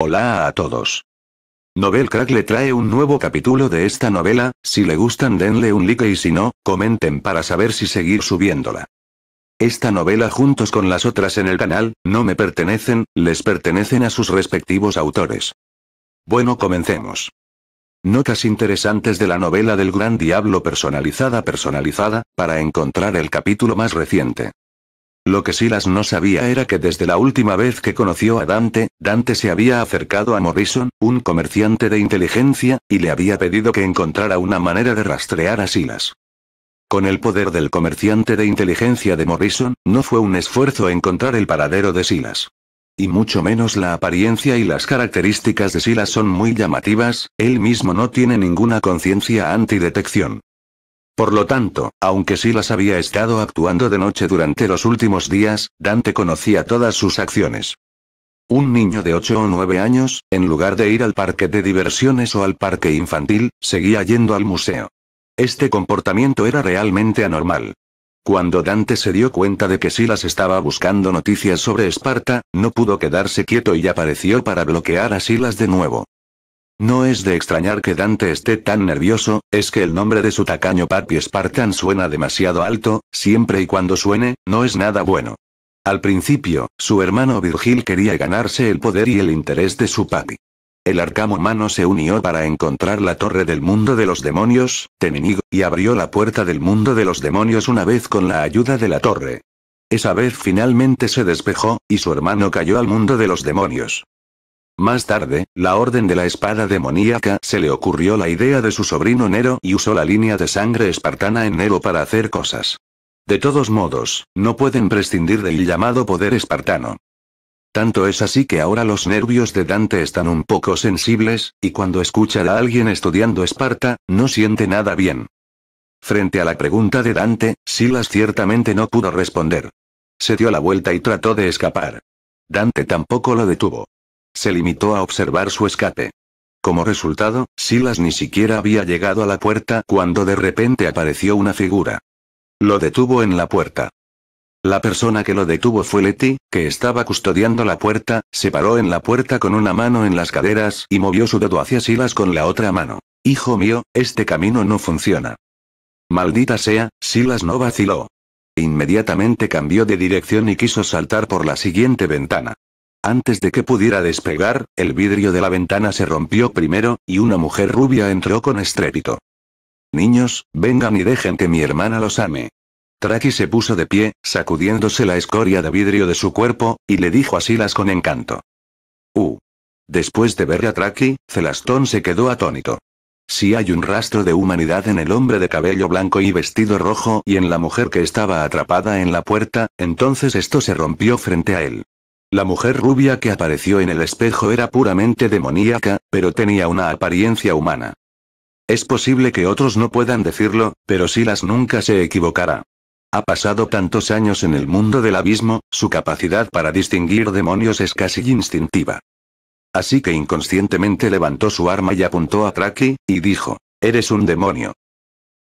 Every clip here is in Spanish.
Hola a todos. Novel Crack le trae un nuevo capítulo de esta novela, si le gustan denle un like y si no, comenten para saber si seguir subiéndola. Esta novela juntos con las otras en el canal, no me pertenecen, les pertenecen a sus respectivos autores. Bueno comencemos. Notas interesantes de la novela del Gran Diablo personalizada personalizada, para encontrar el capítulo más reciente. Lo que Silas no sabía era que desde la última vez que conoció a Dante, Dante se había acercado a Morrison, un comerciante de inteligencia, y le había pedido que encontrara una manera de rastrear a Silas. Con el poder del comerciante de inteligencia de Morrison, no fue un esfuerzo encontrar el paradero de Silas. Y mucho menos la apariencia y las características de Silas son muy llamativas, él mismo no tiene ninguna conciencia antidetección. Por lo tanto, aunque Silas había estado actuando de noche durante los últimos días, Dante conocía todas sus acciones. Un niño de 8 o 9 años, en lugar de ir al parque de diversiones o al parque infantil, seguía yendo al museo. Este comportamiento era realmente anormal. Cuando Dante se dio cuenta de que Silas estaba buscando noticias sobre Esparta, no pudo quedarse quieto y apareció para bloquear a Silas de nuevo. No es de extrañar que Dante esté tan nervioso, es que el nombre de su tacaño papi Spartan suena demasiado alto, siempre y cuando suene, no es nada bueno. Al principio, su hermano Virgil quería ganarse el poder y el interés de su papi. El arcamo humano se unió para encontrar la torre del mundo de los demonios, Teminigo, y abrió la puerta del mundo de los demonios una vez con la ayuda de la torre. Esa vez finalmente se despejó, y su hermano cayó al mundo de los demonios. Más tarde, la Orden de la Espada Demoníaca se le ocurrió la idea de su sobrino Nero y usó la línea de sangre espartana en Nero para hacer cosas. De todos modos, no pueden prescindir del llamado poder espartano. Tanto es así que ahora los nervios de Dante están un poco sensibles, y cuando escucha a alguien estudiando Esparta, no siente nada bien. Frente a la pregunta de Dante, Silas ciertamente no pudo responder. Se dio la vuelta y trató de escapar. Dante tampoco lo detuvo. Se limitó a observar su escape. Como resultado, Silas ni siquiera había llegado a la puerta cuando de repente apareció una figura. Lo detuvo en la puerta. La persona que lo detuvo fue Letty, que estaba custodiando la puerta, se paró en la puerta con una mano en las caderas y movió su dedo hacia Silas con la otra mano. Hijo mío, este camino no funciona. Maldita sea, Silas no vaciló. Inmediatamente cambió de dirección y quiso saltar por la siguiente ventana. Antes de que pudiera despegar, el vidrio de la ventana se rompió primero, y una mujer rubia entró con estrépito. Niños, vengan y dejen que mi hermana los ame. Traki se puso de pie, sacudiéndose la escoria de vidrio de su cuerpo, y le dijo a Silas con encanto. Uh. Después de ver a Traki, Celastón se quedó atónito. Si hay un rastro de humanidad en el hombre de cabello blanco y vestido rojo y en la mujer que estaba atrapada en la puerta, entonces esto se rompió frente a él. La mujer rubia que apareció en el espejo era puramente demoníaca, pero tenía una apariencia humana. Es posible que otros no puedan decirlo, pero Silas nunca se equivocará. Ha pasado tantos años en el mundo del abismo, su capacidad para distinguir demonios es casi instintiva. Así que inconscientemente levantó su arma y apuntó a Traki, y dijo, Eres un demonio.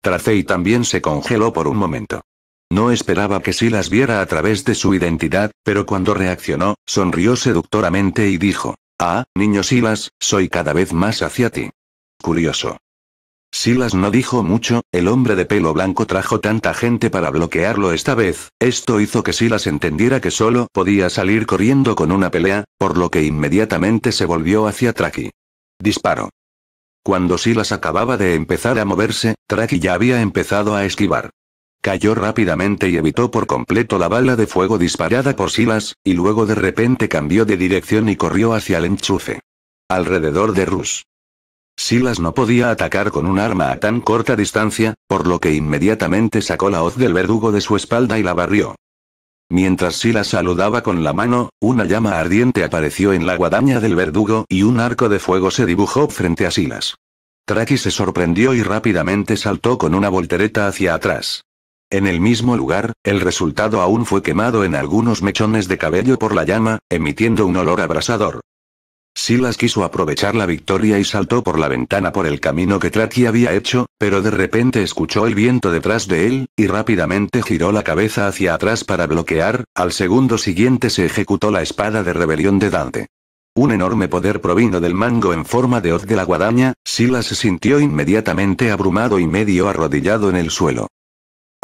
Tracey también se congeló por un momento. No esperaba que Silas viera a través de su identidad, pero cuando reaccionó, sonrió seductoramente y dijo, Ah, niño Silas, soy cada vez más hacia ti. Curioso. Silas no dijo mucho, el hombre de pelo blanco trajo tanta gente para bloquearlo esta vez, esto hizo que Silas entendiera que solo podía salir corriendo con una pelea, por lo que inmediatamente se volvió hacia Traki. Disparo. Cuando Silas acababa de empezar a moverse, Traki ya había empezado a esquivar. Cayó rápidamente y evitó por completo la bala de fuego disparada por Silas, y luego de repente cambió de dirección y corrió hacia el enchufe. Alrededor de Rus. Silas no podía atacar con un arma a tan corta distancia, por lo que inmediatamente sacó la hoz del verdugo de su espalda y la barrió. Mientras Silas saludaba con la mano, una llama ardiente apareció en la guadaña del verdugo y un arco de fuego se dibujó frente a Silas. Traki se sorprendió y rápidamente saltó con una voltereta hacia atrás. En el mismo lugar, el resultado aún fue quemado en algunos mechones de cabello por la llama, emitiendo un olor abrasador. Silas quiso aprovechar la victoria y saltó por la ventana por el camino que Traki había hecho, pero de repente escuchó el viento detrás de él, y rápidamente giró la cabeza hacia atrás para bloquear, al segundo siguiente se ejecutó la espada de rebelión de Dante. Un enorme poder provino del mango en forma de hoz de la guadaña, Silas se sintió inmediatamente abrumado y medio arrodillado en el suelo.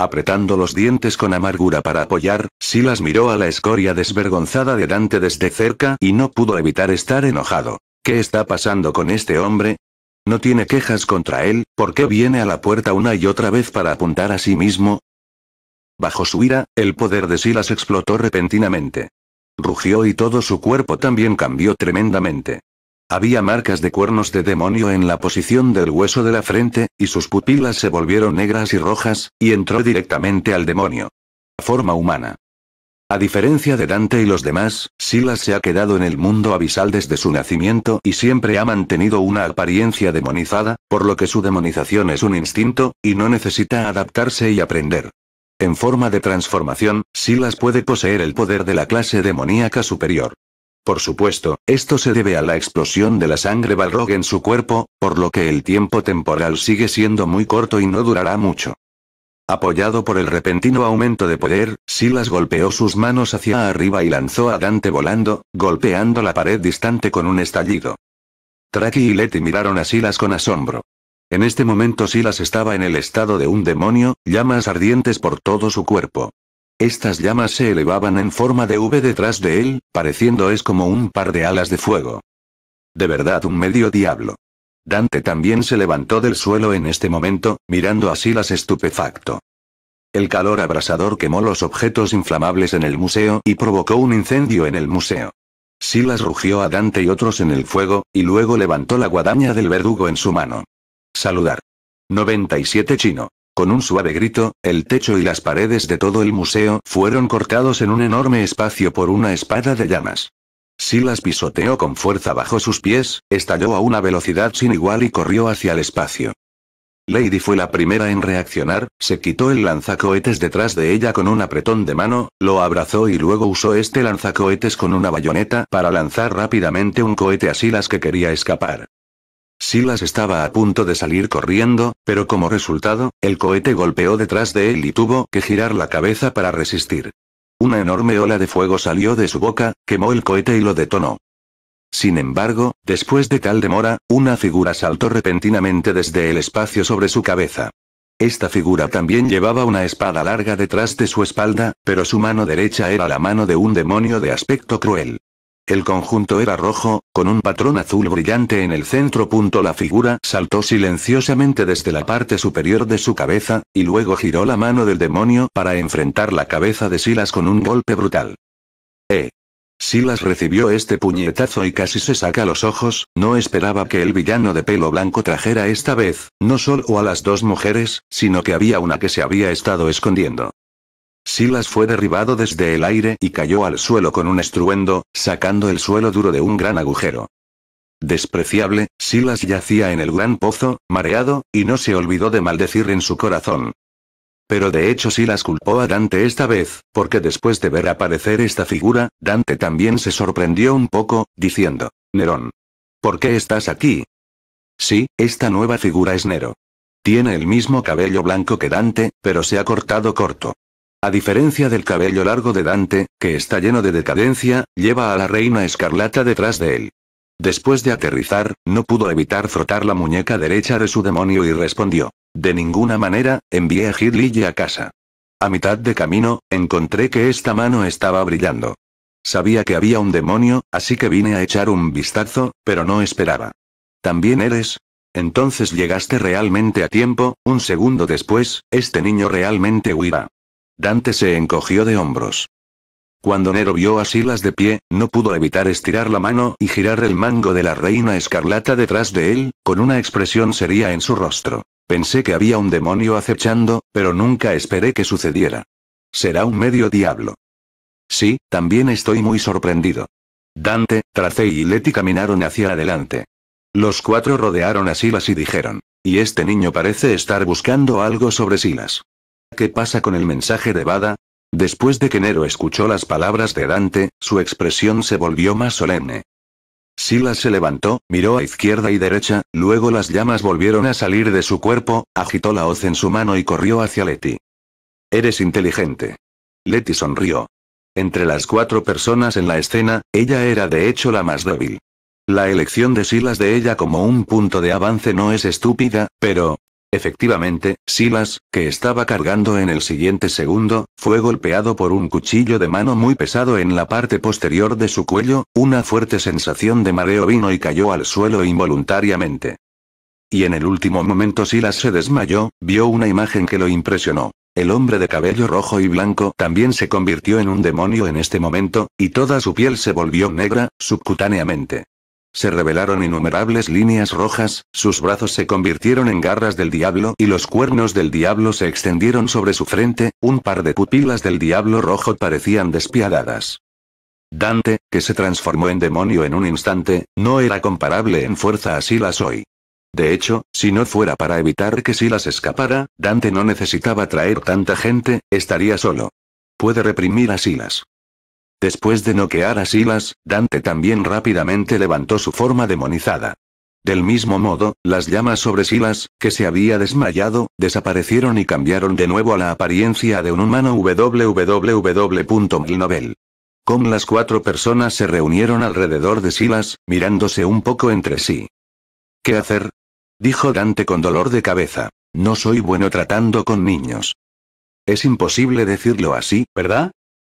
Apretando los dientes con amargura para apoyar, Silas miró a la escoria desvergonzada de Dante desde cerca y no pudo evitar estar enojado. ¿Qué está pasando con este hombre? No tiene quejas contra él, ¿por qué viene a la puerta una y otra vez para apuntar a sí mismo? Bajo su ira, el poder de Silas explotó repentinamente. Rugió y todo su cuerpo también cambió tremendamente. Había marcas de cuernos de demonio en la posición del hueso de la frente, y sus pupilas se volvieron negras y rojas, y entró directamente al demonio. Forma humana. A diferencia de Dante y los demás, Silas se ha quedado en el mundo abisal desde su nacimiento y siempre ha mantenido una apariencia demonizada, por lo que su demonización es un instinto, y no necesita adaptarse y aprender. En forma de transformación, Silas puede poseer el poder de la clase demoníaca superior. Por supuesto, esto se debe a la explosión de la sangre Balrog en su cuerpo, por lo que el tiempo temporal sigue siendo muy corto y no durará mucho. Apoyado por el repentino aumento de poder, Silas golpeó sus manos hacia arriba y lanzó a Dante volando, golpeando la pared distante con un estallido. Traki y Letty miraron a Silas con asombro. En este momento Silas estaba en el estado de un demonio, llamas ardientes por todo su cuerpo. Estas llamas se elevaban en forma de V detrás de él, pareciendo es como un par de alas de fuego. De verdad un medio diablo. Dante también se levantó del suelo en este momento, mirando a Silas estupefacto. El calor abrasador quemó los objetos inflamables en el museo y provocó un incendio en el museo. Silas rugió a Dante y otros en el fuego, y luego levantó la guadaña del verdugo en su mano. Saludar. 97 chino. Con un suave grito, el techo y las paredes de todo el museo fueron cortados en un enorme espacio por una espada de llamas. Silas pisoteó con fuerza bajo sus pies, estalló a una velocidad sin igual y corrió hacia el espacio. Lady fue la primera en reaccionar, se quitó el lanzacohetes detrás de ella con un apretón de mano, lo abrazó y luego usó este lanzacohetes con una bayoneta para lanzar rápidamente un cohete a Silas que quería escapar. Silas estaba a punto de salir corriendo, pero como resultado, el cohete golpeó detrás de él y tuvo que girar la cabeza para resistir. Una enorme ola de fuego salió de su boca, quemó el cohete y lo detonó. Sin embargo, después de tal demora, una figura saltó repentinamente desde el espacio sobre su cabeza. Esta figura también llevaba una espada larga detrás de su espalda, pero su mano derecha era la mano de un demonio de aspecto cruel. El conjunto era rojo, con un patrón azul brillante en el centro. La figura saltó silenciosamente desde la parte superior de su cabeza, y luego giró la mano del demonio para enfrentar la cabeza de Silas con un golpe brutal. ¡Eh! Silas recibió este puñetazo y casi se saca los ojos, no esperaba que el villano de pelo blanco trajera esta vez, no solo a las dos mujeres, sino que había una que se había estado escondiendo. Silas fue derribado desde el aire y cayó al suelo con un estruendo, sacando el suelo duro de un gran agujero. Despreciable, Silas yacía en el gran pozo, mareado, y no se olvidó de maldecir en su corazón. Pero de hecho Silas culpó a Dante esta vez, porque después de ver aparecer esta figura, Dante también se sorprendió un poco, diciendo, Nerón. ¿Por qué estás aquí? Sí, esta nueva figura es Nero. Tiene el mismo cabello blanco que Dante, pero se ha cortado corto. A diferencia del cabello largo de Dante, que está lleno de decadencia, lleva a la reina escarlata detrás de él. Después de aterrizar, no pudo evitar frotar la muñeca derecha de su demonio y respondió. De ninguna manera, envié a Gidlille a casa. A mitad de camino, encontré que esta mano estaba brillando. Sabía que había un demonio, así que vine a echar un vistazo, pero no esperaba. ¿También eres? Entonces llegaste realmente a tiempo, un segundo después, este niño realmente huirá. Dante se encogió de hombros. Cuando Nero vio a Silas de pie, no pudo evitar estirar la mano y girar el mango de la reina escarlata detrás de él, con una expresión seria en su rostro. Pensé que había un demonio acechando, pero nunca esperé que sucediera. Será un medio diablo. Sí, también estoy muy sorprendido. Dante, Tracey y Leti caminaron hacia adelante. Los cuatro rodearon a Silas y dijeron, y este niño parece estar buscando algo sobre Silas. ¿Qué pasa con el mensaje de Bada? Después de que Nero escuchó las palabras de Dante, su expresión se volvió más solemne. Silas se levantó, miró a izquierda y derecha, luego las llamas volvieron a salir de su cuerpo, agitó la hoz en su mano y corrió hacia Letty. Eres inteligente. Letty sonrió. Entre las cuatro personas en la escena, ella era de hecho la más débil. La elección de Silas de ella como un punto de avance no es estúpida, pero, Efectivamente, Silas, que estaba cargando en el siguiente segundo, fue golpeado por un cuchillo de mano muy pesado en la parte posterior de su cuello, una fuerte sensación de mareo vino y cayó al suelo involuntariamente. Y en el último momento Silas se desmayó, vio una imagen que lo impresionó. El hombre de cabello rojo y blanco también se convirtió en un demonio en este momento, y toda su piel se volvió negra, subcutáneamente. Se revelaron innumerables líneas rojas, sus brazos se convirtieron en garras del diablo y los cuernos del diablo se extendieron sobre su frente, un par de pupilas del diablo rojo parecían despiadadas. Dante, que se transformó en demonio en un instante, no era comparable en fuerza a Silas hoy. De hecho, si no fuera para evitar que Silas escapara, Dante no necesitaba traer tanta gente, estaría solo. Puede reprimir a Silas. Después de noquear a Silas, Dante también rápidamente levantó su forma demonizada. Del mismo modo, las llamas sobre Silas, que se había desmayado, desaparecieron y cambiaron de nuevo a la apariencia de un humano www.milnovel. Con las cuatro personas se reunieron alrededor de Silas, mirándose un poco entre sí. ¿Qué hacer? dijo Dante con dolor de cabeza. No soy bueno tratando con niños. Es imposible decirlo así, ¿verdad?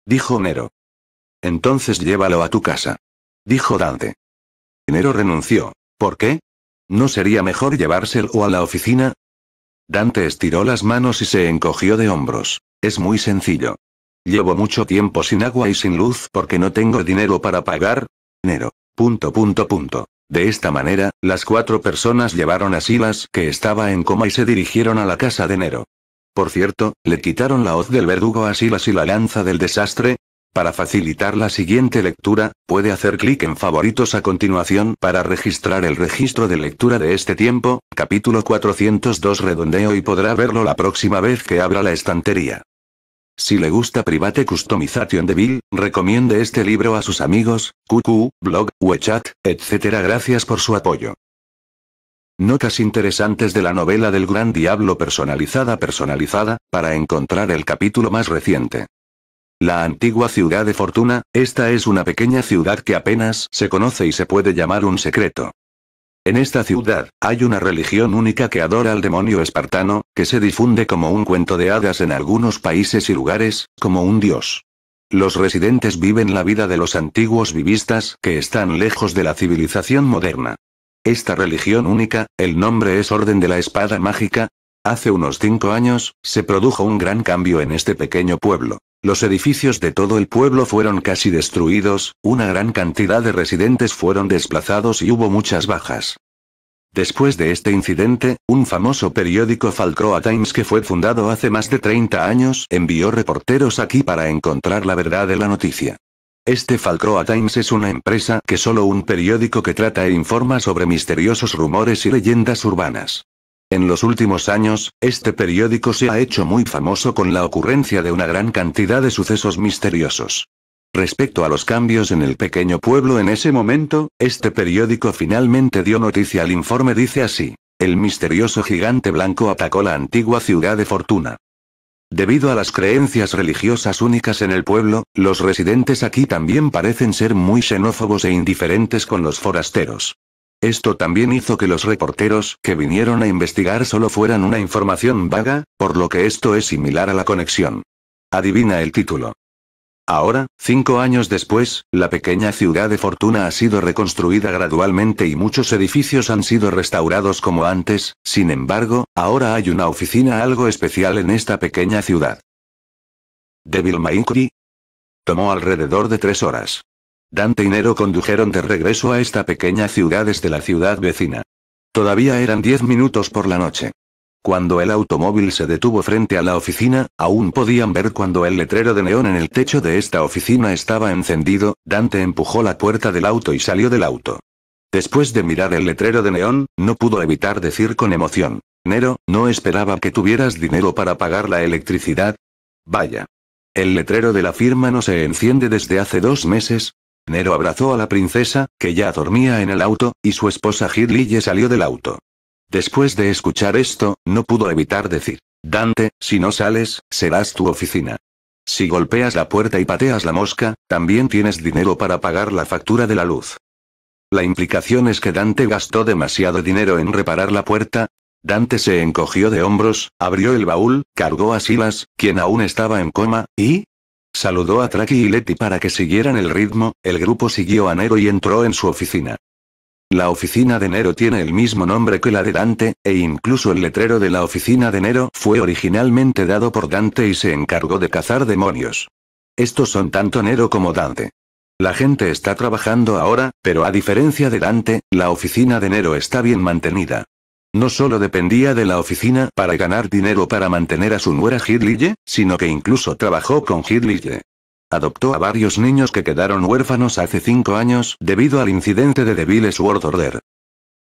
dijo Nero. Entonces llévalo a tu casa. Dijo Dante. Nero renunció. ¿Por qué? ¿No sería mejor llevárselo a la oficina? Dante estiró las manos y se encogió de hombros. Es muy sencillo. Llevo mucho tiempo sin agua y sin luz porque no tengo dinero para pagar. Nero. Punto punto punto. De esta manera, las cuatro personas llevaron a Silas, que estaba en coma, y se dirigieron a la casa de Nero. Por cierto, le quitaron la hoz del verdugo a Silas y la lanza del desastre, para facilitar la siguiente lectura, puede hacer clic en favoritos a continuación para registrar el registro de lectura de este tiempo, capítulo 402 redondeo y podrá verlo la próxima vez que abra la estantería. Si le gusta Private Customization Devil, recomiende este libro a sus amigos, QQ, blog, WeChat, etc. Gracias por su apoyo. Notas interesantes de la novela del Gran Diablo personalizada personalizada, para encontrar el capítulo más reciente. La antigua ciudad de Fortuna, esta es una pequeña ciudad que apenas se conoce y se puede llamar un secreto. En esta ciudad, hay una religión única que adora al demonio espartano, que se difunde como un cuento de hadas en algunos países y lugares, como un dios. Los residentes viven la vida de los antiguos vivistas que están lejos de la civilización moderna. Esta religión única, el nombre es Orden de la Espada Mágica. Hace unos cinco años, se produjo un gran cambio en este pequeño pueblo. Los edificios de todo el pueblo fueron casi destruidos, una gran cantidad de residentes fueron desplazados y hubo muchas bajas. Después de este incidente, un famoso periódico Falcroa Times que fue fundado hace más de 30 años envió reporteros aquí para encontrar la verdad de la noticia. Este Falcroa Times es una empresa que solo un periódico que trata e informa sobre misteriosos rumores y leyendas urbanas. En los últimos años, este periódico se ha hecho muy famoso con la ocurrencia de una gran cantidad de sucesos misteriosos. Respecto a los cambios en el pequeño pueblo en ese momento, este periódico finalmente dio noticia al informe dice así. El misterioso gigante blanco atacó la antigua ciudad de Fortuna. Debido a las creencias religiosas únicas en el pueblo, los residentes aquí también parecen ser muy xenófobos e indiferentes con los forasteros. Esto también hizo que los reporteros que vinieron a investigar solo fueran una información vaga, por lo que esto es similar a la conexión. Adivina el título. Ahora, cinco años después, la pequeña ciudad de Fortuna ha sido reconstruida gradualmente y muchos edificios han sido restaurados como antes, sin embargo, ahora hay una oficina algo especial en esta pequeña ciudad. Devil May Tomó alrededor de tres horas. Dante y Nero condujeron de regreso a esta pequeña ciudad desde la ciudad vecina. Todavía eran diez minutos por la noche. Cuando el automóvil se detuvo frente a la oficina, aún podían ver cuando el letrero de neón en el techo de esta oficina estaba encendido, Dante empujó la puerta del auto y salió del auto. Después de mirar el letrero de neón, no pudo evitar decir con emoción, Nero, no esperaba que tuvieras dinero para pagar la electricidad. Vaya. El letrero de la firma no se enciende desde hace dos meses, Nero abrazó a la princesa, que ya dormía en el auto, y su esposa Hidley salió del auto. Después de escuchar esto, no pudo evitar decir, Dante, si no sales, serás tu oficina. Si golpeas la puerta y pateas la mosca, también tienes dinero para pagar la factura de la luz. La implicación es que Dante gastó demasiado dinero en reparar la puerta. Dante se encogió de hombros, abrió el baúl, cargó a Silas, quien aún estaba en coma, y, Saludó a Traki y Letty para que siguieran el ritmo, el grupo siguió a Nero y entró en su oficina. La oficina de Nero tiene el mismo nombre que la de Dante, e incluso el letrero de la oficina de Nero fue originalmente dado por Dante y se encargó de cazar demonios. Estos son tanto Nero como Dante. La gente está trabajando ahora, pero a diferencia de Dante, la oficina de Nero está bien mantenida. No solo dependía de la oficina para ganar dinero para mantener a su nuera Hidlige, sino que incluso trabajó con Hidlige. Adoptó a varios niños que quedaron huérfanos hace cinco años debido al incidente de Devil's World Order.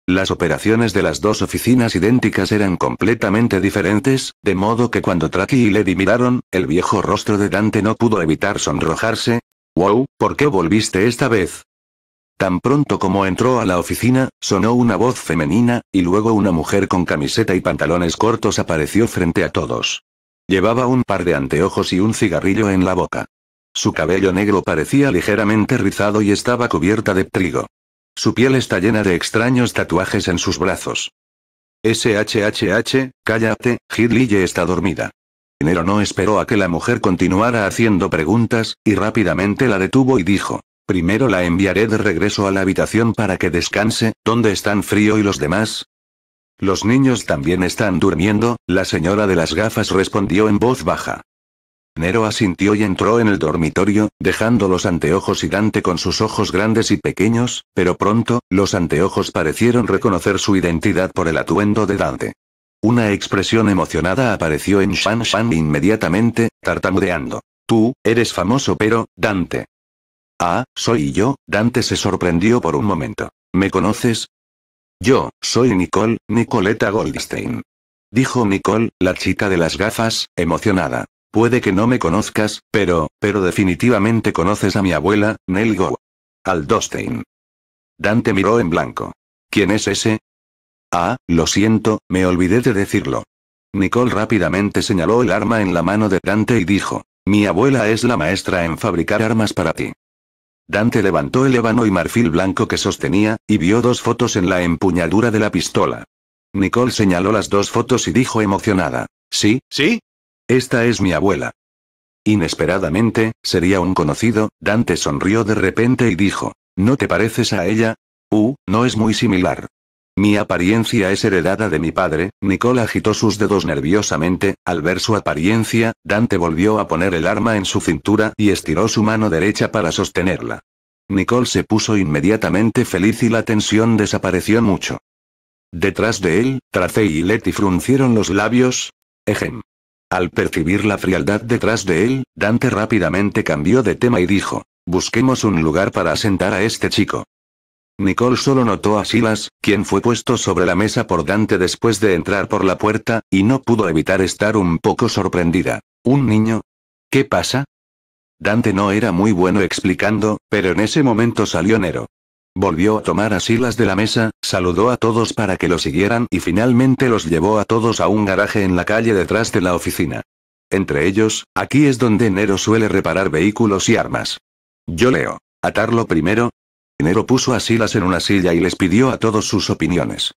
Las operaciones de las dos oficinas idénticas eran completamente diferentes, de modo que cuando Tracy y Lady miraron, el viejo rostro de Dante no pudo evitar sonrojarse. Wow, ¿por qué volviste esta vez? Tan pronto como entró a la oficina, sonó una voz femenina, y luego una mujer con camiseta y pantalones cortos apareció frente a todos. Llevaba un par de anteojos y un cigarrillo en la boca. Su cabello negro parecía ligeramente rizado y estaba cubierta de trigo. Su piel está llena de extraños tatuajes en sus brazos. SHHH, cállate, ya está dormida. Nero no esperó a que la mujer continuara haciendo preguntas, y rápidamente la detuvo y dijo, Primero la enviaré de regreso a la habitación para que descanse, donde están frío y los demás? Los niños también están durmiendo, la señora de las gafas respondió en voz baja. Nero asintió y entró en el dormitorio, dejando los anteojos y Dante con sus ojos grandes y pequeños, pero pronto, los anteojos parecieron reconocer su identidad por el atuendo de Dante. Una expresión emocionada apareció en Shan Shan inmediatamente, tartamudeando. Tú, eres famoso pero, Dante, Ah, soy yo, Dante se sorprendió por un momento. ¿Me conoces? Yo, soy Nicole, Nicoleta Goldstein. Dijo Nicole, la chica de las gafas, emocionada. Puede que no me conozcas, pero, pero definitivamente conoces a mi abuela, Nell Go. Aldostein. Dante miró en blanco. ¿Quién es ese? Ah, lo siento, me olvidé de decirlo. Nicole rápidamente señaló el arma en la mano de Dante y dijo, mi abuela es la maestra en fabricar armas para ti. Dante levantó el ébano y marfil blanco que sostenía, y vio dos fotos en la empuñadura de la pistola. Nicole señaló las dos fotos y dijo emocionada. Sí, sí. Esta es mi abuela. Inesperadamente, sería un conocido, Dante sonrió de repente y dijo. ¿No te pareces a ella? Uh, no es muy similar. Mi apariencia es heredada de mi padre, Nicole agitó sus dedos nerviosamente, al ver su apariencia, Dante volvió a poner el arma en su cintura y estiró su mano derecha para sostenerla. Nicole se puso inmediatamente feliz y la tensión desapareció mucho. Detrás de él, Tracey y Letty fruncieron los labios. Ejem. Al percibir la frialdad detrás de él, Dante rápidamente cambió de tema y dijo, Busquemos un lugar para sentar a este chico. Nicole solo notó a Silas, quien fue puesto sobre la mesa por Dante después de entrar por la puerta, y no pudo evitar estar un poco sorprendida. ¿Un niño? ¿Qué pasa? Dante no era muy bueno explicando, pero en ese momento salió Nero. Volvió a tomar a Silas de la mesa, saludó a todos para que lo siguieran y finalmente los llevó a todos a un garaje en la calle detrás de la oficina. Entre ellos, aquí es donde Nero suele reparar vehículos y armas. Yo leo. Atarlo primero, Nero puso a Silas en una silla y les pidió a todos sus opiniones.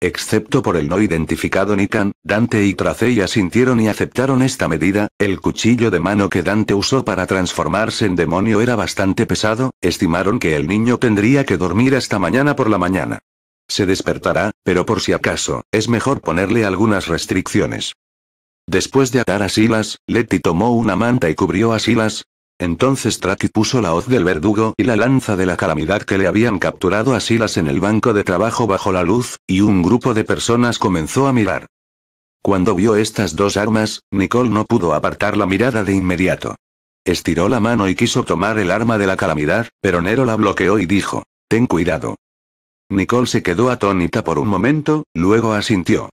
Excepto por el no identificado Nikan, Dante y Tracey sintieron y aceptaron esta medida, el cuchillo de mano que Dante usó para transformarse en demonio era bastante pesado, estimaron que el niño tendría que dormir hasta mañana por la mañana. Se despertará, pero por si acaso, es mejor ponerle algunas restricciones. Después de atar a Silas, Letty tomó una manta y cubrió a Silas, entonces Traki puso la hoz del verdugo y la lanza de la calamidad que le habían capturado a Silas en el banco de trabajo bajo la luz, y un grupo de personas comenzó a mirar. Cuando vio estas dos armas, Nicole no pudo apartar la mirada de inmediato. Estiró la mano y quiso tomar el arma de la calamidad, pero Nero la bloqueó y dijo, Ten cuidado. Nicole se quedó atónita por un momento, luego asintió.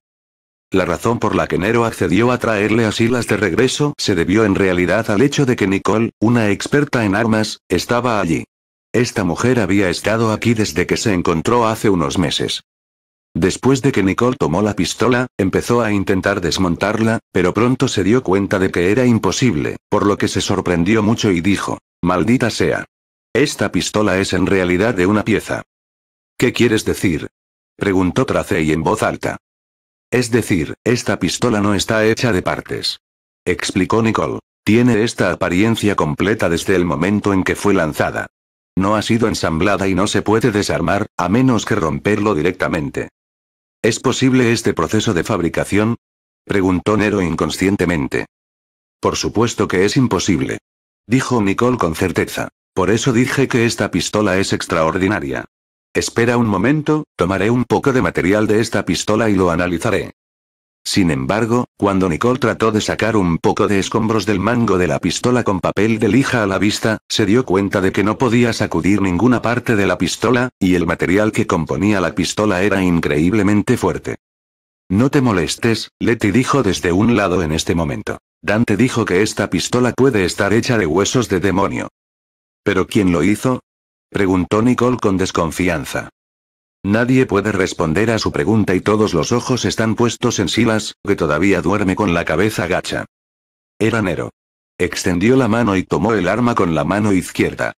La razón por la que Nero accedió a traerle a Silas de regreso se debió en realidad al hecho de que Nicole, una experta en armas, estaba allí. Esta mujer había estado aquí desde que se encontró hace unos meses. Después de que Nicole tomó la pistola, empezó a intentar desmontarla, pero pronto se dio cuenta de que era imposible, por lo que se sorprendió mucho y dijo, Maldita sea. Esta pistola es en realidad de una pieza. ¿Qué quieres decir? preguntó Tracey en voz alta. Es decir, esta pistola no está hecha de partes. Explicó Nicole. Tiene esta apariencia completa desde el momento en que fue lanzada. No ha sido ensamblada y no se puede desarmar, a menos que romperlo directamente. ¿Es posible este proceso de fabricación? Preguntó Nero inconscientemente. Por supuesto que es imposible. Dijo Nicole con certeza. Por eso dije que esta pistola es extraordinaria. Espera un momento, tomaré un poco de material de esta pistola y lo analizaré. Sin embargo, cuando Nicole trató de sacar un poco de escombros del mango de la pistola con papel de lija a la vista, se dio cuenta de que no podía sacudir ninguna parte de la pistola, y el material que componía la pistola era increíblemente fuerte. No te molestes, Letty dijo desde un lado en este momento. Dante dijo que esta pistola puede estar hecha de huesos de demonio. Pero ¿quién lo hizo, Preguntó Nicole con desconfianza. Nadie puede responder a su pregunta y todos los ojos están puestos en Silas, que todavía duerme con la cabeza gacha. Era Nero. Extendió la mano y tomó el arma con la mano izquierda.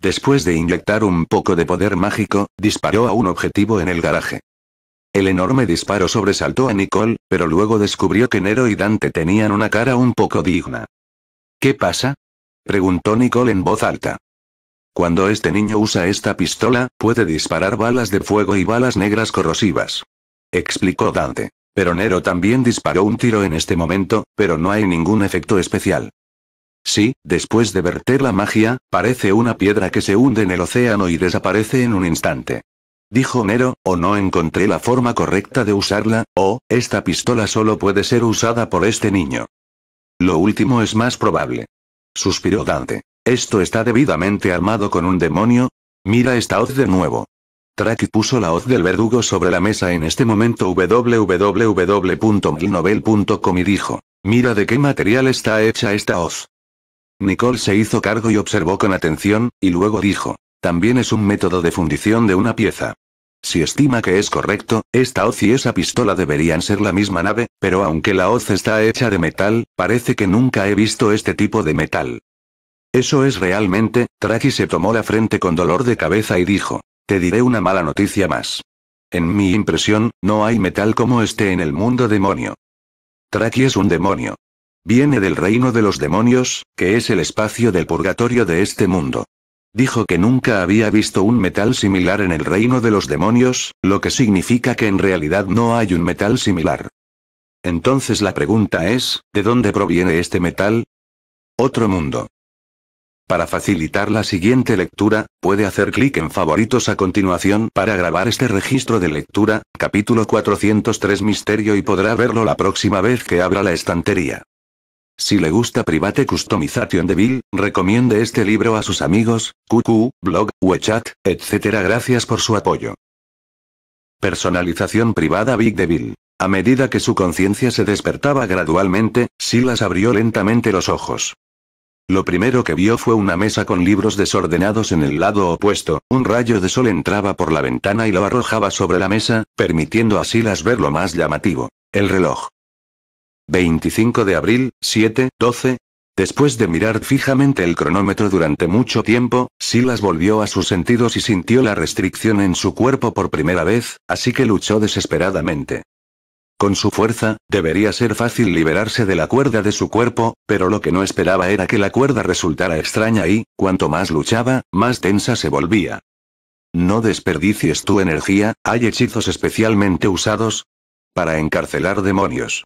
Después de inyectar un poco de poder mágico, disparó a un objetivo en el garaje. El enorme disparo sobresaltó a Nicole, pero luego descubrió que Nero y Dante tenían una cara un poco digna. ¿Qué pasa? preguntó Nicole en voz alta. Cuando este niño usa esta pistola, puede disparar balas de fuego y balas negras corrosivas. Explicó Dante. Pero Nero también disparó un tiro en este momento, pero no hay ningún efecto especial. Sí, después de verter la magia, parece una piedra que se hunde en el océano y desaparece en un instante. Dijo Nero, o no encontré la forma correcta de usarla, o, esta pistola solo puede ser usada por este niño. Lo último es más probable. Suspiró Dante. Esto está debidamente armado con un demonio. Mira esta hoz de nuevo. Track puso la hoz del verdugo sobre la mesa en este momento www.milnovel.com y dijo, mira de qué material está hecha esta hoz. Nicole se hizo cargo y observó con atención, y luego dijo, también es un método de fundición de una pieza. Si estima que es correcto, esta hoz y esa pistola deberían ser la misma nave, pero aunque la hoz está hecha de metal, parece que nunca he visto este tipo de metal. Eso es realmente, Traki se tomó la frente con dolor de cabeza y dijo, te diré una mala noticia más. En mi impresión, no hay metal como este en el mundo demonio. Traki es un demonio. Viene del reino de los demonios, que es el espacio del purgatorio de este mundo. Dijo que nunca había visto un metal similar en el reino de los demonios, lo que significa que en realidad no hay un metal similar. Entonces la pregunta es, ¿de dónde proviene este metal? Otro mundo. Para facilitar la siguiente lectura, puede hacer clic en favoritos a continuación para grabar este registro de lectura, capítulo 403 Misterio y podrá verlo la próxima vez que abra la estantería. Si le gusta Private Customization Devil, recomiende este libro a sus amigos, QQ, blog, WeChat, etc. Gracias por su apoyo. Personalización privada Big Devil. A medida que su conciencia se despertaba gradualmente, Silas abrió lentamente los ojos. Lo primero que vio fue una mesa con libros desordenados en el lado opuesto, un rayo de sol entraba por la ventana y lo arrojaba sobre la mesa, permitiendo a Silas ver lo más llamativo. El reloj. 25 de abril, 7, 12. Después de mirar fijamente el cronómetro durante mucho tiempo, Silas volvió a sus sentidos y sintió la restricción en su cuerpo por primera vez, así que luchó desesperadamente. Con su fuerza, debería ser fácil liberarse de la cuerda de su cuerpo, pero lo que no esperaba era que la cuerda resultara extraña y, cuanto más luchaba, más tensa se volvía. No desperdicies tu energía, hay hechizos especialmente usados para encarcelar demonios.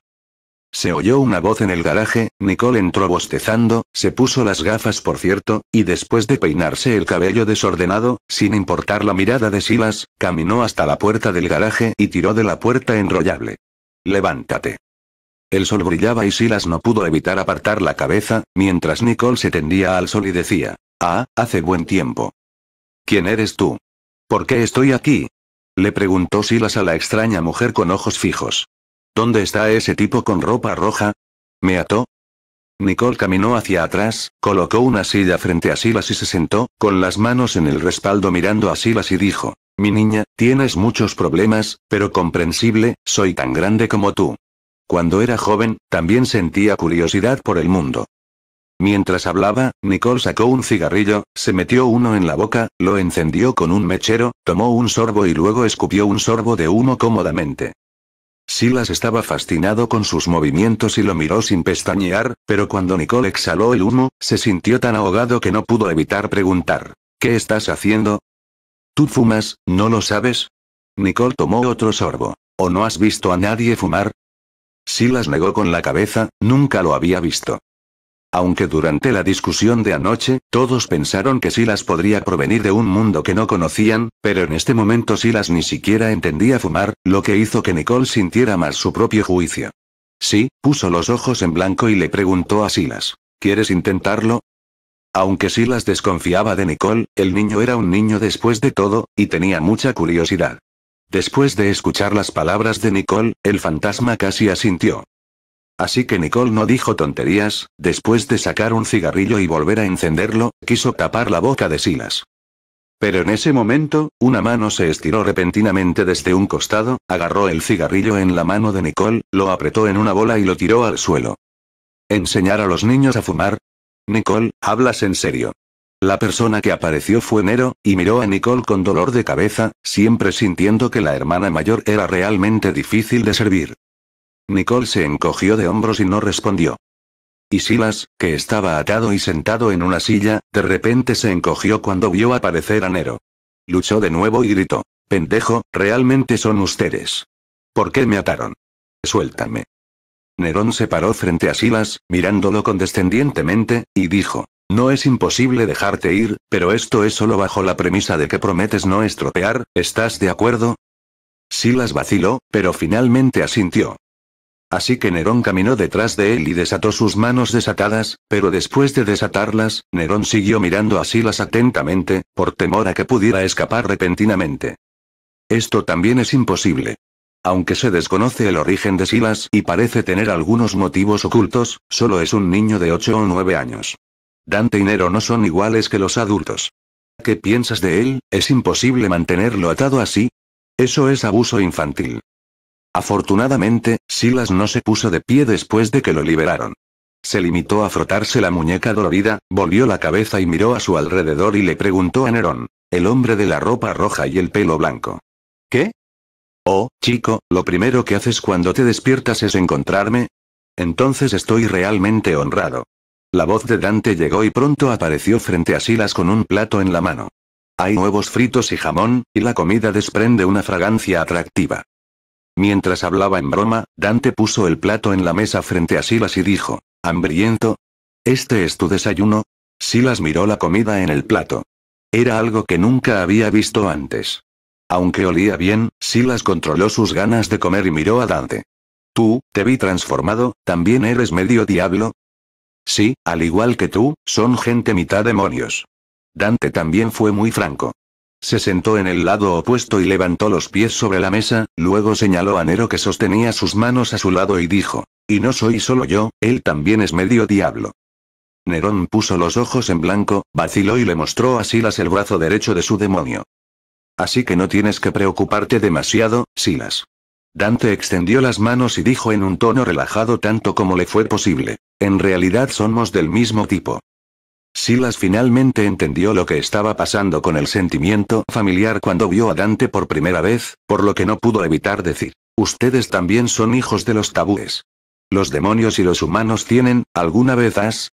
Se oyó una voz en el garaje, Nicole entró bostezando, se puso las gafas por cierto, y después de peinarse el cabello desordenado, sin importar la mirada de Silas, caminó hasta la puerta del garaje y tiró de la puerta enrollable. Levántate. El sol brillaba y Silas no pudo evitar apartar la cabeza, mientras Nicole se tendía al sol y decía, Ah, hace buen tiempo. ¿Quién eres tú? ¿Por qué estoy aquí? Le preguntó Silas a la extraña mujer con ojos fijos. ¿Dónde está ese tipo con ropa roja? ¿Me ató? Nicole caminó hacia atrás, colocó una silla frente a Silas y se sentó, con las manos en el respaldo mirando a Silas y dijo, mi niña, tienes muchos problemas, pero comprensible, soy tan grande como tú. Cuando era joven, también sentía curiosidad por el mundo. Mientras hablaba, Nicole sacó un cigarrillo, se metió uno en la boca, lo encendió con un mechero, tomó un sorbo y luego escupió un sorbo de humo cómodamente. Silas estaba fascinado con sus movimientos y lo miró sin pestañear, pero cuando Nicole exhaló el humo, se sintió tan ahogado que no pudo evitar preguntar, ¿qué estás haciendo? ¿Tú fumas, no lo sabes? Nicole tomó otro sorbo. ¿O no has visto a nadie fumar? Silas negó con la cabeza, nunca lo había visto. Aunque durante la discusión de anoche, todos pensaron que Silas podría provenir de un mundo que no conocían, pero en este momento Silas ni siquiera entendía fumar, lo que hizo que Nicole sintiera más su propio juicio. Sí, puso los ojos en blanco y le preguntó a Silas. ¿Quieres intentarlo? Aunque Silas desconfiaba de Nicole, el niño era un niño después de todo, y tenía mucha curiosidad. Después de escuchar las palabras de Nicole, el fantasma casi asintió. Así que Nicole no dijo tonterías, después de sacar un cigarrillo y volver a encenderlo, quiso tapar la boca de Silas. Pero en ese momento, una mano se estiró repentinamente desde un costado, agarró el cigarrillo en la mano de Nicole, lo apretó en una bola y lo tiró al suelo. Enseñar a los niños a fumar, Nicole, hablas en serio. La persona que apareció fue Nero, y miró a Nicole con dolor de cabeza, siempre sintiendo que la hermana mayor era realmente difícil de servir. Nicole se encogió de hombros y no respondió. Y Silas, que estaba atado y sentado en una silla, de repente se encogió cuando vio aparecer a Nero. Luchó de nuevo y gritó. Pendejo, realmente son ustedes. ¿Por qué me ataron? Suéltame. Nerón se paró frente a Silas, mirándolo condescendientemente, y dijo, no es imposible dejarte ir, pero esto es solo bajo la premisa de que prometes no estropear, ¿estás de acuerdo? Silas vaciló, pero finalmente asintió. Así que Nerón caminó detrás de él y desató sus manos desatadas, pero después de desatarlas, Nerón siguió mirando a Silas atentamente, por temor a que pudiera escapar repentinamente. Esto también es imposible. Aunque se desconoce el origen de Silas y parece tener algunos motivos ocultos, solo es un niño de 8 o 9 años. Dante y Nero no son iguales que los adultos. ¿Qué piensas de él? ¿Es imposible mantenerlo atado así? Eso es abuso infantil. Afortunadamente, Silas no se puso de pie después de que lo liberaron. Se limitó a frotarse la muñeca dolorida, volvió la cabeza y miró a su alrededor y le preguntó a Nerón, el hombre de la ropa roja y el pelo blanco. ¿Qué? Oh, chico, lo primero que haces cuando te despiertas es encontrarme. Entonces estoy realmente honrado. La voz de Dante llegó y pronto apareció frente a Silas con un plato en la mano. Hay huevos fritos y jamón, y la comida desprende una fragancia atractiva. Mientras hablaba en broma, Dante puso el plato en la mesa frente a Silas y dijo, ¿Hambriento? ¿Este es tu desayuno? Silas miró la comida en el plato. Era algo que nunca había visto antes. Aunque olía bien, Silas controló sus ganas de comer y miró a Dante. Tú, te vi transformado, ¿también eres medio diablo? Sí, al igual que tú, son gente mitad demonios. Dante también fue muy franco. Se sentó en el lado opuesto y levantó los pies sobre la mesa, luego señaló a Nero que sostenía sus manos a su lado y dijo, Y no soy solo yo, él también es medio diablo. Nerón puso los ojos en blanco, vaciló y le mostró a Silas el brazo derecho de su demonio. Así que no tienes que preocuparte demasiado, Silas. Dante extendió las manos y dijo en un tono relajado tanto como le fue posible. En realidad somos del mismo tipo. Silas finalmente entendió lo que estaba pasando con el sentimiento familiar cuando vio a Dante por primera vez, por lo que no pudo evitar decir, ustedes también son hijos de los tabúes. Los demonios y los humanos tienen, ¿alguna vez has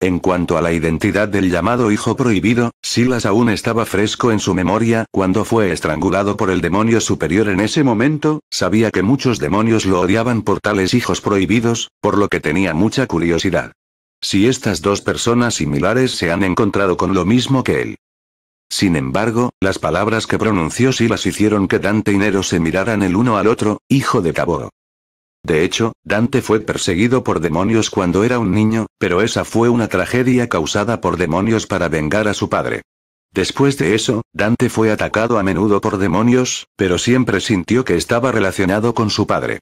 en cuanto a la identidad del llamado hijo prohibido, Silas aún estaba fresco en su memoria cuando fue estrangulado por el demonio superior en ese momento, sabía que muchos demonios lo odiaban por tales hijos prohibidos, por lo que tenía mucha curiosidad. Si estas dos personas similares se han encontrado con lo mismo que él. Sin embargo, las palabras que pronunció Silas hicieron que Dante y Nero se miraran el uno al otro, hijo de Cabo. De hecho, Dante fue perseguido por demonios cuando era un niño, pero esa fue una tragedia causada por demonios para vengar a su padre. Después de eso, Dante fue atacado a menudo por demonios, pero siempre sintió que estaba relacionado con su padre.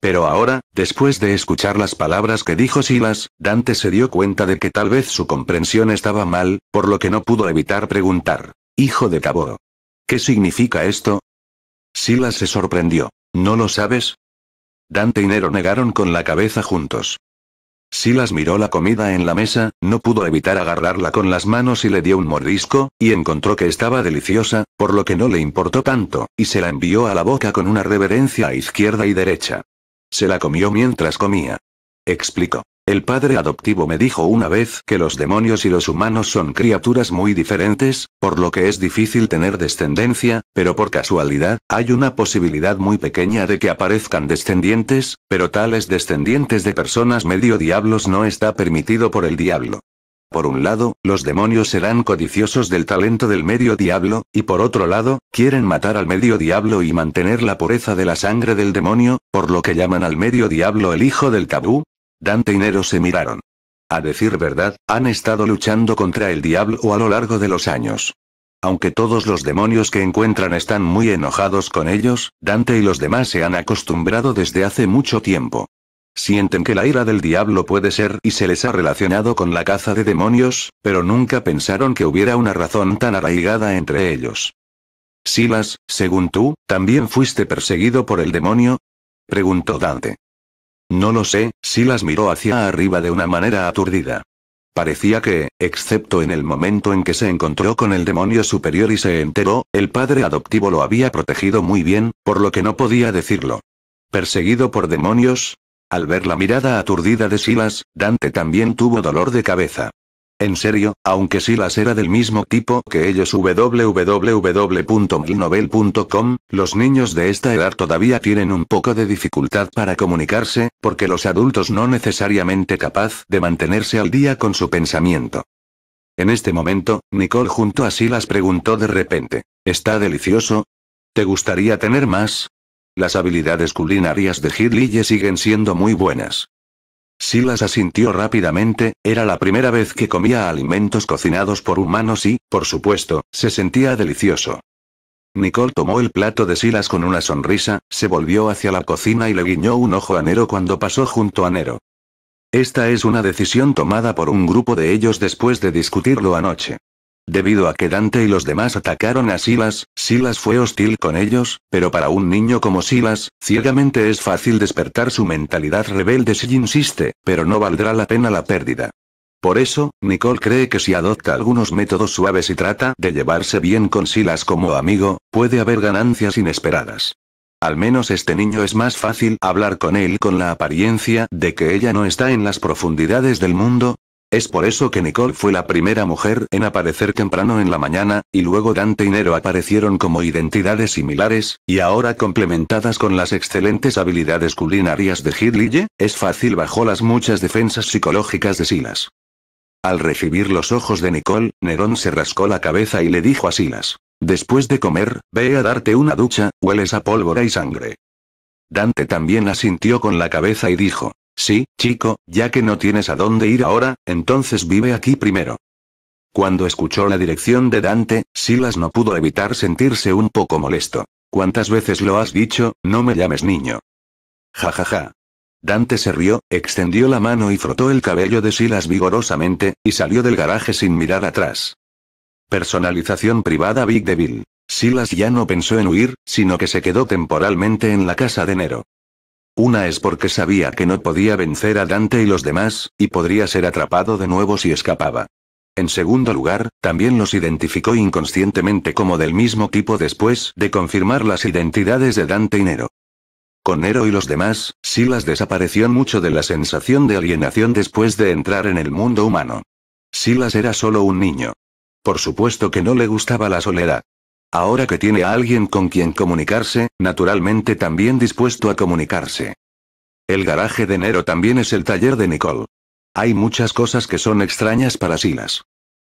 Pero ahora, después de escuchar las palabras que dijo Silas, Dante se dio cuenta de que tal vez su comprensión estaba mal, por lo que no pudo evitar preguntar. Hijo de cabo. ¿Qué significa esto? Silas se sorprendió. ¿No lo sabes? Dante y Nero negaron con la cabeza juntos. Silas miró la comida en la mesa, no pudo evitar agarrarla con las manos y le dio un mordisco, y encontró que estaba deliciosa, por lo que no le importó tanto, y se la envió a la boca con una reverencia a izquierda y derecha. Se la comió mientras comía. Explicó. El padre adoptivo me dijo una vez que los demonios y los humanos son criaturas muy diferentes, por lo que es difícil tener descendencia, pero por casualidad, hay una posibilidad muy pequeña de que aparezcan descendientes, pero tales descendientes de personas medio diablos no está permitido por el diablo. Por un lado, los demonios serán codiciosos del talento del medio diablo, y por otro lado, quieren matar al medio diablo y mantener la pureza de la sangre del demonio, por lo que llaman al medio diablo el hijo del tabú, Dante y Nero se miraron. A decir verdad, han estado luchando contra el diablo a lo largo de los años. Aunque todos los demonios que encuentran están muy enojados con ellos, Dante y los demás se han acostumbrado desde hace mucho tiempo. Sienten que la ira del diablo puede ser y se les ha relacionado con la caza de demonios, pero nunca pensaron que hubiera una razón tan arraigada entre ellos. Silas, según tú, ¿también fuiste perseguido por el demonio? preguntó Dante. No lo sé, Silas miró hacia arriba de una manera aturdida. Parecía que, excepto en el momento en que se encontró con el demonio superior y se enteró, el padre adoptivo lo había protegido muy bien, por lo que no podía decirlo. ¿Perseguido por demonios? Al ver la mirada aturdida de Silas, Dante también tuvo dolor de cabeza. En serio, aunque Silas era del mismo tipo que ellos www.milnovel.com, los niños de esta edad todavía tienen un poco de dificultad para comunicarse, porque los adultos no necesariamente capaz de mantenerse al día con su pensamiento. En este momento, Nicole junto a Silas preguntó de repente, ¿está delicioso? ¿Te gustaría tener más? Las habilidades culinarias de Hidley siguen siendo muy buenas. Silas asintió rápidamente, era la primera vez que comía alimentos cocinados por humanos y, por supuesto, se sentía delicioso. Nicole tomó el plato de Silas con una sonrisa, se volvió hacia la cocina y le guiñó un ojo a Nero cuando pasó junto a Nero. Esta es una decisión tomada por un grupo de ellos después de discutirlo anoche. Debido a que Dante y los demás atacaron a Silas, Silas fue hostil con ellos, pero para un niño como Silas, ciegamente es fácil despertar su mentalidad rebelde si insiste, pero no valdrá la pena la pérdida. Por eso, Nicole cree que si adopta algunos métodos suaves y trata de llevarse bien con Silas como amigo, puede haber ganancias inesperadas. Al menos este niño es más fácil hablar con él con la apariencia de que ella no está en las profundidades del mundo, es por eso que Nicole fue la primera mujer en aparecer temprano en la mañana, y luego Dante y Nero aparecieron como identidades similares, y ahora complementadas con las excelentes habilidades culinarias de Hitlige, es fácil bajo las muchas defensas psicológicas de Silas. Al recibir los ojos de Nicole, Nerón se rascó la cabeza y le dijo a Silas, después de comer, ve a darte una ducha, hueles a pólvora y sangre. Dante también asintió con la cabeza y dijo, Sí, chico, ya que no tienes a dónde ir ahora, entonces vive aquí primero. Cuando escuchó la dirección de Dante, Silas no pudo evitar sentirse un poco molesto. ¿Cuántas veces lo has dicho, no me llames niño? Jajaja. Dante se rió, extendió la mano y frotó el cabello de Silas vigorosamente, y salió del garaje sin mirar atrás. Personalización privada Big Devil. Silas ya no pensó en huir, sino que se quedó temporalmente en la casa de Nero. Una es porque sabía que no podía vencer a Dante y los demás, y podría ser atrapado de nuevo si escapaba. En segundo lugar, también los identificó inconscientemente como del mismo tipo después de confirmar las identidades de Dante y Nero. Con Nero y los demás, Silas desapareció mucho de la sensación de alienación después de entrar en el mundo humano. Silas era solo un niño. Por supuesto que no le gustaba la soledad. Ahora que tiene a alguien con quien comunicarse, naturalmente también dispuesto a comunicarse. El garaje de Nero también es el taller de Nicole. Hay muchas cosas que son extrañas para Silas.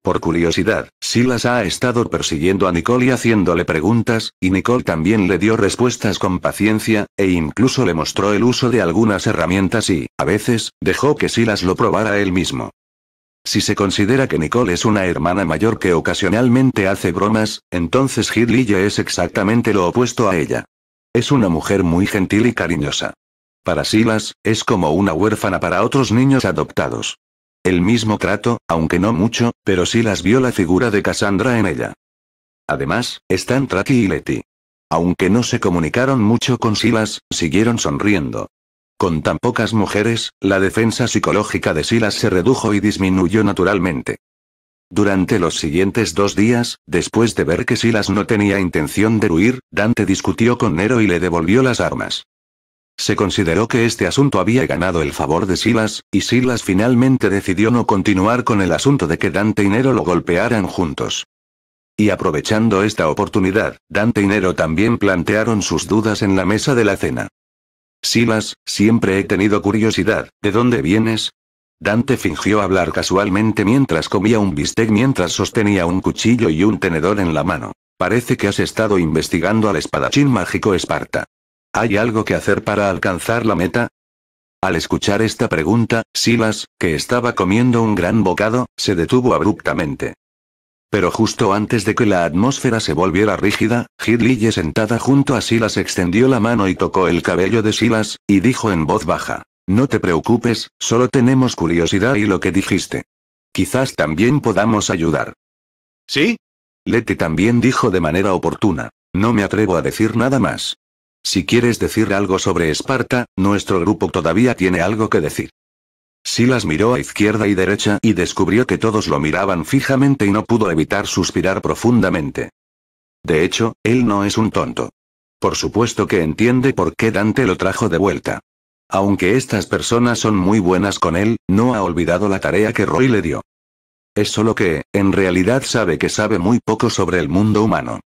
Por curiosidad, Silas ha estado persiguiendo a Nicole y haciéndole preguntas, y Nicole también le dio respuestas con paciencia, e incluso le mostró el uso de algunas herramientas y, a veces, dejó que Silas lo probara él mismo. Si se considera que Nicole es una hermana mayor que ocasionalmente hace bromas, entonces ya es exactamente lo opuesto a ella. Es una mujer muy gentil y cariñosa. Para Silas, es como una huérfana para otros niños adoptados. El mismo trato, aunque no mucho, pero Silas vio la figura de Cassandra en ella. Además, están Traki y Letty. Aunque no se comunicaron mucho con Silas, siguieron sonriendo. Con tan pocas mujeres, la defensa psicológica de Silas se redujo y disminuyó naturalmente. Durante los siguientes dos días, después de ver que Silas no tenía intención de huir, Dante discutió con Nero y le devolvió las armas. Se consideró que este asunto había ganado el favor de Silas, y Silas finalmente decidió no continuar con el asunto de que Dante y Nero lo golpearan juntos. Y aprovechando esta oportunidad, Dante y Nero también plantearon sus dudas en la mesa de la cena. Silas, siempre he tenido curiosidad, ¿de dónde vienes? Dante fingió hablar casualmente mientras comía un bistec mientras sostenía un cuchillo y un tenedor en la mano. Parece que has estado investigando al espadachín mágico Esparta. ¿Hay algo que hacer para alcanzar la meta? Al escuchar esta pregunta, Silas, que estaba comiendo un gran bocado, se detuvo abruptamente. Pero justo antes de que la atmósfera se volviera rígida, Hidley, sentada junto a Silas extendió la mano y tocó el cabello de Silas, y dijo en voz baja. No te preocupes, solo tenemos curiosidad y lo que dijiste. Quizás también podamos ayudar. ¿Sí? Leti también dijo de manera oportuna. No me atrevo a decir nada más. Si quieres decir algo sobre Esparta, nuestro grupo todavía tiene algo que decir. Silas miró a izquierda y derecha y descubrió que todos lo miraban fijamente y no pudo evitar suspirar profundamente. De hecho, él no es un tonto. Por supuesto que entiende por qué Dante lo trajo de vuelta. Aunque estas personas son muy buenas con él, no ha olvidado la tarea que Roy le dio. Es solo que, en realidad sabe que sabe muy poco sobre el mundo humano.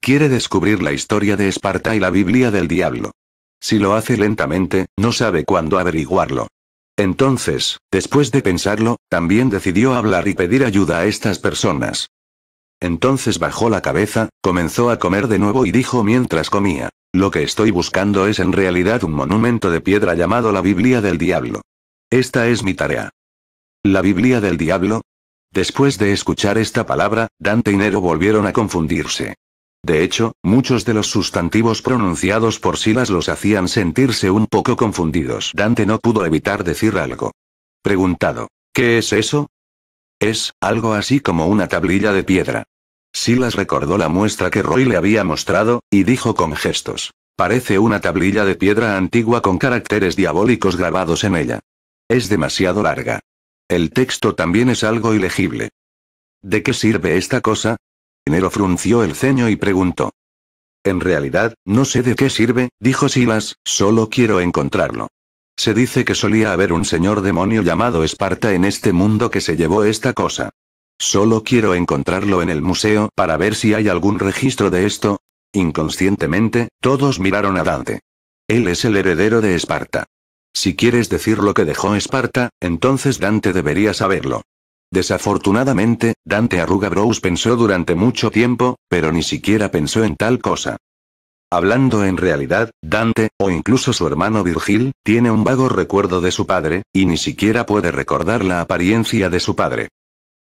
Quiere descubrir la historia de Esparta y la Biblia del Diablo. Si lo hace lentamente, no sabe cuándo averiguarlo. Entonces, después de pensarlo, también decidió hablar y pedir ayuda a estas personas. Entonces bajó la cabeza, comenzó a comer de nuevo y dijo mientras comía, lo que estoy buscando es en realidad un monumento de piedra llamado la Biblia del Diablo. Esta es mi tarea. ¿La Biblia del Diablo? Después de escuchar esta palabra, Dante y Nero volvieron a confundirse. De hecho, muchos de los sustantivos pronunciados por Silas los hacían sentirse un poco confundidos. Dante no pudo evitar decir algo. Preguntado, ¿qué es eso? Es, algo así como una tablilla de piedra. Silas recordó la muestra que Roy le había mostrado, y dijo con gestos. Parece una tablilla de piedra antigua con caracteres diabólicos grabados en ella. Es demasiado larga. El texto también es algo ilegible. ¿De qué sirve esta cosa? Nero frunció el ceño y preguntó. En realidad, no sé de qué sirve, dijo Silas, solo quiero encontrarlo. Se dice que solía haber un señor demonio llamado Esparta en este mundo que se llevó esta cosa. Solo quiero encontrarlo en el museo para ver si hay algún registro de esto. Inconscientemente, todos miraron a Dante. Él es el heredero de Esparta. Si quieres decir lo que dejó Esparta, entonces Dante debería saberlo. Desafortunadamente, Dante Arruga Bros pensó durante mucho tiempo, pero ni siquiera pensó en tal cosa. Hablando en realidad, Dante, o incluso su hermano Virgil, tiene un vago recuerdo de su padre, y ni siquiera puede recordar la apariencia de su padre.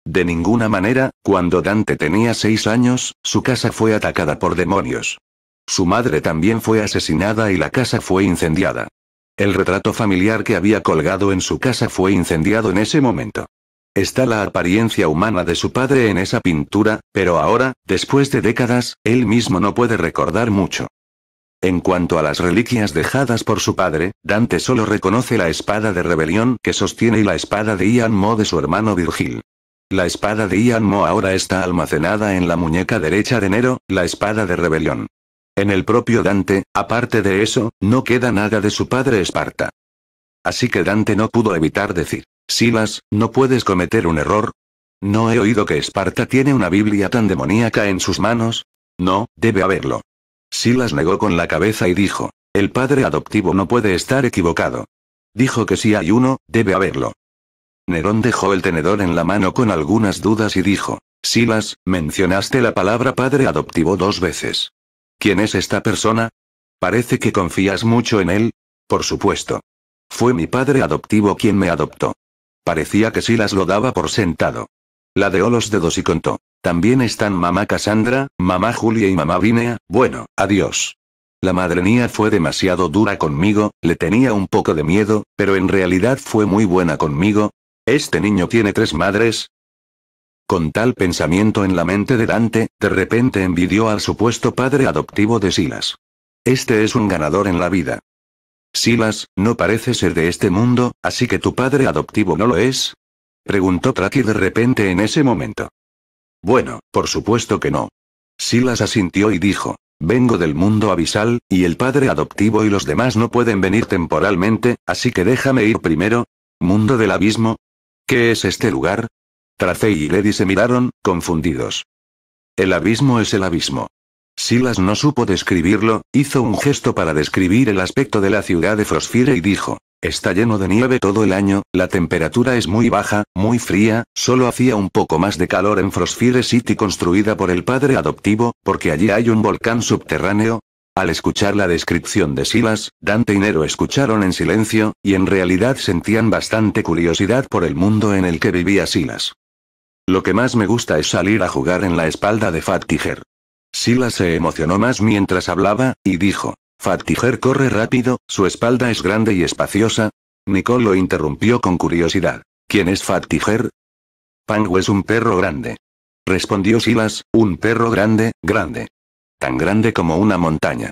De ninguna manera, cuando Dante tenía seis años, su casa fue atacada por demonios. Su madre también fue asesinada y la casa fue incendiada. El retrato familiar que había colgado en su casa fue incendiado en ese momento. Está la apariencia humana de su padre en esa pintura, pero ahora, después de décadas, él mismo no puede recordar mucho. En cuanto a las reliquias dejadas por su padre, Dante solo reconoce la espada de rebelión que sostiene y la espada de Ian Mo de su hermano Virgil. La espada de Ian Mo ahora está almacenada en la muñeca derecha de Nero, la espada de rebelión. En el propio Dante, aparte de eso, no queda nada de su padre Esparta. Así que Dante no pudo evitar decir. Silas, no puedes cometer un error. No he oído que Esparta tiene una Biblia tan demoníaca en sus manos. No, debe haberlo. Silas negó con la cabeza y dijo, el padre adoptivo no puede estar equivocado. Dijo que si hay uno, debe haberlo. Nerón dejó el tenedor en la mano con algunas dudas y dijo, Silas, mencionaste la palabra padre adoptivo dos veces. ¿Quién es esta persona? Parece que confías mucho en él. Por supuesto. Fue mi padre adoptivo quien me adoptó. Parecía que Silas lo daba por sentado. La deó los dedos y contó. También están mamá Cassandra, mamá Julia y mamá Vinea, bueno, adiós. La madrenía fue demasiado dura conmigo, le tenía un poco de miedo, pero en realidad fue muy buena conmigo. ¿Este niño tiene tres madres? Con tal pensamiento en la mente de Dante, de repente envidió al supuesto padre adoptivo de Silas. Este es un ganador en la vida. Silas, no parece ser de este mundo, así que tu padre adoptivo no lo es? Preguntó Traki de repente en ese momento. Bueno, por supuesto que no. Silas asintió y dijo, Vengo del mundo abisal, y el padre adoptivo y los demás no pueden venir temporalmente, así que déjame ir primero. ¿Mundo del abismo? ¿Qué es este lugar? Tracy y Lady se miraron, confundidos. El abismo es el abismo. Silas no supo describirlo, hizo un gesto para describir el aspecto de la ciudad de Frosfire y dijo, Está lleno de nieve todo el año, la temperatura es muy baja, muy fría, solo hacía un poco más de calor en Frostfire City construida por el padre adoptivo, porque allí hay un volcán subterráneo. Al escuchar la descripción de Silas, Dante y Nero escucharon en silencio, y en realidad sentían bastante curiosidad por el mundo en el que vivía Silas. Lo que más me gusta es salir a jugar en la espalda de Fat Tiger. Silas se emocionó más mientras hablaba, y dijo. «Fatiger corre rápido, su espalda es grande y espaciosa. Nicole lo interrumpió con curiosidad. ¿Quién es Fatiger?» Pangu es un perro grande. Respondió Silas, un perro grande, grande. Tan grande como una montaña.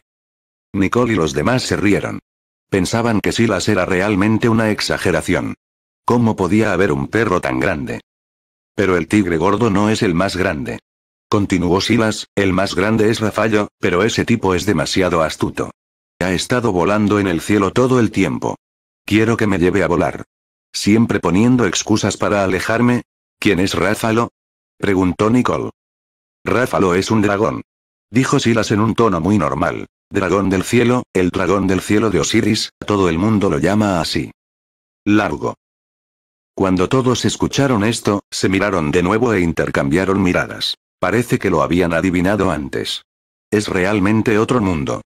Nicole y los demás se rieron. Pensaban que Silas era realmente una exageración. ¿Cómo podía haber un perro tan grande? Pero el tigre gordo no es el más grande. Continuó Silas, el más grande es Rafallo, pero ese tipo es demasiado astuto. Ha estado volando en el cielo todo el tiempo. Quiero que me lleve a volar. Siempre poniendo excusas para alejarme. ¿Quién es Ráfalo? Preguntó Nicole. Ráfalo es un dragón. Dijo Silas en un tono muy normal. Dragón del cielo, el dragón del cielo de Osiris, todo el mundo lo llama así. Largo. Cuando todos escucharon esto, se miraron de nuevo e intercambiaron miradas. Parece que lo habían adivinado antes. Es realmente otro mundo.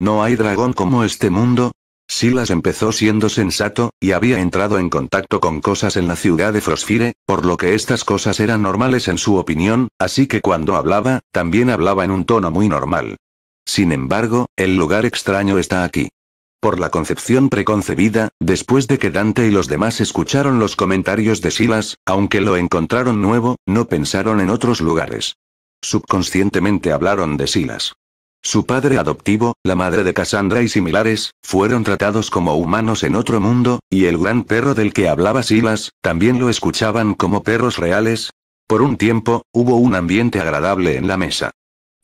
No hay dragón como este mundo. Silas empezó siendo sensato, y había entrado en contacto con cosas en la ciudad de Frosfire, por lo que estas cosas eran normales en su opinión, así que cuando hablaba, también hablaba en un tono muy normal. Sin embargo, el lugar extraño está aquí por la concepción preconcebida, después de que Dante y los demás escucharon los comentarios de Silas, aunque lo encontraron nuevo, no pensaron en otros lugares. Subconscientemente hablaron de Silas. Su padre adoptivo, la madre de Cassandra y similares, fueron tratados como humanos en otro mundo, y el gran perro del que hablaba Silas, también lo escuchaban como perros reales. Por un tiempo, hubo un ambiente agradable en la mesa.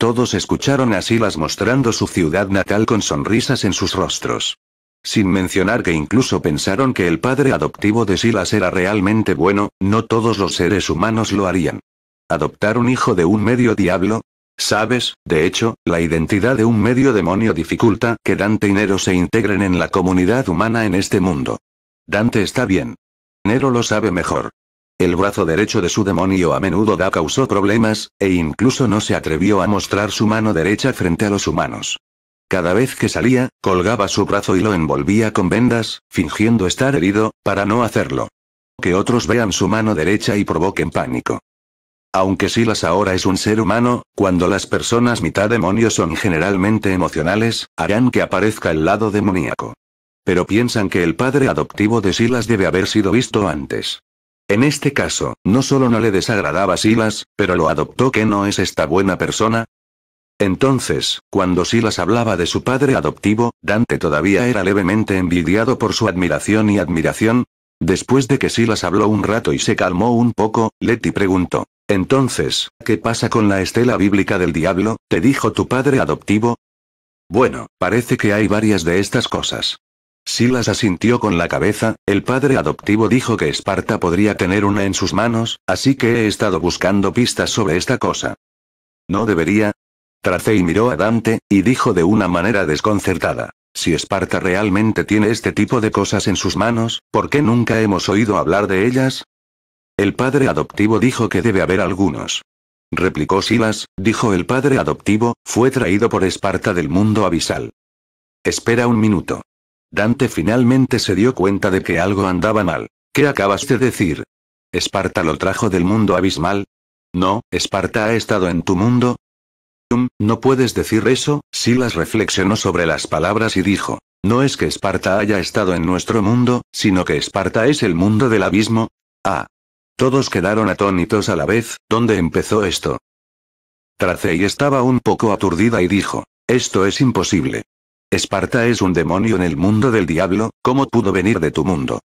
Todos escucharon a Silas mostrando su ciudad natal con sonrisas en sus rostros. Sin mencionar que incluso pensaron que el padre adoptivo de Silas era realmente bueno, no todos los seres humanos lo harían. ¿Adoptar un hijo de un medio diablo? Sabes, de hecho, la identidad de un medio demonio dificulta que Dante y Nero se integren en la comunidad humana en este mundo. Dante está bien. Nero lo sabe mejor. El brazo derecho de su demonio a menudo da causó problemas, e incluso no se atrevió a mostrar su mano derecha frente a los humanos. Cada vez que salía, colgaba su brazo y lo envolvía con vendas, fingiendo estar herido, para no hacerlo. Que otros vean su mano derecha y provoquen pánico. Aunque Silas ahora es un ser humano, cuando las personas mitad demonio son generalmente emocionales, harán que aparezca el lado demoníaco. Pero piensan que el padre adoptivo de Silas debe haber sido visto antes. En este caso, no solo no le desagradaba Silas, pero lo adoptó que no es esta buena persona. Entonces, cuando Silas hablaba de su padre adoptivo, Dante todavía era levemente envidiado por su admiración y admiración. Después de que Silas habló un rato y se calmó un poco, Letty preguntó, entonces, ¿qué pasa con la estela bíblica del diablo? ¿Te dijo tu padre adoptivo? Bueno, parece que hay varias de estas cosas. Silas asintió con la cabeza, el padre adoptivo dijo que Esparta podría tener una en sus manos, así que he estado buscando pistas sobre esta cosa. ¿No debería? y miró a Dante, y dijo de una manera desconcertada. Si Esparta realmente tiene este tipo de cosas en sus manos, ¿por qué nunca hemos oído hablar de ellas? El padre adoptivo dijo que debe haber algunos. Replicó Silas, dijo el padre adoptivo, fue traído por Esparta del mundo abisal. Espera un minuto. Dante finalmente se dio cuenta de que algo andaba mal. ¿Qué acabas de decir? ¿Esparta lo trajo del mundo abismal? No, Esparta ha estado en tu mundo. no puedes decir eso, Silas reflexionó sobre las palabras y dijo, no es que Esparta haya estado en nuestro mundo, sino que Esparta es el mundo del abismo. Ah. Todos quedaron atónitos a la vez, ¿dónde empezó esto? Tracey estaba un poco aturdida y dijo, esto es imposible. Esparta es un demonio en el mundo del diablo, ¿cómo pudo venir de tu mundo?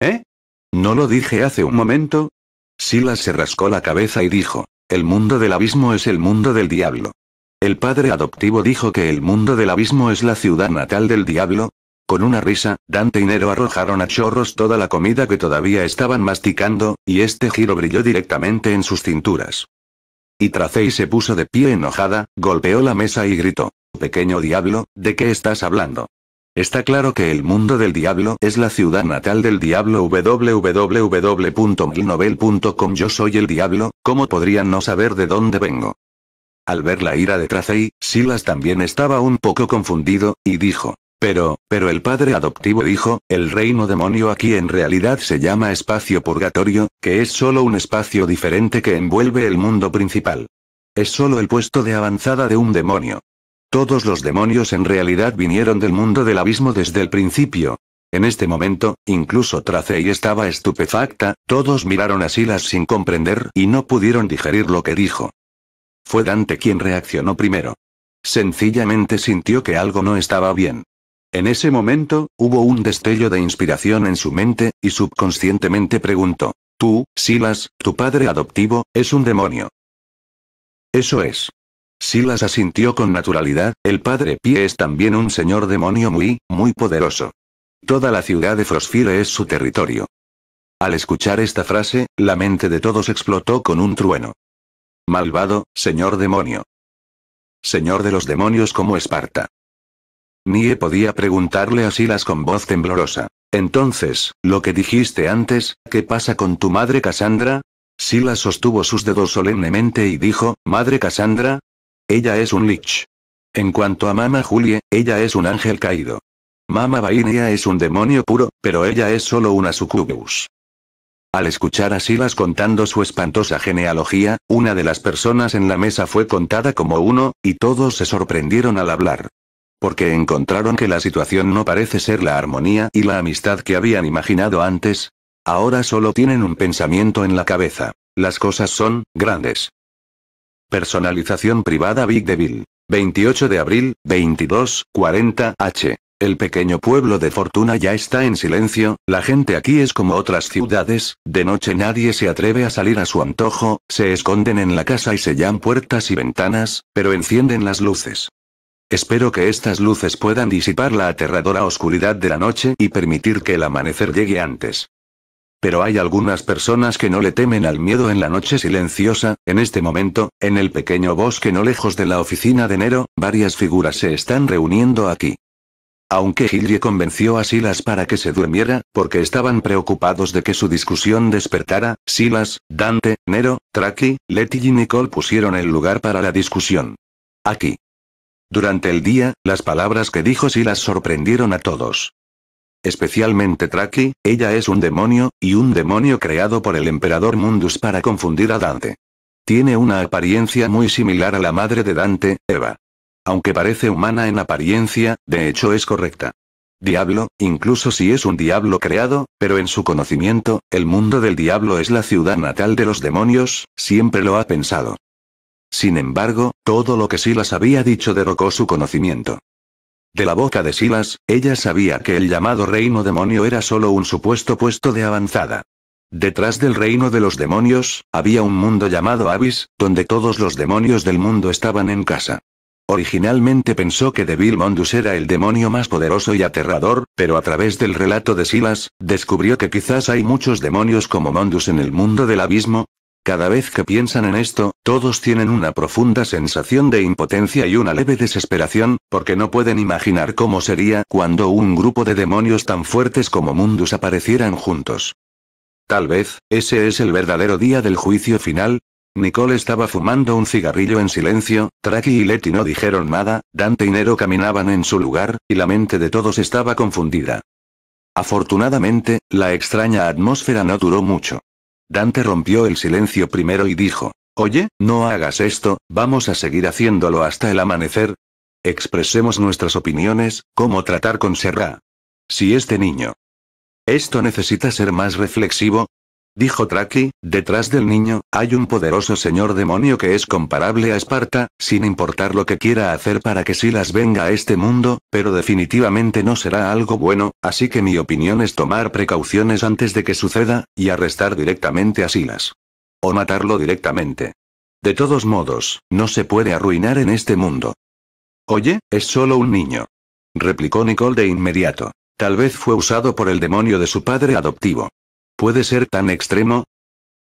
¿Eh? ¿No lo dije hace un momento? Silas se rascó la cabeza y dijo, el mundo del abismo es el mundo del diablo. El padre adoptivo dijo que el mundo del abismo es la ciudad natal del diablo. Con una risa, Dante y Nero arrojaron a chorros toda la comida que todavía estaban masticando, y este giro brilló directamente en sus cinturas. Y Tracey se puso de pie enojada, golpeó la mesa y gritó. Pequeño diablo, ¿de qué estás hablando? Está claro que el mundo del diablo es la ciudad natal del diablo www.milnovel.com Yo soy el diablo, ¿cómo podrían no saber de dónde vengo? Al ver la ira de Tracey, Silas también estaba un poco confundido, y dijo, pero, pero el padre adoptivo dijo, el reino demonio aquí en realidad se llama espacio purgatorio, que es solo un espacio diferente que envuelve el mundo principal. Es solo el puesto de avanzada de un demonio. Todos los demonios en realidad vinieron del mundo del abismo desde el principio. En este momento, incluso Tracey estaba estupefacta, todos miraron a Silas sin comprender y no pudieron digerir lo que dijo. Fue Dante quien reaccionó primero. Sencillamente sintió que algo no estaba bien. En ese momento, hubo un destello de inspiración en su mente, y subconscientemente preguntó, Tú, Silas, tu padre adoptivo, es un demonio. Eso es. Silas asintió con naturalidad, el padre Pie es también un señor demonio muy, muy poderoso. Toda la ciudad de Frosfire es su territorio. Al escuchar esta frase, la mente de todos explotó con un trueno. Malvado, señor demonio. Señor de los demonios como Esparta. Nie podía preguntarle a Silas con voz temblorosa. Entonces, lo que dijiste antes, ¿qué pasa con tu madre Cassandra? Silas sostuvo sus dedos solemnemente y dijo, Madre Cassandra, ella es un lich. En cuanto a Mama Julie, ella es un ángel caído. Mama Vainia es un demonio puro, pero ella es solo una succubus. Al escuchar a Silas contando su espantosa genealogía, una de las personas en la mesa fue contada como uno, y todos se sorprendieron al hablar. Porque encontraron que la situación no parece ser la armonía y la amistad que habían imaginado antes. Ahora solo tienen un pensamiento en la cabeza. Las cosas son, grandes. Personalización privada Big Devil. 28 de abril, 22, 40 H. El pequeño pueblo de Fortuna ya está en silencio, la gente aquí es como otras ciudades, de noche nadie se atreve a salir a su antojo, se esconden en la casa y sellan puertas y ventanas, pero encienden las luces. Espero que estas luces puedan disipar la aterradora oscuridad de la noche y permitir que el amanecer llegue antes. Pero hay algunas personas que no le temen al miedo en la noche silenciosa, en este momento, en el pequeño bosque no lejos de la oficina de Nero, varias figuras se están reuniendo aquí. Aunque Hillary convenció a Silas para que se durmiera, porque estaban preocupados de que su discusión despertara, Silas, Dante, Nero, Traki, Letty y Nicole pusieron el lugar para la discusión. Aquí. Durante el día, las palabras que dijo Silas sorprendieron a todos especialmente Traki, ella es un demonio, y un demonio creado por el emperador Mundus para confundir a Dante. Tiene una apariencia muy similar a la madre de Dante, Eva. Aunque parece humana en apariencia, de hecho es correcta. Diablo, incluso si es un diablo creado, pero en su conocimiento, el mundo del diablo es la ciudad natal de los demonios, siempre lo ha pensado. Sin embargo, todo lo que Silas había dicho derrocó su conocimiento. De la boca de Silas, ella sabía que el llamado reino demonio era solo un supuesto puesto de avanzada. Detrás del reino de los demonios, había un mundo llamado Abyss, donde todos los demonios del mundo estaban en casa. Originalmente pensó que Devil Mondus era el demonio más poderoso y aterrador, pero a través del relato de Silas, descubrió que quizás hay muchos demonios como Mondus en el mundo del abismo, cada vez que piensan en esto, todos tienen una profunda sensación de impotencia y una leve desesperación, porque no pueden imaginar cómo sería cuando un grupo de demonios tan fuertes como Mundus aparecieran juntos. Tal vez, ese es el verdadero día del juicio final. Nicole estaba fumando un cigarrillo en silencio, Traki y Letty no dijeron nada, Dante y Nero caminaban en su lugar, y la mente de todos estaba confundida. Afortunadamente, la extraña atmósfera no duró mucho. Dante rompió el silencio primero y dijo, Oye, no hagas esto, vamos a seguir haciéndolo hasta el amanecer. Expresemos nuestras opiniones, cómo tratar con Serra. Si este niño. Esto necesita ser más reflexivo, dijo Traki, detrás del niño, hay un poderoso señor demonio que es comparable a Esparta, sin importar lo que quiera hacer para que Silas venga a este mundo, pero definitivamente no será algo bueno, así que mi opinión es tomar precauciones antes de que suceda, y arrestar directamente a Silas. O matarlo directamente. De todos modos, no se puede arruinar en este mundo. Oye, es solo un niño. Replicó Nicole de inmediato. Tal vez fue usado por el demonio de su padre adoptivo. ¿Puede ser tan extremo?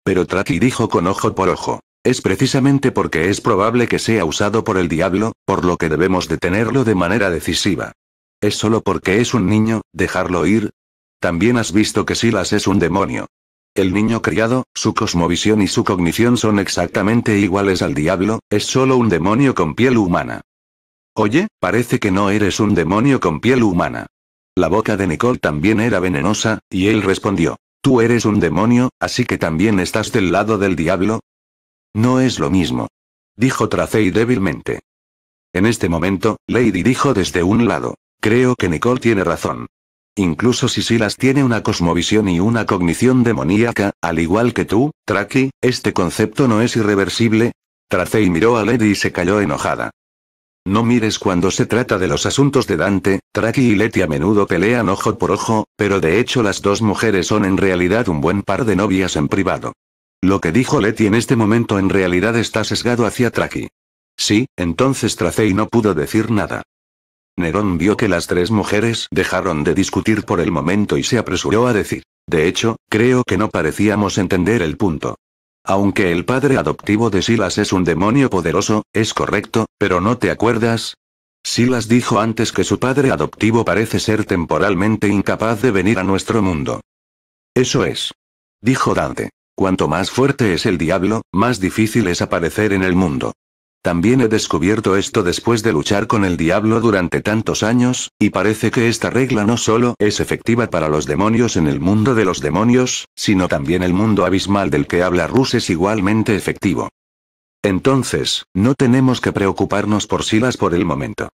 Pero Traki dijo con ojo por ojo. Es precisamente porque es probable que sea usado por el diablo, por lo que debemos detenerlo de manera decisiva. ¿Es solo porque es un niño, dejarlo ir? También has visto que Silas es un demonio. El niño criado, su cosmovisión y su cognición son exactamente iguales al diablo, es solo un demonio con piel humana. Oye, parece que no eres un demonio con piel humana. La boca de Nicole también era venenosa, y él respondió. Tú eres un demonio, así que también estás del lado del diablo. No es lo mismo. Dijo Tracey débilmente. En este momento, Lady dijo desde un lado. Creo que Nicole tiene razón. Incluso si Silas tiene una cosmovisión y una cognición demoníaca, al igual que tú, Traki, este concepto no es irreversible. Tracey miró a Lady y se cayó enojada. No mires cuando se trata de los asuntos de Dante, Traki y Letty a menudo pelean ojo por ojo, pero de hecho las dos mujeres son en realidad un buen par de novias en privado. Lo que dijo Letty en este momento en realidad está sesgado hacia Traki. Sí, entonces Tracey no pudo decir nada. Nerón vio que las tres mujeres dejaron de discutir por el momento y se apresuró a decir. De hecho, creo que no parecíamos entender el punto. Aunque el padre adoptivo de Silas es un demonio poderoso, es correcto, pero ¿no te acuerdas? Silas dijo antes que su padre adoptivo parece ser temporalmente incapaz de venir a nuestro mundo. Eso es. Dijo Dante. Cuanto más fuerte es el diablo, más difícil es aparecer en el mundo. También he descubierto esto después de luchar con el diablo durante tantos años, y parece que esta regla no solo es efectiva para los demonios en el mundo de los demonios, sino también el mundo abismal del que habla Rus es igualmente efectivo. Entonces, no tenemos que preocuparnos por Silas por el momento.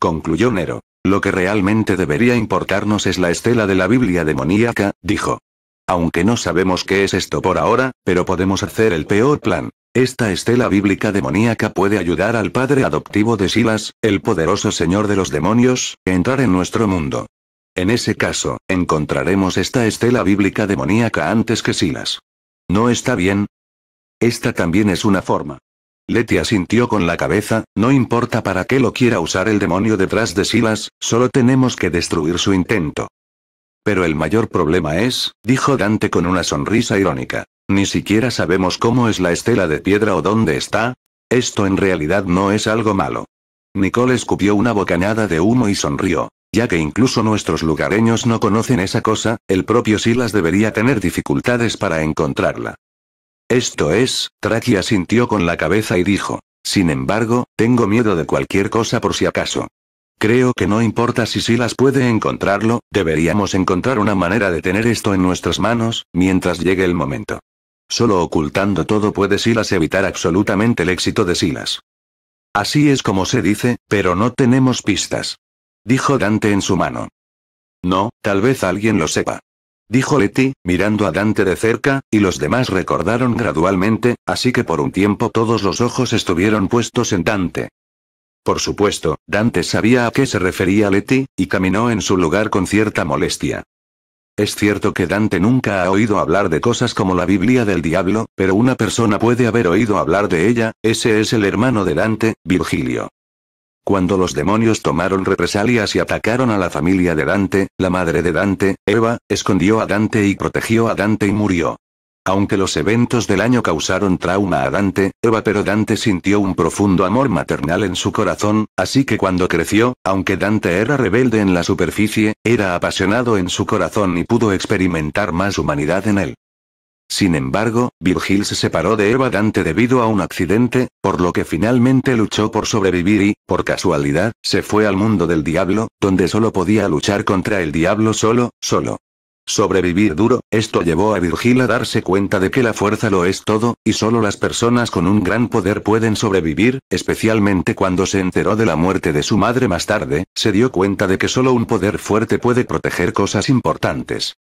Concluyó Nero. Lo que realmente debería importarnos es la estela de la Biblia demoníaca, dijo. Aunque no sabemos qué es esto por ahora, pero podemos hacer el peor plan. Esta estela bíblica demoníaca puede ayudar al padre adoptivo de Silas, el poderoso señor de los demonios, a entrar en nuestro mundo. En ese caso, encontraremos esta estela bíblica demoníaca antes que Silas. ¿No está bien? Esta también es una forma. Letia asintió con la cabeza, no importa para qué lo quiera usar el demonio detrás de Silas, solo tenemos que destruir su intento. Pero el mayor problema es, dijo Dante con una sonrisa irónica. Ni siquiera sabemos cómo es la estela de piedra o dónde está. Esto en realidad no es algo malo. Nicole escupió una bocanada de humo y sonrió. Ya que incluso nuestros lugareños no conocen esa cosa, el propio Silas debería tener dificultades para encontrarla. Esto es, Traquia sintió con la cabeza y dijo. Sin embargo, tengo miedo de cualquier cosa por si acaso. Creo que no importa si Silas puede encontrarlo, deberíamos encontrar una manera de tener esto en nuestras manos, mientras llegue el momento. Solo ocultando todo puede Silas evitar absolutamente el éxito de Silas. Así es como se dice, pero no tenemos pistas. Dijo Dante en su mano. No, tal vez alguien lo sepa. Dijo Letty, mirando a Dante de cerca, y los demás recordaron gradualmente, así que por un tiempo todos los ojos estuvieron puestos en Dante. Por supuesto, Dante sabía a qué se refería Leti, y caminó en su lugar con cierta molestia. Es cierto que Dante nunca ha oído hablar de cosas como la Biblia del Diablo, pero una persona puede haber oído hablar de ella, ese es el hermano de Dante, Virgilio. Cuando los demonios tomaron represalias y atacaron a la familia de Dante, la madre de Dante, Eva, escondió a Dante y protegió a Dante y murió. Aunque los eventos del año causaron trauma a Dante, Eva pero Dante sintió un profundo amor maternal en su corazón, así que cuando creció, aunque Dante era rebelde en la superficie, era apasionado en su corazón y pudo experimentar más humanidad en él. Sin embargo, Virgil se separó de Eva Dante debido a un accidente, por lo que finalmente luchó por sobrevivir y, por casualidad, se fue al mundo del diablo, donde solo podía luchar contra el diablo solo, solo. Sobrevivir duro, esto llevó a Virgil a darse cuenta de que la fuerza lo es todo, y solo las personas con un gran poder pueden sobrevivir, especialmente cuando se enteró de la muerte de su madre más tarde, se dio cuenta de que solo un poder fuerte puede proteger cosas importantes.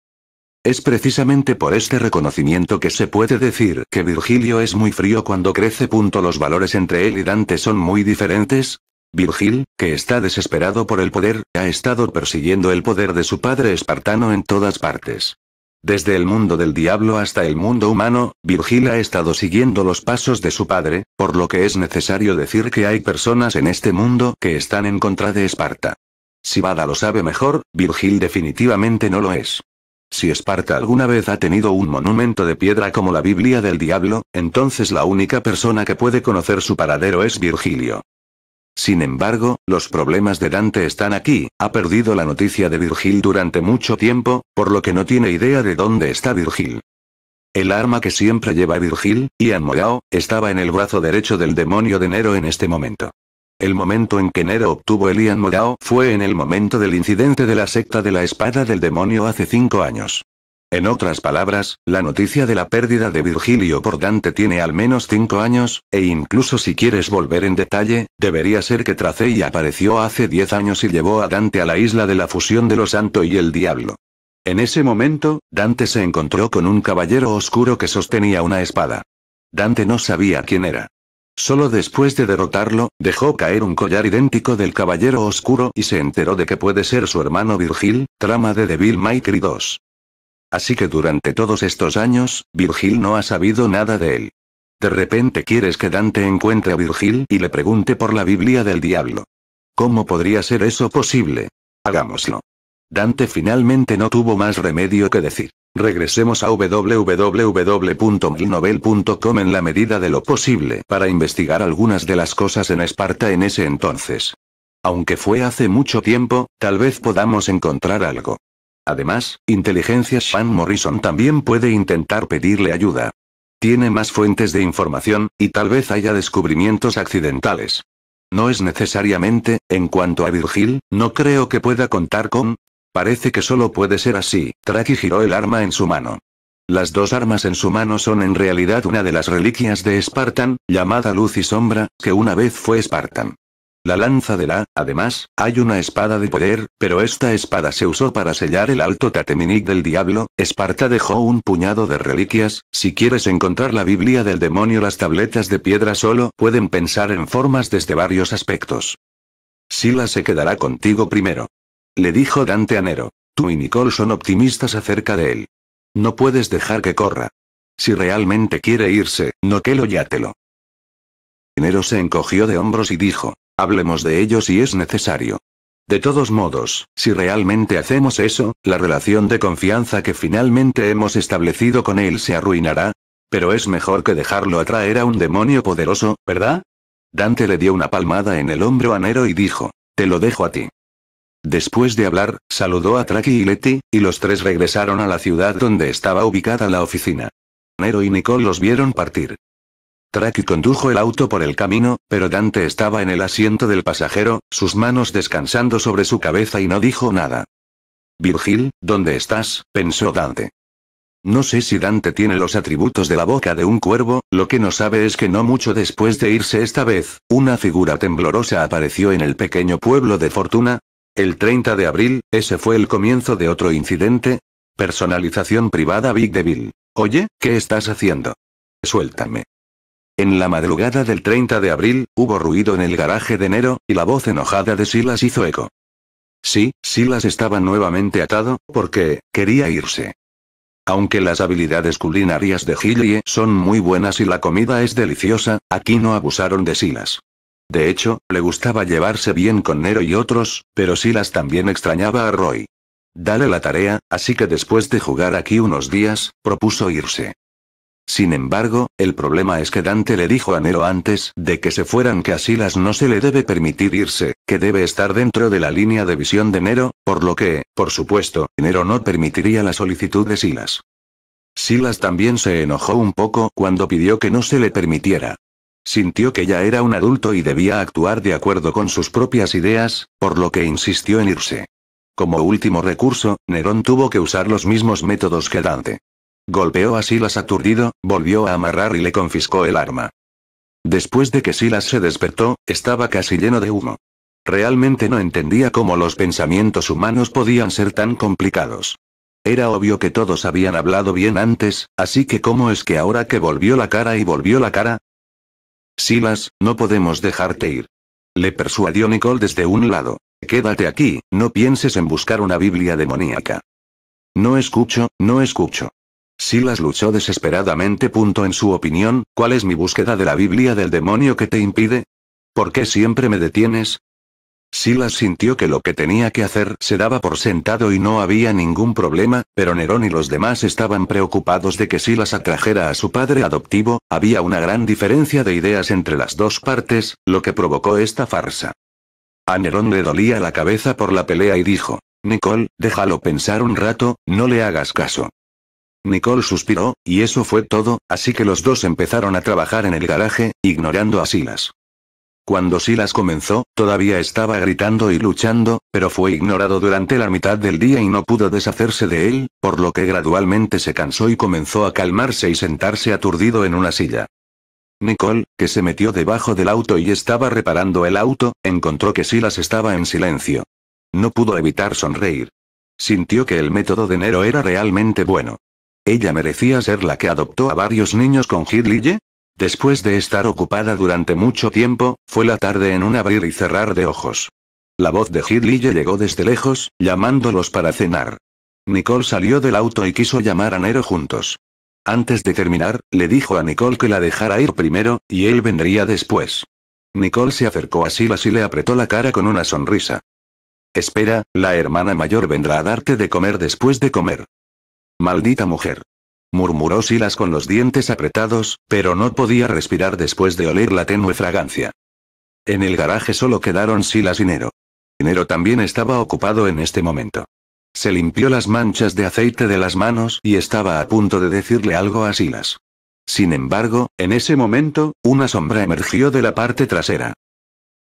Es precisamente por este reconocimiento que se puede decir que Virgilio es muy frío cuando crece. Los valores entre él y Dante son muy diferentes, Virgil, que está desesperado por el poder, ha estado persiguiendo el poder de su padre espartano en todas partes. Desde el mundo del diablo hasta el mundo humano, Virgil ha estado siguiendo los pasos de su padre, por lo que es necesario decir que hay personas en este mundo que están en contra de Esparta. Si Bada lo sabe mejor, Virgil definitivamente no lo es. Si Esparta alguna vez ha tenido un monumento de piedra como la Biblia del Diablo, entonces la única persona que puede conocer su paradero es Virgilio. Sin embargo, los problemas de Dante están aquí, ha perdido la noticia de Virgil durante mucho tiempo, por lo que no tiene idea de dónde está Virgil. El arma que siempre lleva Virgil, Ian Morao, estaba en el brazo derecho del demonio de Nero en este momento. El momento en que Nero obtuvo el Ian Morao fue en el momento del incidente de la secta de la espada del demonio hace cinco años. En otras palabras, la noticia de la pérdida de Virgilio por Dante tiene al menos cinco años, e incluso si quieres volver en detalle, debería ser que Tracey apareció hace 10 años y llevó a Dante a la isla de la fusión de lo santo y el diablo. En ese momento, Dante se encontró con un caballero oscuro que sostenía una espada. Dante no sabía quién era. Solo después de derrotarlo, dejó caer un collar idéntico del caballero oscuro y se enteró de que puede ser su hermano Virgil, trama de Devil May Cry 2. Así que durante todos estos años, Virgil no ha sabido nada de él. De repente quieres que Dante encuentre a Virgil y le pregunte por la Biblia del diablo. ¿Cómo podría ser eso posible? Hagámoslo. Dante finalmente no tuvo más remedio que decir. Regresemos a www.milnovel.com en la medida de lo posible para investigar algunas de las cosas en Esparta en ese entonces. Aunque fue hace mucho tiempo, tal vez podamos encontrar algo. Además, Inteligencia Sean Morrison también puede intentar pedirle ayuda. Tiene más fuentes de información, y tal vez haya descubrimientos accidentales. No es necesariamente, en cuanto a Virgil, no creo que pueda contar con... Parece que solo puede ser así, Traki giró el arma en su mano. Las dos armas en su mano son en realidad una de las reliquias de Spartan, llamada Luz y Sombra, que una vez fue Spartan. La lanza de la, además, hay una espada de poder, pero esta espada se usó para sellar el alto Tateminic del diablo, Esparta dejó un puñado de reliquias, si quieres encontrar la Biblia del demonio las tabletas de piedra solo pueden pensar en formas desde varios aspectos. Sila se quedará contigo primero. Le dijo Dante a Nero. Tú y Nicole son optimistas acerca de él. No puedes dejar que corra. Si realmente quiere irse, no que lo yátelo. Nero se encogió de hombros y dijo, Hablemos de ello si es necesario. De todos modos, si realmente hacemos eso, la relación de confianza que finalmente hemos establecido con él se arruinará. Pero es mejor que dejarlo atraer a un demonio poderoso, ¿verdad? Dante le dio una palmada en el hombro a Nero y dijo, te lo dejo a ti. Después de hablar, saludó a Traki y Letty, y los tres regresaron a la ciudad donde estaba ubicada la oficina. Nero y Nicole los vieron partir. Traki condujo el auto por el camino, pero Dante estaba en el asiento del pasajero, sus manos descansando sobre su cabeza y no dijo nada. Virgil, ¿dónde estás? pensó Dante. No sé si Dante tiene los atributos de la boca de un cuervo, lo que no sabe es que no mucho después de irse esta vez, una figura temblorosa apareció en el pequeño pueblo de Fortuna. El 30 de abril, ese fue el comienzo de otro incidente. Personalización privada Big Devil. Oye, ¿qué estás haciendo? Suéltame. En la madrugada del 30 de abril, hubo ruido en el garaje de Nero, y la voz enojada de Silas hizo eco. Sí, Silas estaba nuevamente atado, porque, quería irse. Aunque las habilidades culinarias de Gilly son muy buenas y la comida es deliciosa, aquí no abusaron de Silas. De hecho, le gustaba llevarse bien con Nero y otros, pero Silas también extrañaba a Roy. Dale la tarea, así que después de jugar aquí unos días, propuso irse. Sin embargo, el problema es que Dante le dijo a Nero antes de que se fueran que a Silas no se le debe permitir irse, que debe estar dentro de la línea de visión de Nero, por lo que, por supuesto, Nero no permitiría la solicitud de Silas. Silas también se enojó un poco cuando pidió que no se le permitiera. Sintió que ya era un adulto y debía actuar de acuerdo con sus propias ideas, por lo que insistió en irse. Como último recurso, Nerón tuvo que usar los mismos métodos que Dante. Golpeó a Silas aturdido, volvió a amarrar y le confiscó el arma. Después de que Silas se despertó, estaba casi lleno de humo. Realmente no entendía cómo los pensamientos humanos podían ser tan complicados. Era obvio que todos habían hablado bien antes, así que ¿cómo es que ahora que volvió la cara y volvió la cara? Silas, no podemos dejarte ir. Le persuadió Nicole desde un lado. Quédate aquí, no pienses en buscar una Biblia demoníaca. No escucho, no escucho. Silas luchó desesperadamente. Punto en su opinión, ¿cuál es mi búsqueda de la Biblia del demonio que te impide? ¿Por qué siempre me detienes? Silas sintió que lo que tenía que hacer se daba por sentado y no había ningún problema, pero Nerón y los demás estaban preocupados de que Silas atrajera a su padre adoptivo, había una gran diferencia de ideas entre las dos partes, lo que provocó esta farsa. A Nerón le dolía la cabeza por la pelea y dijo, Nicole, déjalo pensar un rato, no le hagas caso. Nicole suspiró, y eso fue todo, así que los dos empezaron a trabajar en el garaje, ignorando a Silas. Cuando Silas comenzó, todavía estaba gritando y luchando, pero fue ignorado durante la mitad del día y no pudo deshacerse de él, por lo que gradualmente se cansó y comenzó a calmarse y sentarse aturdido en una silla. Nicole, que se metió debajo del auto y estaba reparando el auto, encontró que Silas estaba en silencio. No pudo evitar sonreír. Sintió que el método de Nero era realmente bueno. ¿Ella merecía ser la que adoptó a varios niños con Hidlige. Después de estar ocupada durante mucho tiempo, fue la tarde en un abrir y cerrar de ojos. La voz de Hidlige llegó desde lejos, llamándolos para cenar. Nicole salió del auto y quiso llamar a Nero juntos. Antes de terminar, le dijo a Nicole que la dejara ir primero, y él vendría después. Nicole se acercó a Silas y le apretó la cara con una sonrisa. Espera, la hermana mayor vendrá a darte de comer después de comer. Maldita mujer. Murmuró Silas con los dientes apretados, pero no podía respirar después de oler la tenue fragancia. En el garaje solo quedaron Silas y Nero. Nero también estaba ocupado en este momento. Se limpió las manchas de aceite de las manos y estaba a punto de decirle algo a Silas. Sin embargo, en ese momento, una sombra emergió de la parte trasera.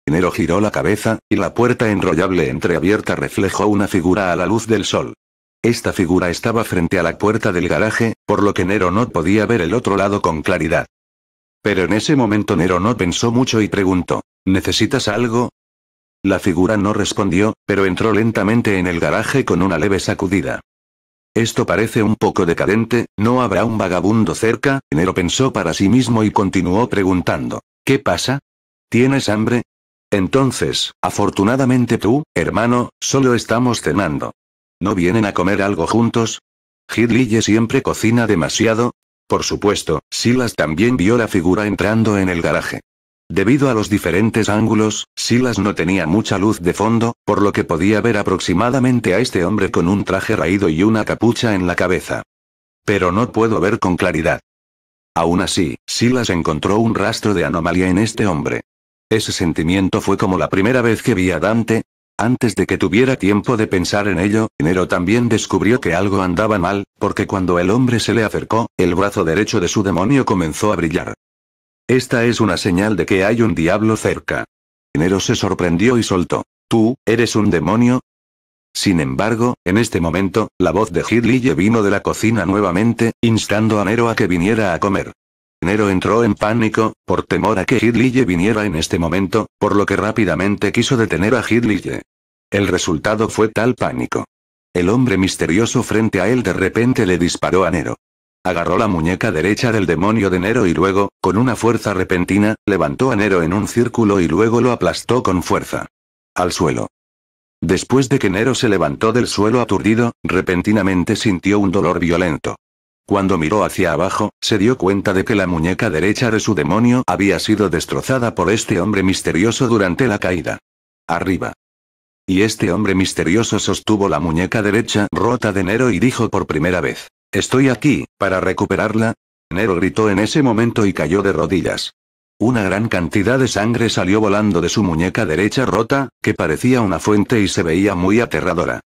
Nero giró la cabeza, y la puerta enrollable entreabierta reflejó una figura a la luz del sol. Esta figura estaba frente a la puerta del garaje, por lo que Nero no podía ver el otro lado con claridad. Pero en ese momento Nero no pensó mucho y preguntó, ¿necesitas algo? La figura no respondió, pero entró lentamente en el garaje con una leve sacudida. Esto parece un poco decadente, ¿no habrá un vagabundo cerca? Nero pensó para sí mismo y continuó preguntando, ¿qué pasa? ¿Tienes hambre? Entonces, afortunadamente tú, hermano, solo estamos cenando. ¿No vienen a comer algo juntos? Gidlille siempre cocina demasiado. Por supuesto, Silas también vio la figura entrando en el garaje. Debido a los diferentes ángulos, Silas no tenía mucha luz de fondo, por lo que podía ver aproximadamente a este hombre con un traje raído y una capucha en la cabeza. Pero no puedo ver con claridad. Aún así, Silas encontró un rastro de anomalía en este hombre. Ese sentimiento fue como la primera vez que vi a Dante, antes de que tuviera tiempo de pensar en ello, Nero también descubrió que algo andaba mal, porque cuando el hombre se le acercó, el brazo derecho de su demonio comenzó a brillar. Esta es una señal de que hay un diablo cerca. Nero se sorprendió y soltó. ¿Tú, eres un demonio? Sin embargo, en este momento, la voz de le vino de la cocina nuevamente, instando a Nero a que viniera a comer. Nero entró en pánico, por temor a que Hidlige viniera en este momento, por lo que rápidamente quiso detener a Hidlige. El resultado fue tal pánico. El hombre misterioso frente a él de repente le disparó a Nero. Agarró la muñeca derecha del demonio de Nero y luego, con una fuerza repentina, levantó a Nero en un círculo y luego lo aplastó con fuerza. Al suelo. Después de que Nero se levantó del suelo aturdido, repentinamente sintió un dolor violento. Cuando miró hacia abajo, se dio cuenta de que la muñeca derecha de su demonio había sido destrozada por este hombre misterioso durante la caída. Arriba. Y este hombre misterioso sostuvo la muñeca derecha rota de Nero y dijo por primera vez, Estoy aquí, para recuperarla. Nero gritó en ese momento y cayó de rodillas. Una gran cantidad de sangre salió volando de su muñeca derecha rota, que parecía una fuente y se veía muy aterradora.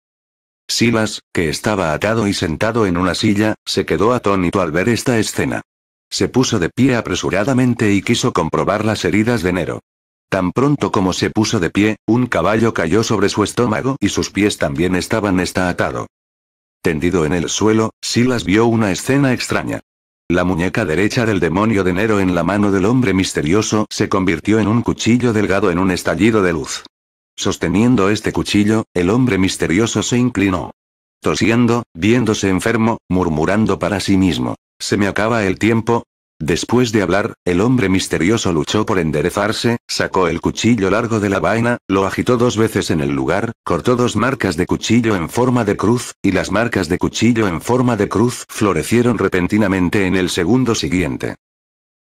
Silas, que estaba atado y sentado en una silla, se quedó atónito al ver esta escena. Se puso de pie apresuradamente y quiso comprobar las heridas de Nero. Tan pronto como se puso de pie, un caballo cayó sobre su estómago y sus pies también estaban está atado. Tendido en el suelo, Silas vio una escena extraña. La muñeca derecha del demonio de Nero en la mano del hombre misterioso se convirtió en un cuchillo delgado en un estallido de luz. Sosteniendo este cuchillo, el hombre misterioso se inclinó. Tosiendo, viéndose enfermo, murmurando para sí mismo. Se me acaba el tiempo. Después de hablar, el hombre misterioso luchó por enderezarse, sacó el cuchillo largo de la vaina, lo agitó dos veces en el lugar, cortó dos marcas de cuchillo en forma de cruz, y las marcas de cuchillo en forma de cruz florecieron repentinamente en el segundo siguiente.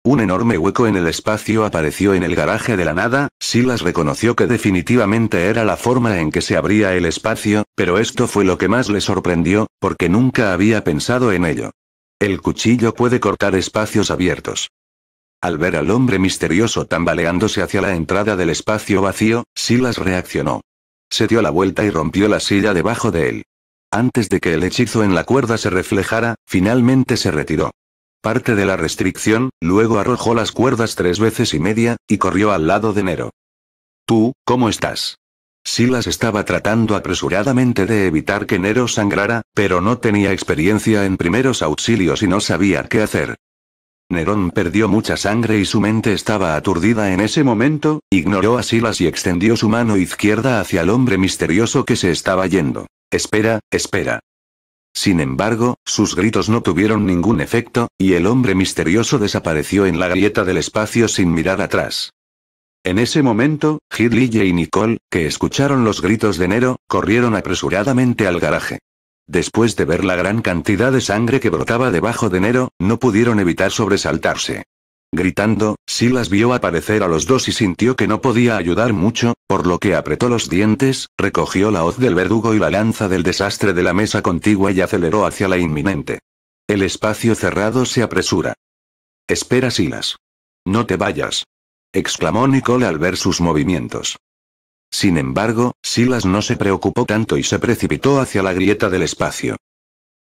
Un enorme hueco en el espacio apareció en el garaje de la nada, Silas reconoció que definitivamente era la forma en que se abría el espacio, pero esto fue lo que más le sorprendió, porque nunca había pensado en ello. El cuchillo puede cortar espacios abiertos. Al ver al hombre misterioso tambaleándose hacia la entrada del espacio vacío, Silas reaccionó. Se dio la vuelta y rompió la silla debajo de él. Antes de que el hechizo en la cuerda se reflejara, finalmente se retiró parte de la restricción, luego arrojó las cuerdas tres veces y media, y corrió al lado de Nero. Tú, ¿cómo estás? Silas estaba tratando apresuradamente de evitar que Nero sangrara, pero no tenía experiencia en primeros auxilios y no sabía qué hacer. Nerón perdió mucha sangre y su mente estaba aturdida en ese momento, ignoró a Silas y extendió su mano izquierda hacia el hombre misterioso que se estaba yendo. Espera, espera. Sin embargo, sus gritos no tuvieron ningún efecto, y el hombre misterioso desapareció en la galleta del espacio sin mirar atrás. En ese momento, Hidley y Nicole, que escucharon los gritos de Nero, corrieron apresuradamente al garaje. Después de ver la gran cantidad de sangre que brotaba debajo de Nero, no pudieron evitar sobresaltarse. Gritando, Silas vio aparecer a los dos y sintió que no podía ayudar mucho, por lo que apretó los dientes, recogió la hoz del verdugo y la lanza del desastre de la mesa contigua y aceleró hacia la inminente. El espacio cerrado se apresura. Espera Silas. No te vayas. exclamó Nicole al ver sus movimientos. Sin embargo, Silas no se preocupó tanto y se precipitó hacia la grieta del espacio.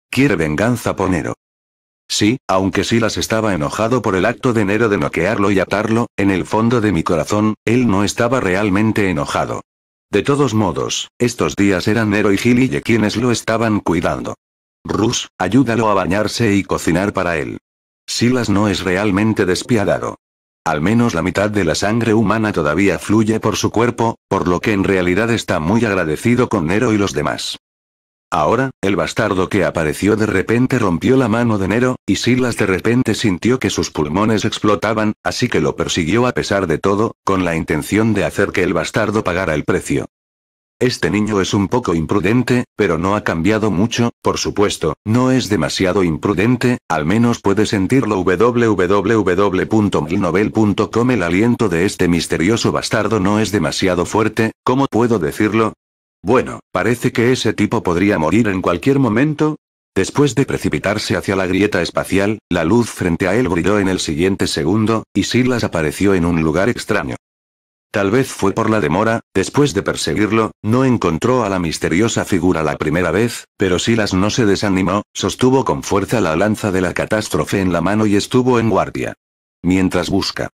Quiere venganza ponero. Sí, aunque Silas estaba enojado por el acto de Nero de noquearlo y atarlo, en el fondo de mi corazón, él no estaba realmente enojado. De todos modos, estos días eran Nero y Gilly quienes lo estaban cuidando. Rus, ayúdalo a bañarse y cocinar para él. Silas no es realmente despiadado. Al menos la mitad de la sangre humana todavía fluye por su cuerpo, por lo que en realidad está muy agradecido con Nero y los demás. Ahora, el bastardo que apareció de repente rompió la mano de Nero, y Silas de repente sintió que sus pulmones explotaban, así que lo persiguió a pesar de todo, con la intención de hacer que el bastardo pagara el precio. Este niño es un poco imprudente, pero no ha cambiado mucho, por supuesto, no es demasiado imprudente, al menos puede sentirlo www.milnovel.com El aliento de este misterioso bastardo no es demasiado fuerte, ¿cómo puedo decirlo? Bueno, parece que ese tipo podría morir en cualquier momento. Después de precipitarse hacia la grieta espacial, la luz frente a él brilló en el siguiente segundo, y Silas apareció en un lugar extraño. Tal vez fue por la demora, después de perseguirlo, no encontró a la misteriosa figura la primera vez, pero Silas no se desanimó, sostuvo con fuerza la lanza de la catástrofe en la mano y estuvo en guardia. Mientras busca.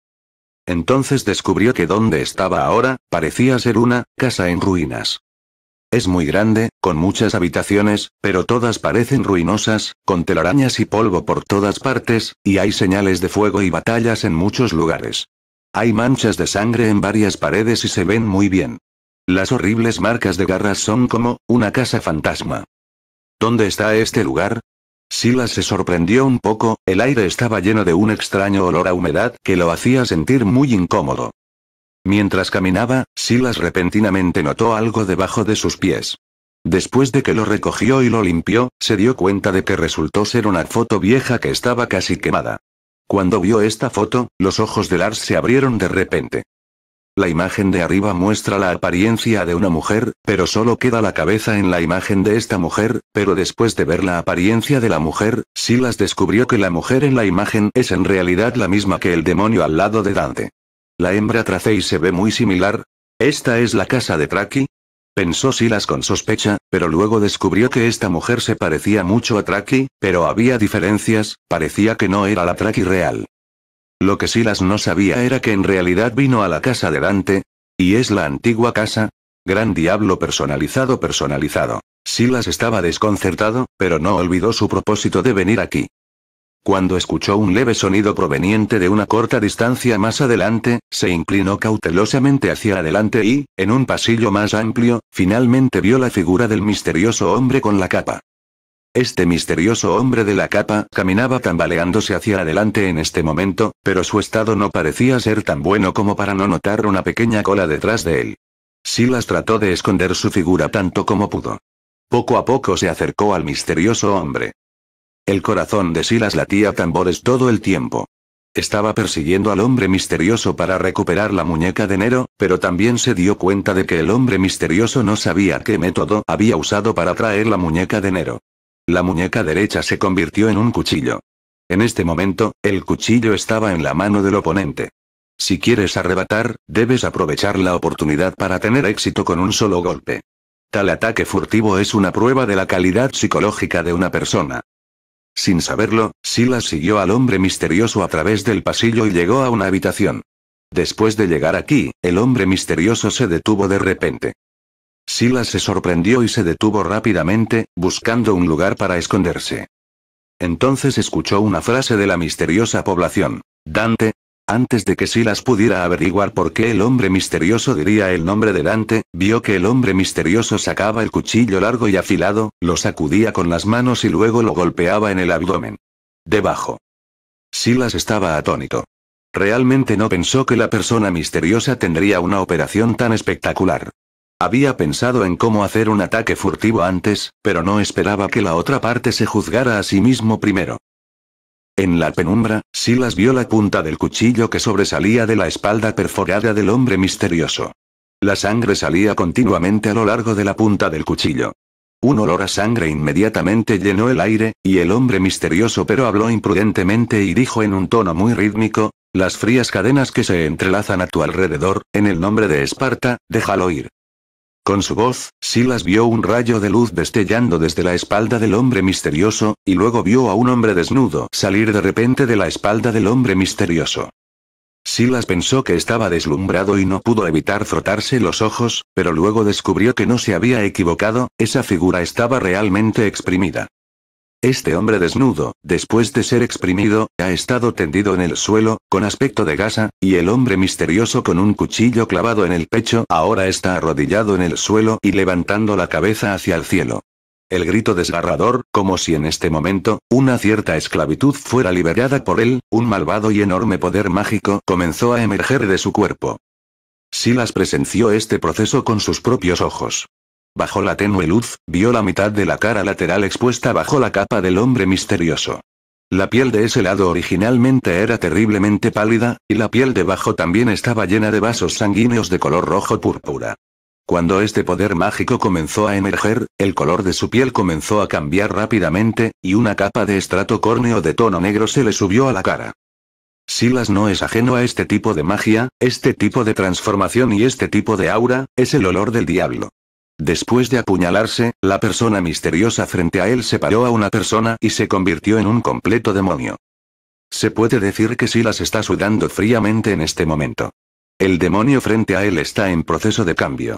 Entonces descubrió que donde estaba ahora, parecía ser una casa en ruinas. Es muy grande, con muchas habitaciones, pero todas parecen ruinosas, con telarañas y polvo por todas partes, y hay señales de fuego y batallas en muchos lugares. Hay manchas de sangre en varias paredes y se ven muy bien. Las horribles marcas de garras son como, una casa fantasma. ¿Dónde está este lugar? Silas se sorprendió un poco, el aire estaba lleno de un extraño olor a humedad que lo hacía sentir muy incómodo. Mientras caminaba, Silas repentinamente notó algo debajo de sus pies. Después de que lo recogió y lo limpió, se dio cuenta de que resultó ser una foto vieja que estaba casi quemada. Cuando vio esta foto, los ojos de Lars se abrieron de repente. La imagen de arriba muestra la apariencia de una mujer, pero solo queda la cabeza en la imagen de esta mujer, pero después de ver la apariencia de la mujer, Silas descubrió que la mujer en la imagen es en realidad la misma que el demonio al lado de Dante. La hembra y se ve muy similar. ¿Esta es la casa de Traki? Pensó Silas con sospecha, pero luego descubrió que esta mujer se parecía mucho a Traki, pero había diferencias, parecía que no era la Traki real. Lo que Silas no sabía era que en realidad vino a la casa de Dante, y es la antigua casa. Gran diablo personalizado personalizado. Silas estaba desconcertado, pero no olvidó su propósito de venir aquí. Cuando escuchó un leve sonido proveniente de una corta distancia más adelante, se inclinó cautelosamente hacia adelante y, en un pasillo más amplio, finalmente vio la figura del misterioso hombre con la capa. Este misterioso hombre de la capa caminaba tambaleándose hacia adelante en este momento, pero su estado no parecía ser tan bueno como para no notar una pequeña cola detrás de él. Silas trató de esconder su figura tanto como pudo. Poco a poco se acercó al misterioso hombre. El corazón de Silas latía tambores todo el tiempo. Estaba persiguiendo al hombre misterioso para recuperar la muñeca de Nero, pero también se dio cuenta de que el hombre misterioso no sabía qué método había usado para traer la muñeca de Nero. La muñeca derecha se convirtió en un cuchillo. En este momento, el cuchillo estaba en la mano del oponente. Si quieres arrebatar, debes aprovechar la oportunidad para tener éxito con un solo golpe. Tal ataque furtivo es una prueba de la calidad psicológica de una persona. Sin saberlo, Silas siguió al hombre misterioso a través del pasillo y llegó a una habitación. Después de llegar aquí, el hombre misterioso se detuvo de repente. Silas se sorprendió y se detuvo rápidamente, buscando un lugar para esconderse. Entonces escuchó una frase de la misteriosa población. Dante, antes de que Silas pudiera averiguar por qué el hombre misterioso diría el nombre delante, vio que el hombre misterioso sacaba el cuchillo largo y afilado, lo sacudía con las manos y luego lo golpeaba en el abdomen. Debajo. Silas estaba atónito. Realmente no pensó que la persona misteriosa tendría una operación tan espectacular. Había pensado en cómo hacer un ataque furtivo antes, pero no esperaba que la otra parte se juzgara a sí mismo primero. En la penumbra, Silas vio la punta del cuchillo que sobresalía de la espalda perforada del hombre misterioso. La sangre salía continuamente a lo largo de la punta del cuchillo. Un olor a sangre inmediatamente llenó el aire, y el hombre misterioso pero habló imprudentemente y dijo en un tono muy rítmico, las frías cadenas que se entrelazan a tu alrededor, en el nombre de Esparta, déjalo ir. Con su voz, Silas vio un rayo de luz destellando desde la espalda del hombre misterioso, y luego vio a un hombre desnudo salir de repente de la espalda del hombre misterioso. Silas pensó que estaba deslumbrado y no pudo evitar frotarse los ojos, pero luego descubrió que no se había equivocado, esa figura estaba realmente exprimida. Este hombre desnudo, después de ser exprimido, ha estado tendido en el suelo, con aspecto de gasa, y el hombre misterioso con un cuchillo clavado en el pecho ahora está arrodillado en el suelo y levantando la cabeza hacia el cielo. El grito desgarrador, como si en este momento, una cierta esclavitud fuera liberada por él, un malvado y enorme poder mágico comenzó a emerger de su cuerpo. Silas presenció este proceso con sus propios ojos. Bajo la tenue luz, vio la mitad de la cara lateral expuesta bajo la capa del hombre misterioso. La piel de ese lado originalmente era terriblemente pálida, y la piel debajo también estaba llena de vasos sanguíneos de color rojo púrpura. Cuando este poder mágico comenzó a emerger, el color de su piel comenzó a cambiar rápidamente, y una capa de estrato córneo de tono negro se le subió a la cara. Silas no es ajeno a este tipo de magia, este tipo de transformación y este tipo de aura, es el olor del diablo. Después de apuñalarse, la persona misteriosa frente a él se paró a una persona y se convirtió en un completo demonio. Se puede decir que Silas está sudando fríamente en este momento. El demonio frente a él está en proceso de cambio.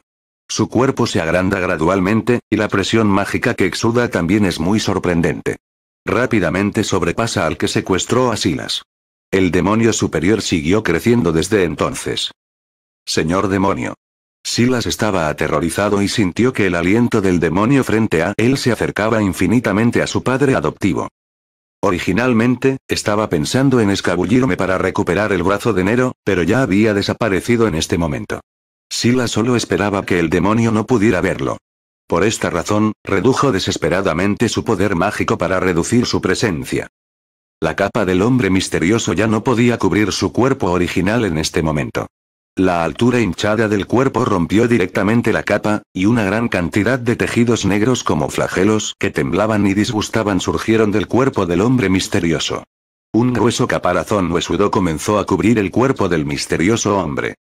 Su cuerpo se agranda gradualmente, y la presión mágica que exuda también es muy sorprendente. Rápidamente sobrepasa al que secuestró a Silas. El demonio superior siguió creciendo desde entonces. Señor demonio, Silas estaba aterrorizado y sintió que el aliento del demonio frente a él se acercaba infinitamente a su padre adoptivo. Originalmente, estaba pensando en escabullirme para recuperar el brazo de Nero, pero ya había desaparecido en este momento. Silas solo esperaba que el demonio no pudiera verlo. Por esta razón, redujo desesperadamente su poder mágico para reducir su presencia. La capa del hombre misterioso ya no podía cubrir su cuerpo original en este momento. La altura hinchada del cuerpo rompió directamente la capa, y una gran cantidad de tejidos negros como flagelos que temblaban y disgustaban surgieron del cuerpo del hombre misterioso. Un grueso caparazón huesudo comenzó a cubrir el cuerpo del misterioso hombre.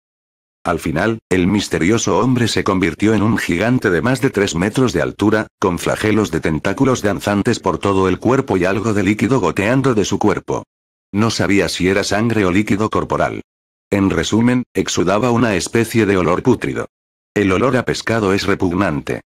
Al final, el misterioso hombre se convirtió en un gigante de más de 3 metros de altura, con flagelos de tentáculos danzantes por todo el cuerpo y algo de líquido goteando de su cuerpo. No sabía si era sangre o líquido corporal. En resumen, exudaba una especie de olor pútrido. El olor a pescado es repugnante.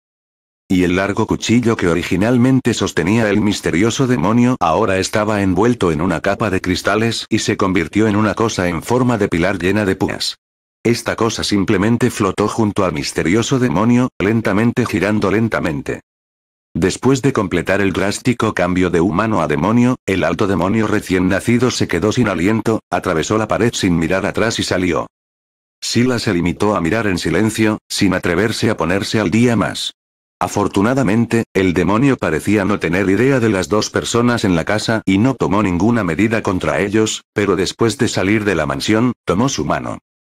Y el largo cuchillo que originalmente sostenía el misterioso demonio ahora estaba envuelto en una capa de cristales y se convirtió en una cosa en forma de pilar llena de púas. Esta cosa simplemente flotó junto al misterioso demonio, lentamente girando lentamente. Después de completar el drástico cambio de humano a demonio, el alto demonio recién nacido se quedó sin aliento, atravesó la pared sin mirar atrás y salió. Sila se limitó a mirar en silencio, sin atreverse a ponerse al día más. Afortunadamente, el demonio parecía no tener idea de las dos personas en la casa y no tomó ninguna medida contra ellos, pero después de salir de la mansión, tomó su mano.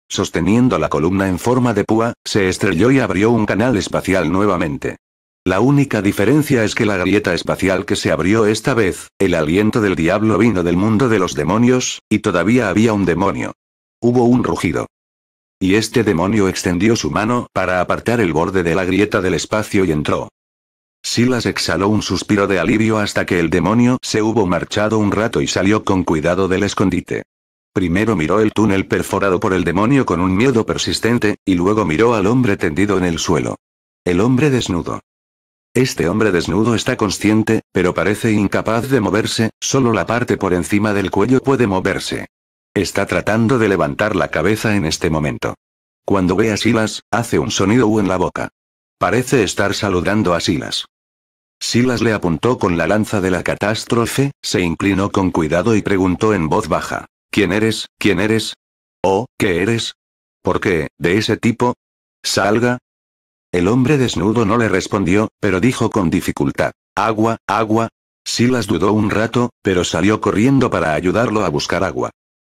Sosteniendo la columna en forma de púa, se estrelló y abrió un canal espacial nuevamente. La única diferencia es que la grieta espacial que se abrió esta vez, el aliento del diablo vino del mundo de los demonios, y todavía había un demonio. Hubo un rugido. Y este demonio extendió su mano para apartar el borde de la grieta del espacio y entró. Silas exhaló un suspiro de alivio hasta que el demonio se hubo marchado un rato y salió con cuidado del escondite. Primero miró el túnel perforado por el demonio con un miedo persistente, y luego miró al hombre tendido en el suelo. El hombre desnudo. Este hombre desnudo está consciente, pero parece incapaz de moverse, solo la parte por encima del cuello puede moverse. Está tratando de levantar la cabeza en este momento. Cuando ve a Silas, hace un sonido U en la boca. Parece estar saludando a Silas. Silas le apuntó con la lanza de la catástrofe, se inclinó con cuidado y preguntó en voz baja. ¿Quién eres? ¿Quién eres? ¿O, qué eres? ¿Por qué, de ese tipo? Salga, el hombre desnudo no le respondió, pero dijo con dificultad, agua, agua. Silas dudó un rato, pero salió corriendo para ayudarlo a buscar agua.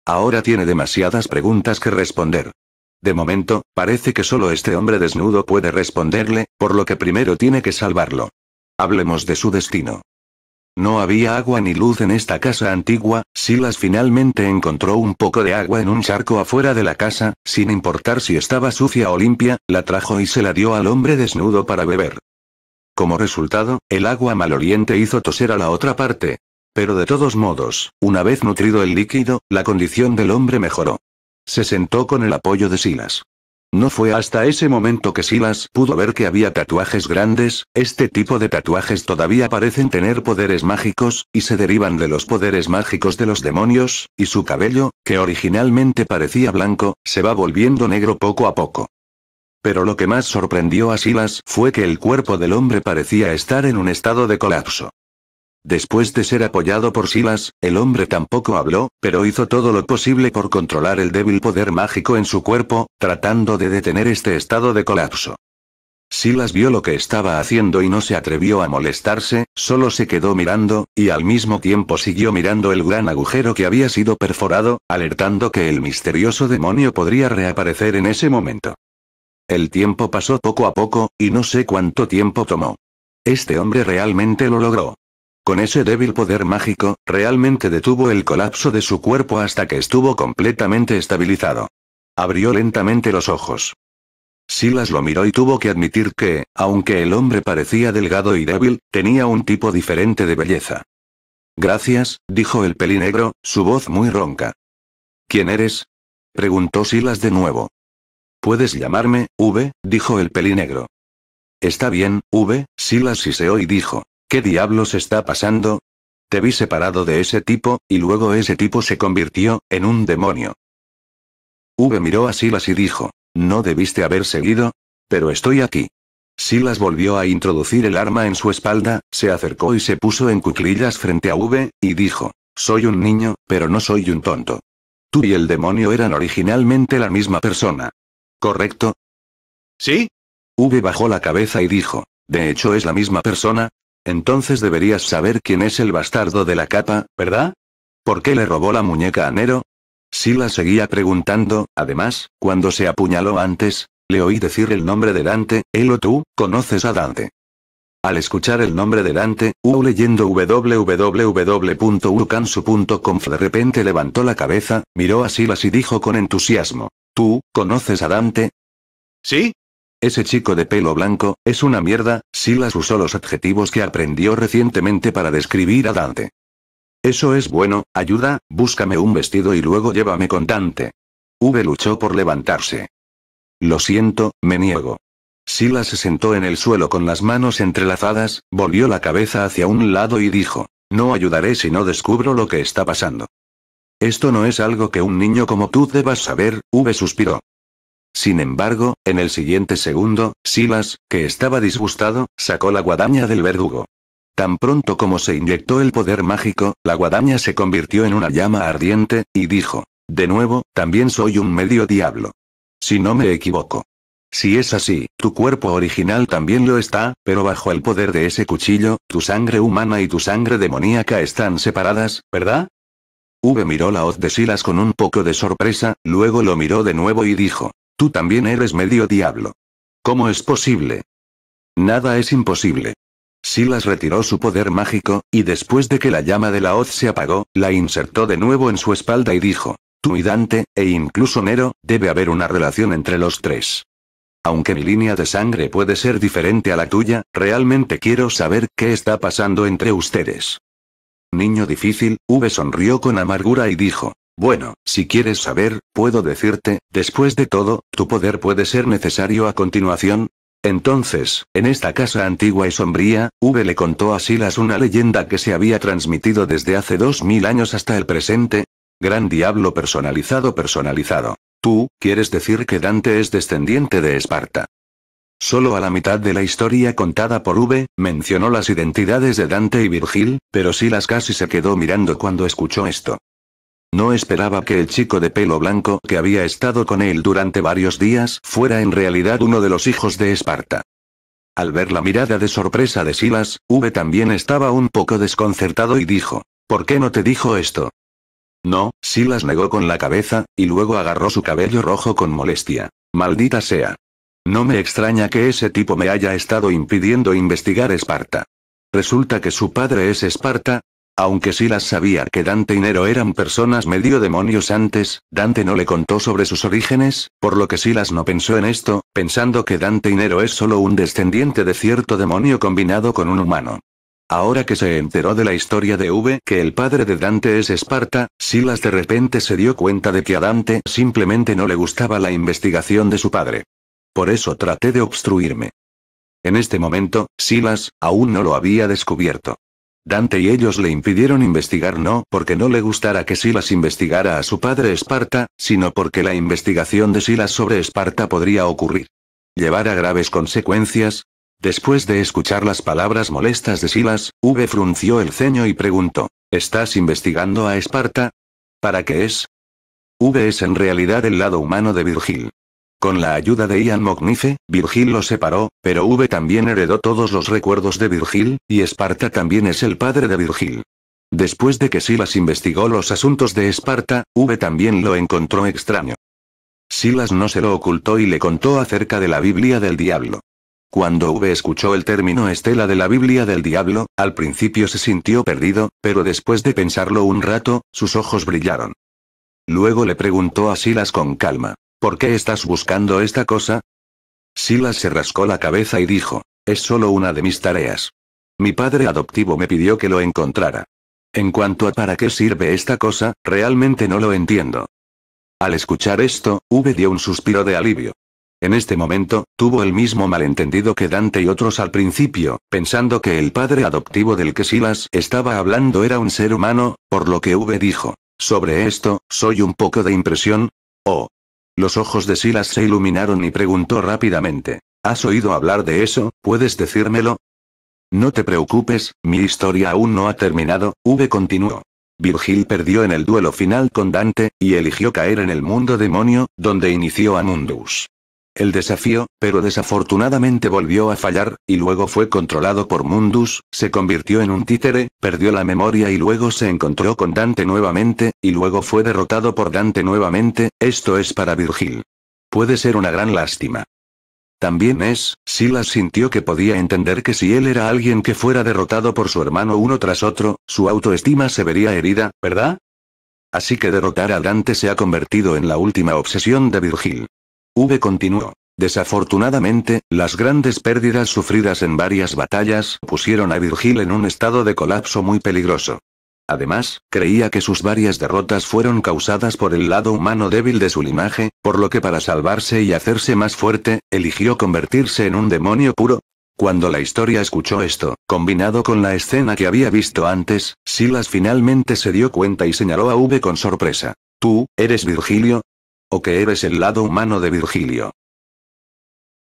Ahora tiene demasiadas preguntas que responder. De momento, parece que solo este hombre desnudo puede responderle, por lo que primero tiene que salvarlo. Hablemos de su destino. No había agua ni luz en esta casa antigua, Silas finalmente encontró un poco de agua en un charco afuera de la casa, sin importar si estaba sucia o limpia, la trajo y se la dio al hombre desnudo para beber. Como resultado, el agua maloliente hizo toser a la otra parte. Pero de todos modos, una vez nutrido el líquido, la condición del hombre mejoró. Se sentó con el apoyo de Silas. No fue hasta ese momento que Silas pudo ver que había tatuajes grandes, este tipo de tatuajes todavía parecen tener poderes mágicos, y se derivan de los poderes mágicos de los demonios, y su cabello, que originalmente parecía blanco, se va volviendo negro poco a poco. Pero lo que más sorprendió a Silas fue que el cuerpo del hombre parecía estar en un estado de colapso. Después de ser apoyado por Silas, el hombre tampoco habló, pero hizo todo lo posible por controlar el débil poder mágico en su cuerpo, tratando de detener este estado de colapso. Silas vio lo que estaba haciendo y no se atrevió a molestarse, solo se quedó mirando, y al mismo tiempo siguió mirando el gran agujero que había sido perforado, alertando que el misterioso demonio podría reaparecer en ese momento. El tiempo pasó poco a poco, y no sé cuánto tiempo tomó. Este hombre realmente lo logró. Con ese débil poder mágico, realmente detuvo el colapso de su cuerpo hasta que estuvo completamente estabilizado. Abrió lentamente los ojos. Silas lo miró y tuvo que admitir que, aunque el hombre parecía delgado y débil, tenía un tipo diferente de belleza. Gracias, dijo el pelinegro, su voz muy ronca. ¿Quién eres? preguntó Silas de nuevo. Puedes llamarme, V, dijo el pelinegro. Está bien, V, Silas se y dijo. ¿Qué diablos está pasando? Te vi separado de ese tipo, y luego ese tipo se convirtió, en un demonio. V miró a Silas y dijo, no debiste haber seguido, pero estoy aquí. Silas volvió a introducir el arma en su espalda, se acercó y se puso en cuclillas frente a V, y dijo, soy un niño, pero no soy un tonto. Tú y el demonio eran originalmente la misma persona. ¿Correcto? ¿Sí? V bajó la cabeza y dijo, de hecho es la misma persona, entonces deberías saber quién es el bastardo de la capa, ¿verdad? ¿Por qué le robó la muñeca a Nero? Silas seguía preguntando, además, cuando se apuñaló antes, le oí decir el nombre de Dante, él o tú, conoces a Dante. Al escuchar el nombre de Dante, U leyendo www.urkansu.com, de repente levantó la cabeza, miró a Silas y dijo con entusiasmo, ¿Tú, conoces a Dante? Sí, ese chico de pelo blanco, es una mierda, Silas usó los adjetivos que aprendió recientemente para describir a Dante. Eso es bueno, ayuda, búscame un vestido y luego llévame con Dante. V luchó por levantarse. Lo siento, me niego. Silas se sentó en el suelo con las manos entrelazadas, volvió la cabeza hacia un lado y dijo, no ayudaré si no descubro lo que está pasando. Esto no es algo que un niño como tú debas saber, V suspiró. Sin embargo, en el siguiente segundo, Silas, que estaba disgustado, sacó la guadaña del verdugo. Tan pronto como se inyectó el poder mágico, la guadaña se convirtió en una llama ardiente, y dijo, de nuevo, también soy un medio diablo. Si no me equivoco. Si es así, tu cuerpo original también lo está, pero bajo el poder de ese cuchillo, tu sangre humana y tu sangre demoníaca están separadas, ¿verdad? V miró la hoz de Silas con un poco de sorpresa, luego lo miró de nuevo y dijo, Tú también eres medio diablo. ¿Cómo es posible? Nada es imposible. Silas retiró su poder mágico, y después de que la llama de la hoz se apagó, la insertó de nuevo en su espalda y dijo, tú y Dante, e incluso Nero, debe haber una relación entre los tres. Aunque mi línea de sangre puede ser diferente a la tuya, realmente quiero saber qué está pasando entre ustedes. Niño difícil, V sonrió con amargura y dijo, bueno, si quieres saber, puedo decirte, después de todo, tu poder puede ser necesario a continuación. Entonces, en esta casa antigua y sombría, V le contó a Silas una leyenda que se había transmitido desde hace dos mil años hasta el presente. Gran diablo personalizado personalizado. Tú, quieres decir que Dante es descendiente de Esparta. Solo a la mitad de la historia contada por V, mencionó las identidades de Dante y Virgil, pero Silas casi se quedó mirando cuando escuchó esto. No esperaba que el chico de pelo blanco que había estado con él durante varios días fuera en realidad uno de los hijos de Esparta. Al ver la mirada de sorpresa de Silas, V también estaba un poco desconcertado y dijo, ¿por qué no te dijo esto? No, Silas negó con la cabeza, y luego agarró su cabello rojo con molestia. Maldita sea. No me extraña que ese tipo me haya estado impidiendo investigar Esparta. Resulta que su padre es Esparta, aunque Silas sabía que Dante y Nero eran personas medio demonios antes, Dante no le contó sobre sus orígenes, por lo que Silas no pensó en esto, pensando que Dante y Nero es solo un descendiente de cierto demonio combinado con un humano. Ahora que se enteró de la historia de V que el padre de Dante es Esparta, Silas de repente se dio cuenta de que a Dante simplemente no le gustaba la investigación de su padre. Por eso traté de obstruirme. En este momento, Silas, aún no lo había descubierto. Dante y ellos le impidieron investigar no porque no le gustara que Silas investigara a su padre Esparta, sino porque la investigación de Silas sobre Esparta podría ocurrir. Llevar a graves consecuencias. Después de escuchar las palabras molestas de Silas, V frunció el ceño y preguntó, ¿estás investigando a Esparta? ¿Para qué es? V es en realidad el lado humano de Virgil. Con la ayuda de Ian Mognife, Virgil lo separó, pero V también heredó todos los recuerdos de Virgil, y Esparta también es el padre de Virgil. Después de que Silas investigó los asuntos de Esparta, V también lo encontró extraño. Silas no se lo ocultó y le contó acerca de la Biblia del Diablo. Cuando V escuchó el término estela de la Biblia del Diablo, al principio se sintió perdido, pero después de pensarlo un rato, sus ojos brillaron. Luego le preguntó a Silas con calma, ¿Por qué estás buscando esta cosa? Silas se rascó la cabeza y dijo, es solo una de mis tareas. Mi padre adoptivo me pidió que lo encontrara. En cuanto a para qué sirve esta cosa, realmente no lo entiendo. Al escuchar esto, V dio un suspiro de alivio. En este momento, tuvo el mismo malentendido que Dante y otros al principio, pensando que el padre adoptivo del que Silas estaba hablando era un ser humano, por lo que V dijo, sobre esto, soy un poco de impresión. Oh, los ojos de Silas se iluminaron y preguntó rápidamente. ¿Has oído hablar de eso? ¿Puedes decírmelo? No te preocupes, mi historia aún no ha terminado, V continuó. Virgil perdió en el duelo final con Dante, y eligió caer en el mundo demonio, donde inició a Mundus el desafío, pero desafortunadamente volvió a fallar, y luego fue controlado por Mundus, se convirtió en un títere, perdió la memoria y luego se encontró con Dante nuevamente, y luego fue derrotado por Dante nuevamente, esto es para Virgil. Puede ser una gran lástima. También es, Silas sintió que podía entender que si él era alguien que fuera derrotado por su hermano uno tras otro, su autoestima se vería herida, ¿verdad? Así que derrotar a Dante se ha convertido en la última obsesión de Virgil. V continuó. Desafortunadamente, las grandes pérdidas sufridas en varias batallas pusieron a Virgil en un estado de colapso muy peligroso. Además, creía que sus varias derrotas fueron causadas por el lado humano débil de su linaje, por lo que para salvarse y hacerse más fuerte, eligió convertirse en un demonio puro. Cuando la historia escuchó esto, combinado con la escena que había visto antes, Silas finalmente se dio cuenta y señaló a V con sorpresa. ¿Tú, eres Virgilio? O que eres el lado humano de Virgilio.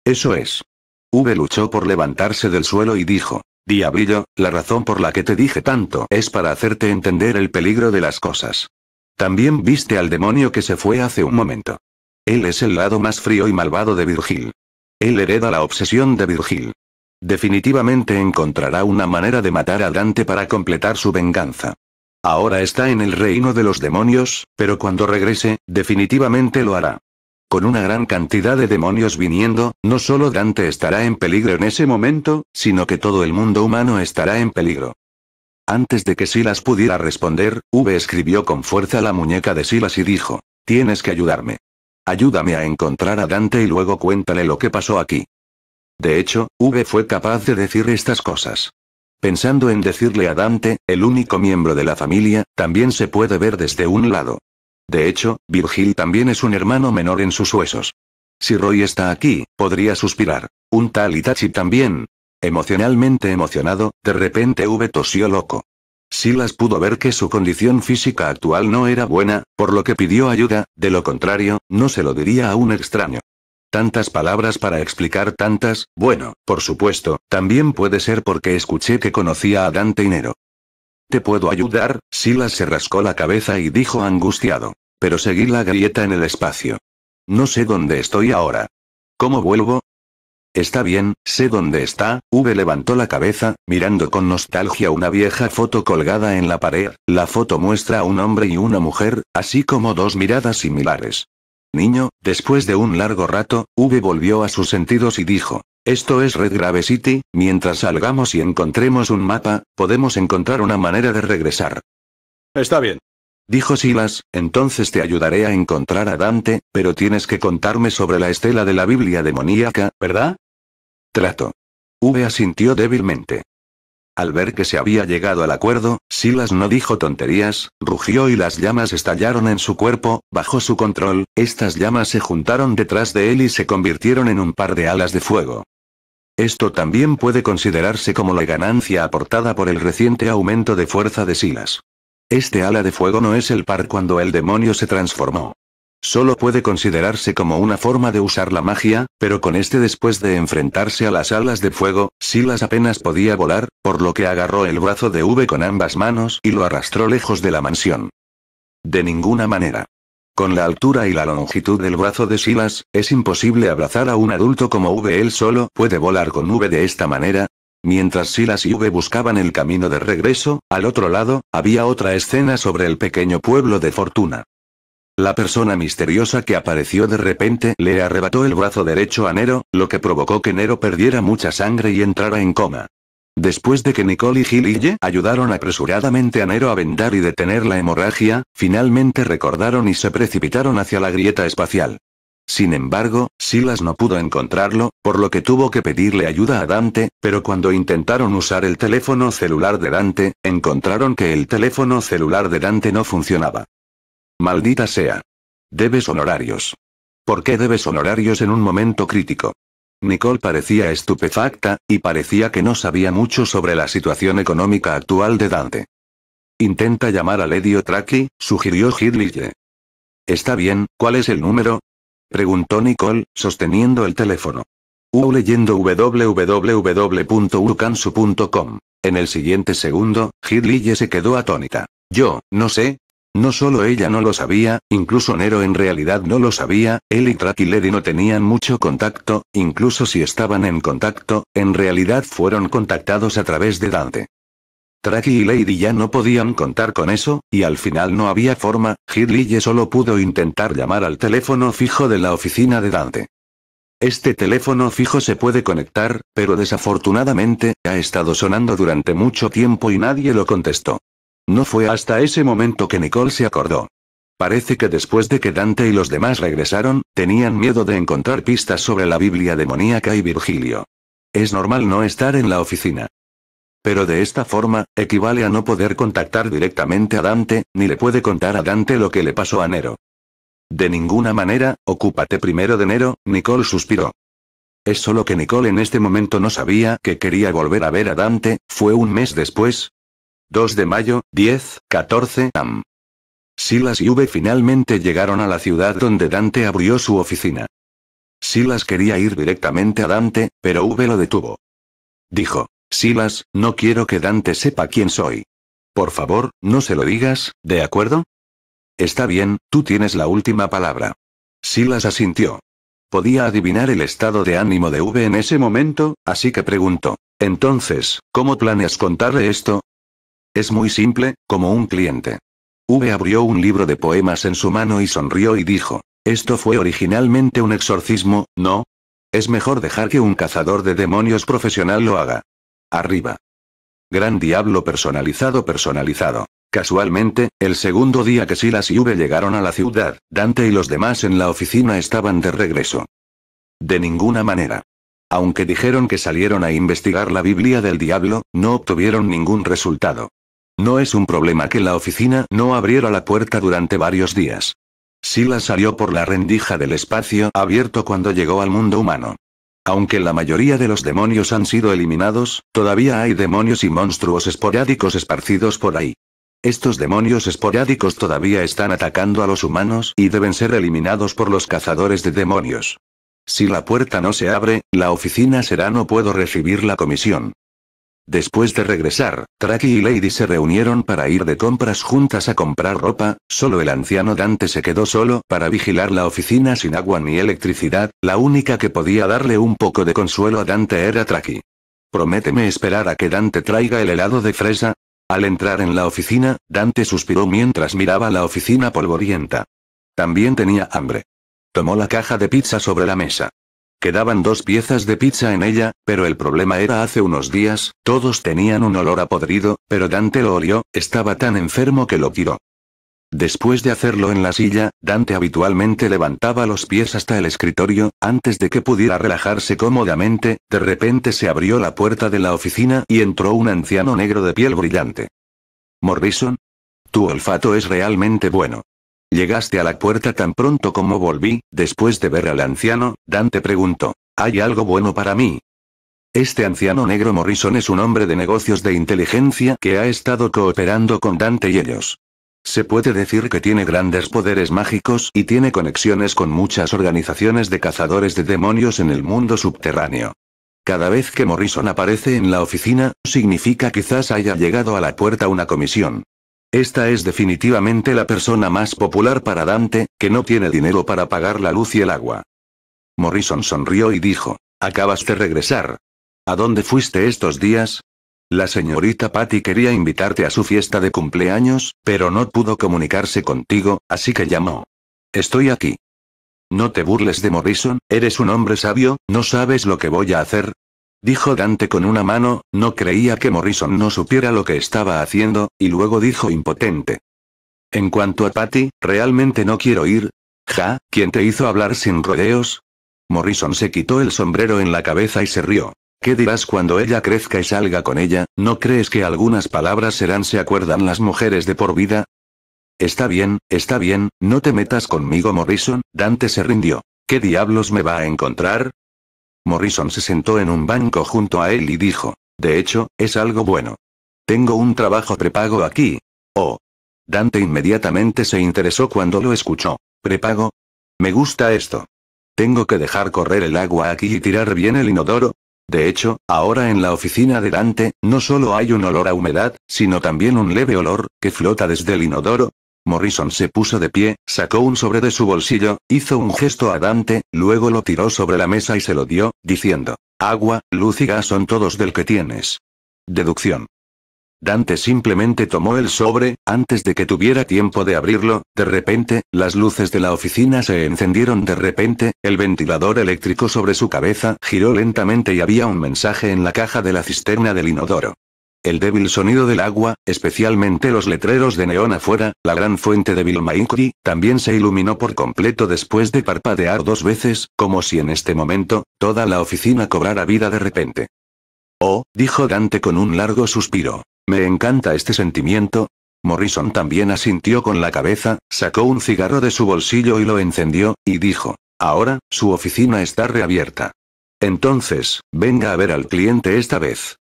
Eso es. V luchó por levantarse del suelo y dijo, Diabrillo, la razón por la que te dije tanto es para hacerte entender el peligro de las cosas. También viste al demonio que se fue hace un momento. Él es el lado más frío y malvado de Virgil. Él hereda la obsesión de Virgil. Definitivamente encontrará una manera de matar a Dante para completar su venganza. Ahora está en el reino de los demonios, pero cuando regrese, definitivamente lo hará. Con una gran cantidad de demonios viniendo, no solo Dante estará en peligro en ese momento, sino que todo el mundo humano estará en peligro. Antes de que Silas pudiera responder, V escribió con fuerza la muñeca de Silas y dijo, Tienes que ayudarme. Ayúdame a encontrar a Dante y luego cuéntale lo que pasó aquí. De hecho, V fue capaz de decir estas cosas pensando en decirle a Dante, el único miembro de la familia, también se puede ver desde un lado. De hecho, Virgil también es un hermano menor en sus huesos. Si Roy está aquí, podría suspirar. Un tal Itachi también. Emocionalmente emocionado, de repente V tosió loco. Silas pudo ver que su condición física actual no era buena, por lo que pidió ayuda, de lo contrario, no se lo diría a un extraño tantas palabras para explicar tantas, bueno, por supuesto, también puede ser porque escuché que conocía a Dante Inero. ¿Te puedo ayudar? Silas se rascó la cabeza y dijo angustiado. Pero seguí la grieta en el espacio. No sé dónde estoy ahora. ¿Cómo vuelvo? Está bien, sé dónde está, V levantó la cabeza, mirando con nostalgia una vieja foto colgada en la pared, la foto muestra a un hombre y una mujer, así como dos miradas similares. Niño, después de un largo rato, V volvió a sus sentidos y dijo, esto es Red Grave City, mientras salgamos y encontremos un mapa, podemos encontrar una manera de regresar. Está bien. Dijo Silas, entonces te ayudaré a encontrar a Dante, pero tienes que contarme sobre la estela de la Biblia demoníaca, ¿verdad? Trato. V asintió débilmente. Al ver que se había llegado al acuerdo, Silas no dijo tonterías, rugió y las llamas estallaron en su cuerpo, bajo su control, estas llamas se juntaron detrás de él y se convirtieron en un par de alas de fuego. Esto también puede considerarse como la ganancia aportada por el reciente aumento de fuerza de Silas. Este ala de fuego no es el par cuando el demonio se transformó. Solo puede considerarse como una forma de usar la magia, pero con este después de enfrentarse a las alas de fuego, Silas apenas podía volar, por lo que agarró el brazo de V con ambas manos y lo arrastró lejos de la mansión. De ninguna manera. Con la altura y la longitud del brazo de Silas, es imposible abrazar a un adulto como V. Él solo puede volar con V de esta manera. Mientras Silas y V buscaban el camino de regreso, al otro lado, había otra escena sobre el pequeño pueblo de Fortuna. La persona misteriosa que apareció de repente le arrebató el brazo derecho a Nero, lo que provocó que Nero perdiera mucha sangre y entrara en coma. Después de que Nicole y Ye ayudaron apresuradamente a Nero a vendar y detener la hemorragia, finalmente recordaron y se precipitaron hacia la grieta espacial. Sin embargo, Silas no pudo encontrarlo, por lo que tuvo que pedirle ayuda a Dante, pero cuando intentaron usar el teléfono celular de Dante, encontraron que el teléfono celular de Dante no funcionaba. Maldita sea. Debes honorarios. ¿Por qué debes honorarios en un momento crítico? Nicole parecía estupefacta, y parecía que no sabía mucho sobre la situación económica actual de Dante. Intenta llamar a Lady Otraki, sugirió Hidlige. Está bien, ¿cuál es el número? Preguntó Nicole, sosteniendo el teléfono. U leyendo www.urkansu.com. En el siguiente segundo, Hidlige se quedó atónita. Yo, no sé, no solo ella no lo sabía, incluso Nero en realidad no lo sabía, él y Lady no tenían mucho contacto, incluso si estaban en contacto, en realidad fueron contactados a través de Dante. Tracky y Lady ya no podían contar con eso, y al final no había forma, Hidley solo pudo intentar llamar al teléfono fijo de la oficina de Dante. Este teléfono fijo se puede conectar, pero desafortunadamente, ha estado sonando durante mucho tiempo y nadie lo contestó. No fue hasta ese momento que Nicole se acordó. Parece que después de que Dante y los demás regresaron, tenían miedo de encontrar pistas sobre la Biblia demoníaca y Virgilio. Es normal no estar en la oficina. Pero de esta forma, equivale a no poder contactar directamente a Dante, ni le puede contar a Dante lo que le pasó a Nero. De ninguna manera, ocúpate primero de Nero, Nicole suspiró. Es solo que Nicole en este momento no sabía que quería volver a ver a Dante, fue un mes después, 2 de mayo, 10, 14 am. Silas y V finalmente llegaron a la ciudad donde Dante abrió su oficina. Silas quería ir directamente a Dante, pero V lo detuvo. Dijo, Silas, no quiero que Dante sepa quién soy. Por favor, no se lo digas, ¿de acuerdo? Está bien, tú tienes la última palabra. Silas asintió. Podía adivinar el estado de ánimo de V en ese momento, así que preguntó, entonces, ¿cómo planeas contarle esto? Es muy simple, como un cliente. V abrió un libro de poemas en su mano y sonrió y dijo, esto fue originalmente un exorcismo, ¿no? Es mejor dejar que un cazador de demonios profesional lo haga. Arriba. Gran diablo personalizado personalizado. Casualmente, el segundo día que Silas y V llegaron a la ciudad, Dante y los demás en la oficina estaban de regreso. De ninguna manera. Aunque dijeron que salieron a investigar la Biblia del Diablo, no obtuvieron ningún resultado. No es un problema que la oficina no abriera la puerta durante varios días. Sila salió por la rendija del espacio abierto cuando llegó al mundo humano. Aunque la mayoría de los demonios han sido eliminados, todavía hay demonios y monstruos esporádicos esparcidos por ahí. Estos demonios esporádicos todavía están atacando a los humanos y deben ser eliminados por los cazadores de demonios. Si la puerta no se abre, la oficina será no puedo recibir la comisión. Después de regresar, Traki y Lady se reunieron para ir de compras juntas a comprar ropa, solo el anciano Dante se quedó solo para vigilar la oficina sin agua ni electricidad, la única que podía darle un poco de consuelo a Dante era Traki. Prométeme esperar a que Dante traiga el helado de fresa. Al entrar en la oficina, Dante suspiró mientras miraba la oficina polvorienta. También tenía hambre. Tomó la caja de pizza sobre la mesa. Quedaban dos piezas de pizza en ella, pero el problema era hace unos días, todos tenían un olor a podrido, pero Dante lo olió, estaba tan enfermo que lo tiró. Después de hacerlo en la silla, Dante habitualmente levantaba los pies hasta el escritorio, antes de que pudiera relajarse cómodamente, de repente se abrió la puerta de la oficina y entró un anciano negro de piel brillante. Morrison. Tu olfato es realmente bueno. Llegaste a la puerta tan pronto como volví, después de ver al anciano, Dante preguntó. ¿Hay algo bueno para mí? Este anciano negro Morrison es un hombre de negocios de inteligencia que ha estado cooperando con Dante y ellos. Se puede decir que tiene grandes poderes mágicos y tiene conexiones con muchas organizaciones de cazadores de demonios en el mundo subterráneo. Cada vez que Morrison aparece en la oficina, significa quizás haya llegado a la puerta una comisión. Esta es definitivamente la persona más popular para Dante, que no tiene dinero para pagar la luz y el agua. Morrison sonrió y dijo, Acabas de regresar. ¿A dónde fuiste estos días? La señorita Patty quería invitarte a su fiesta de cumpleaños, pero no pudo comunicarse contigo, así que llamó. Estoy aquí. No te burles de Morrison, eres un hombre sabio, no sabes lo que voy a hacer, dijo Dante con una mano, no creía que Morrison no supiera lo que estaba haciendo, y luego dijo impotente. En cuanto a Patty, realmente no quiero ir. Ja, ¿quién te hizo hablar sin rodeos? Morrison se quitó el sombrero en la cabeza y se rió. ¿Qué dirás cuando ella crezca y salga con ella? ¿No crees que algunas palabras serán se acuerdan las mujeres de por vida? Está bien, está bien, no te metas conmigo Morrison, Dante se rindió. ¿Qué diablos me va a encontrar? Morrison se sentó en un banco junto a él y dijo, de hecho, es algo bueno. Tengo un trabajo prepago aquí. Oh. Dante inmediatamente se interesó cuando lo escuchó. ¿Prepago? Me gusta esto. Tengo que dejar correr el agua aquí y tirar bien el inodoro. De hecho, ahora en la oficina de Dante, no solo hay un olor a humedad, sino también un leve olor, que flota desde el inodoro, Morrison se puso de pie, sacó un sobre de su bolsillo, hizo un gesto a Dante, luego lo tiró sobre la mesa y se lo dio, diciendo, Agua, luz y gas son todos del que tienes. Deducción. Dante simplemente tomó el sobre, antes de que tuviera tiempo de abrirlo, de repente, las luces de la oficina se encendieron de repente, el ventilador eléctrico sobre su cabeza giró lentamente y había un mensaje en la caja de la cisterna del inodoro el débil sonido del agua, especialmente los letreros de neón afuera, la gran fuente de Vilmaikri, también se iluminó por completo después de parpadear dos veces, como si en este momento, toda la oficina cobrara vida de repente. Oh, dijo Dante con un largo suspiro. Me encanta este sentimiento. Morrison también asintió con la cabeza, sacó un cigarro de su bolsillo y lo encendió, y dijo, ahora, su oficina está reabierta. Entonces, venga a ver al cliente esta vez.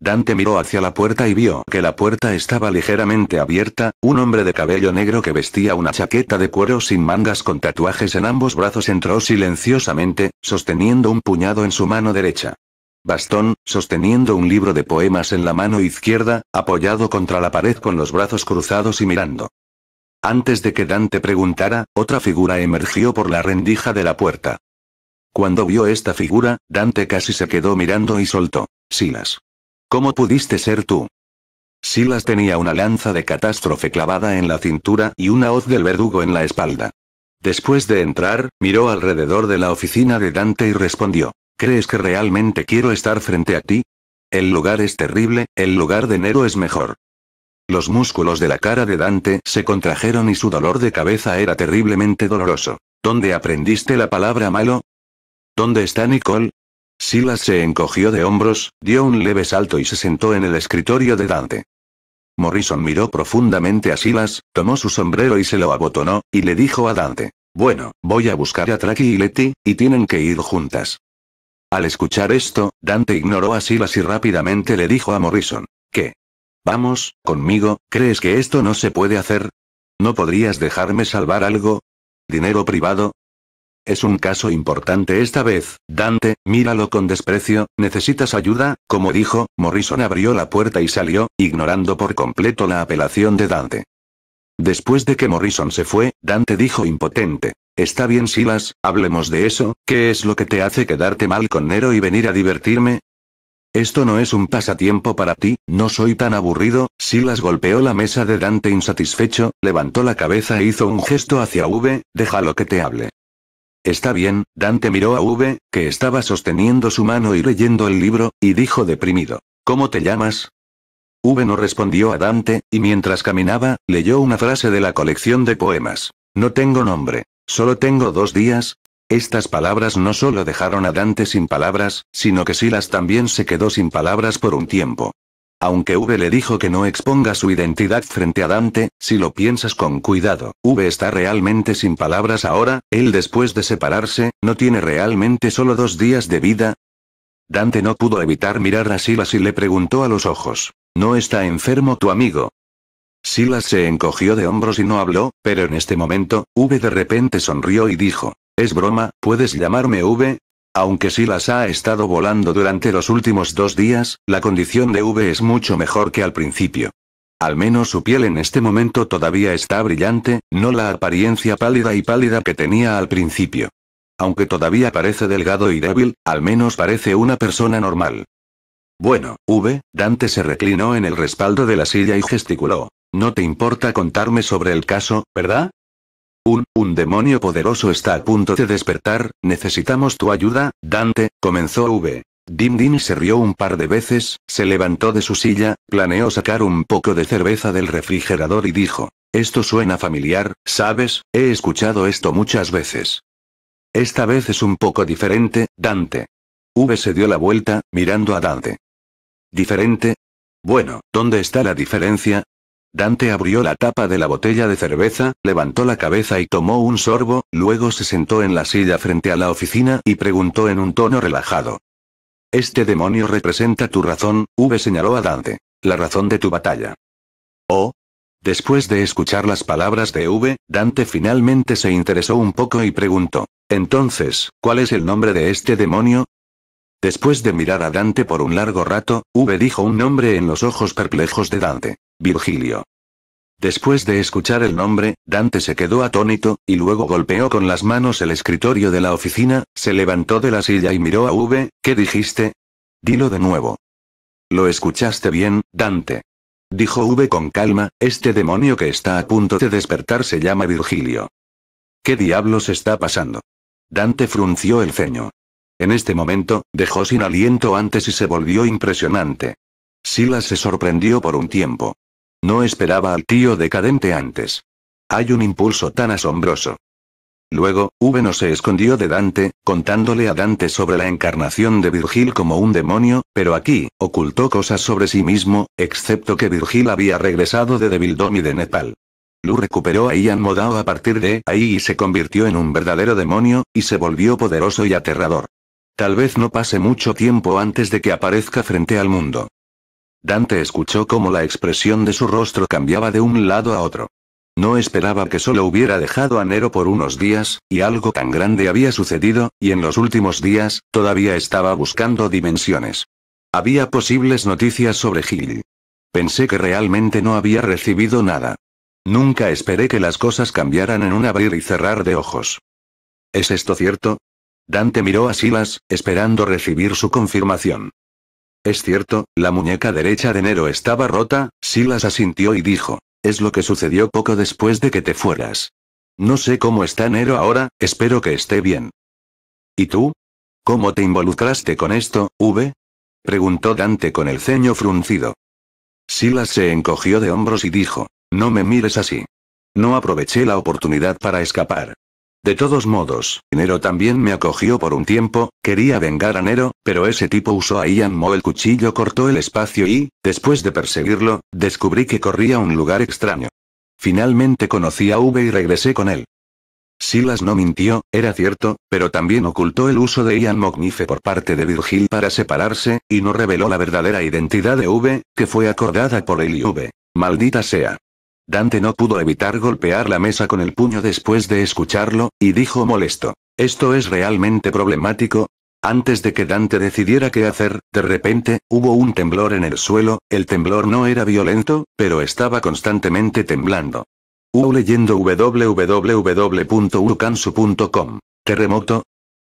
Dante miró hacia la puerta y vio que la puerta estaba ligeramente abierta, un hombre de cabello negro que vestía una chaqueta de cuero sin mangas con tatuajes en ambos brazos entró silenciosamente, sosteniendo un puñado en su mano derecha. Bastón, sosteniendo un libro de poemas en la mano izquierda, apoyado contra la pared con los brazos cruzados y mirando. Antes de que Dante preguntara, otra figura emergió por la rendija de la puerta. Cuando vio esta figura, Dante casi se quedó mirando y soltó. Silas. ¿Cómo pudiste ser tú? Silas tenía una lanza de catástrofe clavada en la cintura y una hoz del verdugo en la espalda. Después de entrar, miró alrededor de la oficina de Dante y respondió, ¿crees que realmente quiero estar frente a ti? El lugar es terrible, el lugar de Nero es mejor. Los músculos de la cara de Dante se contrajeron y su dolor de cabeza era terriblemente doloroso. ¿Dónde aprendiste la palabra malo? ¿Dónde está Nicole? Silas se encogió de hombros, dio un leve salto y se sentó en el escritorio de Dante. Morrison miró profundamente a Silas, tomó su sombrero y se lo abotonó, y le dijo a Dante, bueno, voy a buscar a Traki y Letty, y tienen que ir juntas. Al escuchar esto, Dante ignoró a Silas y rápidamente le dijo a Morrison, ¿qué? Vamos, conmigo, ¿crees que esto no se puede hacer? ¿No podrías dejarme salvar algo? ¿Dinero privado? Es un caso importante esta vez, Dante, míralo con desprecio, necesitas ayuda, como dijo, Morrison abrió la puerta y salió, ignorando por completo la apelación de Dante. Después de que Morrison se fue, Dante dijo impotente. Está bien Silas, hablemos de eso, ¿qué es lo que te hace quedarte mal con Nero y venir a divertirme? Esto no es un pasatiempo para ti, no soy tan aburrido, Silas golpeó la mesa de Dante insatisfecho, levantó la cabeza e hizo un gesto hacia V, déjalo que te hable. Está bien, Dante miró a V, que estaba sosteniendo su mano y leyendo el libro, y dijo deprimido. ¿Cómo te llamas? V no respondió a Dante, y mientras caminaba, leyó una frase de la colección de poemas. No tengo nombre. Solo tengo dos días. Estas palabras no solo dejaron a Dante sin palabras, sino que Silas también se quedó sin palabras por un tiempo. Aunque V le dijo que no exponga su identidad frente a Dante, si lo piensas con cuidado, V está realmente sin palabras ahora, él después de separarse, no tiene realmente solo dos días de vida. Dante no pudo evitar mirar a Silas y le preguntó a los ojos. ¿No está enfermo tu amigo? Silas se encogió de hombros y no habló, pero en este momento, V de repente sonrió y dijo. Es broma, puedes llamarme V, aunque sí las ha estado volando durante los últimos dos días, la condición de V es mucho mejor que al principio. Al menos su piel en este momento todavía está brillante, no la apariencia pálida y pálida que tenía al principio. Aunque todavía parece delgado y débil, al menos parece una persona normal. Bueno, V, Dante se reclinó en el respaldo de la silla y gesticuló. No te importa contarme sobre el caso, ¿verdad? Un, demonio poderoso está a punto de despertar, necesitamos tu ayuda, Dante, comenzó V. Dim Dim se rió un par de veces, se levantó de su silla, planeó sacar un poco de cerveza del refrigerador y dijo, esto suena familiar, sabes, he escuchado esto muchas veces. Esta vez es un poco diferente, Dante. V se dio la vuelta, mirando a Dante. ¿Diferente? Bueno, ¿dónde está la diferencia? Dante abrió la tapa de la botella de cerveza, levantó la cabeza y tomó un sorbo, luego se sentó en la silla frente a la oficina y preguntó en un tono relajado. Este demonio representa tu razón, V señaló a Dante. La razón de tu batalla. Oh, Después de escuchar las palabras de V, Dante finalmente se interesó un poco y preguntó, entonces, ¿cuál es el nombre de este demonio? Después de mirar a Dante por un largo rato, V dijo un nombre en los ojos perplejos de Dante. Virgilio. Después de escuchar el nombre, Dante se quedó atónito, y luego golpeó con las manos el escritorio de la oficina, se levantó de la silla y miró a V, ¿qué dijiste? Dilo de nuevo. Lo escuchaste bien, Dante. Dijo V con calma, este demonio que está a punto de despertar se llama Virgilio. ¿Qué diablos está pasando? Dante frunció el ceño. En este momento, dejó sin aliento antes y se volvió impresionante. Silas se sorprendió por un tiempo. No esperaba al tío decadente antes. Hay un impulso tan asombroso. Luego, no se escondió de Dante, contándole a Dante sobre la encarnación de Virgil como un demonio, pero aquí, ocultó cosas sobre sí mismo, excepto que Virgil había regresado de Devildom y de Nepal. Lu recuperó a Ian Modao a partir de ahí y se convirtió en un verdadero demonio, y se volvió poderoso y aterrador. Tal vez no pase mucho tiempo antes de que aparezca frente al mundo. Dante escuchó cómo la expresión de su rostro cambiaba de un lado a otro. No esperaba que solo hubiera dejado a Nero por unos días, y algo tan grande había sucedido, y en los últimos días, todavía estaba buscando dimensiones. Había posibles noticias sobre Gil. Pensé que realmente no había recibido nada. Nunca esperé que las cosas cambiaran en un abrir y cerrar de ojos. ¿Es esto cierto? Dante miró a Silas, esperando recibir su confirmación. Es cierto, la muñeca derecha de Nero estaba rota, Silas asintió y dijo, es lo que sucedió poco después de que te fueras. No sé cómo está Nero ahora, espero que esté bien. ¿Y tú? ¿Cómo te involucraste con esto, V? preguntó Dante con el ceño fruncido. Silas se encogió de hombros y dijo, no me mires así. No aproveché la oportunidad para escapar. De todos modos, Nero también me acogió por un tiempo, quería vengar a Nero, pero ese tipo usó a Ian Mo el cuchillo cortó el espacio y, después de perseguirlo, descubrí que corría a un lugar extraño. Finalmente conocí a V y regresé con él. Silas no mintió, era cierto, pero también ocultó el uso de Ian Mognife por parte de Virgil para separarse, y no reveló la verdadera identidad de V, que fue acordada por él y V. Maldita sea. Dante no pudo evitar golpear la mesa con el puño después de escucharlo, y dijo molesto. Esto es realmente problemático. Antes de que Dante decidiera qué hacer, de repente, hubo un temblor en el suelo, el temblor no era violento, pero estaba constantemente temblando. Hubo leyendo www.urukansu.com. Terremoto.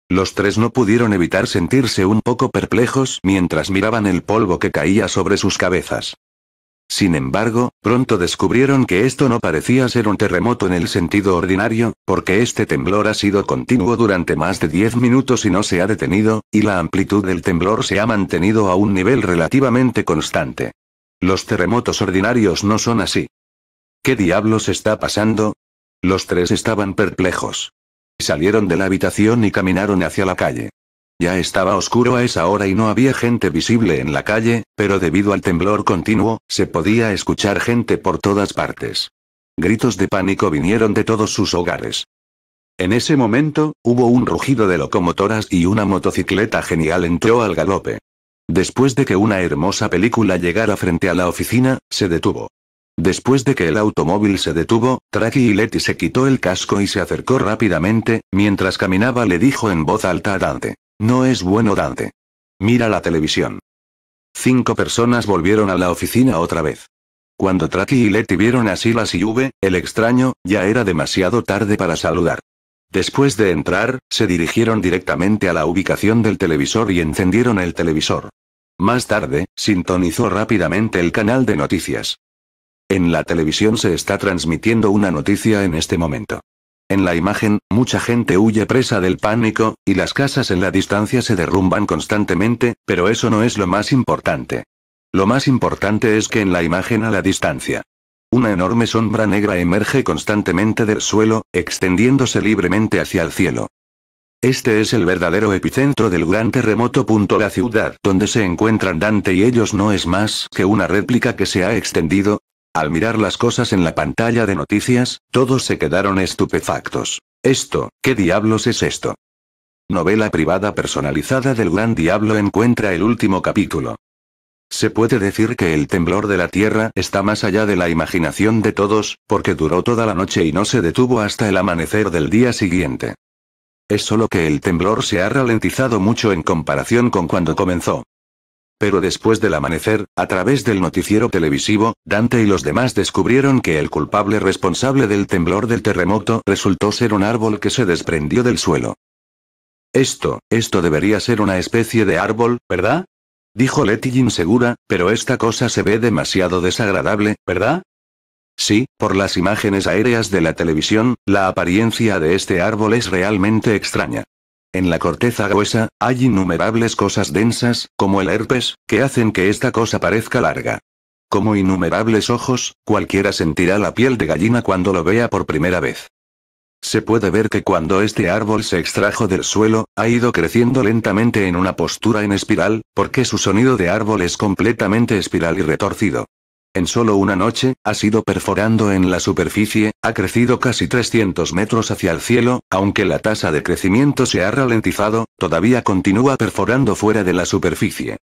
Los tres no pudieron evitar sentirse un poco perplejos mientras miraban el polvo que caía sobre sus cabezas. Sin embargo, pronto descubrieron que esto no parecía ser un terremoto en el sentido ordinario, porque este temblor ha sido continuo durante más de 10 minutos y no se ha detenido, y la amplitud del temblor se ha mantenido a un nivel relativamente constante. Los terremotos ordinarios no son así. ¿Qué diablos está pasando? Los tres estaban perplejos. Salieron de la habitación y caminaron hacia la calle. Ya estaba oscuro a esa hora y no había gente visible en la calle, pero debido al temblor continuo, se podía escuchar gente por todas partes. Gritos de pánico vinieron de todos sus hogares. En ese momento, hubo un rugido de locomotoras y una motocicleta genial entró al galope. Después de que una hermosa película llegara frente a la oficina, se detuvo. Después de que el automóvil se detuvo, Traki y Letty se quitó el casco y se acercó rápidamente, mientras caminaba le dijo en voz alta a Dante. No es bueno Dante. Mira la televisión. Cinco personas volvieron a la oficina otra vez. Cuando Traki y Letty vieron a Silas y el extraño, ya era demasiado tarde para saludar. Después de entrar, se dirigieron directamente a la ubicación del televisor y encendieron el televisor. Más tarde, sintonizó rápidamente el canal de noticias. En la televisión se está transmitiendo una noticia en este momento. En la imagen, mucha gente huye presa del pánico, y las casas en la distancia se derrumban constantemente, pero eso no es lo más importante. Lo más importante es que en la imagen a la distancia. Una enorme sombra negra emerge constantemente del suelo, extendiéndose libremente hacia el cielo. Este es el verdadero epicentro del gran terremoto. La ciudad donde se encuentran Dante y ellos no es más que una réplica que se ha extendido, al mirar las cosas en la pantalla de noticias, todos se quedaron estupefactos. Esto, ¿qué diablos es esto? Novela privada personalizada del Gran Diablo encuentra el último capítulo. Se puede decir que el temblor de la tierra está más allá de la imaginación de todos, porque duró toda la noche y no se detuvo hasta el amanecer del día siguiente. Es solo que el temblor se ha ralentizado mucho en comparación con cuando comenzó. Pero después del amanecer, a través del noticiero televisivo, Dante y los demás descubrieron que el culpable responsable del temblor del terremoto resultó ser un árbol que se desprendió del suelo. Esto, esto debería ser una especie de árbol, ¿verdad? Dijo Letty insegura, pero esta cosa se ve demasiado desagradable, ¿verdad? Sí, por las imágenes aéreas de la televisión, la apariencia de este árbol es realmente extraña. En la corteza gruesa, hay innumerables cosas densas, como el herpes, que hacen que esta cosa parezca larga. Como innumerables ojos, cualquiera sentirá la piel de gallina cuando lo vea por primera vez. Se puede ver que cuando este árbol se extrajo del suelo, ha ido creciendo lentamente en una postura en espiral, porque su sonido de árbol es completamente espiral y retorcido. En solo una noche, ha sido perforando en la superficie, ha crecido casi 300 metros hacia el cielo, aunque la tasa de crecimiento se ha ralentizado, todavía continúa perforando fuera de la superficie.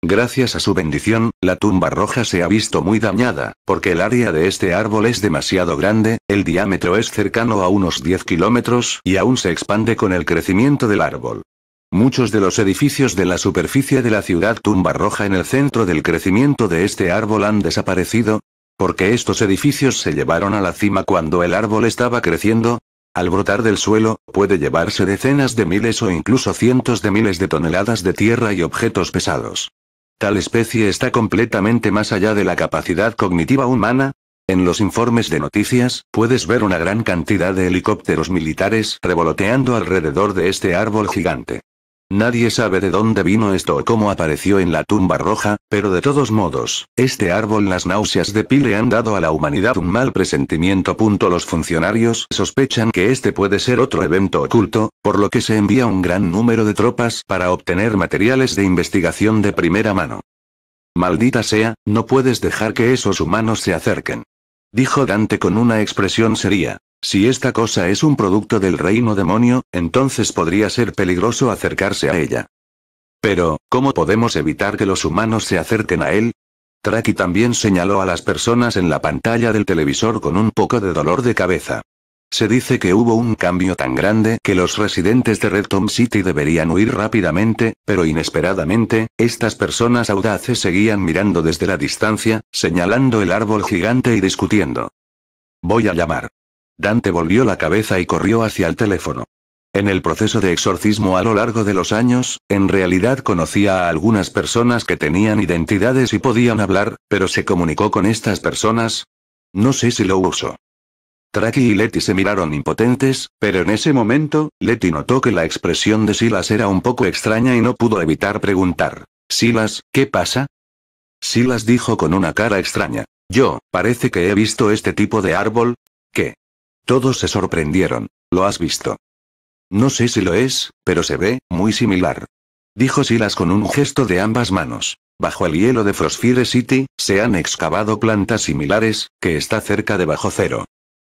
Gracias a su bendición, la tumba roja se ha visto muy dañada, porque el área de este árbol es demasiado grande, el diámetro es cercano a unos 10 kilómetros y aún se expande con el crecimiento del árbol. Muchos de los edificios de la superficie de la ciudad tumba roja en el centro del crecimiento de este árbol han desaparecido, porque estos edificios se llevaron a la cima cuando el árbol estaba creciendo, al brotar del suelo, puede llevarse decenas de miles o incluso cientos de miles de toneladas de tierra y objetos pesados. Tal especie está completamente más allá de la capacidad cognitiva humana, en los informes de noticias, puedes ver una gran cantidad de helicópteros militares revoloteando alrededor de este árbol gigante. Nadie sabe de dónde vino esto o cómo apareció en la tumba roja, pero de todos modos, este árbol las náuseas de Pile han dado a la humanidad un mal presentimiento. Los funcionarios sospechan que este puede ser otro evento oculto, por lo que se envía un gran número de tropas para obtener materiales de investigación de primera mano. Maldita sea, no puedes dejar que esos humanos se acerquen. Dijo Dante con una expresión seria. Si esta cosa es un producto del reino demonio, entonces podría ser peligroso acercarse a ella. Pero, ¿cómo podemos evitar que los humanos se acerquen a él? Traki también señaló a las personas en la pantalla del televisor con un poco de dolor de cabeza. Se dice que hubo un cambio tan grande que los residentes de Red Tom City deberían huir rápidamente, pero inesperadamente, estas personas audaces seguían mirando desde la distancia, señalando el árbol gigante y discutiendo. Voy a llamar. Dante volvió la cabeza y corrió hacia el teléfono. En el proceso de exorcismo a lo largo de los años, en realidad conocía a algunas personas que tenían identidades y podían hablar, pero se comunicó con estas personas. No sé si lo usó. Traki y Letty se miraron impotentes, pero en ese momento, Letty notó que la expresión de Silas era un poco extraña y no pudo evitar preguntar. Silas, ¿qué pasa? Silas dijo con una cara extraña. Yo, parece que he visto este tipo de árbol. ¿Qué? Todos se sorprendieron. ¿Lo has visto? No sé si lo es, pero se ve, muy similar. Dijo Silas con un gesto de ambas manos. Bajo el hielo de Frostfire City, se han excavado plantas similares, que está cerca de bajo cero.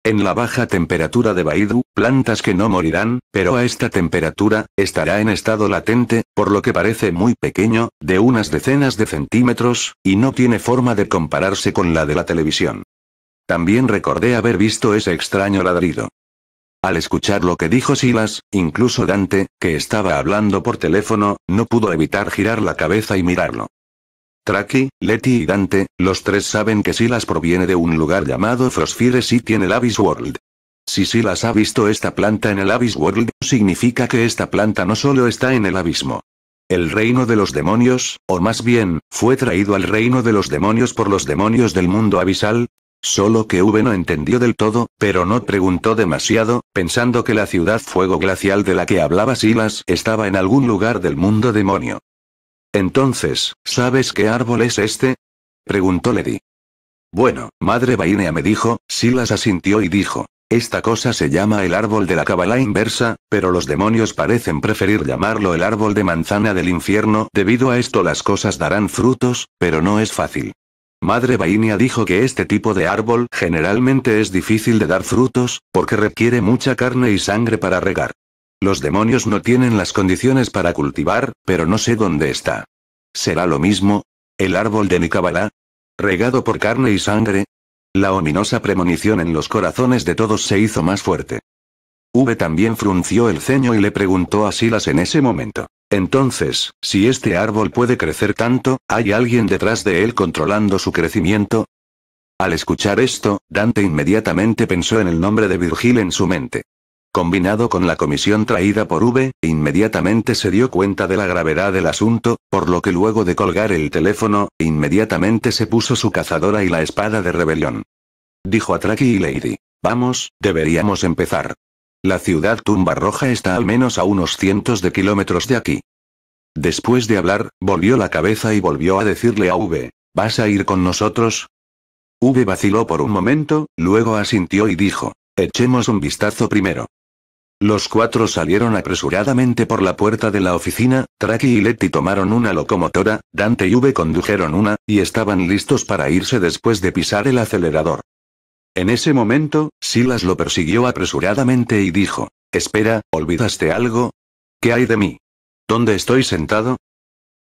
En la baja temperatura de Baidu, plantas que no morirán, pero a esta temperatura, estará en estado latente, por lo que parece muy pequeño, de unas decenas de centímetros, y no tiene forma de compararse con la de la televisión. También recordé haber visto ese extraño ladrido. Al escuchar lo que dijo Silas, incluso Dante, que estaba hablando por teléfono, no pudo evitar girar la cabeza y mirarlo. Traki, Letty y Dante, los tres saben que Silas proviene de un lugar llamado Frostfire City en el Abyss World. Si Silas ha visto esta planta en el Abyss World, significa que esta planta no solo está en el abismo. El reino de los demonios, o más bien, fue traído al reino de los demonios por los demonios del mundo abisal, Solo que V no entendió del todo, pero no preguntó demasiado, pensando que la ciudad fuego glacial de la que hablaba Silas estaba en algún lugar del mundo demonio. Entonces, ¿sabes qué árbol es este? preguntó Lady. Bueno, madre Bainea me dijo, Silas asintió y dijo, esta cosa se llama el árbol de la cabala inversa, pero los demonios parecen preferir llamarlo el árbol de manzana del infierno, debido a esto las cosas darán frutos, pero no es fácil. Madre Bainia dijo que este tipo de árbol generalmente es difícil de dar frutos, porque requiere mucha carne y sangre para regar. Los demonios no tienen las condiciones para cultivar, pero no sé dónde está. ¿Será lo mismo? ¿El árbol de mi ¿Regado por carne y sangre? La ominosa premonición en los corazones de todos se hizo más fuerte. V también frunció el ceño y le preguntó a Silas en ese momento. Entonces, si este árbol puede crecer tanto, ¿hay alguien detrás de él controlando su crecimiento? Al escuchar esto, Dante inmediatamente pensó en el nombre de Virgil en su mente. Combinado con la comisión traída por V, inmediatamente se dio cuenta de la gravedad del asunto, por lo que luego de colgar el teléfono, inmediatamente se puso su cazadora y la espada de rebelión. Dijo a Traki y Lady. Vamos, deberíamos empezar. La ciudad Tumba Roja está al menos a unos cientos de kilómetros de aquí. Después de hablar, volvió la cabeza y volvió a decirle a V, ¿vas a ir con nosotros? V vaciló por un momento, luego asintió y dijo, echemos un vistazo primero. Los cuatro salieron apresuradamente por la puerta de la oficina, Traki y Letty tomaron una locomotora, Dante y V condujeron una, y estaban listos para irse después de pisar el acelerador. En ese momento, Silas lo persiguió apresuradamente y dijo, Espera, ¿olvidaste algo? ¿Qué hay de mí? ¿Dónde estoy sentado?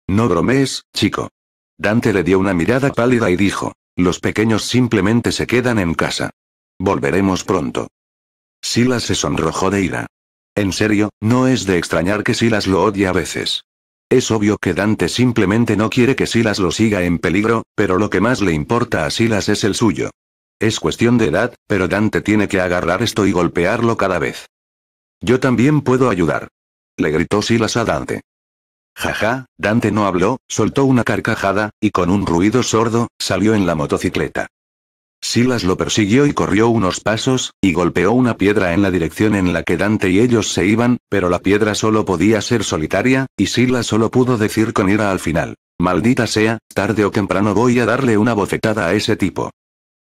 No bromees, chico. Dante le dio una mirada pálida y dijo, Los pequeños simplemente se quedan en casa. Volveremos pronto. Silas se sonrojó de ira. En serio, no es de extrañar que Silas lo odie a veces. Es obvio que Dante simplemente no quiere que Silas lo siga en peligro, pero lo que más le importa a Silas es el suyo. Es cuestión de edad, pero Dante tiene que agarrar esto y golpearlo cada vez. Yo también puedo ayudar. Le gritó Silas a Dante. Jaja, Dante no habló, soltó una carcajada, y con un ruido sordo, salió en la motocicleta. Silas lo persiguió y corrió unos pasos, y golpeó una piedra en la dirección en la que Dante y ellos se iban, pero la piedra solo podía ser solitaria, y Silas solo pudo decir con ira al final. Maldita sea, tarde o temprano voy a darle una bofetada a ese tipo.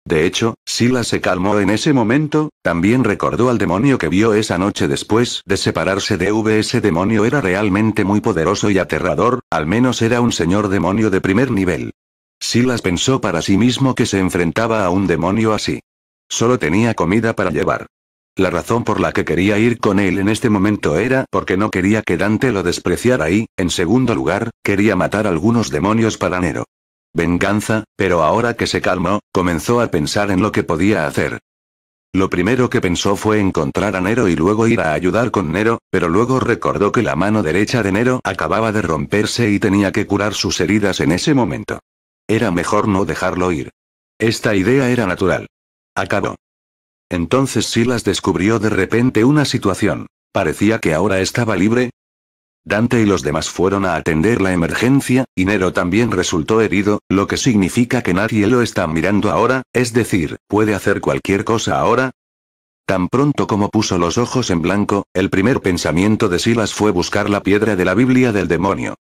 De hecho, Silas se calmó en ese momento, también recordó al demonio que vio esa noche después de separarse de V. Ese demonio era realmente muy poderoso y aterrador, al menos era un señor demonio de primer nivel. Silas pensó para sí mismo que se enfrentaba a un demonio así. Solo tenía comida para llevar. La razón por la que quería ir con él en este momento era porque no quería que Dante lo despreciara y, en segundo lugar, quería matar algunos demonios para Nero venganza, pero ahora que se calmó, comenzó a pensar en lo que podía hacer. Lo primero que pensó fue encontrar a Nero y luego ir a ayudar con Nero, pero luego recordó que la mano derecha de Nero acababa de romperse y tenía que curar sus heridas en ese momento. Era mejor no dejarlo ir. Esta idea era natural. Acabó. Entonces Silas descubrió de repente una situación. Parecía que ahora estaba libre, Dante y los demás fueron a atender la emergencia, y Nero también resultó herido, lo que significa que nadie lo está mirando ahora, es decir, puede hacer cualquier cosa ahora. Tan pronto como puso los ojos en blanco, el primer pensamiento de Silas fue buscar la piedra de la Biblia del demonio.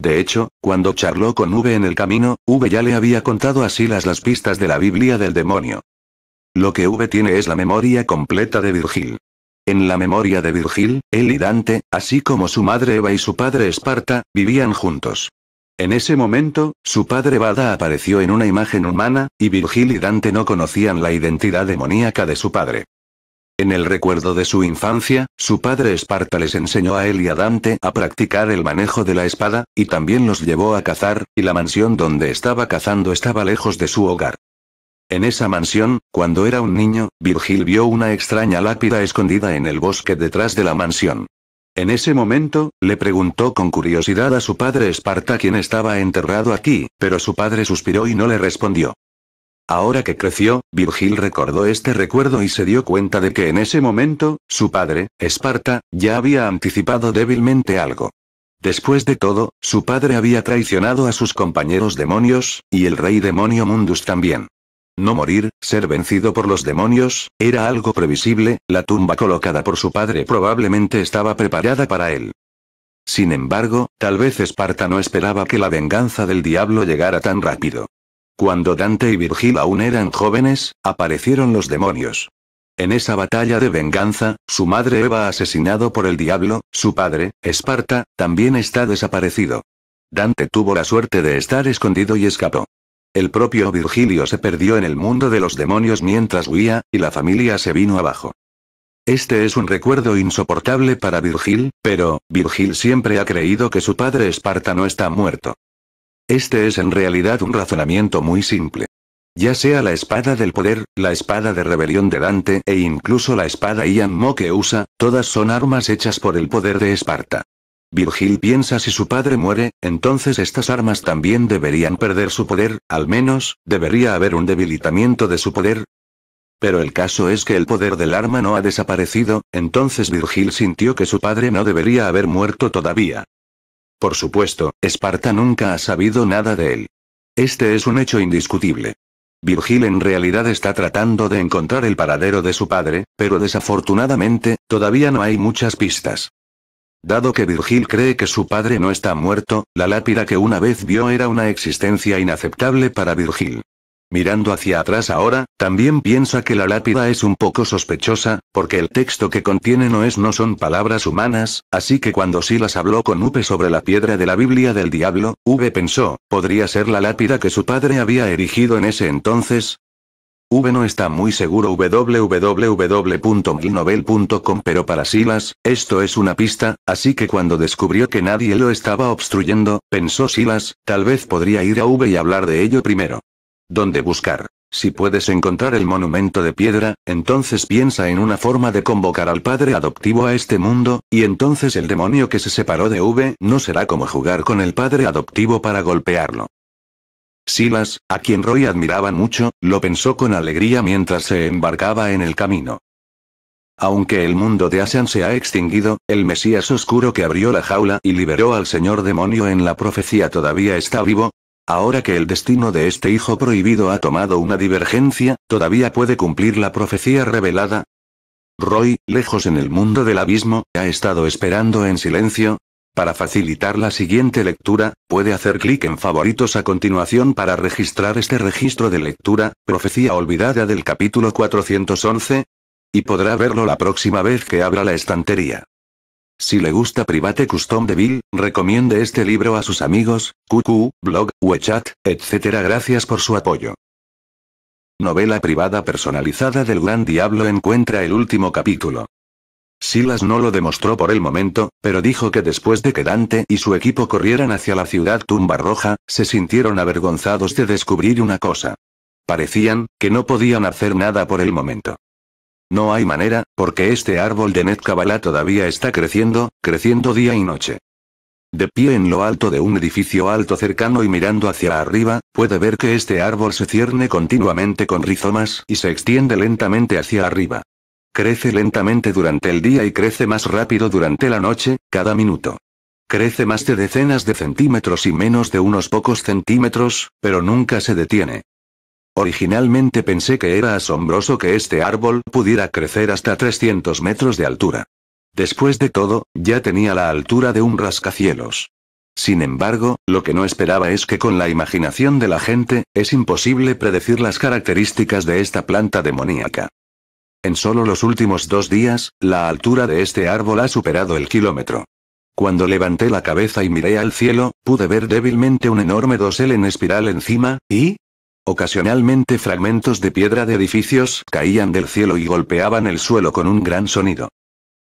De hecho, cuando charló con V en el camino, V ya le había contado a Silas las pistas de la Biblia del demonio. Lo que V tiene es la memoria completa de Virgil. En la memoria de Virgil, él y Dante, así como su madre Eva y su padre Esparta, vivían juntos. En ese momento, su padre Bada apareció en una imagen humana, y Virgil y Dante no conocían la identidad demoníaca de su padre. En el recuerdo de su infancia, su padre Esparta les enseñó a él y a Dante a practicar el manejo de la espada, y también los llevó a cazar, y la mansión donde estaba cazando estaba lejos de su hogar. En esa mansión, cuando era un niño, Virgil vio una extraña lápida escondida en el bosque detrás de la mansión. En ese momento, le preguntó con curiosidad a su padre Esparta quien estaba enterrado aquí, pero su padre suspiró y no le respondió. Ahora que creció, Virgil recordó este recuerdo y se dio cuenta de que en ese momento, su padre, Esparta, ya había anticipado débilmente algo. Después de todo, su padre había traicionado a sus compañeros demonios, y el rey demonio Mundus también. No morir, ser vencido por los demonios, era algo previsible, la tumba colocada por su padre probablemente estaba preparada para él. Sin embargo, tal vez Esparta no esperaba que la venganza del diablo llegara tan rápido. Cuando Dante y Virgil aún eran jóvenes, aparecieron los demonios. En esa batalla de venganza, su madre Eva asesinado por el diablo, su padre, Esparta, también está desaparecido. Dante tuvo la suerte de estar escondido y escapó. El propio Virgilio se perdió en el mundo de los demonios mientras huía, y la familia se vino abajo. Este es un recuerdo insoportable para Virgil, pero, Virgil siempre ha creído que su padre Esparta no está muerto. Este es en realidad un razonamiento muy simple. Ya sea la espada del poder, la espada de rebelión de Dante e incluso la espada Ian Mo que usa, todas son armas hechas por el poder de Esparta. Virgil piensa si su padre muere, entonces estas armas también deberían perder su poder, al menos, debería haber un debilitamiento de su poder. Pero el caso es que el poder del arma no ha desaparecido, entonces Virgil sintió que su padre no debería haber muerto todavía. Por supuesto, Esparta nunca ha sabido nada de él. Este es un hecho indiscutible. Virgil en realidad está tratando de encontrar el paradero de su padre, pero desafortunadamente, todavía no hay muchas pistas. Dado que Virgil cree que su padre no está muerto, la lápida que una vez vio era una existencia inaceptable para Virgil. Mirando hacia atrás ahora, también piensa que la lápida es un poco sospechosa, porque el texto que contiene no es no son palabras humanas, así que cuando Silas habló con Upe sobre la piedra de la Biblia del diablo, V pensó, podría ser la lápida que su padre había erigido en ese entonces, V no está muy seguro www.milnovel.com pero para Silas, esto es una pista, así que cuando descubrió que nadie lo estaba obstruyendo, pensó Silas, tal vez podría ir a V y hablar de ello primero. ¿Dónde buscar? Si puedes encontrar el monumento de piedra, entonces piensa en una forma de convocar al padre adoptivo a este mundo, y entonces el demonio que se separó de V no será como jugar con el padre adoptivo para golpearlo. Silas, a quien Roy admiraba mucho, lo pensó con alegría mientras se embarcaba en el camino. Aunque el mundo de Asian se ha extinguido, el Mesías oscuro que abrió la jaula y liberó al Señor demonio en la profecía todavía está vivo. Ahora que el destino de este hijo prohibido ha tomado una divergencia, todavía puede cumplir la profecía revelada. Roy, lejos en el mundo del abismo, ha estado esperando en silencio, para facilitar la siguiente lectura, puede hacer clic en favoritos a continuación para registrar este registro de lectura, Profecía Olvidada del capítulo 411, y podrá verlo la próxima vez que abra la estantería. Si le gusta Private Custom Devil, recomiende este libro a sus amigos, QQ, blog, WeChat, etc. Gracias por su apoyo. Novela privada personalizada del Gran Diablo encuentra el último capítulo. Silas no lo demostró por el momento, pero dijo que después de que Dante y su equipo corrieran hacia la ciudad Tumba Roja, se sintieron avergonzados de descubrir una cosa. Parecían, que no podían hacer nada por el momento. No hay manera, porque este árbol de Netcabala todavía está creciendo, creciendo día y noche. De pie en lo alto de un edificio alto cercano y mirando hacia arriba, puede ver que este árbol se cierne continuamente con rizomas y se extiende lentamente hacia arriba. Crece lentamente durante el día y crece más rápido durante la noche, cada minuto. Crece más de decenas de centímetros y menos de unos pocos centímetros, pero nunca se detiene. Originalmente pensé que era asombroso que este árbol pudiera crecer hasta 300 metros de altura. Después de todo, ya tenía la altura de un rascacielos. Sin embargo, lo que no esperaba es que con la imaginación de la gente, es imposible predecir las características de esta planta demoníaca. En solo los últimos dos días, la altura de este árbol ha superado el kilómetro. Cuando levanté la cabeza y miré al cielo, pude ver débilmente un enorme dosel en espiral encima, y... Ocasionalmente fragmentos de piedra de edificios caían del cielo y golpeaban el suelo con un gran sonido.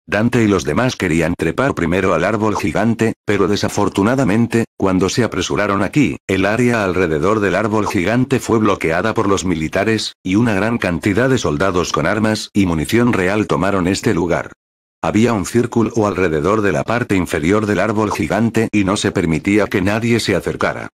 Dante y los demás querían trepar primero al árbol gigante, pero desafortunadamente, cuando se apresuraron aquí, el área alrededor del árbol gigante fue bloqueada por los militares, y una gran cantidad de soldados con armas y munición real tomaron este lugar. Había un círculo alrededor de la parte inferior del árbol gigante y no se permitía que nadie se acercara.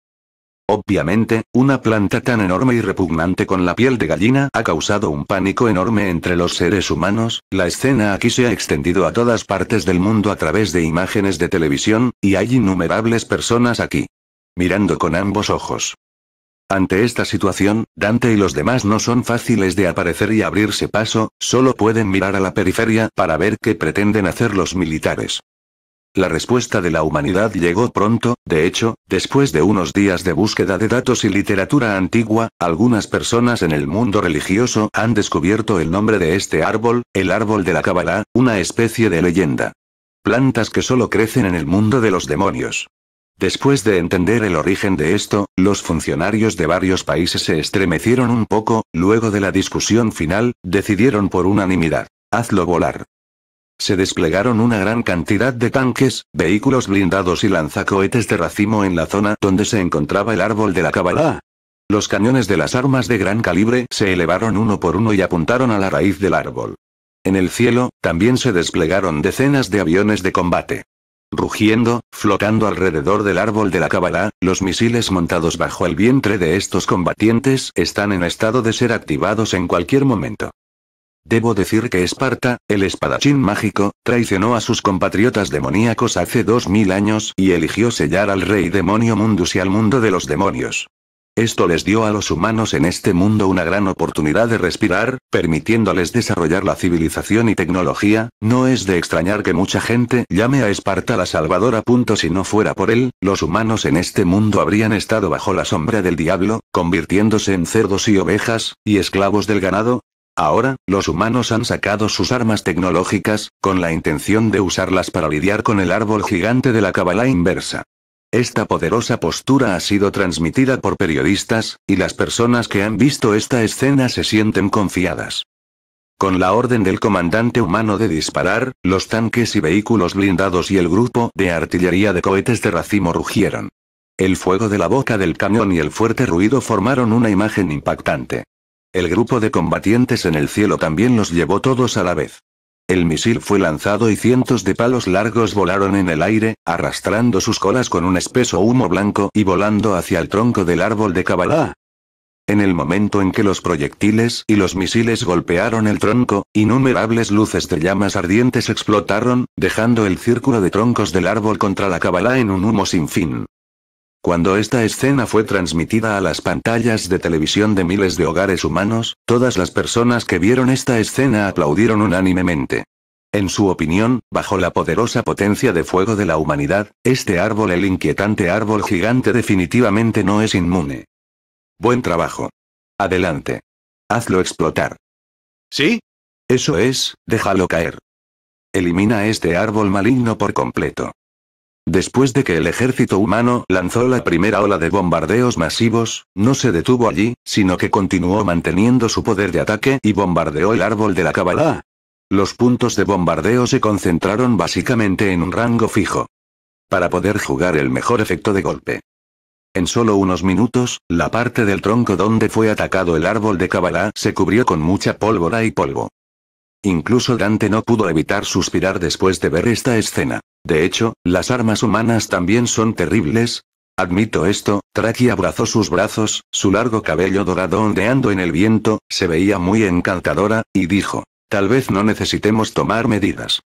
Obviamente, una planta tan enorme y repugnante con la piel de gallina ha causado un pánico enorme entre los seres humanos, la escena aquí se ha extendido a todas partes del mundo a través de imágenes de televisión, y hay innumerables personas aquí. Mirando con ambos ojos. Ante esta situación, Dante y los demás no son fáciles de aparecer y abrirse paso, solo pueden mirar a la periferia para ver qué pretenden hacer los militares. La respuesta de la humanidad llegó pronto, de hecho, después de unos días de búsqueda de datos y literatura antigua, algunas personas en el mundo religioso han descubierto el nombre de este árbol, el árbol de la Kabbalah, una especie de leyenda. Plantas que solo crecen en el mundo de los demonios. Después de entender el origen de esto, los funcionarios de varios países se estremecieron un poco, luego de la discusión final, decidieron por unanimidad. Hazlo volar. Se desplegaron una gran cantidad de tanques, vehículos blindados y lanzacohetes de racimo en la zona donde se encontraba el árbol de la cábala. Los cañones de las armas de gran calibre se elevaron uno por uno y apuntaron a la raíz del árbol. En el cielo, también se desplegaron decenas de aviones de combate. Rugiendo, flotando alrededor del árbol de la cábala, los misiles montados bajo el vientre de estos combatientes están en estado de ser activados en cualquier momento. Debo decir que Esparta, el espadachín mágico, traicionó a sus compatriotas demoníacos hace dos mil años y eligió sellar al rey demonio Mundus y al mundo de los demonios. Esto les dio a los humanos en este mundo una gran oportunidad de respirar, permitiéndoles desarrollar la civilización y tecnología, no es de extrañar que mucha gente llame a Esparta la salvadora. Si no fuera por él, los humanos en este mundo habrían estado bajo la sombra del diablo, convirtiéndose en cerdos y ovejas, y esclavos del ganado, Ahora, los humanos han sacado sus armas tecnológicas, con la intención de usarlas para lidiar con el árbol gigante de la cábala inversa. Esta poderosa postura ha sido transmitida por periodistas, y las personas que han visto esta escena se sienten confiadas. Con la orden del comandante humano de disparar, los tanques y vehículos blindados y el grupo de artillería de cohetes de racimo rugieron. El fuego de la boca del cañón y el fuerte ruido formaron una imagen impactante. El grupo de combatientes en el cielo también los llevó todos a la vez. El misil fue lanzado y cientos de palos largos volaron en el aire, arrastrando sus colas con un espeso humo blanco y volando hacia el tronco del árbol de Kabbalah. En el momento en que los proyectiles y los misiles golpearon el tronco, innumerables luces de llamas ardientes explotaron, dejando el círculo de troncos del árbol contra la Kabbalah en un humo sin fin. Cuando esta escena fue transmitida a las pantallas de televisión de miles de hogares humanos, todas las personas que vieron esta escena aplaudieron unánimemente. En su opinión, bajo la poderosa potencia de fuego de la humanidad, este árbol, el inquietante árbol gigante definitivamente no es inmune. Buen trabajo. Adelante. Hazlo explotar. ¿Sí? Eso es, déjalo caer. Elimina este árbol maligno por completo. Después de que el ejército humano lanzó la primera ola de bombardeos masivos, no se detuvo allí, sino que continuó manteniendo su poder de ataque y bombardeó el árbol de la Kabbalah. Los puntos de bombardeo se concentraron básicamente en un rango fijo. Para poder jugar el mejor efecto de golpe. En solo unos minutos, la parte del tronco donde fue atacado el árbol de Kabbalah se cubrió con mucha pólvora y polvo. Incluso Dante no pudo evitar suspirar después de ver esta escena. De hecho, las armas humanas también son terribles. Admito esto, Traki abrazó sus brazos, su largo cabello dorado ondeando en el viento, se veía muy encantadora, y dijo, tal vez no necesitemos tomar medidas.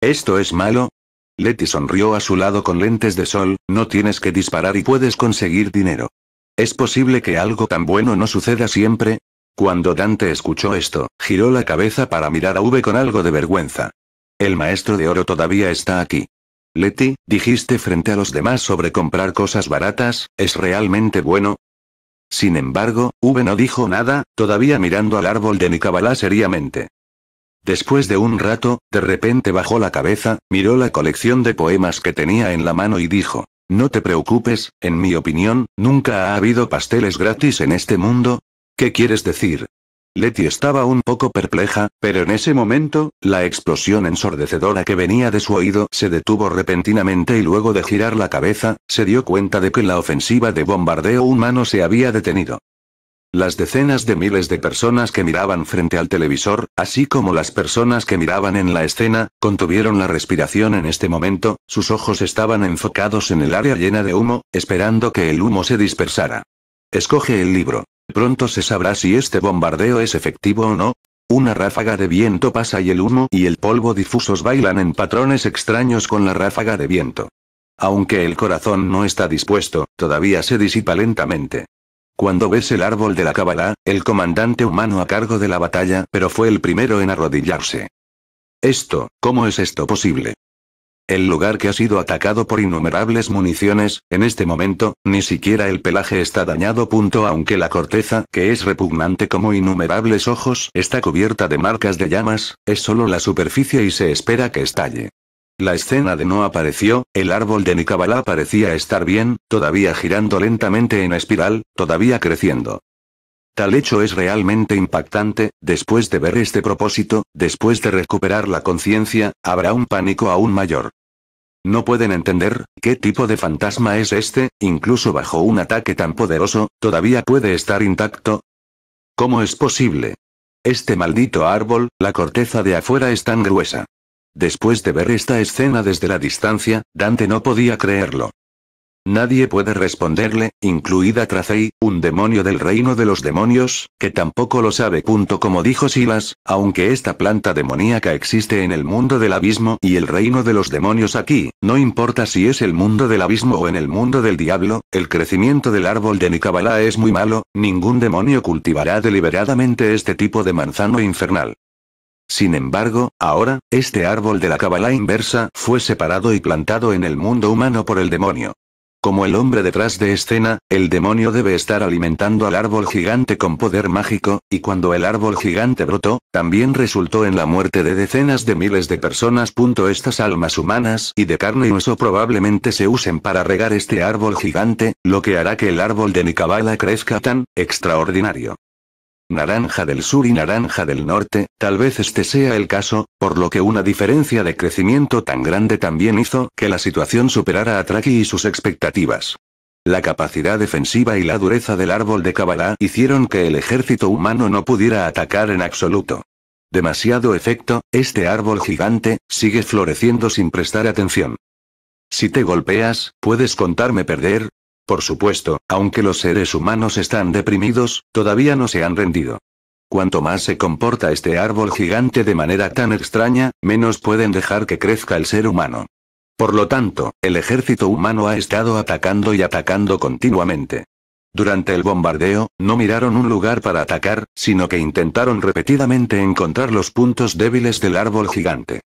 ¿Esto es malo? Letty sonrió a su lado con lentes de sol, no tienes que disparar y puedes conseguir dinero. ¿Es posible que algo tan bueno no suceda siempre? Cuando Dante escuchó esto, giró la cabeza para mirar a V con algo de vergüenza. El maestro de oro todavía está aquí. Leti, dijiste frente a los demás sobre comprar cosas baratas, ¿es realmente bueno? Sin embargo, V no dijo nada, todavía mirando al árbol de Nicabalá seriamente. Después de un rato, de repente bajó la cabeza, miró la colección de poemas que tenía en la mano y dijo, No te preocupes, en mi opinión, nunca ha habido pasteles gratis en este mundo. ¿Qué quieres decir? Letty estaba un poco perpleja, pero en ese momento, la explosión ensordecedora que venía de su oído se detuvo repentinamente y luego de girar la cabeza, se dio cuenta de que la ofensiva de bombardeo humano se había detenido. Las decenas de miles de personas que miraban frente al televisor, así como las personas que miraban en la escena, contuvieron la respiración en este momento, sus ojos estaban enfocados en el área llena de humo, esperando que el humo se dispersara. Escoge el libro. Pronto se sabrá si este bombardeo es efectivo o no. Una ráfaga de viento pasa y el humo y el polvo difusos bailan en patrones extraños con la ráfaga de viento. Aunque el corazón no está dispuesto, todavía se disipa lentamente. Cuando ves el árbol de la Cábala, el comandante humano a cargo de la batalla, pero fue el primero en arrodillarse. Esto, ¿cómo es esto posible? El lugar que ha sido atacado por innumerables municiones, en este momento, ni siquiera el pelaje está dañado. Punto, aunque la corteza, que es repugnante como innumerables ojos, está cubierta de marcas de llamas, es solo la superficie y se espera que estalle. La escena de no apareció, el árbol de Nicabalá parecía estar bien, todavía girando lentamente en espiral, todavía creciendo. Tal hecho es realmente impactante, después de ver este propósito, después de recuperar la conciencia, habrá un pánico aún mayor. No pueden entender, qué tipo de fantasma es este, incluso bajo un ataque tan poderoso, todavía puede estar intacto. ¿Cómo es posible? Este maldito árbol, la corteza de afuera es tan gruesa. Después de ver esta escena desde la distancia, Dante no podía creerlo. Nadie puede responderle, incluida Tracey, un demonio del reino de los demonios, que tampoco lo sabe. Punto como dijo Silas, aunque esta planta demoníaca existe en el mundo del abismo y el reino de los demonios aquí, no importa si es el mundo del abismo o en el mundo del diablo, el crecimiento del árbol de Nicabalá es muy malo, ningún demonio cultivará deliberadamente este tipo de manzano infernal. Sin embargo, ahora, este árbol de la Kabbalah inversa fue separado y plantado en el mundo humano por el demonio. Como el hombre detrás de escena, el demonio debe estar alimentando al árbol gigante con poder mágico, y cuando el árbol gigante brotó, también resultó en la muerte de decenas de miles de personas. Estas almas humanas y de carne y hueso probablemente se usen para regar este árbol gigante, lo que hará que el árbol de Nicabala crezca tan extraordinario naranja del sur y naranja del norte, tal vez este sea el caso, por lo que una diferencia de crecimiento tan grande también hizo que la situación superara a Traki y sus expectativas. La capacidad defensiva y la dureza del árbol de Kabbalah hicieron que el ejército humano no pudiera atacar en absoluto. Demasiado efecto, este árbol gigante, sigue floreciendo sin prestar atención. Si te golpeas, ¿puedes contarme perder? Por supuesto, aunque los seres humanos están deprimidos, todavía no se han rendido. Cuanto más se comporta este árbol gigante de manera tan extraña, menos pueden dejar que crezca el ser humano. Por lo tanto, el ejército humano ha estado atacando y atacando continuamente. Durante el bombardeo, no miraron un lugar para atacar, sino que intentaron repetidamente encontrar los puntos débiles del árbol gigante.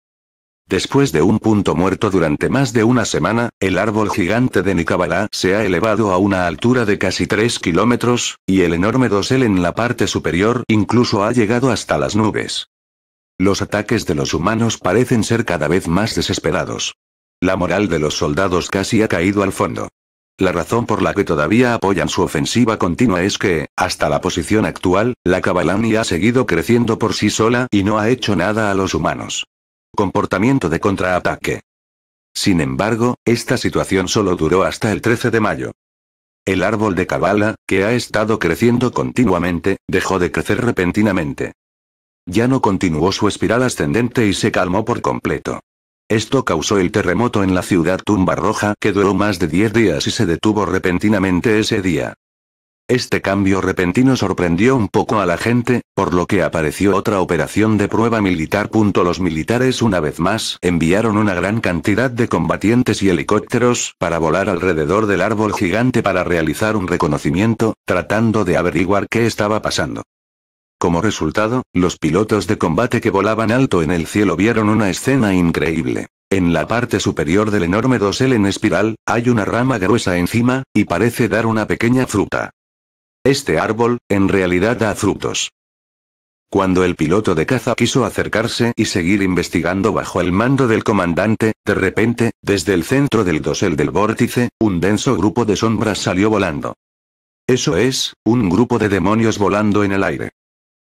Después de un punto muerto durante más de una semana, el árbol gigante de Nikabala se ha elevado a una altura de casi 3 kilómetros, y el enorme dosel en la parte superior incluso ha llegado hasta las nubes. Los ataques de los humanos parecen ser cada vez más desesperados. La moral de los soldados casi ha caído al fondo. La razón por la que todavía apoyan su ofensiva continua es que, hasta la posición actual, la Kabalani ha seguido creciendo por sí sola y no ha hecho nada a los humanos comportamiento de contraataque. Sin embargo, esta situación solo duró hasta el 13 de mayo. El árbol de Kabbalah, que ha estado creciendo continuamente, dejó de crecer repentinamente. Ya no continuó su espiral ascendente y se calmó por completo. Esto causó el terremoto en la ciudad Tumba Roja que duró más de 10 días y se detuvo repentinamente ese día. Este cambio repentino sorprendió un poco a la gente, por lo que apareció otra operación de prueba militar. Los militares una vez más enviaron una gran cantidad de combatientes y helicópteros para volar alrededor del árbol gigante para realizar un reconocimiento, tratando de averiguar qué estaba pasando. Como resultado, los pilotos de combate que volaban alto en el cielo vieron una escena increíble. En la parte superior del enorme dosel en espiral, hay una rama gruesa encima, y parece dar una pequeña fruta. Este árbol, en realidad da frutos. Cuando el piloto de caza quiso acercarse y seguir investigando bajo el mando del comandante, de repente, desde el centro del dosel del vórtice, un denso grupo de sombras salió volando. Eso es, un grupo de demonios volando en el aire.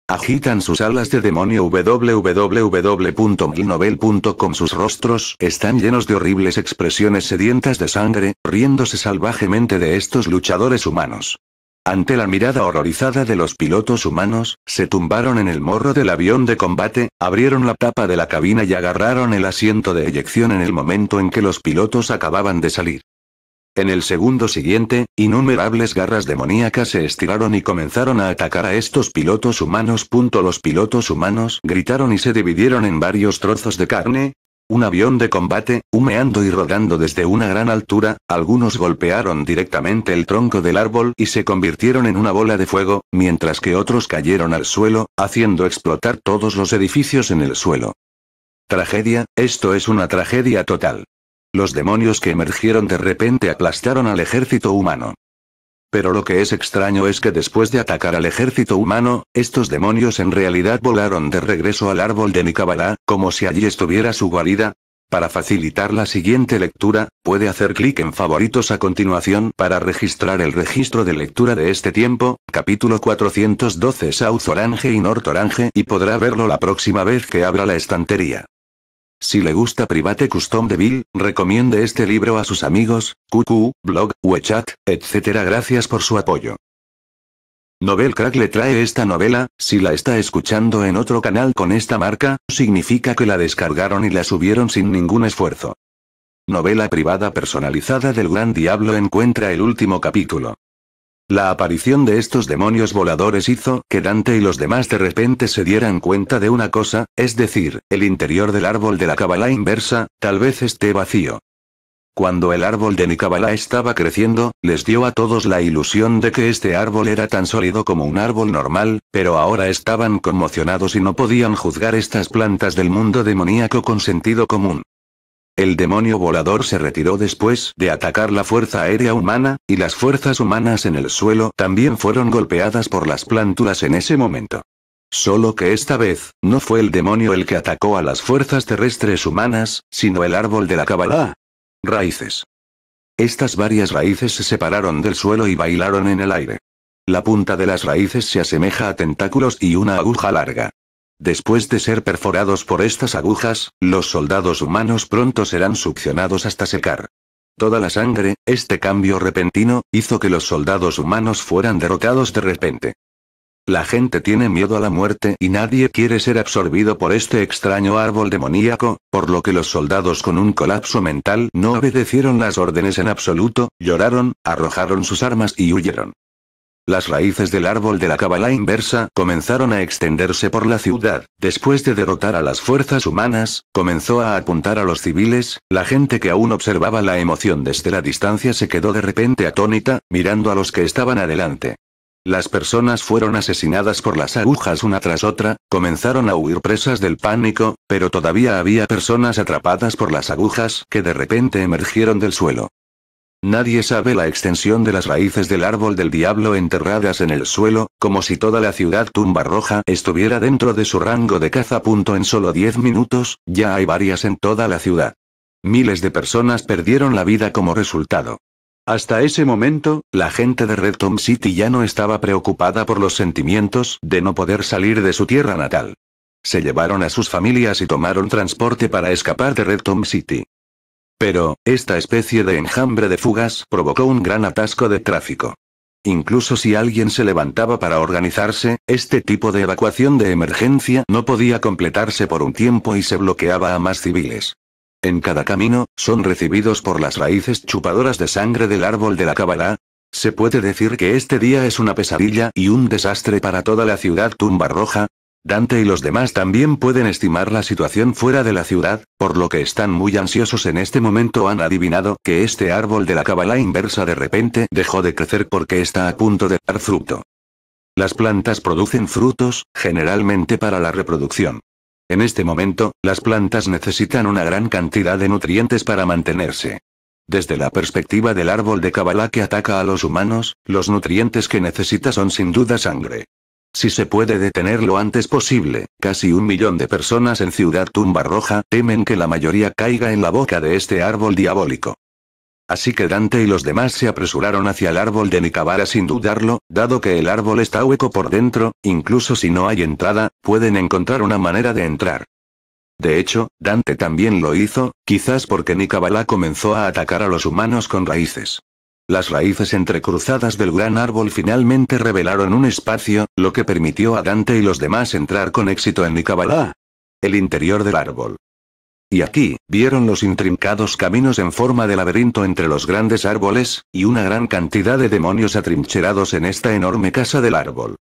Agitan sus alas de demonio www.milnovel.com Sus rostros están llenos de horribles expresiones sedientas de sangre, riéndose salvajemente de estos luchadores humanos. Ante la mirada horrorizada de los pilotos humanos, se tumbaron en el morro del avión de combate, abrieron la tapa de la cabina y agarraron el asiento de eyección en el momento en que los pilotos acababan de salir. En el segundo siguiente, innumerables garras demoníacas se estiraron y comenzaron a atacar a estos pilotos humanos. Los pilotos humanos gritaron y se dividieron en varios trozos de carne, un avión de combate, humeando y rodando desde una gran altura, algunos golpearon directamente el tronco del árbol y se convirtieron en una bola de fuego, mientras que otros cayeron al suelo, haciendo explotar todos los edificios en el suelo. Tragedia, esto es una tragedia total. Los demonios que emergieron de repente aplastaron al ejército humano. Pero lo que es extraño es que después de atacar al ejército humano, estos demonios en realidad volaron de regreso al árbol de Nicabalá, como si allí estuviera su guarida. Para facilitar la siguiente lectura, puede hacer clic en favoritos a continuación para registrar el registro de lectura de este tiempo, capítulo 412 South Orange y North Orange y podrá verlo la próxima vez que abra la estantería. Si le gusta Private Custom Devil, recomiende este libro a sus amigos, QQ, blog, WeChat, etc. Gracias por su apoyo. Novel Crack le trae esta novela, si la está escuchando en otro canal con esta marca, significa que la descargaron y la subieron sin ningún esfuerzo. Novela privada personalizada del Gran Diablo encuentra el último capítulo. La aparición de estos demonios voladores hizo que Dante y los demás de repente se dieran cuenta de una cosa, es decir, el interior del árbol de la cábala inversa, tal vez esté vacío. Cuando el árbol de mi estaba creciendo, les dio a todos la ilusión de que este árbol era tan sólido como un árbol normal, pero ahora estaban conmocionados y no podían juzgar estas plantas del mundo demoníaco con sentido común. El demonio volador se retiró después de atacar la fuerza aérea humana, y las fuerzas humanas en el suelo también fueron golpeadas por las plántulas en ese momento. Solo que esta vez, no fue el demonio el que atacó a las fuerzas terrestres humanas, sino el árbol de la Kabbalah. Raíces. Estas varias raíces se separaron del suelo y bailaron en el aire. La punta de las raíces se asemeja a tentáculos y una aguja larga. Después de ser perforados por estas agujas, los soldados humanos pronto serán succionados hasta secar. Toda la sangre, este cambio repentino, hizo que los soldados humanos fueran derrotados de repente. La gente tiene miedo a la muerte y nadie quiere ser absorbido por este extraño árbol demoníaco, por lo que los soldados con un colapso mental no obedecieron las órdenes en absoluto, lloraron, arrojaron sus armas y huyeron. Las raíces del árbol de la Cábala inversa comenzaron a extenderse por la ciudad. Después de derrotar a las fuerzas humanas, comenzó a apuntar a los civiles. La gente que aún observaba la emoción desde la distancia se quedó de repente atónita, mirando a los que estaban adelante. Las personas fueron asesinadas por las agujas una tras otra, comenzaron a huir presas del pánico, pero todavía había personas atrapadas por las agujas que de repente emergieron del suelo. Nadie sabe la extensión de las raíces del árbol del diablo enterradas en el suelo, como si toda la ciudad tumba roja estuviera dentro de su rango de caza. En solo 10 minutos, ya hay varias en toda la ciudad. Miles de personas perdieron la vida como resultado. Hasta ese momento, la gente de Red Tom City ya no estaba preocupada por los sentimientos de no poder salir de su tierra natal. Se llevaron a sus familias y tomaron transporte para escapar de Red Tom City. Pero, esta especie de enjambre de fugas provocó un gran atasco de tráfico. Incluso si alguien se levantaba para organizarse, este tipo de evacuación de emergencia no podía completarse por un tiempo y se bloqueaba a más civiles. En cada camino, son recibidos por las raíces chupadoras de sangre del árbol de la cábala. Se puede decir que este día es una pesadilla y un desastre para toda la ciudad tumba roja, Dante y los demás también pueden estimar la situación fuera de la ciudad, por lo que están muy ansiosos en este momento han adivinado que este árbol de la cábala inversa de repente dejó de crecer porque está a punto de dar fruto. Las plantas producen frutos, generalmente para la reproducción. En este momento, las plantas necesitan una gran cantidad de nutrientes para mantenerse. Desde la perspectiva del árbol de cábala que ataca a los humanos, los nutrientes que necesita son sin duda sangre. Si se puede detener lo antes posible, casi un millón de personas en Ciudad Tumba Roja temen que la mayoría caiga en la boca de este árbol diabólico. Así que Dante y los demás se apresuraron hacia el árbol de Nicabara sin dudarlo, dado que el árbol está hueco por dentro, incluso si no hay entrada, pueden encontrar una manera de entrar. De hecho, Dante también lo hizo, quizás porque Nicabala comenzó a atacar a los humanos con raíces. Las raíces entrecruzadas del gran árbol finalmente revelaron un espacio, lo que permitió a Dante y los demás entrar con éxito en Nicabalá. El interior del árbol. Y aquí, vieron los intrincados caminos en forma de laberinto entre los grandes árboles, y una gran cantidad de demonios atrincherados en esta enorme casa del árbol.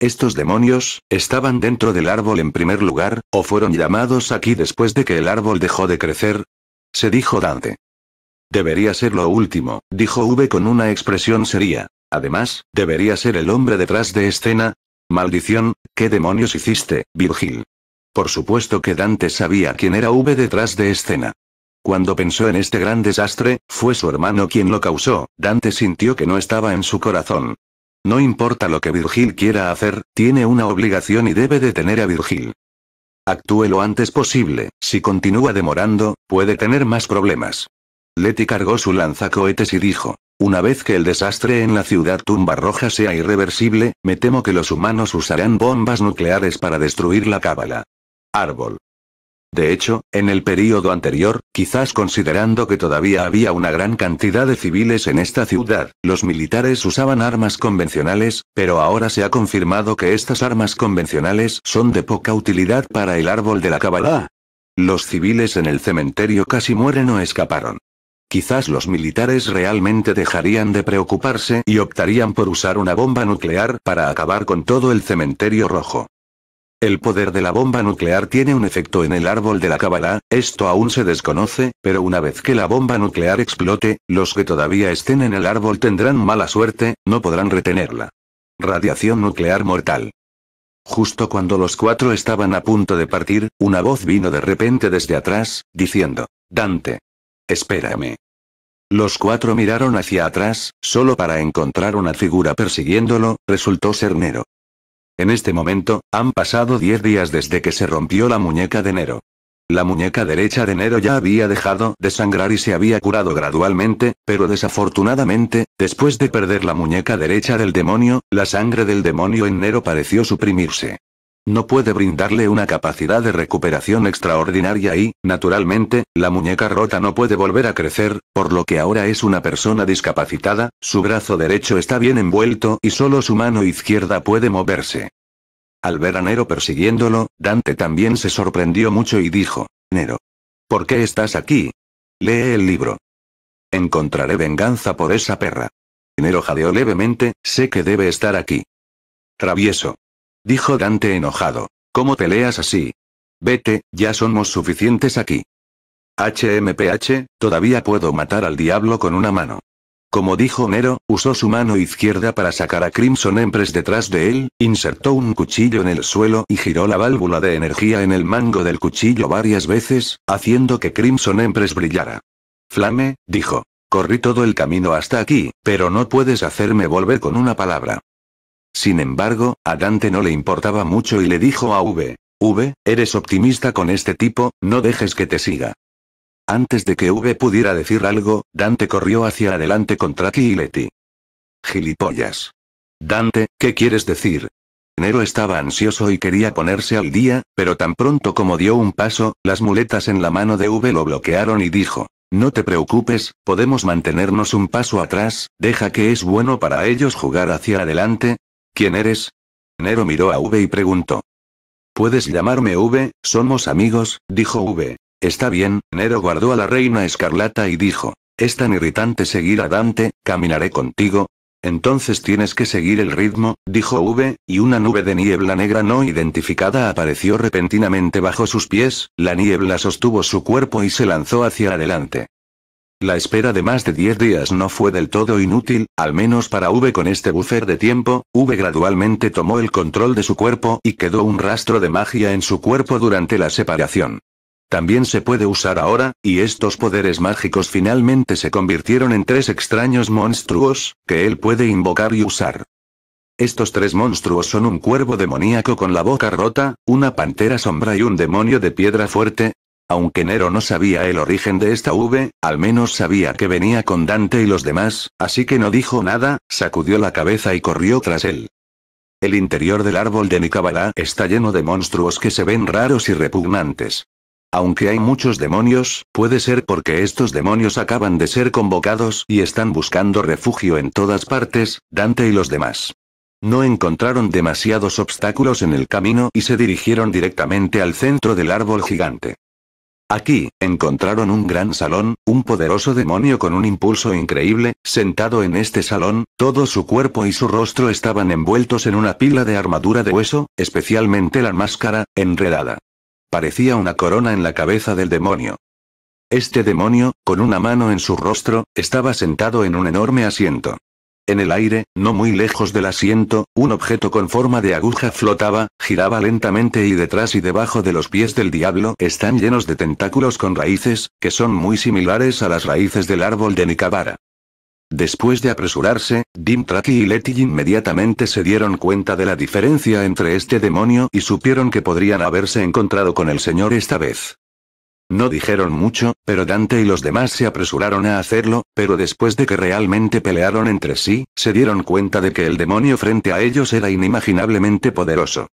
Estos demonios, estaban dentro del árbol en primer lugar, o fueron llamados aquí después de que el árbol dejó de crecer. Se dijo Dante. Debería ser lo último, dijo V con una expresión seria. Además, debería ser el hombre detrás de escena. Maldición, ¿qué demonios hiciste, Virgil? Por supuesto que Dante sabía quién era V detrás de escena. Cuando pensó en este gran desastre, fue su hermano quien lo causó, Dante sintió que no estaba en su corazón. No importa lo que Virgil quiera hacer, tiene una obligación y debe detener a Virgil. Actúe lo antes posible, si continúa demorando, puede tener más problemas. Leti cargó su lanzacohetes y dijo, una vez que el desastre en la ciudad Tumba Roja sea irreversible, me temo que los humanos usarán bombas nucleares para destruir la cábala. Árbol. De hecho, en el período anterior, quizás considerando que todavía había una gran cantidad de civiles en esta ciudad, los militares usaban armas convencionales, pero ahora se ha confirmado que estas armas convencionales son de poca utilidad para el árbol de la cábala. Los civiles en el cementerio casi mueren o escaparon. Quizás los militares realmente dejarían de preocuparse y optarían por usar una bomba nuclear para acabar con todo el cementerio rojo. El poder de la bomba nuclear tiene un efecto en el árbol de la cábala, esto aún se desconoce, pero una vez que la bomba nuclear explote, los que todavía estén en el árbol tendrán mala suerte, no podrán retenerla. Radiación nuclear mortal. Justo cuando los cuatro estaban a punto de partir, una voz vino de repente desde atrás, diciendo, Dante. Espérame. Los cuatro miraron hacia atrás, solo para encontrar una figura persiguiéndolo, resultó ser Nero. En este momento, han pasado diez días desde que se rompió la muñeca de Nero. La muñeca derecha de Nero ya había dejado de sangrar y se había curado gradualmente, pero desafortunadamente, después de perder la muñeca derecha del demonio, la sangre del demonio en Nero pareció suprimirse. No puede brindarle una capacidad de recuperación extraordinaria y, naturalmente, la muñeca rota no puede volver a crecer, por lo que ahora es una persona discapacitada, su brazo derecho está bien envuelto y solo su mano izquierda puede moverse. Al ver a Nero persiguiéndolo, Dante también se sorprendió mucho y dijo, Nero, ¿por qué estás aquí? Lee el libro. Encontraré venganza por esa perra. Nero jadeó levemente, sé que debe estar aquí. Travieso dijo Dante enojado. ¿Cómo peleas así? Vete, ya somos suficientes aquí. HMPH, todavía puedo matar al diablo con una mano. Como dijo Nero, usó su mano izquierda para sacar a Crimson Empress detrás de él, insertó un cuchillo en el suelo y giró la válvula de energía en el mango del cuchillo varias veces, haciendo que Crimson Empress brillara. Flame, dijo. Corrí todo el camino hasta aquí, pero no puedes hacerme volver con una palabra. Sin embargo, a Dante no le importaba mucho y le dijo a V. V, eres optimista con este tipo, no dejes que te siga. Antes de que V pudiera decir algo, Dante corrió hacia adelante contra ti y Gilipollas. Dante, ¿qué quieres decir? Nero estaba ansioso y quería ponerse al día, pero tan pronto como dio un paso, las muletas en la mano de V lo bloquearon y dijo, no te preocupes, podemos mantenernos un paso atrás, deja que es bueno para ellos jugar hacia adelante, ¿Quién eres? Nero miró a V y preguntó. Puedes llamarme V, somos amigos, dijo V. Está bien, Nero guardó a la reina escarlata y dijo, es tan irritante seguir a Dante, caminaré contigo. Entonces tienes que seguir el ritmo, dijo V, y una nube de niebla negra no identificada apareció repentinamente bajo sus pies, la niebla sostuvo su cuerpo y se lanzó hacia adelante. La espera de más de 10 días no fue del todo inútil, al menos para V con este buffer de tiempo, V gradualmente tomó el control de su cuerpo y quedó un rastro de magia en su cuerpo durante la separación. También se puede usar ahora, y estos poderes mágicos finalmente se convirtieron en tres extraños monstruos, que él puede invocar y usar. Estos tres monstruos son un cuervo demoníaco con la boca rota, una pantera sombra y un demonio de piedra fuerte, aunque Nero no sabía el origen de esta V, al menos sabía que venía con Dante y los demás, así que no dijo nada, sacudió la cabeza y corrió tras él. El interior del árbol de Nicabalá está lleno de monstruos que se ven raros y repugnantes. Aunque hay muchos demonios, puede ser porque estos demonios acaban de ser convocados y están buscando refugio en todas partes, Dante y los demás. No encontraron demasiados obstáculos en el camino y se dirigieron directamente al centro del árbol gigante. Aquí, encontraron un gran salón, un poderoso demonio con un impulso increíble, sentado en este salón, todo su cuerpo y su rostro estaban envueltos en una pila de armadura de hueso, especialmente la máscara, enredada. Parecía una corona en la cabeza del demonio. Este demonio, con una mano en su rostro, estaba sentado en un enorme asiento. En el aire, no muy lejos del asiento, un objeto con forma de aguja flotaba, giraba lentamente y detrás y debajo de los pies del diablo están llenos de tentáculos con raíces, que son muy similares a las raíces del árbol de Nicabara. Después de apresurarse, Dimtraki y Leti inmediatamente se dieron cuenta de la diferencia entre este demonio y supieron que podrían haberse encontrado con el señor esta vez. No dijeron mucho, pero Dante y los demás se apresuraron a hacerlo, pero después de que realmente pelearon entre sí, se dieron cuenta de que el demonio frente a ellos era inimaginablemente poderoso.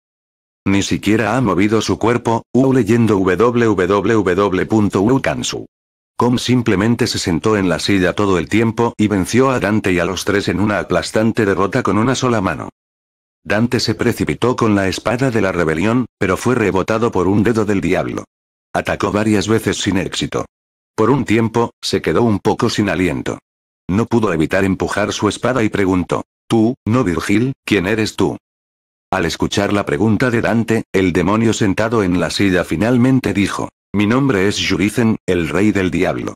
Ni siquiera ha movido su cuerpo, u leyendo www.ukansu.com simplemente se sentó en la silla todo el tiempo y venció a Dante y a los tres en una aplastante derrota con una sola mano. Dante se precipitó con la espada de la rebelión, pero fue rebotado por un dedo del diablo. Atacó varias veces sin éxito. Por un tiempo, se quedó un poco sin aliento. No pudo evitar empujar su espada y preguntó, Tú, no Virgil, ¿quién eres tú? Al escuchar la pregunta de Dante, el demonio sentado en la silla finalmente dijo, Mi nombre es Jurizen, el rey del diablo.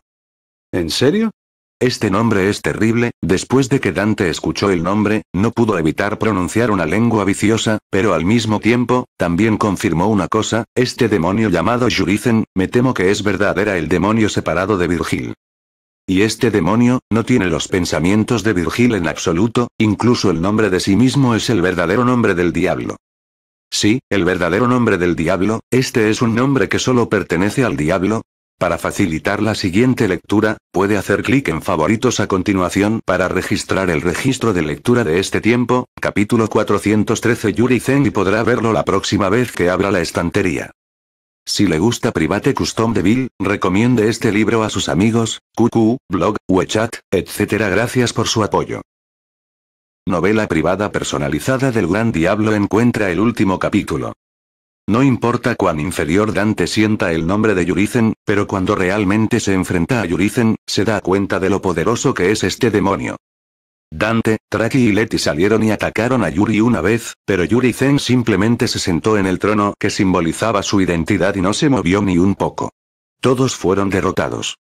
¿En serio? Este nombre es terrible, después de que Dante escuchó el nombre, no pudo evitar pronunciar una lengua viciosa, pero al mismo tiempo, también confirmó una cosa, este demonio llamado Jurizen, me temo que es verdadera el demonio separado de Virgil. Y este demonio, no tiene los pensamientos de Virgil en absoluto, incluso el nombre de sí mismo es el verdadero nombre del diablo. Sí, el verdadero nombre del diablo, este es un nombre que solo pertenece al diablo, para facilitar la siguiente lectura, puede hacer clic en favoritos a continuación para registrar el registro de lectura de este tiempo, capítulo 413 Yuri Zen y podrá verlo la próxima vez que abra la estantería. Si le gusta Private Custom Devil, recomiende este libro a sus amigos, QQ, blog, WeChat, etc. Gracias por su apoyo. Novela privada personalizada del Gran Diablo encuentra el último capítulo. No importa cuán inferior Dante sienta el nombre de Yurizen, pero cuando realmente se enfrenta a Yurizen, se da cuenta de lo poderoso que es este demonio. Dante, Traki y Leti salieron y atacaron a Yuri una vez, pero Yuri simplemente se sentó en el trono que simbolizaba su identidad y no se movió ni un poco. Todos fueron derrotados.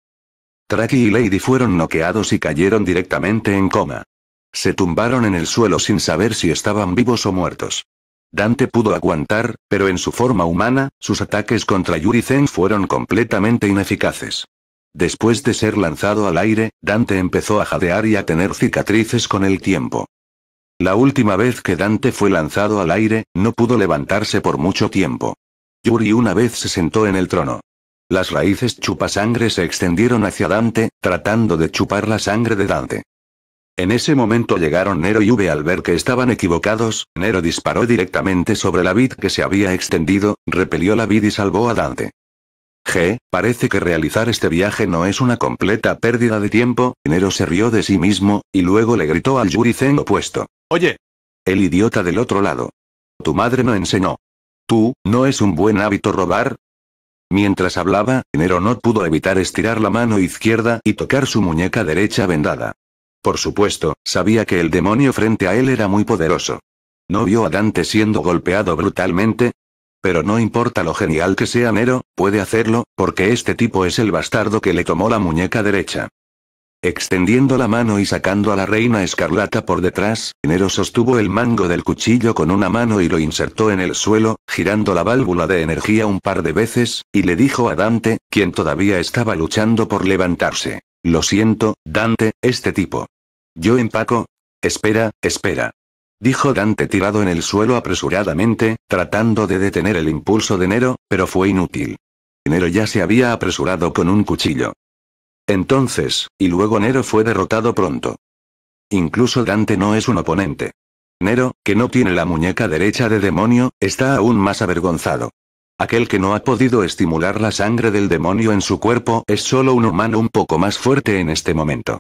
Traki y Lady fueron noqueados y cayeron directamente en coma. Se tumbaron en el suelo sin saber si estaban vivos o muertos. Dante pudo aguantar, pero en su forma humana, sus ataques contra Yuri Zen fueron completamente ineficaces. Después de ser lanzado al aire, Dante empezó a jadear y a tener cicatrices con el tiempo. La última vez que Dante fue lanzado al aire, no pudo levantarse por mucho tiempo. Yuri una vez se sentó en el trono. Las raíces chupasangre se extendieron hacia Dante, tratando de chupar la sangre de Dante. En ese momento llegaron Nero y V al ver que estaban equivocados, Nero disparó directamente sobre la vid que se había extendido, repelió la vid y salvó a Dante. G, parece que realizar este viaje no es una completa pérdida de tiempo, Nero se rió de sí mismo, y luego le gritó al Yurizen opuesto. Oye. El idiota del otro lado. Tu madre no enseñó. Tú, ¿no es un buen hábito robar? Mientras hablaba, Nero no pudo evitar estirar la mano izquierda y tocar su muñeca derecha vendada. Por supuesto, sabía que el demonio frente a él era muy poderoso. ¿No vio a Dante siendo golpeado brutalmente? Pero no importa lo genial que sea Nero, puede hacerlo, porque este tipo es el bastardo que le tomó la muñeca derecha. Extendiendo la mano y sacando a la reina escarlata por detrás, Nero sostuvo el mango del cuchillo con una mano y lo insertó en el suelo, girando la válvula de energía un par de veces, y le dijo a Dante, quien todavía estaba luchando por levantarse. Lo siento, Dante, este tipo. Yo empaco. Espera, espera. Dijo Dante tirado en el suelo apresuradamente, tratando de detener el impulso de Nero, pero fue inútil. Nero ya se había apresurado con un cuchillo. Entonces, y luego Nero fue derrotado pronto. Incluso Dante no es un oponente. Nero, que no tiene la muñeca derecha de demonio, está aún más avergonzado. Aquel que no ha podido estimular la sangre del demonio en su cuerpo es solo un humano un poco más fuerte en este momento.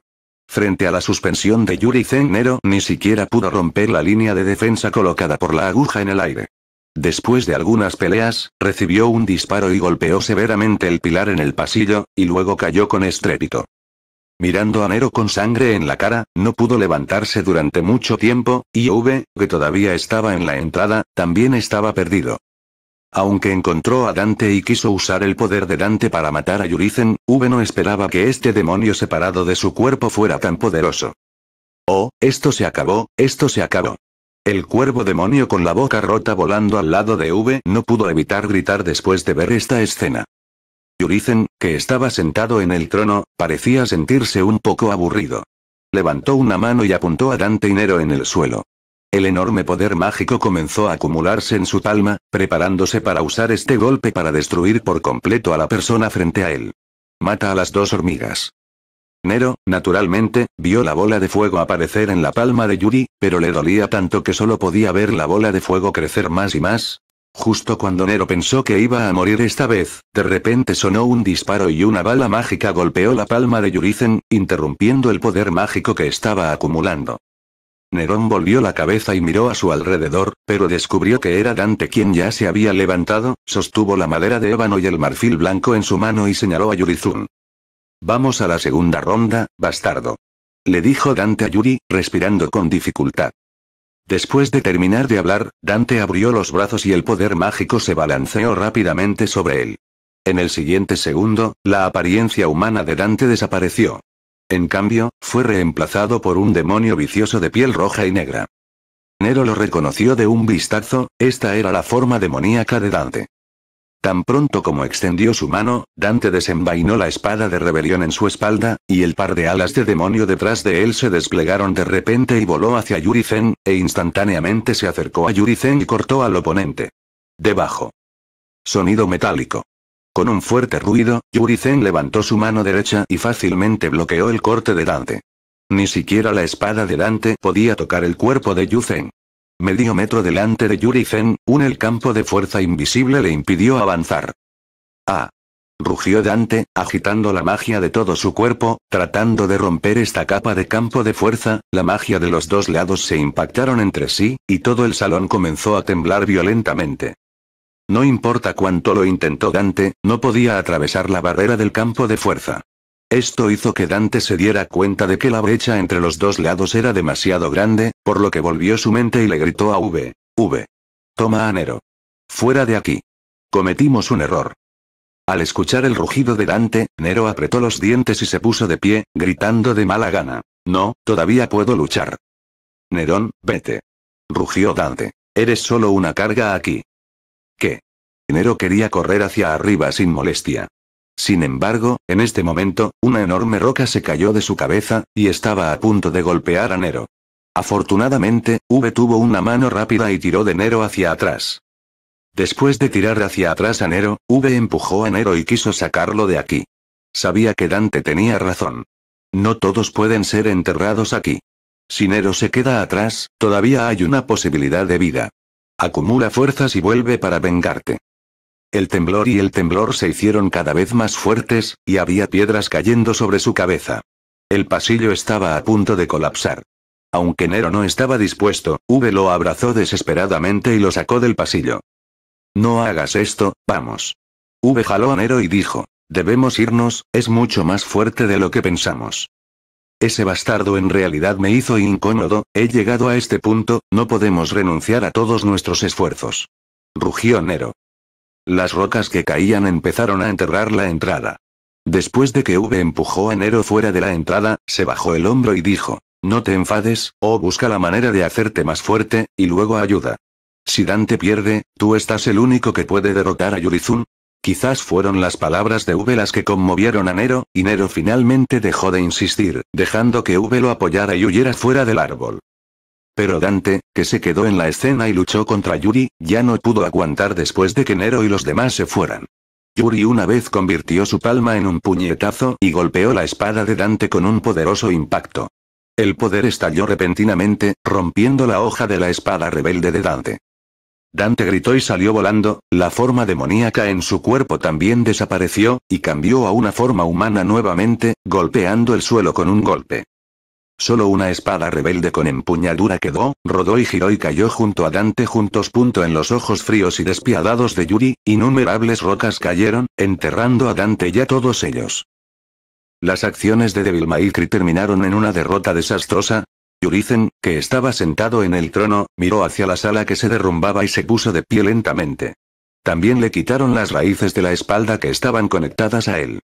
Frente a la suspensión de Yuri Nero ni siquiera pudo romper la línea de defensa colocada por la aguja en el aire. Después de algunas peleas, recibió un disparo y golpeó severamente el pilar en el pasillo, y luego cayó con estrépito. Mirando a Nero con sangre en la cara, no pudo levantarse durante mucho tiempo, y V, que todavía estaba en la entrada, también estaba perdido. Aunque encontró a Dante y quiso usar el poder de Dante para matar a Yurizen, V no esperaba que este demonio separado de su cuerpo fuera tan poderoso. Oh, esto se acabó, esto se acabó. El cuervo demonio con la boca rota volando al lado de V no pudo evitar gritar después de ver esta escena. Yurizen, que estaba sentado en el trono, parecía sentirse un poco aburrido. Levantó una mano y apuntó a Dante y Nero en el suelo. El enorme poder mágico comenzó a acumularse en su palma, preparándose para usar este golpe para destruir por completo a la persona frente a él. Mata a las dos hormigas. Nero, naturalmente, vio la bola de fuego aparecer en la palma de Yuri, pero le dolía tanto que solo podía ver la bola de fuego crecer más y más. Justo cuando Nero pensó que iba a morir esta vez, de repente sonó un disparo y una bala mágica golpeó la palma de Yurizen, interrumpiendo el poder mágico que estaba acumulando. Nerón volvió la cabeza y miró a su alrededor, pero descubrió que era Dante quien ya se había levantado, sostuvo la madera de ébano y el marfil blanco en su mano y señaló a Yurizun. Vamos a la segunda ronda, bastardo. Le dijo Dante a Yuri, respirando con dificultad. Después de terminar de hablar, Dante abrió los brazos y el poder mágico se balanceó rápidamente sobre él. En el siguiente segundo, la apariencia humana de Dante desapareció. En cambio, fue reemplazado por un demonio vicioso de piel roja y negra. Nero lo reconoció de un vistazo, esta era la forma demoníaca de Dante. Tan pronto como extendió su mano, Dante desenvainó la espada de rebelión en su espalda, y el par de alas de demonio detrás de él se desplegaron de repente y voló hacia Yuricen. e instantáneamente se acercó a Yuricen y cortó al oponente. Debajo. Sonido metálico. Con un fuerte ruido, Yuri levantó su mano derecha y fácilmente bloqueó el corte de Dante. Ni siquiera la espada de Dante podía tocar el cuerpo de Yuzen. Medio metro delante de Yuri un el campo de fuerza invisible le impidió avanzar. ¡Ah! rugió Dante, agitando la magia de todo su cuerpo, tratando de romper esta capa de campo de fuerza, la magia de los dos lados se impactaron entre sí, y todo el salón comenzó a temblar violentamente. No importa cuánto lo intentó Dante, no podía atravesar la barrera del campo de fuerza. Esto hizo que Dante se diera cuenta de que la brecha entre los dos lados era demasiado grande, por lo que volvió su mente y le gritó a V. V. Toma a Nero. Fuera de aquí. Cometimos un error. Al escuchar el rugido de Dante, Nero apretó los dientes y se puso de pie, gritando de mala gana. No, todavía puedo luchar. Nerón, vete. Rugió Dante. Eres solo una carga aquí. Nero quería correr hacia arriba sin molestia. Sin embargo, en este momento, una enorme roca se cayó de su cabeza, y estaba a punto de golpear a Nero. Afortunadamente, V tuvo una mano rápida y tiró de Nero hacia atrás. Después de tirar hacia atrás a Nero, V empujó a Nero y quiso sacarlo de aquí. Sabía que Dante tenía razón. No todos pueden ser enterrados aquí. Si Nero se queda atrás, todavía hay una posibilidad de vida. Acumula fuerzas y vuelve para vengarte. El temblor y el temblor se hicieron cada vez más fuertes, y había piedras cayendo sobre su cabeza. El pasillo estaba a punto de colapsar. Aunque Nero no estaba dispuesto, V lo abrazó desesperadamente y lo sacó del pasillo. No hagas esto, vamos. V jaló a Nero y dijo, debemos irnos, es mucho más fuerte de lo que pensamos. Ese bastardo en realidad me hizo incómodo, he llegado a este punto, no podemos renunciar a todos nuestros esfuerzos. Rugió Nero. Las rocas que caían empezaron a enterrar la entrada. Después de que V empujó a Nero fuera de la entrada, se bajó el hombro y dijo, no te enfades, o busca la manera de hacerte más fuerte, y luego ayuda. Si Dante pierde, tú estás el único que puede derrotar a Yurizun. Quizás fueron las palabras de V las que conmovieron a Nero, y Nero finalmente dejó de insistir, dejando que V lo apoyara y huyera fuera del árbol. Pero Dante, que se quedó en la escena y luchó contra Yuri, ya no pudo aguantar después de que Nero y los demás se fueran. Yuri una vez convirtió su palma en un puñetazo y golpeó la espada de Dante con un poderoso impacto. El poder estalló repentinamente, rompiendo la hoja de la espada rebelde de Dante. Dante gritó y salió volando, la forma demoníaca en su cuerpo también desapareció, y cambió a una forma humana nuevamente, golpeando el suelo con un golpe. Solo una espada rebelde con empuñadura quedó, rodó y giró y cayó junto a Dante juntos. Punto en los ojos fríos y despiadados de Yuri, innumerables rocas cayeron, enterrando a Dante y a todos ellos. Las acciones de Devil Cry terminaron en una derrota desastrosa. Yurizen, que estaba sentado en el trono, miró hacia la sala que se derrumbaba y se puso de pie lentamente. También le quitaron las raíces de la espalda que estaban conectadas a él.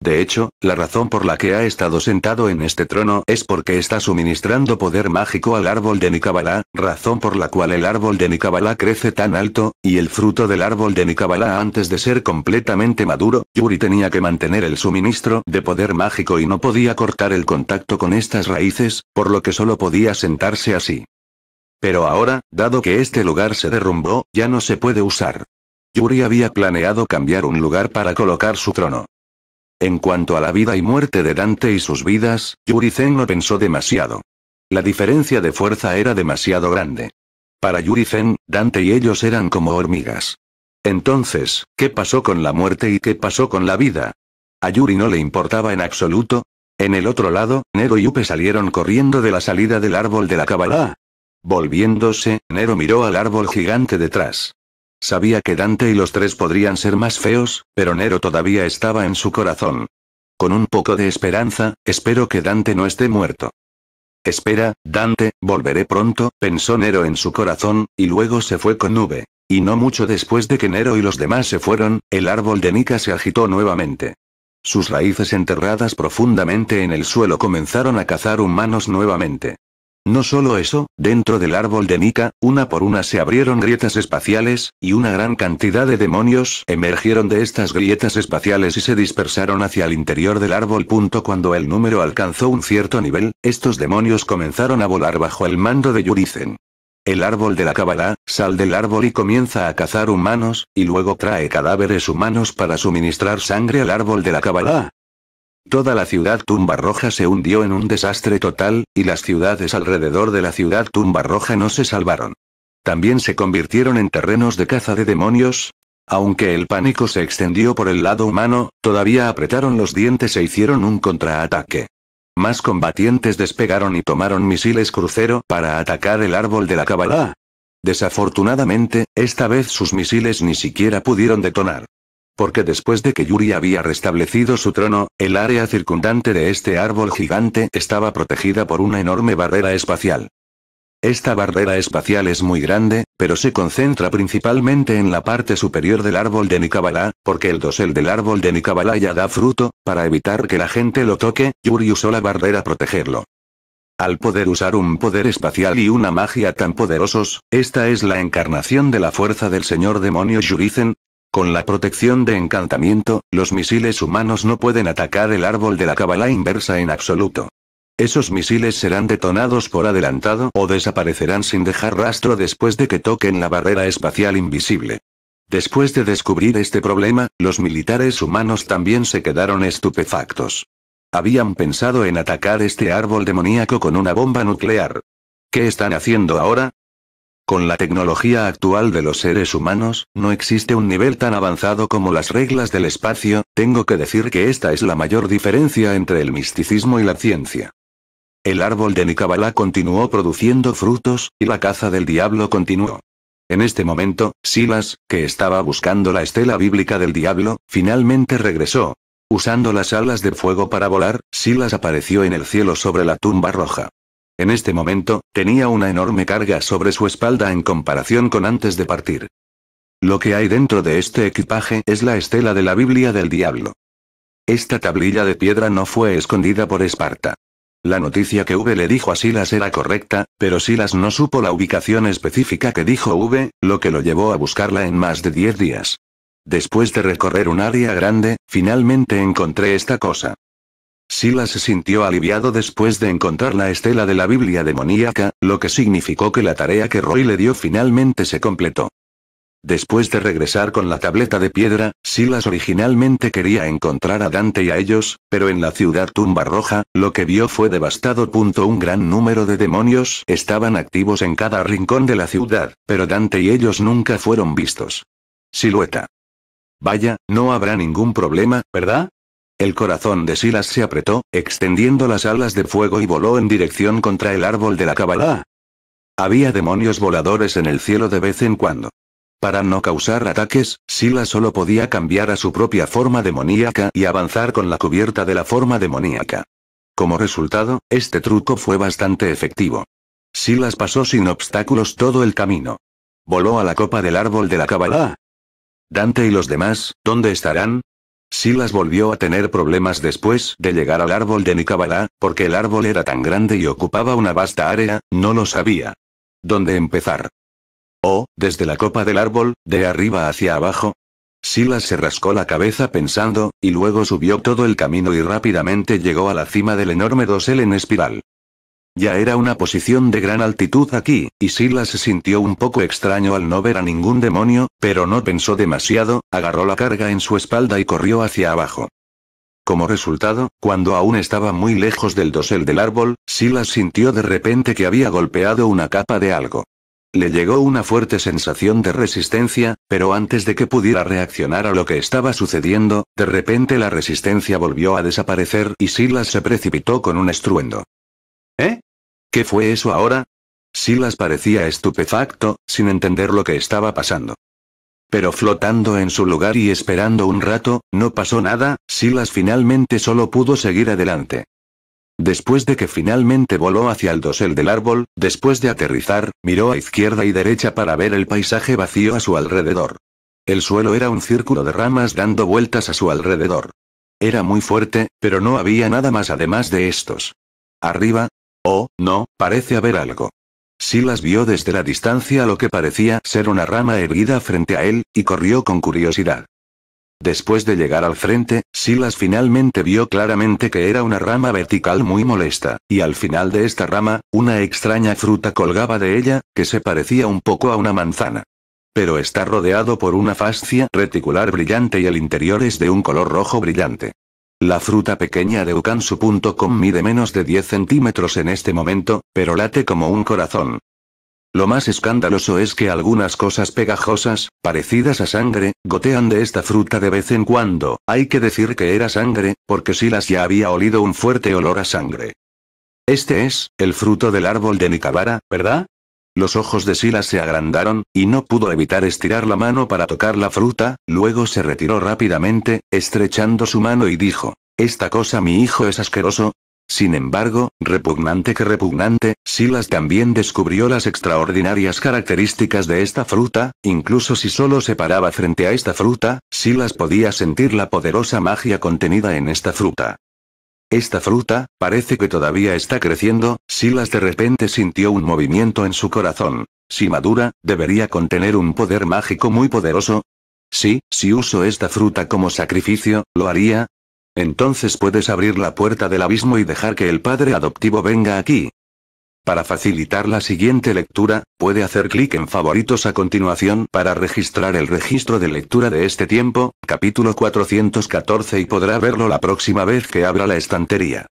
De hecho, la razón por la que ha estado sentado en este trono es porque está suministrando poder mágico al árbol de Nikabala, razón por la cual el árbol de Nikabala crece tan alto, y el fruto del árbol de Nikabala antes de ser completamente maduro, Yuri tenía que mantener el suministro de poder mágico y no podía cortar el contacto con estas raíces, por lo que solo podía sentarse así. Pero ahora, dado que este lugar se derrumbó, ya no se puede usar. Yuri había planeado cambiar un lugar para colocar su trono. En cuanto a la vida y muerte de Dante y sus vidas, Yurizen no pensó demasiado. La diferencia de fuerza era demasiado grande. Para Yurizen, Dante y ellos eran como hormigas. Entonces, ¿qué pasó con la muerte y qué pasó con la vida? A Yuri no le importaba en absoluto. En el otro lado, Nero y Upe salieron corriendo de la salida del árbol de la Kabbalah. Volviéndose, Nero miró al árbol gigante detrás. Sabía que Dante y los tres podrían ser más feos, pero Nero todavía estaba en su corazón. Con un poco de esperanza, espero que Dante no esté muerto. Espera, Dante, volveré pronto, pensó Nero en su corazón, y luego se fue con nube. Y no mucho después de que Nero y los demás se fueron, el árbol de Nica se agitó nuevamente. Sus raíces enterradas profundamente en el suelo comenzaron a cazar humanos nuevamente. No solo eso, dentro del árbol de Nika, una por una se abrieron grietas espaciales, y una gran cantidad de demonios emergieron de estas grietas espaciales y se dispersaron hacia el interior del árbol. cuando el número alcanzó un cierto nivel, estos demonios comenzaron a volar bajo el mando de Yurizen. El árbol de la Kabbalah, sal del árbol y comienza a cazar humanos, y luego trae cadáveres humanos para suministrar sangre al árbol de la Kabbalah. Toda la ciudad Tumba Roja se hundió en un desastre total, y las ciudades alrededor de la ciudad Tumba Roja no se salvaron. También se convirtieron en terrenos de caza de demonios. Aunque el pánico se extendió por el lado humano, todavía apretaron los dientes e hicieron un contraataque. Más combatientes despegaron y tomaron misiles crucero para atacar el árbol de la cabala. Desafortunadamente, esta vez sus misiles ni siquiera pudieron detonar porque después de que Yuri había restablecido su trono, el área circundante de este árbol gigante estaba protegida por una enorme barrera espacial. Esta barrera espacial es muy grande, pero se concentra principalmente en la parte superior del árbol de Nicabala, porque el dosel del árbol de Nicabala ya da fruto, para evitar que la gente lo toque, Yuri usó la barrera protegerlo. Al poder usar un poder espacial y una magia tan poderosos, esta es la encarnación de la fuerza del señor demonio Yurizen, con la protección de encantamiento, los misiles humanos no pueden atacar el árbol de la cabala inversa en absoluto. Esos misiles serán detonados por adelantado o desaparecerán sin dejar rastro después de que toquen la barrera espacial invisible. Después de descubrir este problema, los militares humanos también se quedaron estupefactos. Habían pensado en atacar este árbol demoníaco con una bomba nuclear. ¿Qué están haciendo ahora? Con la tecnología actual de los seres humanos, no existe un nivel tan avanzado como las reglas del espacio, tengo que decir que esta es la mayor diferencia entre el misticismo y la ciencia. El árbol de Nicabalá continuó produciendo frutos, y la caza del diablo continuó. En este momento, Silas, que estaba buscando la estela bíblica del diablo, finalmente regresó. Usando las alas de fuego para volar, Silas apareció en el cielo sobre la tumba roja. En este momento, tenía una enorme carga sobre su espalda en comparación con antes de partir. Lo que hay dentro de este equipaje es la estela de la Biblia del Diablo. Esta tablilla de piedra no fue escondida por Esparta. La noticia que V le dijo a Silas era correcta, pero Silas no supo la ubicación específica que dijo V, lo que lo llevó a buscarla en más de 10 días. Después de recorrer un área grande, finalmente encontré esta cosa. Silas se sintió aliviado después de encontrar la estela de la Biblia demoníaca, lo que significó que la tarea que Roy le dio finalmente se completó. Después de regresar con la tableta de piedra, Silas originalmente quería encontrar a Dante y a ellos, pero en la ciudad Tumba Roja, lo que vio fue devastado. Un gran número de demonios estaban activos en cada rincón de la ciudad, pero Dante y ellos nunca fueron vistos. Silueta. Vaya, no habrá ningún problema, ¿verdad? El corazón de Silas se apretó, extendiendo las alas de fuego y voló en dirección contra el árbol de la cábala. Había demonios voladores en el cielo de vez en cuando. Para no causar ataques, Silas solo podía cambiar a su propia forma demoníaca y avanzar con la cubierta de la forma demoníaca. Como resultado, este truco fue bastante efectivo. Silas pasó sin obstáculos todo el camino. Voló a la copa del árbol de la cábala. Dante y los demás, ¿dónde estarán? Silas volvió a tener problemas después de llegar al árbol de Nicabalá, porque el árbol era tan grande y ocupaba una vasta área, no lo sabía. ¿Dónde empezar? ¿O, oh, desde la copa del árbol, de arriba hacia abajo? Silas se rascó la cabeza pensando, y luego subió todo el camino y rápidamente llegó a la cima del enorme dosel en espiral. Ya era una posición de gran altitud aquí, y Silas se sintió un poco extraño al no ver a ningún demonio, pero no pensó demasiado, agarró la carga en su espalda y corrió hacia abajo. Como resultado, cuando aún estaba muy lejos del dosel del árbol, Silas sintió de repente que había golpeado una capa de algo. Le llegó una fuerte sensación de resistencia, pero antes de que pudiera reaccionar a lo que estaba sucediendo, de repente la resistencia volvió a desaparecer y Silas se precipitó con un estruendo. ¿Eh? ¿Qué fue eso ahora? Silas parecía estupefacto, sin entender lo que estaba pasando. Pero flotando en su lugar y esperando un rato, no pasó nada, Silas finalmente solo pudo seguir adelante. Después de que finalmente voló hacia el dosel del árbol, después de aterrizar, miró a izquierda y derecha para ver el paisaje vacío a su alrededor. El suelo era un círculo de ramas dando vueltas a su alrededor. Era muy fuerte, pero no había nada más además de estos. Arriba, Oh, no, parece haber algo. Silas vio desde la distancia lo que parecía ser una rama erguida frente a él, y corrió con curiosidad. Después de llegar al frente, Silas finalmente vio claramente que era una rama vertical muy molesta, y al final de esta rama, una extraña fruta colgaba de ella, que se parecía un poco a una manzana. Pero está rodeado por una fascia reticular brillante y el interior es de un color rojo brillante. La fruta pequeña de Ukansu.com mide menos de 10 centímetros en este momento, pero late como un corazón. Lo más escandaloso es que algunas cosas pegajosas, parecidas a sangre, gotean de esta fruta de vez en cuando, hay que decir que era sangre, porque Silas ya había olido un fuerte olor a sangre. Este es, el fruto del árbol de Nicabara, ¿verdad? Los ojos de Silas se agrandaron, y no pudo evitar estirar la mano para tocar la fruta, luego se retiró rápidamente, estrechando su mano y dijo, Esta cosa mi hijo es asqueroso. Sin embargo, repugnante que repugnante, Silas también descubrió las extraordinarias características de esta fruta, incluso si solo se paraba frente a esta fruta, Silas podía sentir la poderosa magia contenida en esta fruta. Esta fruta, parece que todavía está creciendo, Silas de repente sintió un movimiento en su corazón. Si madura, debería contener un poder mágico muy poderoso. Sí, si uso esta fruta como sacrificio, ¿lo haría? Entonces puedes abrir la puerta del abismo y dejar que el padre adoptivo venga aquí. Para facilitar la siguiente lectura, puede hacer clic en favoritos a continuación para registrar el registro de lectura de este tiempo, capítulo 414 y podrá verlo la próxima vez que abra la estantería.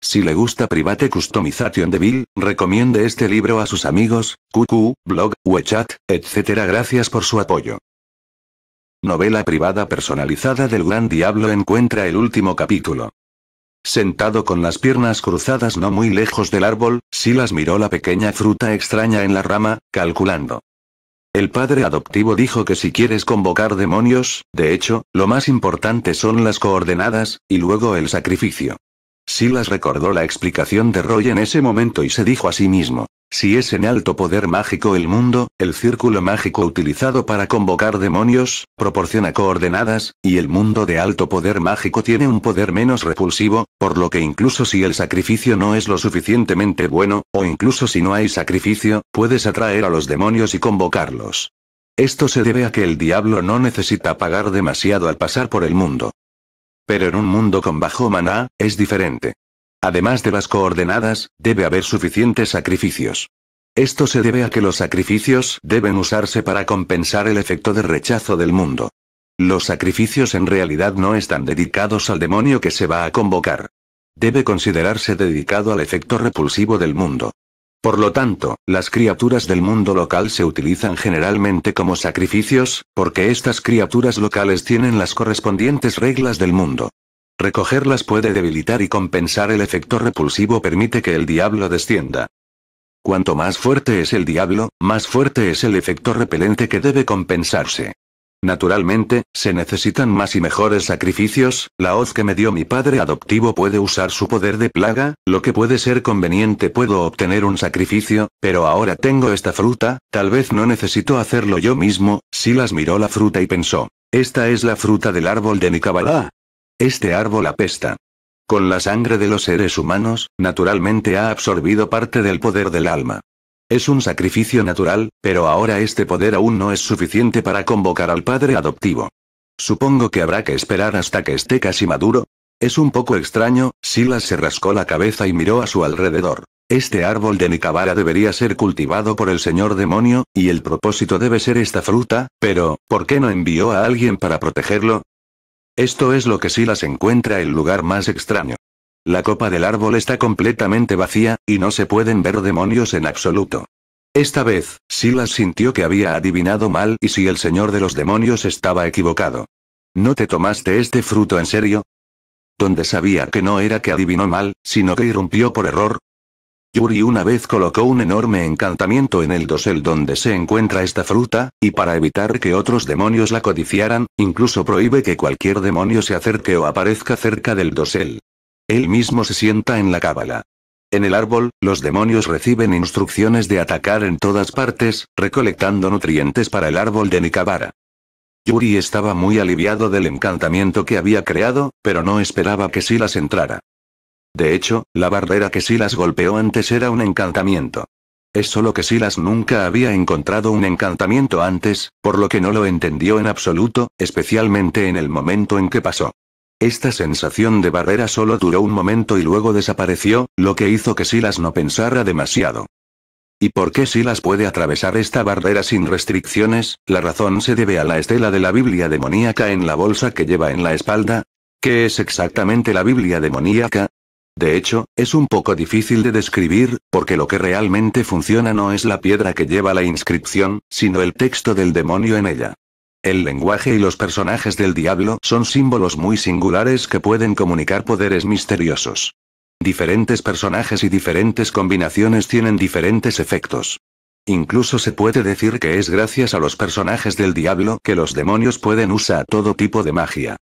Si le gusta Private Customization Devil, recomiende este libro a sus amigos, QQ, blog, WeChat, etc. Gracias por su apoyo. Novela privada personalizada del Gran Diablo encuentra el último capítulo. Sentado con las piernas cruzadas no muy lejos del árbol, Silas miró la pequeña fruta extraña en la rama, calculando. El padre adoptivo dijo que si quieres convocar demonios, de hecho, lo más importante son las coordenadas, y luego el sacrificio. Silas recordó la explicación de Roy en ese momento y se dijo a sí mismo. Si es en alto poder mágico el mundo, el círculo mágico utilizado para convocar demonios, proporciona coordenadas, y el mundo de alto poder mágico tiene un poder menos repulsivo, por lo que incluso si el sacrificio no es lo suficientemente bueno, o incluso si no hay sacrificio, puedes atraer a los demonios y convocarlos. Esto se debe a que el diablo no necesita pagar demasiado al pasar por el mundo. Pero en un mundo con bajo maná, es diferente. Además de las coordenadas, debe haber suficientes sacrificios. Esto se debe a que los sacrificios deben usarse para compensar el efecto de rechazo del mundo. Los sacrificios en realidad no están dedicados al demonio que se va a convocar. Debe considerarse dedicado al efecto repulsivo del mundo. Por lo tanto, las criaturas del mundo local se utilizan generalmente como sacrificios, porque estas criaturas locales tienen las correspondientes reglas del mundo. Recogerlas puede debilitar y compensar el efecto repulsivo permite que el diablo descienda. Cuanto más fuerte es el diablo, más fuerte es el efecto repelente que debe compensarse. Naturalmente, se necesitan más y mejores sacrificios, la hoz que me dio mi padre adoptivo puede usar su poder de plaga, lo que puede ser conveniente puedo obtener un sacrificio, pero ahora tengo esta fruta, tal vez no necesito hacerlo yo mismo, si las miró la fruta y pensó, esta es la fruta del árbol de mi cabalá, este árbol apesta. Con la sangre de los seres humanos, naturalmente ha absorbido parte del poder del alma. Es un sacrificio natural, pero ahora este poder aún no es suficiente para convocar al padre adoptivo. Supongo que habrá que esperar hasta que esté casi maduro. Es un poco extraño, Silas se rascó la cabeza y miró a su alrededor. Este árbol de Nicabara debería ser cultivado por el señor demonio, y el propósito debe ser esta fruta, pero, ¿por qué no envió a alguien para protegerlo? Esto es lo que Silas encuentra el lugar más extraño. La copa del árbol está completamente vacía, y no se pueden ver demonios en absoluto. Esta vez, Silas sintió que había adivinado mal y si el señor de los demonios estaba equivocado. ¿No te tomaste este fruto en serio? Donde sabía que no era que adivinó mal, sino que irrumpió por error, Yuri una vez colocó un enorme encantamiento en el dosel donde se encuentra esta fruta, y para evitar que otros demonios la codiciaran, incluso prohíbe que cualquier demonio se acerque o aparezca cerca del dosel. Él mismo se sienta en la cábala. En el árbol, los demonios reciben instrucciones de atacar en todas partes, recolectando nutrientes para el árbol de Nikabara. Yuri estaba muy aliviado del encantamiento que había creado, pero no esperaba que Silas entrara. De hecho, la barrera que Silas golpeó antes era un encantamiento. Es solo que Silas nunca había encontrado un encantamiento antes, por lo que no lo entendió en absoluto, especialmente en el momento en que pasó. Esta sensación de barrera solo duró un momento y luego desapareció, lo que hizo que Silas no pensara demasiado. ¿Y por qué Silas puede atravesar esta barrera sin restricciones? La razón se debe a la estela de la Biblia demoníaca en la bolsa que lleva en la espalda. ¿Qué es exactamente la Biblia demoníaca? De hecho, es un poco difícil de describir, porque lo que realmente funciona no es la piedra que lleva la inscripción, sino el texto del demonio en ella. El lenguaje y los personajes del diablo son símbolos muy singulares que pueden comunicar poderes misteriosos. Diferentes personajes y diferentes combinaciones tienen diferentes efectos. Incluso se puede decir que es gracias a los personajes del diablo que los demonios pueden usar todo tipo de magia.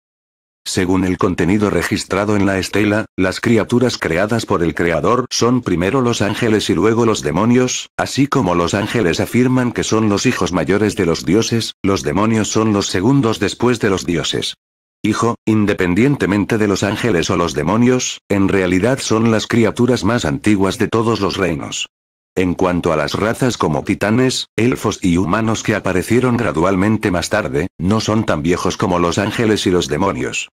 Según el contenido registrado en la estela, las criaturas creadas por el Creador son primero los ángeles y luego los demonios, así como los ángeles afirman que son los hijos mayores de los dioses, los demonios son los segundos después de los dioses. Hijo, independientemente de los ángeles o los demonios, en realidad son las criaturas más antiguas de todos los reinos. En cuanto a las razas como titanes, elfos y humanos que aparecieron gradualmente más tarde, no son tan viejos como los ángeles y los demonios.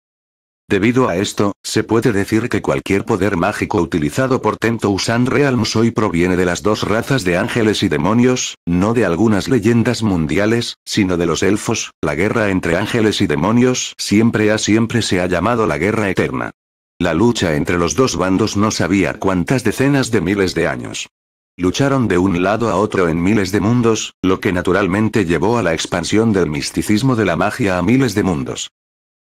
Debido a esto, se puede decir que cualquier poder mágico utilizado por Usan Real hoy proviene de las dos razas de ángeles y demonios, no de algunas leyendas mundiales, sino de los elfos. La guerra entre ángeles y demonios siempre ha siempre se ha llamado la guerra eterna. La lucha entre los dos bandos no sabía cuántas decenas de miles de años. Lucharon de un lado a otro en miles de mundos, lo que naturalmente llevó a la expansión del misticismo de la magia a miles de mundos.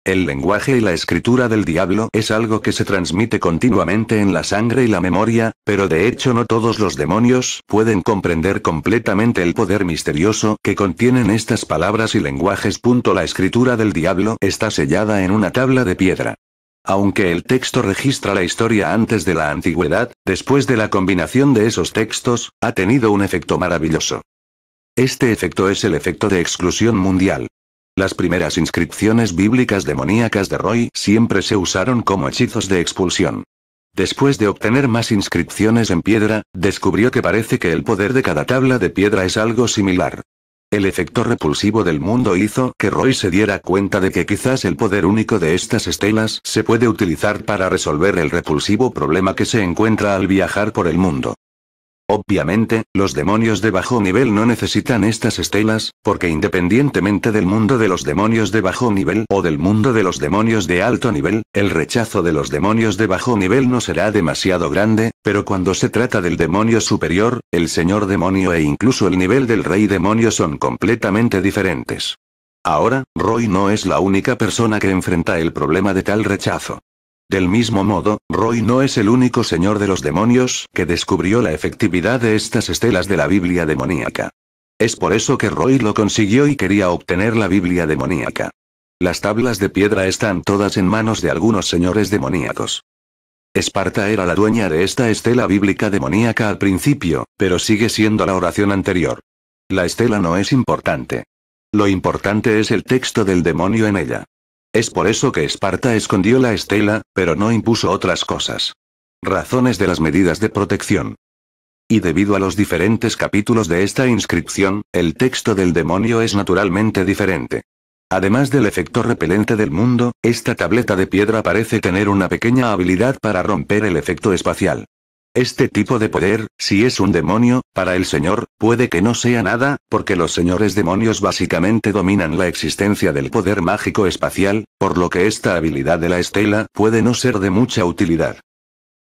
El lenguaje y la escritura del diablo es algo que se transmite continuamente en la sangre y la memoria, pero de hecho no todos los demonios pueden comprender completamente el poder misterioso que contienen estas palabras y lenguajes. La escritura del diablo está sellada en una tabla de piedra. Aunque el texto registra la historia antes de la antigüedad, después de la combinación de esos textos, ha tenido un efecto maravilloso. Este efecto es el efecto de exclusión mundial. Las primeras inscripciones bíblicas demoníacas de Roy siempre se usaron como hechizos de expulsión. Después de obtener más inscripciones en piedra, descubrió que parece que el poder de cada tabla de piedra es algo similar. El efecto repulsivo del mundo hizo que Roy se diera cuenta de que quizás el poder único de estas estelas se puede utilizar para resolver el repulsivo problema que se encuentra al viajar por el mundo. Obviamente, los demonios de bajo nivel no necesitan estas estelas, porque independientemente del mundo de los demonios de bajo nivel o del mundo de los demonios de alto nivel, el rechazo de los demonios de bajo nivel no será demasiado grande, pero cuando se trata del demonio superior, el señor demonio e incluso el nivel del rey demonio son completamente diferentes. Ahora, Roy no es la única persona que enfrenta el problema de tal rechazo. Del mismo modo, Roy no es el único señor de los demonios que descubrió la efectividad de estas estelas de la Biblia demoníaca. Es por eso que Roy lo consiguió y quería obtener la Biblia demoníaca. Las tablas de piedra están todas en manos de algunos señores demoníacos. Esparta era la dueña de esta estela bíblica demoníaca al principio, pero sigue siendo la oración anterior. La estela no es importante. Lo importante es el texto del demonio en ella. Es por eso que Esparta escondió la estela, pero no impuso otras cosas. Razones de las medidas de protección. Y debido a los diferentes capítulos de esta inscripción, el texto del demonio es naturalmente diferente. Además del efecto repelente del mundo, esta tableta de piedra parece tener una pequeña habilidad para romper el efecto espacial. Este tipo de poder, si es un demonio, para el Señor, puede que no sea nada, porque los señores demonios básicamente dominan la existencia del poder mágico espacial, por lo que esta habilidad de la estela puede no ser de mucha utilidad.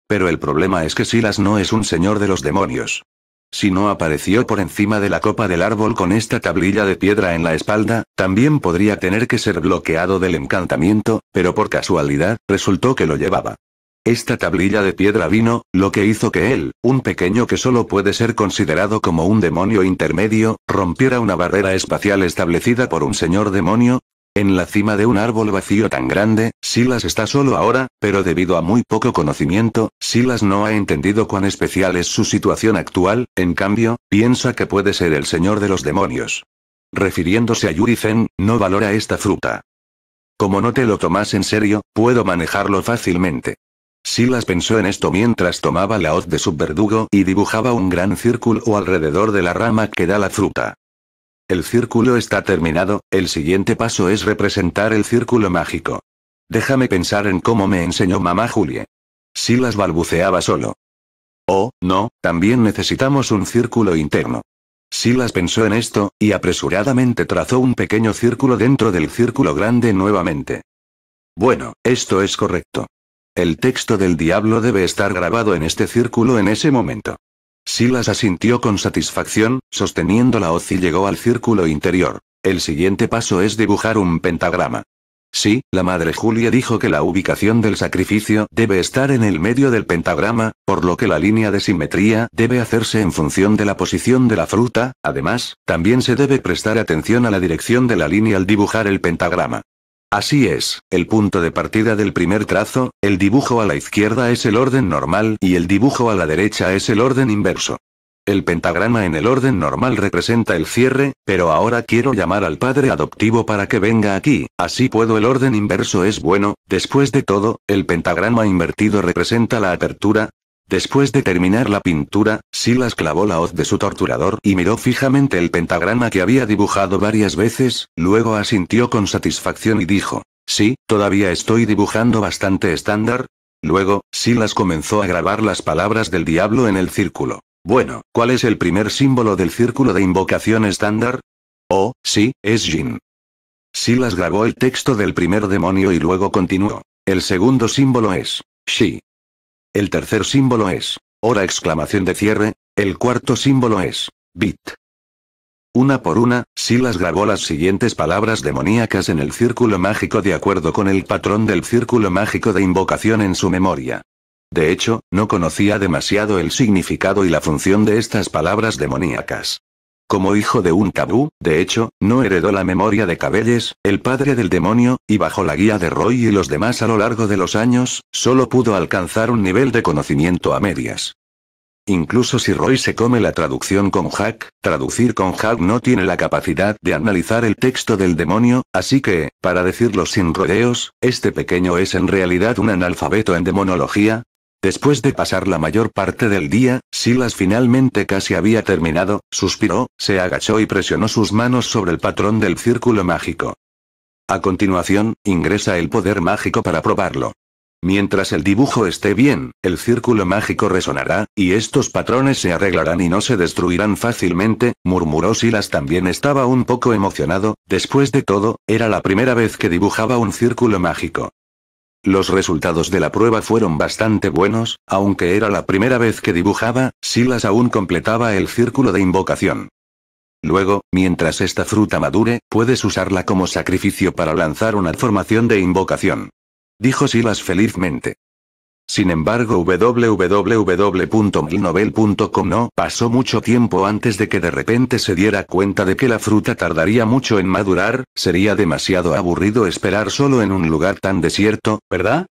Pero el problema es que Silas no es un señor de los demonios. Si no apareció por encima de la copa del árbol con esta tablilla de piedra en la espalda, también podría tener que ser bloqueado del encantamiento, pero por casualidad, resultó que lo llevaba. Esta tablilla de piedra vino, lo que hizo que él, un pequeño que solo puede ser considerado como un demonio intermedio, rompiera una barrera espacial establecida por un señor demonio. En la cima de un árbol vacío tan grande, Silas está solo ahora, pero debido a muy poco conocimiento, Silas no ha entendido cuán especial es su situación actual, en cambio, piensa que puede ser el señor de los demonios. Refiriéndose a Yuri no valora esta fruta. Como no te lo tomas en serio, puedo manejarlo fácilmente. Silas pensó en esto mientras tomaba la hoz de su verdugo y dibujaba un gran círculo alrededor de la rama que da la fruta. El círculo está terminado, el siguiente paso es representar el círculo mágico. Déjame pensar en cómo me enseñó mamá Julie. Silas balbuceaba solo. Oh, no, también necesitamos un círculo interno. Silas pensó en esto, y apresuradamente trazó un pequeño círculo dentro del círculo grande nuevamente. Bueno, esto es correcto. El texto del diablo debe estar grabado en este círculo en ese momento. Silas asintió con satisfacción, sosteniendo la hoz y llegó al círculo interior. El siguiente paso es dibujar un pentagrama. Sí, la madre Julia dijo que la ubicación del sacrificio debe estar en el medio del pentagrama, por lo que la línea de simetría debe hacerse en función de la posición de la fruta, además, también se debe prestar atención a la dirección de la línea al dibujar el pentagrama. Así es, el punto de partida del primer trazo, el dibujo a la izquierda es el orden normal y el dibujo a la derecha es el orden inverso. El pentagrama en el orden normal representa el cierre, pero ahora quiero llamar al padre adoptivo para que venga aquí, así puedo el orden inverso es bueno, después de todo, el pentagrama invertido representa la apertura, Después de terminar la pintura, Silas clavó la hoz de su torturador y miró fijamente el pentagrama que había dibujado varias veces, luego asintió con satisfacción y dijo, Sí, todavía estoy dibujando bastante estándar. Luego, Silas comenzó a grabar las palabras del diablo en el círculo. Bueno, ¿cuál es el primer símbolo del círculo de invocación estándar? Oh, sí, es Jin. Silas grabó el texto del primer demonio y luego continuó. El segundo símbolo es Shi. El tercer símbolo es hora exclamación de cierre, el cuarto símbolo es bit. Una por una, Silas grabó las siguientes palabras demoníacas en el círculo mágico de acuerdo con el patrón del círculo mágico de invocación en su memoria. De hecho, no conocía demasiado el significado y la función de estas palabras demoníacas. Como hijo de un tabú, de hecho, no heredó la memoria de Cabelles, el padre del demonio, y bajo la guía de Roy y los demás a lo largo de los años, solo pudo alcanzar un nivel de conocimiento a medias. Incluso si Roy se come la traducción con Hack, traducir con Hack no tiene la capacidad de analizar el texto del demonio, así que, para decirlo sin rodeos, este pequeño es en realidad un analfabeto en demonología, Después de pasar la mayor parte del día, Silas finalmente casi había terminado, suspiró, se agachó y presionó sus manos sobre el patrón del círculo mágico. A continuación, ingresa el poder mágico para probarlo. Mientras el dibujo esté bien, el círculo mágico resonará, y estos patrones se arreglarán y no se destruirán fácilmente, murmuró Silas también estaba un poco emocionado, después de todo, era la primera vez que dibujaba un círculo mágico. Los resultados de la prueba fueron bastante buenos, aunque era la primera vez que dibujaba, Silas aún completaba el círculo de invocación. Luego, mientras esta fruta madure, puedes usarla como sacrificio para lanzar una formación de invocación. Dijo Silas felizmente. Sin embargo www.milnovel.com no pasó mucho tiempo antes de que de repente se diera cuenta de que la fruta tardaría mucho en madurar, sería demasiado aburrido esperar solo en un lugar tan desierto, ¿verdad?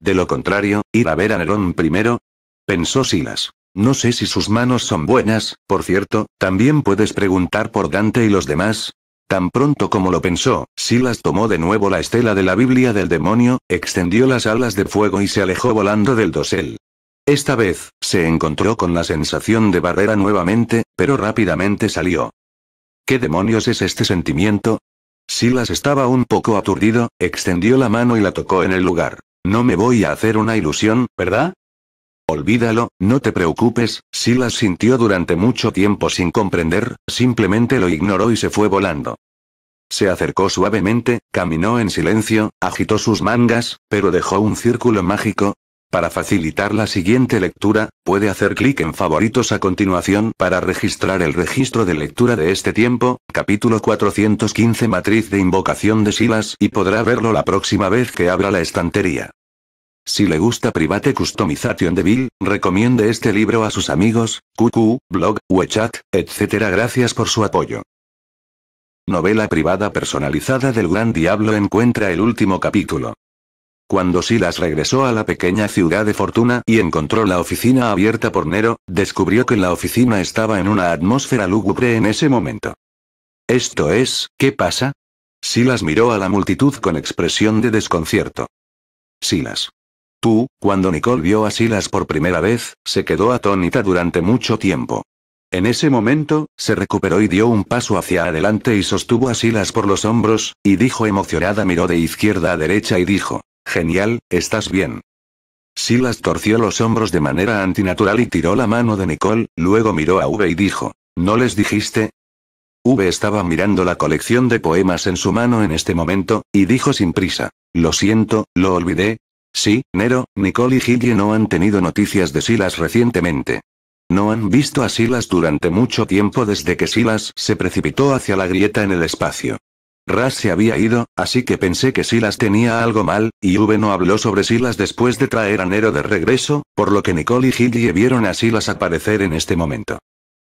De lo contrario, ir a ver a Nerón primero. Pensó Silas. No sé si sus manos son buenas, por cierto, también puedes preguntar por Dante y los demás, Tan pronto como lo pensó, Silas tomó de nuevo la estela de la Biblia del demonio, extendió las alas de fuego y se alejó volando del dosel. Esta vez, se encontró con la sensación de barrera nuevamente, pero rápidamente salió. ¿Qué demonios es este sentimiento? Silas estaba un poco aturdido, extendió la mano y la tocó en el lugar. No me voy a hacer una ilusión, ¿verdad? Olvídalo, no te preocupes, Silas sintió durante mucho tiempo sin comprender, simplemente lo ignoró y se fue volando. Se acercó suavemente, caminó en silencio, agitó sus mangas, pero dejó un círculo mágico. Para facilitar la siguiente lectura, puede hacer clic en favoritos a continuación para registrar el registro de lectura de este tiempo, capítulo 415 Matriz de Invocación de Silas y podrá verlo la próxima vez que abra la estantería. Si le gusta Private Customization de Bill, recomiende este libro a sus amigos, QQ, blog, WeChat, etc. Gracias por su apoyo. Novela privada personalizada del Gran Diablo encuentra el último capítulo. Cuando Silas regresó a la pequeña ciudad de Fortuna y encontró la oficina abierta por Nero, descubrió que la oficina estaba en una atmósfera lúgubre en ese momento. Esto es, ¿qué pasa? Silas miró a la multitud con expresión de desconcierto. Silas cuando Nicole vio a Silas por primera vez, se quedó atónita durante mucho tiempo. En ese momento, se recuperó y dio un paso hacia adelante y sostuvo a Silas por los hombros, y dijo emocionada miró de izquierda a derecha y dijo, Genial, estás bien. Silas torció los hombros de manera antinatural y tiró la mano de Nicole, luego miró a V y dijo, ¿no les dijiste? V estaba mirando la colección de poemas en su mano en este momento, y dijo sin prisa, lo siento, lo olvidé, Sí, Nero, Nicole y Gilly no han tenido noticias de Silas recientemente. No han visto a Silas durante mucho tiempo desde que Silas se precipitó hacia la grieta en el espacio. Ras se había ido, así que pensé que Silas tenía algo mal, y V no habló sobre Silas después de traer a Nero de regreso, por lo que Nicole y Gilly vieron a Silas aparecer en este momento.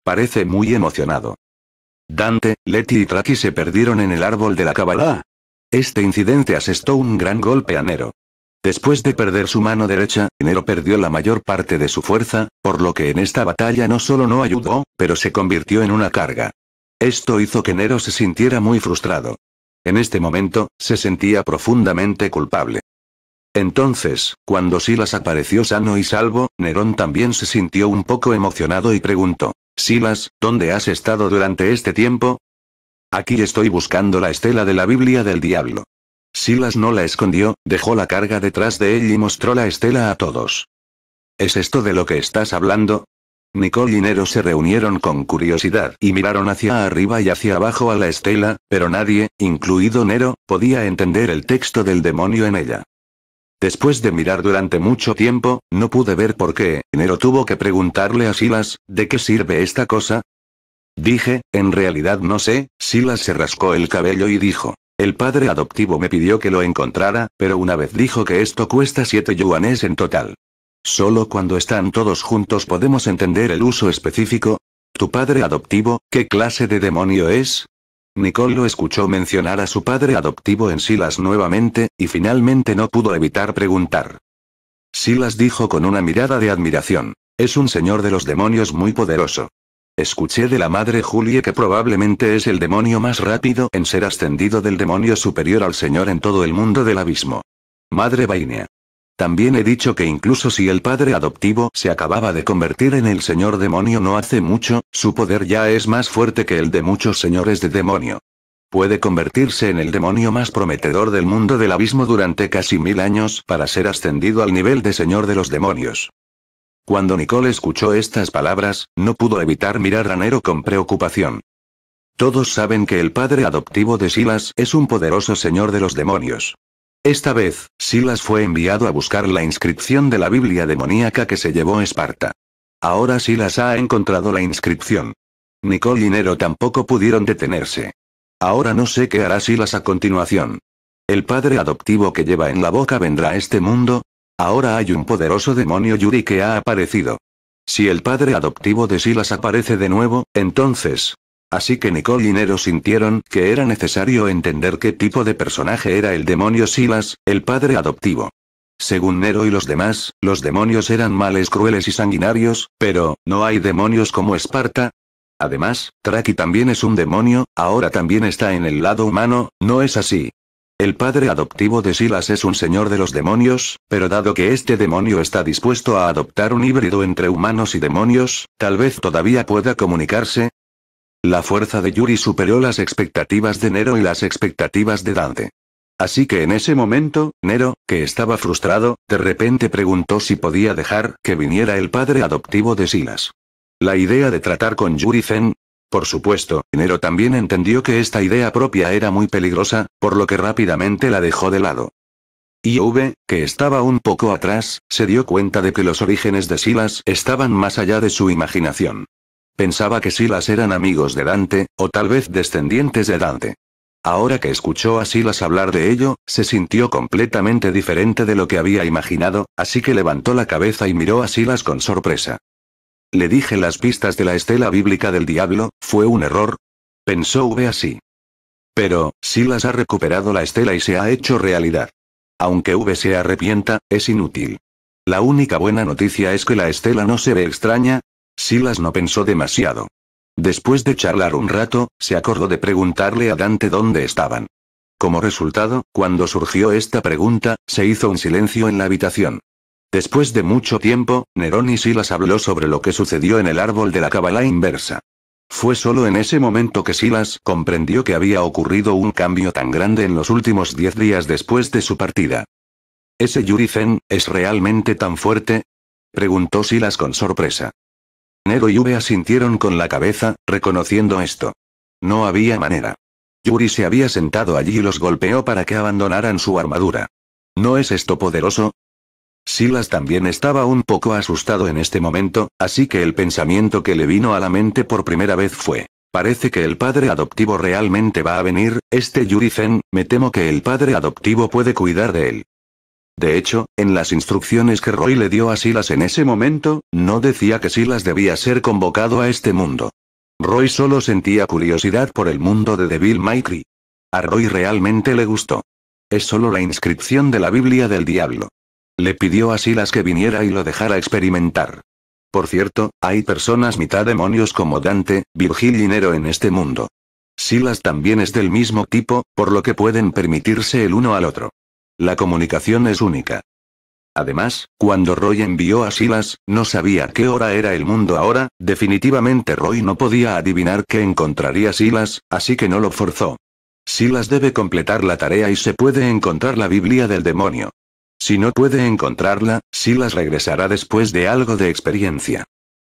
Parece muy emocionado. Dante, Letty y Traki se perdieron en el árbol de la Kabbalah. Este incidente asestó un gran golpe a Nero. Después de perder su mano derecha, Nero perdió la mayor parte de su fuerza, por lo que en esta batalla no solo no ayudó, pero se convirtió en una carga. Esto hizo que Nero se sintiera muy frustrado. En este momento, se sentía profundamente culpable. Entonces, cuando Silas apareció sano y salvo, Nerón también se sintió un poco emocionado y preguntó, Silas, ¿dónde has estado durante este tiempo? Aquí estoy buscando la estela de la Biblia del Diablo. Silas no la escondió, dejó la carga detrás de él y mostró la estela a todos. ¿Es esto de lo que estás hablando? Nicole y Nero se reunieron con curiosidad y miraron hacia arriba y hacia abajo a la estela, pero nadie, incluido Nero, podía entender el texto del demonio en ella. Después de mirar durante mucho tiempo, no pude ver por qué, Nero tuvo que preguntarle a Silas, ¿de qué sirve esta cosa? Dije, en realidad no sé, Silas se rascó el cabello y dijo, el padre adoptivo me pidió que lo encontrara, pero una vez dijo que esto cuesta 7 yuanes en total. Solo cuando están todos juntos podemos entender el uso específico. ¿Tu padre adoptivo, qué clase de demonio es? Nicole lo escuchó mencionar a su padre adoptivo en Silas nuevamente, y finalmente no pudo evitar preguntar. Silas dijo con una mirada de admiración. Es un señor de los demonios muy poderoso. Escuché de la madre Julie que probablemente es el demonio más rápido en ser ascendido del demonio superior al Señor en todo el mundo del abismo. Madre Vainia. También he dicho que incluso si el padre adoptivo se acababa de convertir en el señor demonio no hace mucho, su poder ya es más fuerte que el de muchos señores de demonio. Puede convertirse en el demonio más prometedor del mundo del abismo durante casi mil años para ser ascendido al nivel de señor de los demonios. Cuando Nicole escuchó estas palabras, no pudo evitar mirar a Nero con preocupación. Todos saben que el padre adoptivo de Silas es un poderoso señor de los demonios. Esta vez, Silas fue enviado a buscar la inscripción de la Biblia demoníaca que se llevó Esparta. Ahora Silas ha encontrado la inscripción. Nicole y Nero tampoco pudieron detenerse. Ahora no sé qué hará Silas a continuación. El padre adoptivo que lleva en la boca vendrá a este mundo, Ahora hay un poderoso demonio Yuri que ha aparecido. Si el padre adoptivo de Silas aparece de nuevo, entonces... Así que Nicole y Nero sintieron que era necesario entender qué tipo de personaje era el demonio Silas, el padre adoptivo. Según Nero y los demás, los demonios eran males crueles y sanguinarios, pero, ¿no hay demonios como Esparta? Además, Traki también es un demonio, ahora también está en el lado humano, ¿no es así? El padre adoptivo de Silas es un señor de los demonios, pero dado que este demonio está dispuesto a adoptar un híbrido entre humanos y demonios, tal vez todavía pueda comunicarse. La fuerza de Yuri superó las expectativas de Nero y las expectativas de Dante. Así que en ese momento, Nero, que estaba frustrado, de repente preguntó si podía dejar que viniera el padre adoptivo de Silas. La idea de tratar con Yuri Zen, por supuesto, Nero también entendió que esta idea propia era muy peligrosa, por lo que rápidamente la dejó de lado. Y V, que estaba un poco atrás, se dio cuenta de que los orígenes de Silas estaban más allá de su imaginación. Pensaba que Silas eran amigos de Dante, o tal vez descendientes de Dante. Ahora que escuchó a Silas hablar de ello, se sintió completamente diferente de lo que había imaginado, así que levantó la cabeza y miró a Silas con sorpresa. Le dije las pistas de la estela bíblica del diablo, fue un error. Pensó V así. Pero, si las ha recuperado la estela y se ha hecho realidad. Aunque V se arrepienta, es inútil. La única buena noticia es que la estela no se ve extraña. Silas no pensó demasiado. Después de charlar un rato, se acordó de preguntarle a Dante dónde estaban. Como resultado, cuando surgió esta pregunta, se hizo un silencio en la habitación. Después de mucho tiempo, Nerón y Silas habló sobre lo que sucedió en el árbol de la cabala inversa. Fue solo en ese momento que Silas comprendió que había ocurrido un cambio tan grande en los últimos diez días después de su partida. ¿Ese Yuri Zen es realmente tan fuerte? preguntó Silas con sorpresa. Nero y V asintieron con la cabeza, reconociendo esto. No había manera. Yuri se había sentado allí y los golpeó para que abandonaran su armadura. ¿No es esto poderoso? Silas también estaba un poco asustado en este momento, así que el pensamiento que le vino a la mente por primera vez fue, Parece que el padre adoptivo realmente va a venir, este Yurizen, me temo que el padre adoptivo puede cuidar de él. De hecho, en las instrucciones que Roy le dio a Silas en ese momento, no decía que Silas debía ser convocado a este mundo. Roy solo sentía curiosidad por el mundo de Devil Cry. A Roy realmente le gustó. Es solo la inscripción de la Biblia del Diablo. Le pidió a Silas que viniera y lo dejara experimentar. Por cierto, hay personas mitad demonios como Dante, Virgil y Nero en este mundo. Silas también es del mismo tipo, por lo que pueden permitirse el uno al otro. La comunicación es única. Además, cuando Roy envió a Silas, no sabía qué hora era el mundo ahora, definitivamente Roy no podía adivinar que encontraría Silas, así que no lo forzó. Silas debe completar la tarea y se puede encontrar la Biblia del demonio. Si no puede encontrarla, Silas regresará después de algo de experiencia.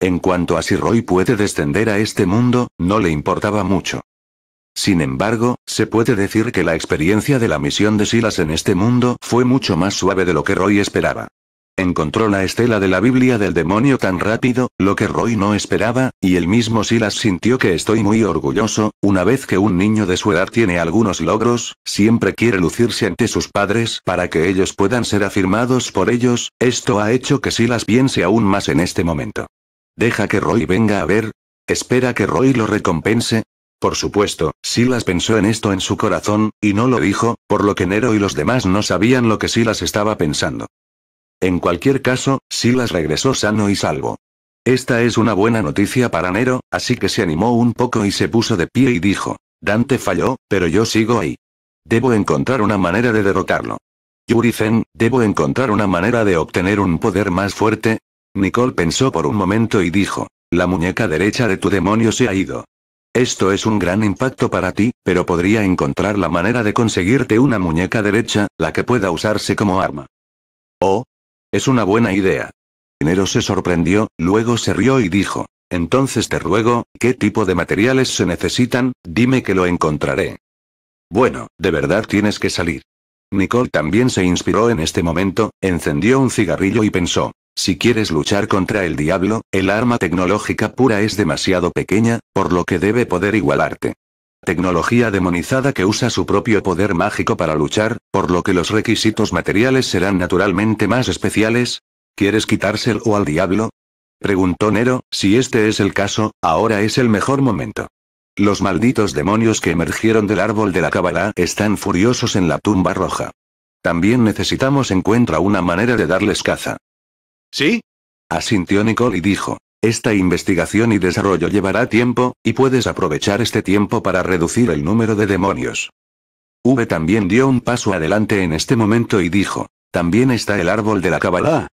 En cuanto a si Roy puede descender a este mundo, no le importaba mucho. Sin embargo, se puede decir que la experiencia de la misión de Silas en este mundo fue mucho más suave de lo que Roy esperaba. Encontró la estela de la Biblia del demonio tan rápido, lo que Roy no esperaba, y el mismo Silas sintió que estoy muy orgulloso, una vez que un niño de su edad tiene algunos logros, siempre quiere lucirse ante sus padres para que ellos puedan ser afirmados por ellos, esto ha hecho que Silas piense aún más en este momento. Deja que Roy venga a ver. Espera que Roy lo recompense, por supuesto, Silas pensó en esto en su corazón, y no lo dijo, por lo que Nero y los demás no sabían lo que Silas estaba pensando. En cualquier caso, Silas regresó sano y salvo. Esta es una buena noticia para Nero, así que se animó un poco y se puso de pie y dijo, Dante falló, pero yo sigo ahí. Debo encontrar una manera de derrotarlo. yuri debo encontrar una manera de obtener un poder más fuerte. Nicole pensó por un momento y dijo, la muñeca derecha de tu demonio se ha ido. Esto es un gran impacto para ti, pero podría encontrar la manera de conseguirte una muñeca derecha, la que pueda usarse como arma. Oh, es una buena idea. Nero se sorprendió, luego se rió y dijo, entonces te ruego, ¿qué tipo de materiales se necesitan? Dime que lo encontraré. Bueno, de verdad tienes que salir. Nicole también se inspiró en este momento, encendió un cigarrillo y pensó, si quieres luchar contra el diablo, el arma tecnológica pura es demasiado pequeña, por lo que debe poder igualarte tecnología demonizada que usa su propio poder mágico para luchar, por lo que los requisitos materiales serán naturalmente más especiales. ¿Quieres quitárselo al diablo? Preguntó Nero, si este es el caso, ahora es el mejor momento. Los malditos demonios que emergieron del árbol de la cábala están furiosos en la tumba roja. También necesitamos encuentra una manera de darles caza. ¿Sí? Asintió Nicole y dijo. Esta investigación y desarrollo llevará tiempo, y puedes aprovechar este tiempo para reducir el número de demonios. V también dio un paso adelante en este momento y dijo, también está el árbol de la Kabbalah.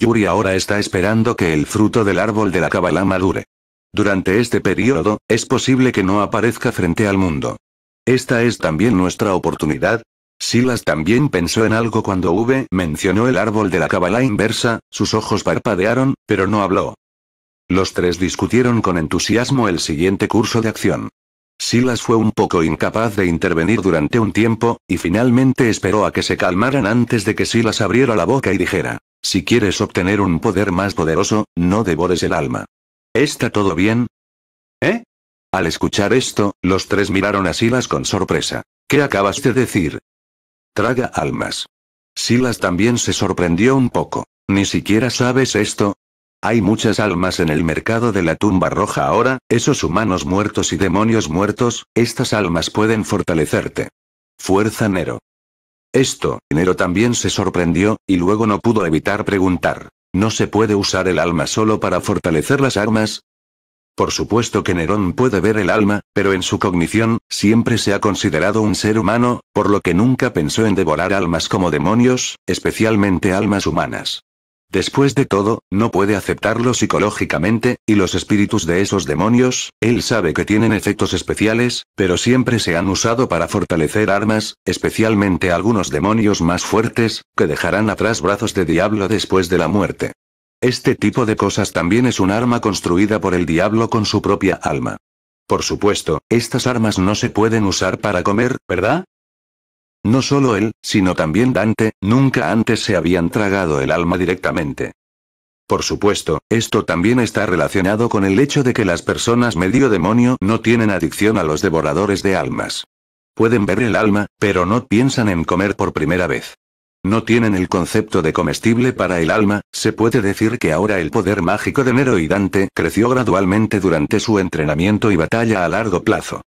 Yuri ahora está esperando que el fruto del árbol de la Kabbalah madure. Durante este periodo, es posible que no aparezca frente al mundo. Esta es también nuestra oportunidad. Silas también pensó en algo cuando V mencionó el árbol de la Kabbalah inversa, sus ojos parpadearon, pero no habló. Los tres discutieron con entusiasmo el siguiente curso de acción. Silas fue un poco incapaz de intervenir durante un tiempo, y finalmente esperó a que se calmaran antes de que Silas abriera la boca y dijera, si quieres obtener un poder más poderoso, no devores el alma. ¿Está todo bien? ¿Eh? Al escuchar esto, los tres miraron a Silas con sorpresa. ¿Qué acabas de decir? Traga almas. Silas también se sorprendió un poco. ¿Ni siquiera sabes esto? Hay muchas almas en el mercado de la tumba roja ahora, esos humanos muertos y demonios muertos, estas almas pueden fortalecerte. Fuerza Nero. Esto, Nero también se sorprendió, y luego no pudo evitar preguntar. ¿No se puede usar el alma solo para fortalecer las armas? Por supuesto que Nerón puede ver el alma, pero en su cognición, siempre se ha considerado un ser humano, por lo que nunca pensó en devorar almas como demonios, especialmente almas humanas. Después de todo, no puede aceptarlo psicológicamente, y los espíritus de esos demonios, él sabe que tienen efectos especiales, pero siempre se han usado para fortalecer armas, especialmente algunos demonios más fuertes, que dejarán atrás brazos de diablo después de la muerte. Este tipo de cosas también es un arma construida por el diablo con su propia alma. Por supuesto, estas armas no se pueden usar para comer, ¿verdad? No solo él, sino también Dante, nunca antes se habían tragado el alma directamente. Por supuesto, esto también está relacionado con el hecho de que las personas medio demonio no tienen adicción a los devoradores de almas. Pueden ver el alma, pero no piensan en comer por primera vez. No tienen el concepto de comestible para el alma, se puede decir que ahora el poder mágico de Nero y Dante creció gradualmente durante su entrenamiento y batalla a largo plazo.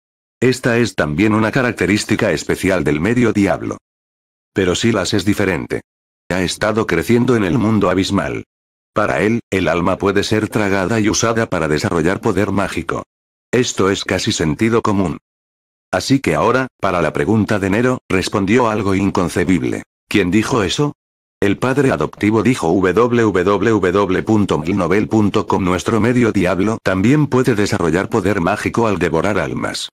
Esta es también una característica especial del medio diablo. Pero Silas es diferente. Ha estado creciendo en el mundo abismal. Para él, el alma puede ser tragada y usada para desarrollar poder mágico. Esto es casi sentido común. Así que ahora, para la pregunta de Nero, respondió algo inconcebible. ¿Quién dijo eso? El padre adoptivo dijo www.milnovel.com Nuestro medio diablo también puede desarrollar poder mágico al devorar almas.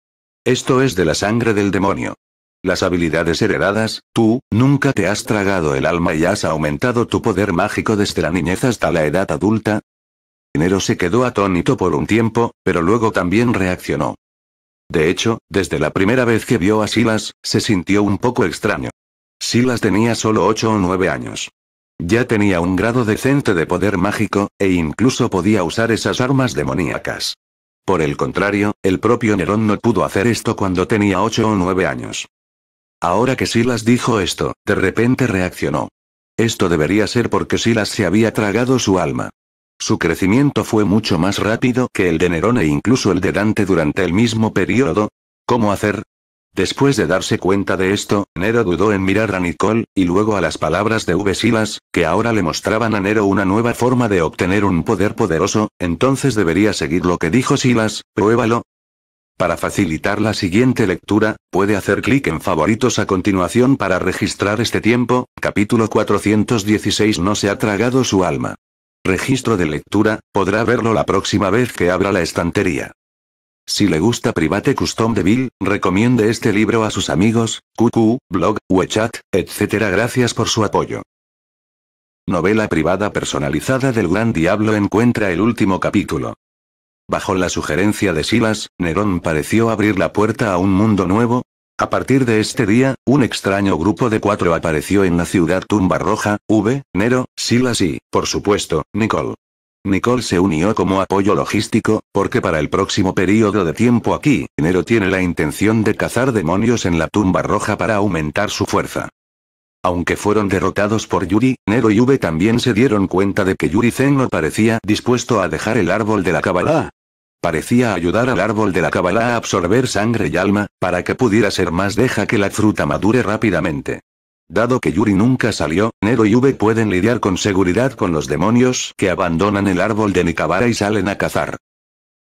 Esto es de la sangre del demonio. Las habilidades heredadas, tú, nunca te has tragado el alma y has aumentado tu poder mágico desde la niñez hasta la edad adulta. Nero se quedó atónito por un tiempo, pero luego también reaccionó. De hecho, desde la primera vez que vio a Silas, se sintió un poco extraño. Silas tenía solo 8 o 9 años. Ya tenía un grado decente de poder mágico, e incluso podía usar esas armas demoníacas. Por el contrario, el propio Nerón no pudo hacer esto cuando tenía ocho o nueve años. Ahora que Silas dijo esto, de repente reaccionó. Esto debería ser porque Silas se había tragado su alma. Su crecimiento fue mucho más rápido que el de Nerón e incluso el de Dante durante el mismo periodo. ¿Cómo hacer? Después de darse cuenta de esto, Nero dudó en mirar a Nicole, y luego a las palabras de V. Silas, que ahora le mostraban a Nero una nueva forma de obtener un poder poderoso, entonces debería seguir lo que dijo Silas, pruébalo. Para facilitar la siguiente lectura, puede hacer clic en favoritos a continuación para registrar este tiempo, capítulo 416 no se ha tragado su alma. Registro de lectura, podrá verlo la próxima vez que abra la estantería. Si le gusta Private Custom Devil, recomiende este libro a sus amigos, QQ, blog, WeChat, etc. Gracias por su apoyo. Novela privada personalizada del Gran Diablo encuentra el último capítulo. Bajo la sugerencia de Silas, Nerón pareció abrir la puerta a un mundo nuevo. A partir de este día, un extraño grupo de cuatro apareció en la ciudad Tumba Roja, V, Nero, Silas y, por supuesto, Nicole. Nicole se unió como apoyo logístico, porque para el próximo periodo de tiempo aquí, Nero tiene la intención de cazar demonios en la tumba roja para aumentar su fuerza. Aunque fueron derrotados por Yuri, Nero y V también se dieron cuenta de que Yuri Zen no parecía dispuesto a dejar el árbol de la Kabbalah. Parecía ayudar al árbol de la Kabbalah a absorber sangre y alma, para que pudiera ser más deja que la fruta madure rápidamente. Dado que Yuri nunca salió, Nero y V pueden lidiar con seguridad con los demonios que abandonan el árbol de Nikabara y salen a cazar.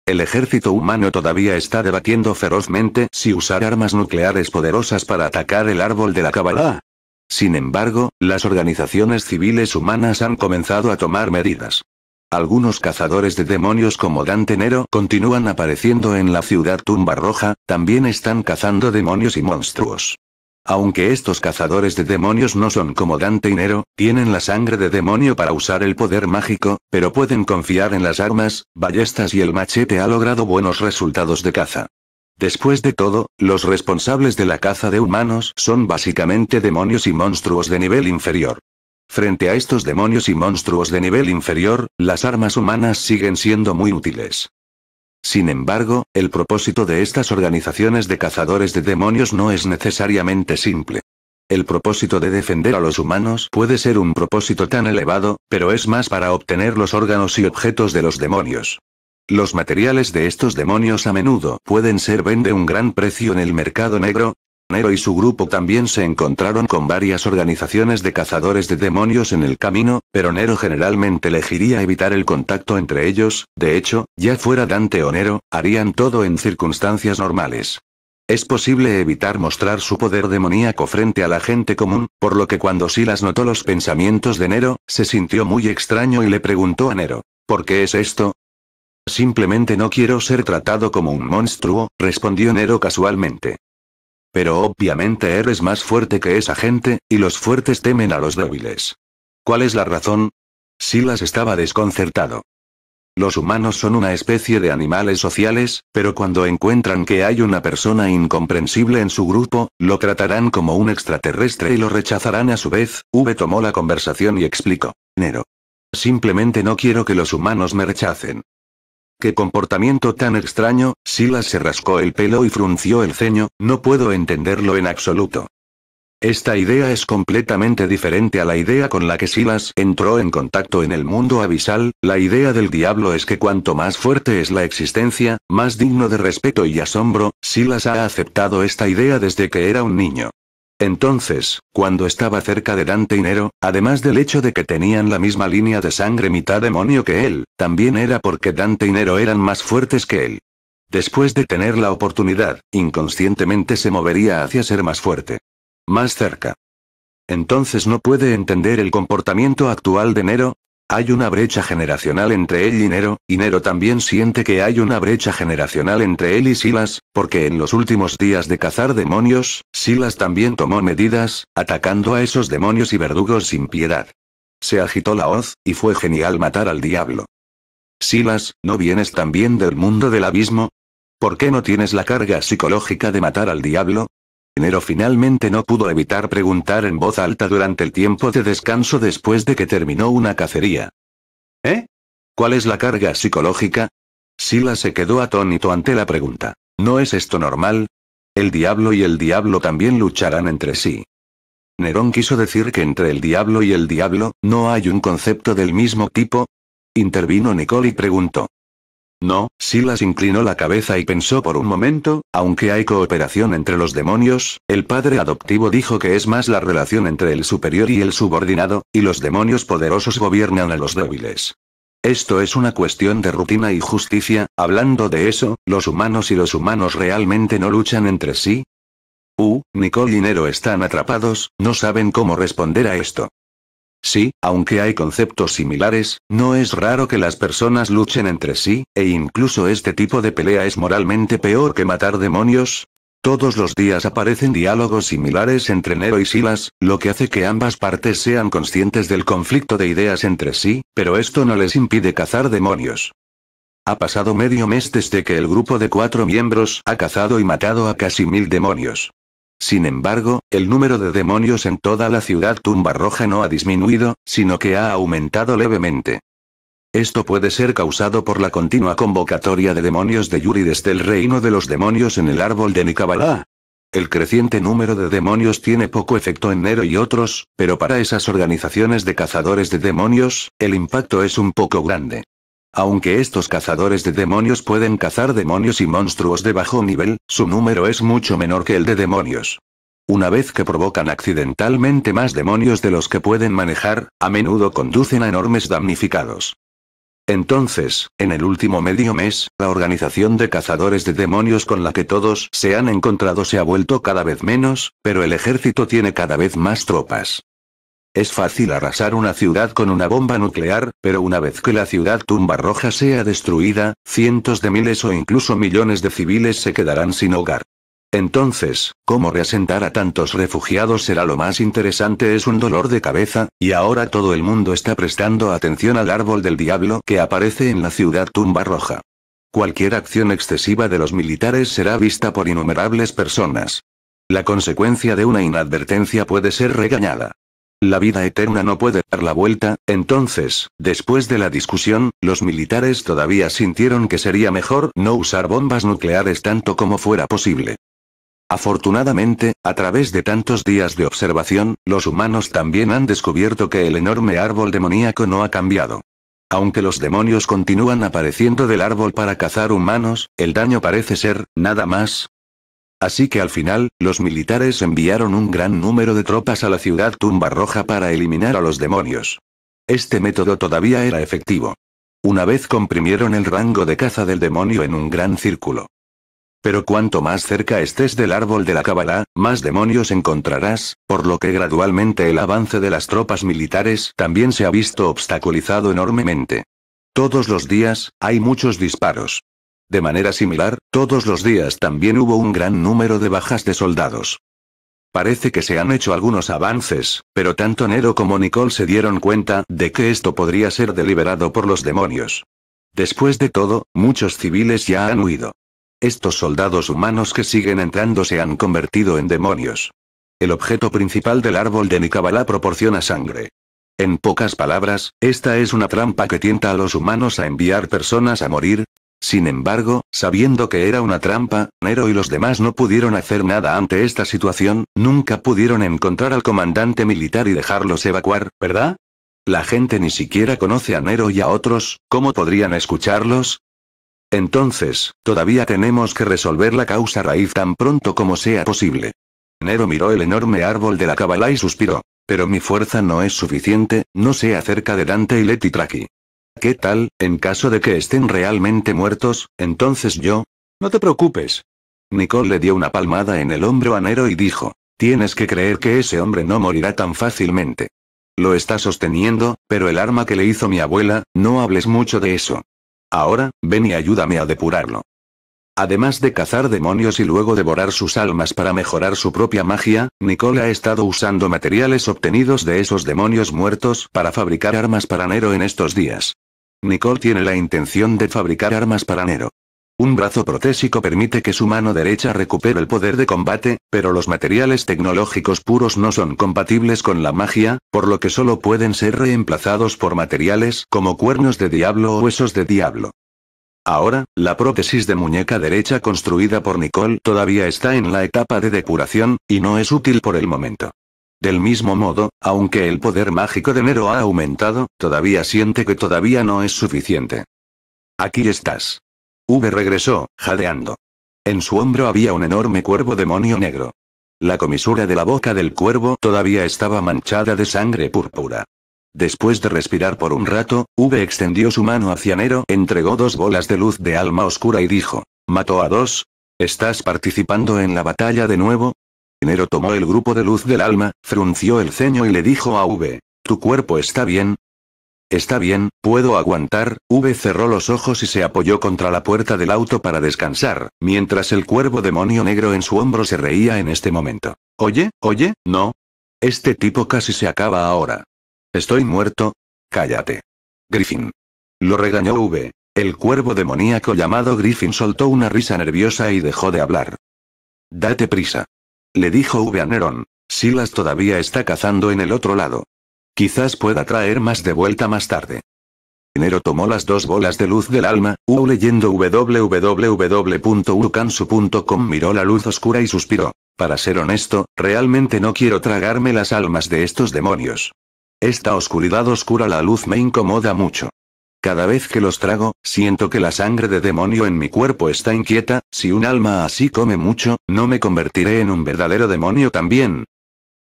El ejército humano todavía está debatiendo ferozmente si usar armas nucleares poderosas para atacar el árbol de la Kabbalah. Sin embargo, las organizaciones civiles humanas han comenzado a tomar medidas. Algunos cazadores de demonios como Dante Nero continúan apareciendo en la ciudad Tumba Roja, también están cazando demonios y monstruos. Aunque estos cazadores de demonios no son como Dante y Nero, tienen la sangre de demonio para usar el poder mágico, pero pueden confiar en las armas, ballestas y el machete ha logrado buenos resultados de caza. Después de todo, los responsables de la caza de humanos son básicamente demonios y monstruos de nivel inferior. Frente a estos demonios y monstruos de nivel inferior, las armas humanas siguen siendo muy útiles. Sin embargo, el propósito de estas organizaciones de cazadores de demonios no es necesariamente simple. El propósito de defender a los humanos puede ser un propósito tan elevado, pero es más para obtener los órganos y objetos de los demonios. Los materiales de estos demonios a menudo pueden ser vende un gran precio en el mercado negro, Nero y su grupo también se encontraron con varias organizaciones de cazadores de demonios en el camino, pero Nero generalmente elegiría evitar el contacto entre ellos, de hecho, ya fuera Dante o Nero, harían todo en circunstancias normales. Es posible evitar mostrar su poder demoníaco frente a la gente común, por lo que cuando Silas notó los pensamientos de Nero, se sintió muy extraño y le preguntó a Nero, ¿por qué es esto? Simplemente no quiero ser tratado como un monstruo, respondió Nero casualmente. Pero obviamente eres más fuerte que esa gente, y los fuertes temen a los débiles. ¿Cuál es la razón? Silas estaba desconcertado. Los humanos son una especie de animales sociales, pero cuando encuentran que hay una persona incomprensible en su grupo, lo tratarán como un extraterrestre y lo rechazarán a su vez. V tomó la conversación y explicó. Nero. Simplemente no quiero que los humanos me rechacen. ¿Qué comportamiento tan extraño? Silas se rascó el pelo y frunció el ceño, no puedo entenderlo en absoluto. Esta idea es completamente diferente a la idea con la que Silas entró en contacto en el mundo abisal, la idea del diablo es que cuanto más fuerte es la existencia, más digno de respeto y asombro, Silas ha aceptado esta idea desde que era un niño. Entonces, cuando estaba cerca de Dante y Nero, además del hecho de que tenían la misma línea de sangre mitad demonio que él, también era porque Dante y Nero eran más fuertes que él. Después de tener la oportunidad, inconscientemente se movería hacia ser más fuerte. Más cerca. Entonces no puede entender el comportamiento actual de Nero, hay una brecha generacional entre él y Nero, y Nero también siente que hay una brecha generacional entre él y Silas, porque en los últimos días de cazar demonios, Silas también tomó medidas, atacando a esos demonios y verdugos sin piedad. Se agitó la hoz, y fue genial matar al diablo. Silas, ¿no vienes también del mundo del abismo? ¿Por qué no tienes la carga psicológica de matar al diablo? Nero finalmente no pudo evitar preguntar en voz alta durante el tiempo de descanso después de que terminó una cacería. ¿Eh? ¿Cuál es la carga psicológica? Sila se quedó atónito ante la pregunta. ¿No es esto normal? El diablo y el diablo también lucharán entre sí. Nerón quiso decir que entre el diablo y el diablo, ¿no hay un concepto del mismo tipo? Intervino Nicole y preguntó. No, Silas inclinó la cabeza y pensó por un momento, aunque hay cooperación entre los demonios, el padre adoptivo dijo que es más la relación entre el superior y el subordinado, y los demonios poderosos gobiernan a los débiles. Esto es una cuestión de rutina y justicia, hablando de eso, ¿los humanos y los humanos realmente no luchan entre sí? Uh, Nicole y Nero están atrapados, no saben cómo responder a esto. Sí, aunque hay conceptos similares, no es raro que las personas luchen entre sí, e incluso este tipo de pelea es moralmente peor que matar demonios. Todos los días aparecen diálogos similares entre Nero y Silas, lo que hace que ambas partes sean conscientes del conflicto de ideas entre sí, pero esto no les impide cazar demonios. Ha pasado medio mes desde que el grupo de cuatro miembros ha cazado y matado a casi mil demonios. Sin embargo, el número de demonios en toda la ciudad tumba roja no ha disminuido, sino que ha aumentado levemente. Esto puede ser causado por la continua convocatoria de demonios de Yuri desde el reino de los demonios en el árbol de Nicabalá. El creciente número de demonios tiene poco efecto en Nero y otros, pero para esas organizaciones de cazadores de demonios, el impacto es un poco grande. Aunque estos cazadores de demonios pueden cazar demonios y monstruos de bajo nivel, su número es mucho menor que el de demonios. Una vez que provocan accidentalmente más demonios de los que pueden manejar, a menudo conducen a enormes damnificados. Entonces, en el último medio mes, la organización de cazadores de demonios con la que todos se han encontrado se ha vuelto cada vez menos, pero el ejército tiene cada vez más tropas. Es fácil arrasar una ciudad con una bomba nuclear, pero una vez que la ciudad tumba roja sea destruida, cientos de miles o incluso millones de civiles se quedarán sin hogar. Entonces, cómo reasentar a tantos refugiados será lo más interesante es un dolor de cabeza, y ahora todo el mundo está prestando atención al árbol del diablo que aparece en la ciudad tumba roja. Cualquier acción excesiva de los militares será vista por innumerables personas. La consecuencia de una inadvertencia puede ser regañada. La vida eterna no puede dar la vuelta, entonces, después de la discusión, los militares todavía sintieron que sería mejor no usar bombas nucleares tanto como fuera posible. Afortunadamente, a través de tantos días de observación, los humanos también han descubierto que el enorme árbol demoníaco no ha cambiado. Aunque los demonios continúan apareciendo del árbol para cazar humanos, el daño parece ser, nada más, Así que al final, los militares enviaron un gran número de tropas a la ciudad Tumba Roja para eliminar a los demonios. Este método todavía era efectivo. Una vez comprimieron el rango de caza del demonio en un gran círculo. Pero cuanto más cerca estés del árbol de la Cábala, más demonios encontrarás, por lo que gradualmente el avance de las tropas militares también se ha visto obstaculizado enormemente. Todos los días, hay muchos disparos. De manera similar, todos los días también hubo un gran número de bajas de soldados. Parece que se han hecho algunos avances, pero tanto Nero como Nicole se dieron cuenta de que esto podría ser deliberado por los demonios. Después de todo, muchos civiles ya han huido. Estos soldados humanos que siguen entrando se han convertido en demonios. El objeto principal del árbol de Nicabalá proporciona sangre. En pocas palabras, esta es una trampa que tienta a los humanos a enviar personas a morir, sin embargo, sabiendo que era una trampa, Nero y los demás no pudieron hacer nada ante esta situación, nunca pudieron encontrar al comandante militar y dejarlos evacuar, ¿verdad? La gente ni siquiera conoce a Nero y a otros, ¿cómo podrían escucharlos? Entonces, todavía tenemos que resolver la causa raíz tan pronto como sea posible. Nero miró el enorme árbol de la cabala y suspiró. Pero mi fuerza no es suficiente, no sé acerca de Dante y Traqui. ¿Qué tal, en caso de que estén realmente muertos, entonces yo? No te preocupes. Nicole le dio una palmada en el hombro a Nero y dijo, tienes que creer que ese hombre no morirá tan fácilmente. Lo está sosteniendo, pero el arma que le hizo mi abuela, no hables mucho de eso. Ahora, ven y ayúdame a depurarlo. Además de cazar demonios y luego devorar sus almas para mejorar su propia magia, Nicole ha estado usando materiales obtenidos de esos demonios muertos para fabricar armas para Nero en estos días. Nicole tiene la intención de fabricar armas para Nero. Un brazo protésico permite que su mano derecha recupere el poder de combate, pero los materiales tecnológicos puros no son compatibles con la magia, por lo que solo pueden ser reemplazados por materiales como cuernos de diablo o huesos de diablo. Ahora, la prótesis de muñeca derecha construida por Nicole todavía está en la etapa de depuración, y no es útil por el momento. Del mismo modo, aunque el poder mágico de Nero ha aumentado, todavía siente que todavía no es suficiente. Aquí estás. V regresó, jadeando. En su hombro había un enorme cuervo demonio negro. La comisura de la boca del cuervo todavía estaba manchada de sangre púrpura. Después de respirar por un rato, V extendió su mano hacia Nero, entregó dos bolas de luz de alma oscura y dijo, ¿Mató a dos? ¿Estás participando en la batalla de nuevo? tomó el grupo de luz del alma, frunció el ceño y le dijo a V. ¿Tu cuerpo está bien? Está bien, puedo aguantar, V cerró los ojos y se apoyó contra la puerta del auto para descansar, mientras el cuervo demonio negro en su hombro se reía en este momento. Oye, oye, no. Este tipo casi se acaba ahora. Estoy muerto. Cállate. Griffin. Lo regañó V. El cuervo demoníaco llamado Griffin soltó una risa nerviosa y dejó de hablar. Date prisa. Le dijo V a Nerón. Silas todavía está cazando en el otro lado. Quizás pueda traer más de vuelta más tarde. Nero tomó las dos bolas de luz del alma, U leyendo www.urkansu.com miró la luz oscura y suspiró. Para ser honesto, realmente no quiero tragarme las almas de estos demonios. Esta oscuridad oscura la luz me incomoda mucho. Cada vez que los trago, siento que la sangre de demonio en mi cuerpo está inquieta, si un alma así come mucho, no me convertiré en un verdadero demonio también.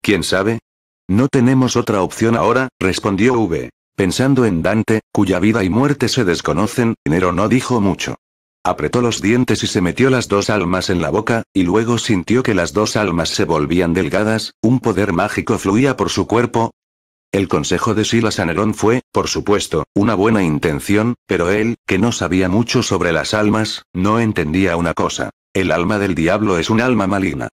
¿Quién sabe? No tenemos otra opción ahora, respondió V. Pensando en Dante, cuya vida y muerte se desconocen, Nero no dijo mucho. Apretó los dientes y se metió las dos almas en la boca, y luego sintió que las dos almas se volvían delgadas, un poder mágico fluía por su cuerpo, el consejo de Silas Nerón fue, por supuesto, una buena intención, pero él, que no sabía mucho sobre las almas, no entendía una cosa. El alma del diablo es un alma maligna.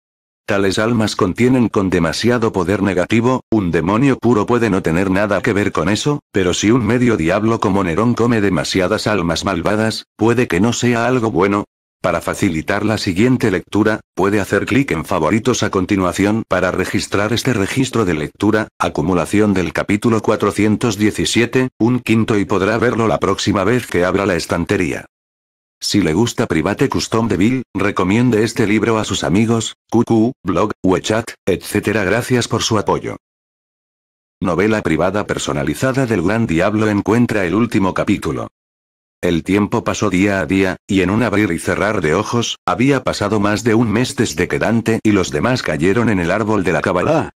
Tales almas contienen con demasiado poder negativo, un demonio puro puede no tener nada que ver con eso, pero si un medio diablo como Nerón come demasiadas almas malvadas, puede que no sea algo bueno, para facilitar la siguiente lectura, puede hacer clic en favoritos a continuación para registrar este registro de lectura, acumulación del capítulo 417, un quinto y podrá verlo la próxima vez que abra la estantería. Si le gusta Private Custom Devil, recomiende este libro a sus amigos, QQ, blog, WeChat, etc. Gracias por su apoyo. Novela privada personalizada del Gran Diablo encuentra el último capítulo. El tiempo pasó día a día, y en un abrir y cerrar de ojos, había pasado más de un mes desde que Dante y los demás cayeron en el árbol de la cabala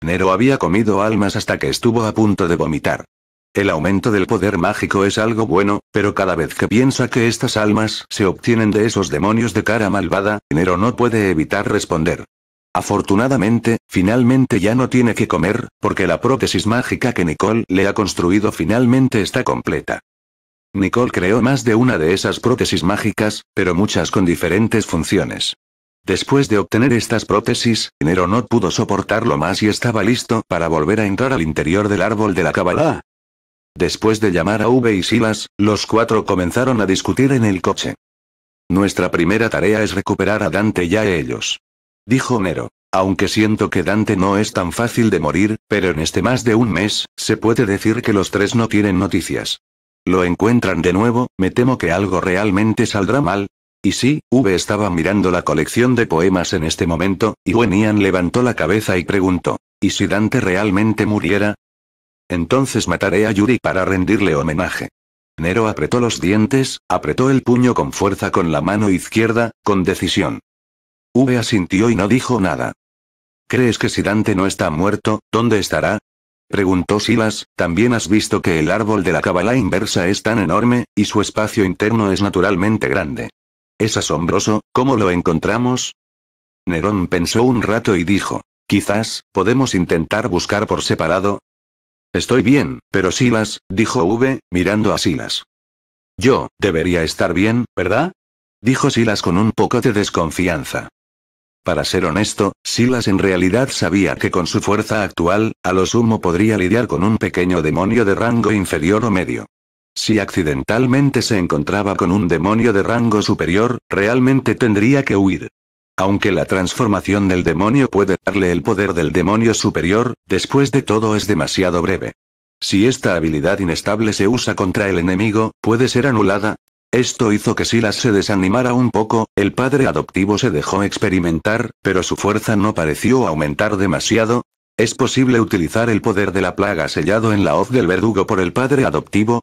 Nero había comido almas hasta que estuvo a punto de vomitar. El aumento del poder mágico es algo bueno, pero cada vez que piensa que estas almas se obtienen de esos demonios de cara malvada, Nero no puede evitar responder. Afortunadamente, finalmente ya no tiene que comer, porque la prótesis mágica que Nicole le ha construido finalmente está completa. Nicole creó más de una de esas prótesis mágicas, pero muchas con diferentes funciones. Después de obtener estas prótesis, Nero no pudo soportarlo más y estaba listo para volver a entrar al interior del árbol de la cábala. Después de llamar a V y Silas, los cuatro comenzaron a discutir en el coche. Nuestra primera tarea es recuperar a Dante y a ellos. Dijo Nero. Aunque siento que Dante no es tan fácil de morir, pero en este más de un mes, se puede decir que los tres no tienen noticias lo encuentran de nuevo, me temo que algo realmente saldrá mal. Y sí, V estaba mirando la colección de poemas en este momento, y Wenian levantó la cabeza y preguntó, ¿y si Dante realmente muriera? Entonces mataré a Yuri para rendirle homenaje. Nero apretó los dientes, apretó el puño con fuerza con la mano izquierda, con decisión. V asintió y no dijo nada. ¿Crees que si Dante no está muerto, dónde estará? Preguntó Silas, ¿también has visto que el árbol de la cabala inversa es tan enorme, y su espacio interno es naturalmente grande? Es asombroso, ¿cómo lo encontramos? Nerón pensó un rato y dijo, quizás, podemos intentar buscar por separado. Estoy bien, pero Silas, dijo V, mirando a Silas. Yo, debería estar bien, ¿verdad? Dijo Silas con un poco de desconfianza. Para ser honesto, Silas en realidad sabía que con su fuerza actual, a lo sumo podría lidiar con un pequeño demonio de rango inferior o medio. Si accidentalmente se encontraba con un demonio de rango superior, realmente tendría que huir. Aunque la transformación del demonio puede darle el poder del demonio superior, después de todo es demasiado breve. Si esta habilidad inestable se usa contra el enemigo, puede ser anulada, esto hizo que Silas se desanimara un poco, el padre adoptivo se dejó experimentar, pero su fuerza no pareció aumentar demasiado. ¿Es posible utilizar el poder de la plaga sellado en la hoz del verdugo por el padre adoptivo?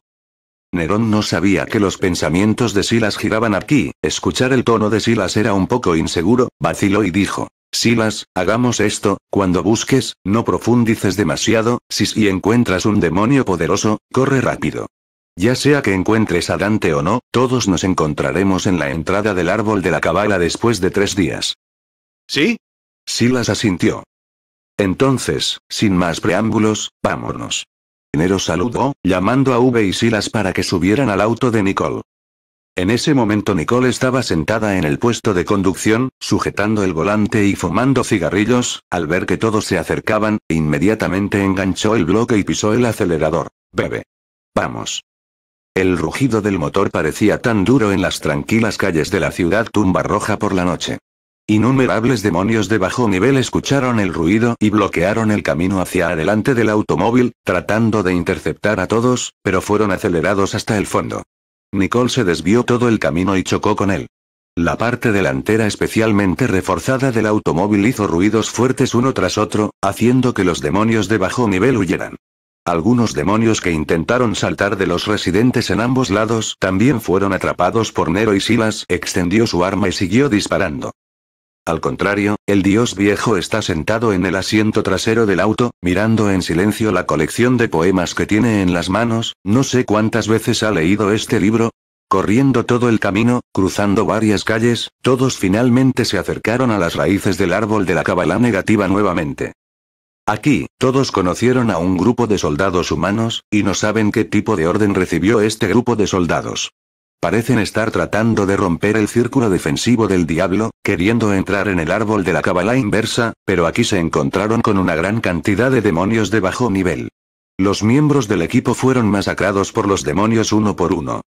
Nerón no sabía que los pensamientos de Silas giraban aquí, escuchar el tono de Silas era un poco inseguro, vaciló y dijo, Silas, hagamos esto, cuando busques, no profundices demasiado, si si encuentras un demonio poderoso, corre rápido. Ya sea que encuentres a Dante o no, todos nos encontraremos en la entrada del árbol de la cabala después de tres días. ¿Sí? Silas asintió. Entonces, sin más preámbulos, vámonos. Nero saludó, llamando a V y Silas para que subieran al auto de Nicole. En ese momento Nicole estaba sentada en el puesto de conducción, sujetando el volante y fumando cigarrillos, al ver que todos se acercaban, inmediatamente enganchó el bloque y pisó el acelerador. Bebe. Vamos. El rugido del motor parecía tan duro en las tranquilas calles de la ciudad tumba roja por la noche. Innumerables demonios de bajo nivel escucharon el ruido y bloquearon el camino hacia adelante del automóvil, tratando de interceptar a todos, pero fueron acelerados hasta el fondo. Nicole se desvió todo el camino y chocó con él. La parte delantera especialmente reforzada del automóvil hizo ruidos fuertes uno tras otro, haciendo que los demonios de bajo nivel huyeran. Algunos demonios que intentaron saltar de los residentes en ambos lados también fueron atrapados por Nero y Silas extendió su arma y siguió disparando. Al contrario, el dios viejo está sentado en el asiento trasero del auto, mirando en silencio la colección de poemas que tiene en las manos, no sé cuántas veces ha leído este libro. Corriendo todo el camino, cruzando varias calles, todos finalmente se acercaron a las raíces del árbol de la cábala negativa nuevamente. Aquí, todos conocieron a un grupo de soldados humanos, y no saben qué tipo de orden recibió este grupo de soldados. Parecen estar tratando de romper el círculo defensivo del diablo, queriendo entrar en el árbol de la cabala inversa, pero aquí se encontraron con una gran cantidad de demonios de bajo nivel. Los miembros del equipo fueron masacrados por los demonios uno por uno.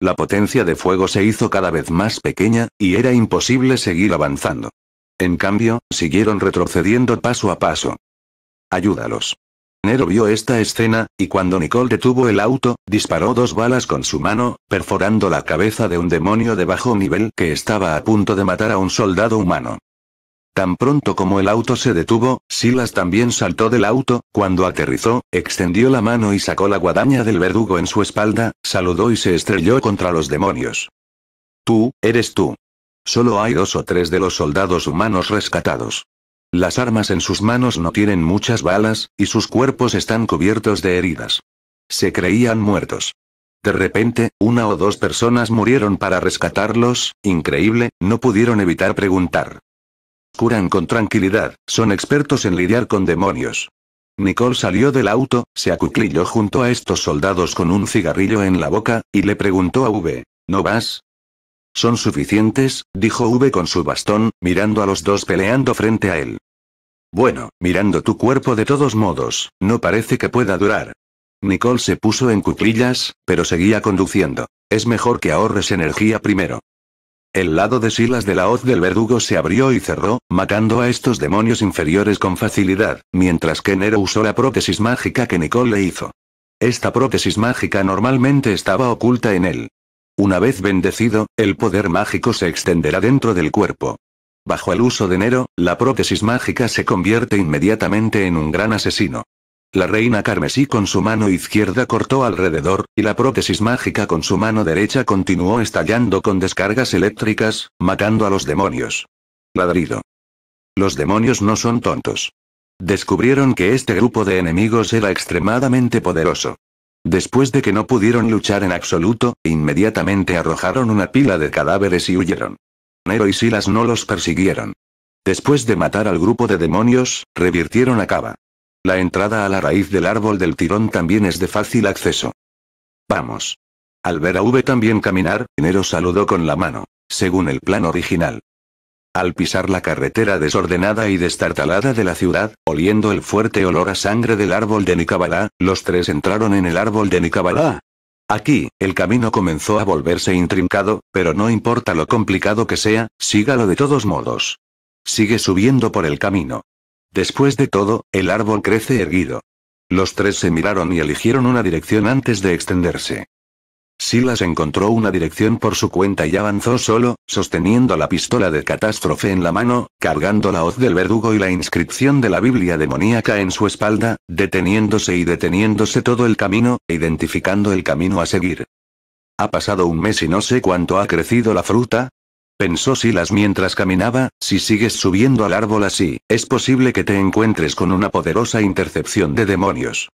La potencia de fuego se hizo cada vez más pequeña, y era imposible seguir avanzando. En cambio, siguieron retrocediendo paso a paso. Ayúdalos. Nero vio esta escena, y cuando Nicole detuvo el auto, disparó dos balas con su mano, perforando la cabeza de un demonio de bajo nivel que estaba a punto de matar a un soldado humano. Tan pronto como el auto se detuvo, Silas también saltó del auto, cuando aterrizó, extendió la mano y sacó la guadaña del verdugo en su espalda, saludó y se estrelló contra los demonios. Tú, eres tú. Solo hay dos o tres de los soldados humanos rescatados. Las armas en sus manos no tienen muchas balas, y sus cuerpos están cubiertos de heridas. Se creían muertos. De repente, una o dos personas murieron para rescatarlos, increíble, no pudieron evitar preguntar. Curan con tranquilidad, son expertos en lidiar con demonios. Nicole salió del auto, se acuclilló junto a estos soldados con un cigarrillo en la boca, y le preguntó a V. ¿No vas? Son suficientes, dijo V con su bastón, mirando a los dos peleando frente a él. Bueno, mirando tu cuerpo de todos modos, no parece que pueda durar. Nicole se puso en cuclillas, pero seguía conduciendo. Es mejor que ahorres energía primero. El lado de Silas de la hoz del verdugo se abrió y cerró, matando a estos demonios inferiores con facilidad, mientras que Nero usó la prótesis mágica que Nicole le hizo. Esta prótesis mágica normalmente estaba oculta en él, una vez bendecido, el poder mágico se extenderá dentro del cuerpo. Bajo el uso de Nero, la prótesis mágica se convierte inmediatamente en un gran asesino. La reina carmesí con su mano izquierda cortó alrededor, y la prótesis mágica con su mano derecha continuó estallando con descargas eléctricas, matando a los demonios. Ladrido. Los demonios no son tontos. Descubrieron que este grupo de enemigos era extremadamente poderoso. Después de que no pudieron luchar en absoluto, inmediatamente arrojaron una pila de cadáveres y huyeron. Nero y Silas no los persiguieron. Después de matar al grupo de demonios, revirtieron a Cava. La entrada a la raíz del árbol del tirón también es de fácil acceso. Vamos. Al ver a V también caminar, Nero saludó con la mano, según el plan original al pisar la carretera desordenada y destartalada de la ciudad, oliendo el fuerte olor a sangre del árbol de Nicabalá, los tres entraron en el árbol de Nicabalá. Aquí, el camino comenzó a volverse intrincado, pero no importa lo complicado que sea, sígalo de todos modos. Sigue subiendo por el camino. Después de todo, el árbol crece erguido. Los tres se miraron y eligieron una dirección antes de extenderse. Silas encontró una dirección por su cuenta y avanzó solo, sosteniendo la pistola de catástrofe en la mano, cargando la hoz del verdugo y la inscripción de la Biblia demoníaca en su espalda, deteniéndose y deteniéndose todo el camino, e identificando el camino a seguir. Ha pasado un mes y no sé cuánto ha crecido la fruta, Pensó Silas mientras caminaba, si sigues subiendo al árbol así, es posible que te encuentres con una poderosa intercepción de demonios.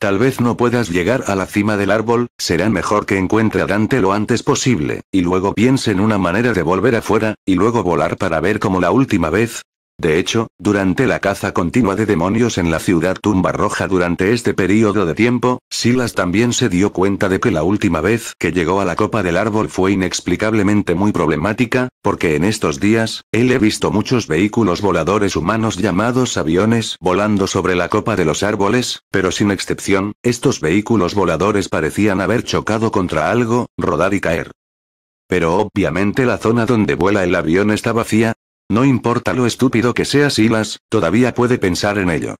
Tal vez no puedas llegar a la cima del árbol, será mejor que encuentre a Dante lo antes posible, y luego piense en una manera de volver afuera, y luego volar para ver como la última vez, de hecho, durante la caza continua de demonios en la ciudad Tumba Roja durante este periodo de tiempo, Silas también se dio cuenta de que la última vez que llegó a la copa del árbol fue inexplicablemente muy problemática, porque en estos días, él he visto muchos vehículos voladores humanos llamados aviones volando sobre la copa de los árboles, pero sin excepción, estos vehículos voladores parecían haber chocado contra algo, rodar y caer. Pero obviamente la zona donde vuela el avión está vacía, no importa lo estúpido que sea Silas, todavía puede pensar en ello.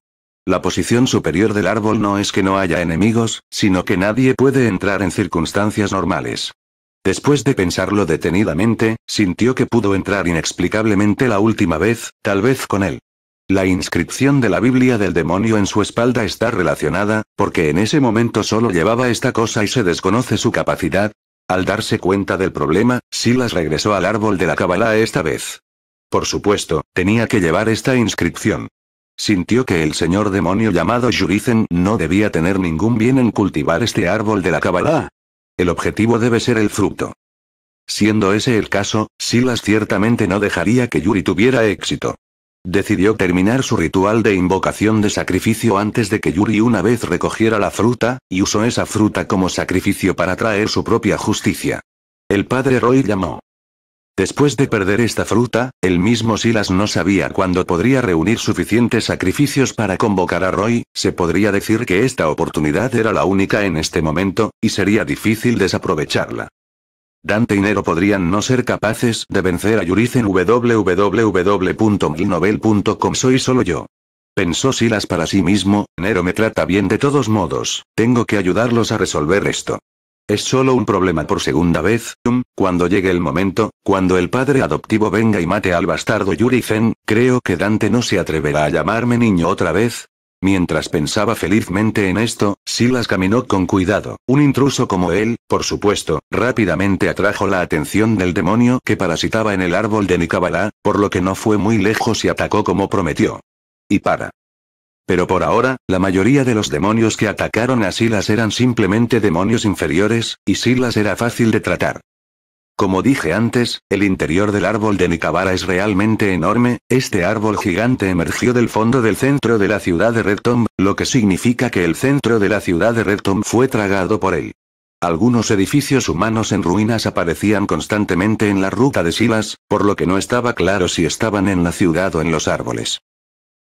La posición superior del árbol no es que no haya enemigos, sino que nadie puede entrar en circunstancias normales. Después de pensarlo detenidamente, sintió que pudo entrar inexplicablemente la última vez, tal vez con él. La inscripción de la Biblia del demonio en su espalda está relacionada, porque en ese momento solo llevaba esta cosa y se desconoce su capacidad. Al darse cuenta del problema, Silas regresó al árbol de la Kabbalah esta vez. Por supuesto, tenía que llevar esta inscripción. Sintió que el señor demonio llamado Yurizen no debía tener ningún bien en cultivar este árbol de la Kabbalah. El objetivo debe ser el fruto. Siendo ese el caso, Silas ciertamente no dejaría que Yuri tuviera éxito. Decidió terminar su ritual de invocación de sacrificio antes de que Yuri una vez recogiera la fruta, y usó esa fruta como sacrificio para traer su propia justicia. El padre Roy llamó. Después de perder esta fruta, el mismo Silas no sabía cuándo podría reunir suficientes sacrificios para convocar a Roy, se podría decir que esta oportunidad era la única en este momento, y sería difícil desaprovecharla. Dante y Nero podrían no ser capaces de vencer a Yuriz en www.milnovel.com Soy solo yo. Pensó Silas para sí mismo, Nero me trata bien de todos modos, tengo que ayudarlos a resolver esto. Es solo un problema por segunda vez, cuando llegue el momento, cuando el padre adoptivo venga y mate al bastardo Yuri creo que Dante no se atreverá a llamarme niño otra vez. Mientras pensaba felizmente en esto, Silas caminó con cuidado. Un intruso como él, por supuesto, rápidamente atrajo la atención del demonio que parasitaba en el árbol de Nicabalá, por lo que no fue muy lejos y atacó como prometió. Y para pero por ahora, la mayoría de los demonios que atacaron a Silas eran simplemente demonios inferiores, y Silas era fácil de tratar. Como dije antes, el interior del árbol de Nicabara es realmente enorme, este árbol gigante emergió del fondo del centro de la ciudad de Tomb, lo que significa que el centro de la ciudad de Tomb fue tragado por él. Algunos edificios humanos en ruinas aparecían constantemente en la ruta de Silas, por lo que no estaba claro si estaban en la ciudad o en los árboles.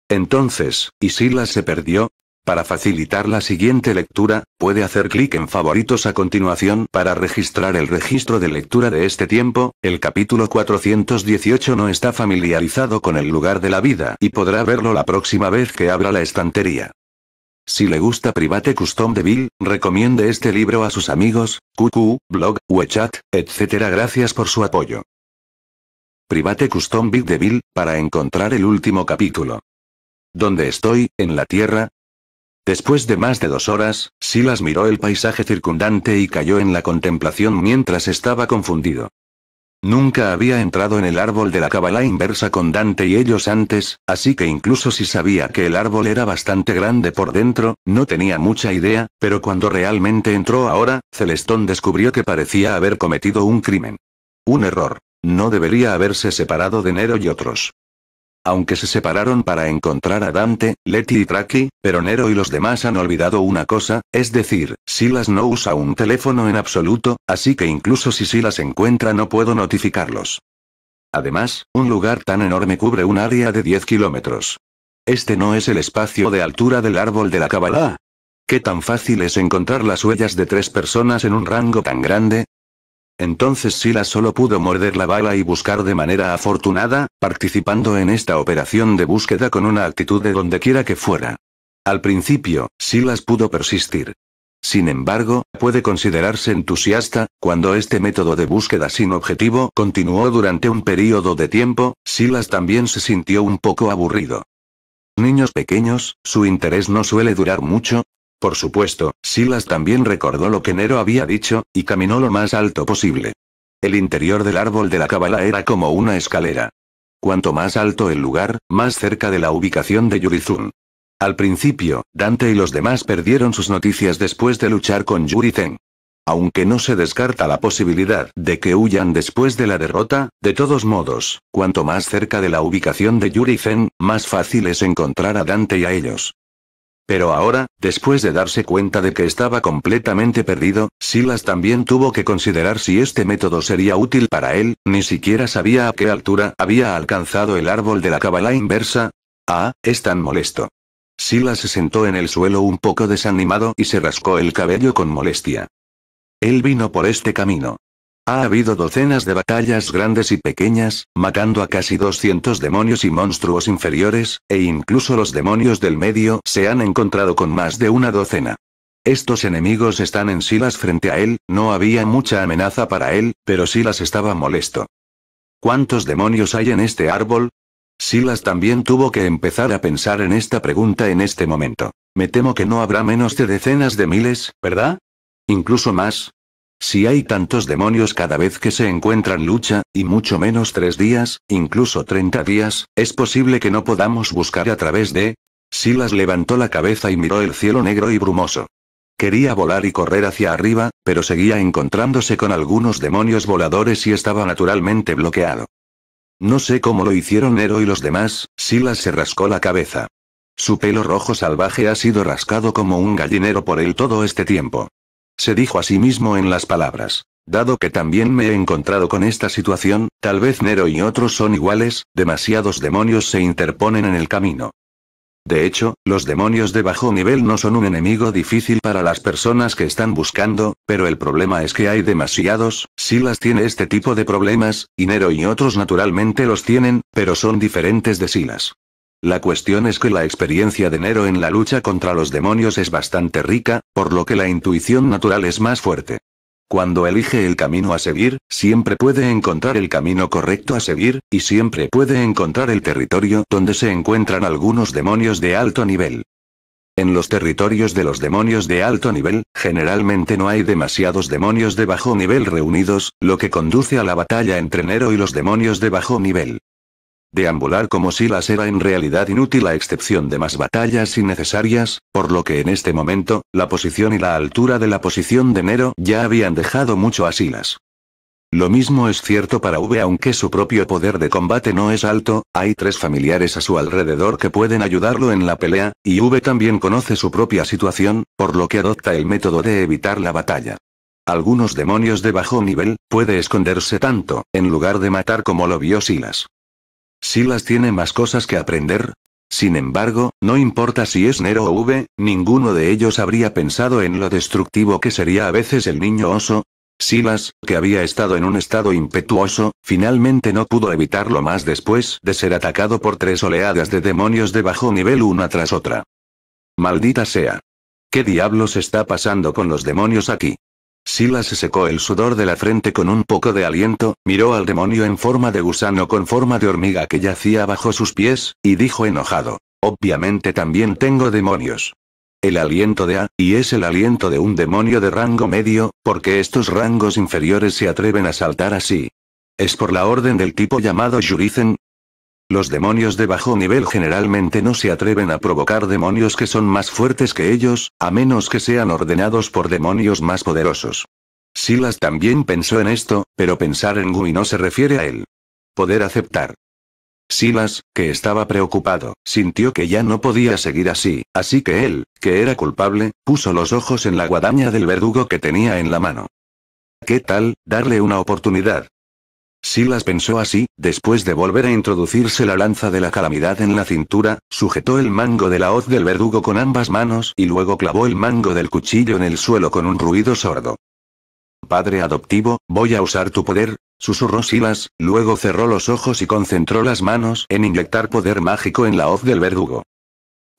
Entonces, ¿y si la se perdió? Para facilitar la siguiente lectura, puede hacer clic en favoritos a continuación para registrar el registro de lectura de este tiempo, el capítulo 418 no está familiarizado con el lugar de la vida y podrá verlo la próxima vez que abra la estantería. Si le gusta Private Custom Devil, recomiende este libro a sus amigos, QQ, blog, WeChat, etc. Gracias por su apoyo. Private Custom Big Devil, para encontrar el último capítulo. ¿Dónde estoy, en la tierra? Después de más de dos horas, Silas miró el paisaje circundante y cayó en la contemplación mientras estaba confundido. Nunca había entrado en el árbol de la cabala inversa con Dante y ellos antes, así que incluso si sabía que el árbol era bastante grande por dentro, no tenía mucha idea, pero cuando realmente entró ahora, Celestón descubrió que parecía haber cometido un crimen. Un error. No debería haberse separado de Nero y otros. Aunque se separaron para encontrar a Dante, Letty y Tracky, pero Nero y los demás han olvidado una cosa, es decir, Silas no usa un teléfono en absoluto, así que incluso si Silas encuentra no puedo notificarlos. Además, un lugar tan enorme cubre un área de 10 kilómetros. Este no es el espacio de altura del árbol de la Kabbalah. ¿Qué tan fácil es encontrar las huellas de tres personas en un rango tan grande? Entonces Silas solo pudo morder la bala y buscar de manera afortunada, participando en esta operación de búsqueda con una actitud de donde quiera que fuera. Al principio, Silas pudo persistir. Sin embargo, puede considerarse entusiasta, cuando este método de búsqueda sin objetivo continuó durante un período de tiempo, Silas también se sintió un poco aburrido. Niños pequeños, su interés no suele durar mucho, por supuesto, Silas también recordó lo que Nero había dicho, y caminó lo más alto posible. El interior del árbol de la cábala era como una escalera. Cuanto más alto el lugar, más cerca de la ubicación de Yurizun. Al principio, Dante y los demás perdieron sus noticias después de luchar con Yurizen. Aunque no se descarta la posibilidad de que huyan después de la derrota, de todos modos, cuanto más cerca de la ubicación de Yurizen, más fácil es encontrar a Dante y a ellos. Pero ahora, después de darse cuenta de que estaba completamente perdido, Silas también tuvo que considerar si este método sería útil para él, ni siquiera sabía a qué altura había alcanzado el árbol de la cabala inversa. Ah, es tan molesto. Silas se sentó en el suelo un poco desanimado y se rascó el cabello con molestia. Él vino por este camino. Ha habido docenas de batallas grandes y pequeñas, matando a casi 200 demonios y monstruos inferiores, e incluso los demonios del medio se han encontrado con más de una docena. Estos enemigos están en Silas frente a él, no había mucha amenaza para él, pero Silas estaba molesto. ¿Cuántos demonios hay en este árbol? Silas también tuvo que empezar a pensar en esta pregunta en este momento. Me temo que no habrá menos de decenas de miles, ¿verdad? Incluso más, si hay tantos demonios cada vez que se encuentran lucha, y mucho menos tres días, incluso 30 días, es posible que no podamos buscar a través de... Silas levantó la cabeza y miró el cielo negro y brumoso. Quería volar y correr hacia arriba, pero seguía encontrándose con algunos demonios voladores y estaba naturalmente bloqueado. No sé cómo lo hicieron Nero y los demás, Silas se rascó la cabeza. Su pelo rojo salvaje ha sido rascado como un gallinero por él todo este tiempo se dijo a sí mismo en las palabras. Dado que también me he encontrado con esta situación, tal vez Nero y otros son iguales, demasiados demonios se interponen en el camino. De hecho, los demonios de bajo nivel no son un enemigo difícil para las personas que están buscando, pero el problema es que hay demasiados, Silas tiene este tipo de problemas, y Nero y otros naturalmente los tienen, pero son diferentes de Silas. La cuestión es que la experiencia de Nero en la lucha contra los demonios es bastante rica, por lo que la intuición natural es más fuerte. Cuando elige el camino a seguir, siempre puede encontrar el camino correcto a seguir, y siempre puede encontrar el territorio donde se encuentran algunos demonios de alto nivel. En los territorios de los demonios de alto nivel, generalmente no hay demasiados demonios de bajo nivel reunidos, lo que conduce a la batalla entre Nero y los demonios de bajo nivel. Deambular como Silas era en realidad inútil a excepción de más batallas innecesarias, por lo que en este momento, la posición y la altura de la posición de Nero ya habían dejado mucho a Silas. Lo mismo es cierto para V aunque su propio poder de combate no es alto, hay tres familiares a su alrededor que pueden ayudarlo en la pelea, y V también conoce su propia situación, por lo que adopta el método de evitar la batalla. Algunos demonios de bajo nivel, puede esconderse tanto, en lugar de matar como lo vio Silas. Silas tiene más cosas que aprender. Sin embargo, no importa si es Nero o V, ninguno de ellos habría pensado en lo destructivo que sería a veces el niño oso. Silas, que había estado en un estado impetuoso, finalmente no pudo evitarlo más después de ser atacado por tres oleadas de demonios de bajo nivel una tras otra. Maldita sea. ¿Qué diablos está pasando con los demonios aquí? Silas se secó el sudor de la frente con un poco de aliento, miró al demonio en forma de gusano con forma de hormiga que yacía bajo sus pies, y dijo enojado. Obviamente también tengo demonios. El aliento de A, y es el aliento de un demonio de rango medio, porque estos rangos inferiores se atreven a saltar así. Es por la orden del tipo llamado Yurizen, los demonios de bajo nivel generalmente no se atreven a provocar demonios que son más fuertes que ellos, a menos que sean ordenados por demonios más poderosos. Silas también pensó en esto, pero pensar en Gui no se refiere a él. Poder aceptar. Silas, que estaba preocupado, sintió que ya no podía seguir así, así que él, que era culpable, puso los ojos en la guadaña del verdugo que tenía en la mano. ¿Qué tal, darle una oportunidad? Silas pensó así, después de volver a introducirse la lanza de la calamidad en la cintura, sujetó el mango de la hoz del verdugo con ambas manos y luego clavó el mango del cuchillo en el suelo con un ruido sordo. Padre adoptivo, voy a usar tu poder, susurró Silas, luego cerró los ojos y concentró las manos en inyectar poder mágico en la hoz del verdugo.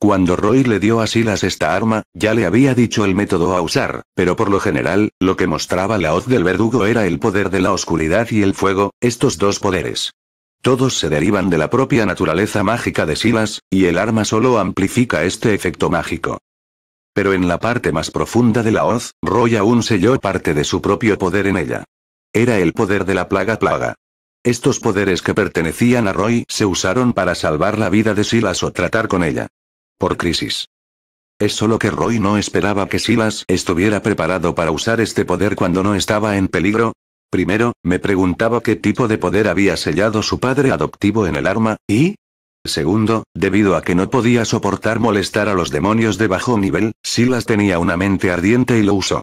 Cuando Roy le dio a Silas esta arma, ya le había dicho el método a usar, pero por lo general, lo que mostraba la hoz del verdugo era el poder de la oscuridad y el fuego, estos dos poderes. Todos se derivan de la propia naturaleza mágica de Silas, y el arma solo amplifica este efecto mágico. Pero en la parte más profunda de la hoz, Roy aún selló parte de su propio poder en ella. Era el poder de la plaga plaga. Estos poderes que pertenecían a Roy se usaron para salvar la vida de Silas o tratar con ella por crisis. Es solo que Roy no esperaba que Silas estuviera preparado para usar este poder cuando no estaba en peligro. Primero, me preguntaba qué tipo de poder había sellado su padre adoptivo en el arma, y... Segundo, debido a que no podía soportar molestar a los demonios de bajo nivel, Silas tenía una mente ardiente y lo usó.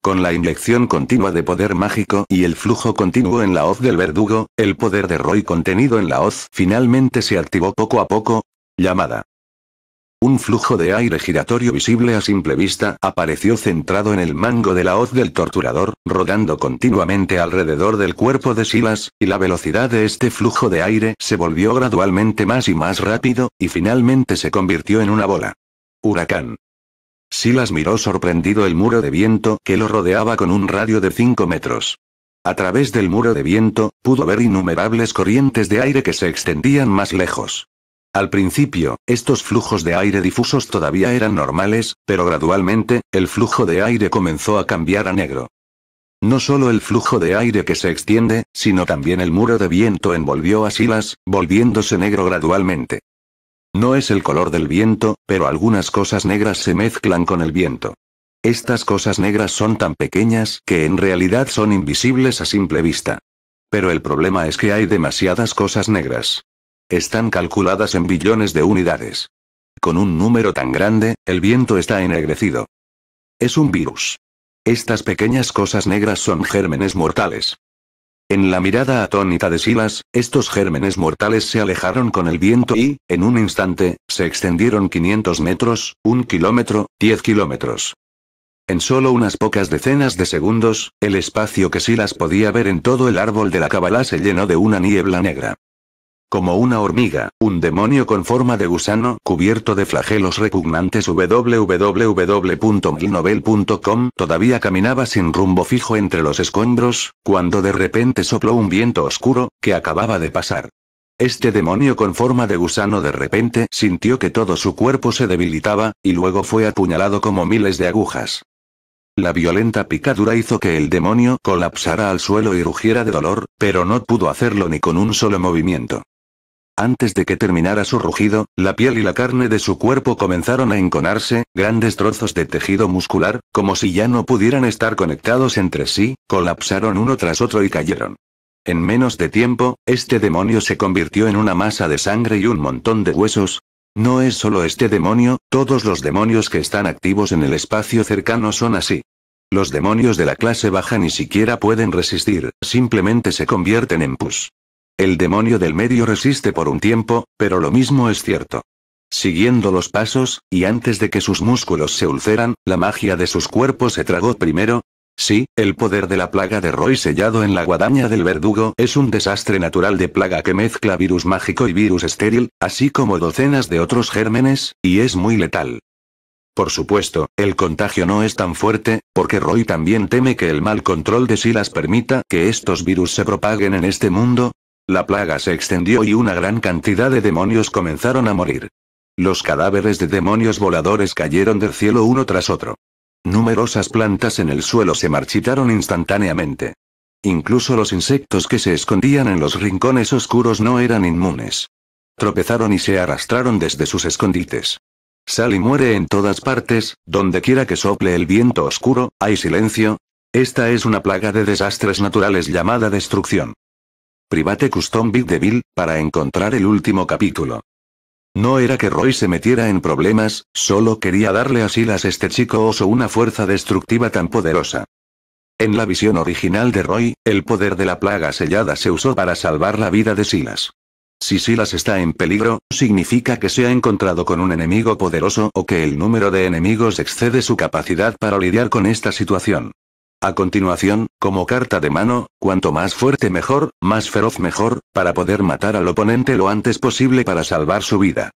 Con la inyección continua de poder mágico y el flujo continuo en la hoz del verdugo, el poder de Roy contenido en la hoz finalmente se activó poco a poco. Llamada un flujo de aire giratorio visible a simple vista apareció centrado en el mango de la hoz del torturador, rodando continuamente alrededor del cuerpo de Silas, y la velocidad de este flujo de aire se volvió gradualmente más y más rápido, y finalmente se convirtió en una bola. Huracán. Silas miró sorprendido el muro de viento que lo rodeaba con un radio de 5 metros. A través del muro de viento, pudo ver innumerables corrientes de aire que se extendían más lejos. Al principio, estos flujos de aire difusos todavía eran normales, pero gradualmente, el flujo de aire comenzó a cambiar a negro. No solo el flujo de aire que se extiende, sino también el muro de viento envolvió a Silas, volviéndose negro gradualmente. No es el color del viento, pero algunas cosas negras se mezclan con el viento. Estas cosas negras son tan pequeñas que en realidad son invisibles a simple vista. Pero el problema es que hay demasiadas cosas negras. Están calculadas en billones de unidades. Con un número tan grande, el viento está ennegrecido. Es un virus. Estas pequeñas cosas negras son gérmenes mortales. En la mirada atónita de Silas, estos gérmenes mortales se alejaron con el viento y, en un instante, se extendieron 500 metros, un kilómetro, 10 kilómetros. En solo unas pocas decenas de segundos, el espacio que Silas podía ver en todo el árbol de la Kabbalah se llenó de una niebla negra. Como una hormiga, un demonio con forma de gusano cubierto de flagelos repugnantes www.milnovel.com todavía caminaba sin rumbo fijo entre los escombros, cuando de repente sopló un viento oscuro, que acababa de pasar. Este demonio con forma de gusano de repente sintió que todo su cuerpo se debilitaba, y luego fue apuñalado como miles de agujas. La violenta picadura hizo que el demonio colapsara al suelo y rugiera de dolor, pero no pudo hacerlo ni con un solo movimiento. Antes de que terminara su rugido, la piel y la carne de su cuerpo comenzaron a enconarse, grandes trozos de tejido muscular, como si ya no pudieran estar conectados entre sí, colapsaron uno tras otro y cayeron. En menos de tiempo, este demonio se convirtió en una masa de sangre y un montón de huesos. No es solo este demonio, todos los demonios que están activos en el espacio cercano son así. Los demonios de la clase baja ni siquiera pueden resistir, simplemente se convierten en pus. El demonio del medio resiste por un tiempo, pero lo mismo es cierto. Siguiendo los pasos, y antes de que sus músculos se ulceran, la magia de sus cuerpos se tragó primero. Sí, el poder de la plaga de Roy sellado en la guadaña del verdugo es un desastre natural de plaga que mezcla virus mágico y virus estéril, así como docenas de otros gérmenes, y es muy letal. Por supuesto, el contagio no es tan fuerte, porque Roy también teme que el mal control de Silas permita que estos virus se propaguen en este mundo, la plaga se extendió y una gran cantidad de demonios comenzaron a morir. Los cadáveres de demonios voladores cayeron del cielo uno tras otro. Numerosas plantas en el suelo se marchitaron instantáneamente. Incluso los insectos que se escondían en los rincones oscuros no eran inmunes. Tropezaron y se arrastraron desde sus escondites. y muere en todas partes, donde quiera que sople el viento oscuro, hay silencio. Esta es una plaga de desastres naturales llamada destrucción. Private Custom Big Devil, para encontrar el último capítulo. No era que Roy se metiera en problemas, solo quería darle a Silas este chico oso una fuerza destructiva tan poderosa. En la visión original de Roy, el poder de la plaga sellada se usó para salvar la vida de Silas. Si Silas está en peligro, significa que se ha encontrado con un enemigo poderoso o que el número de enemigos excede su capacidad para lidiar con esta situación. A continuación, como carta de mano, cuanto más fuerte mejor, más feroz mejor, para poder matar al oponente lo antes posible para salvar su vida.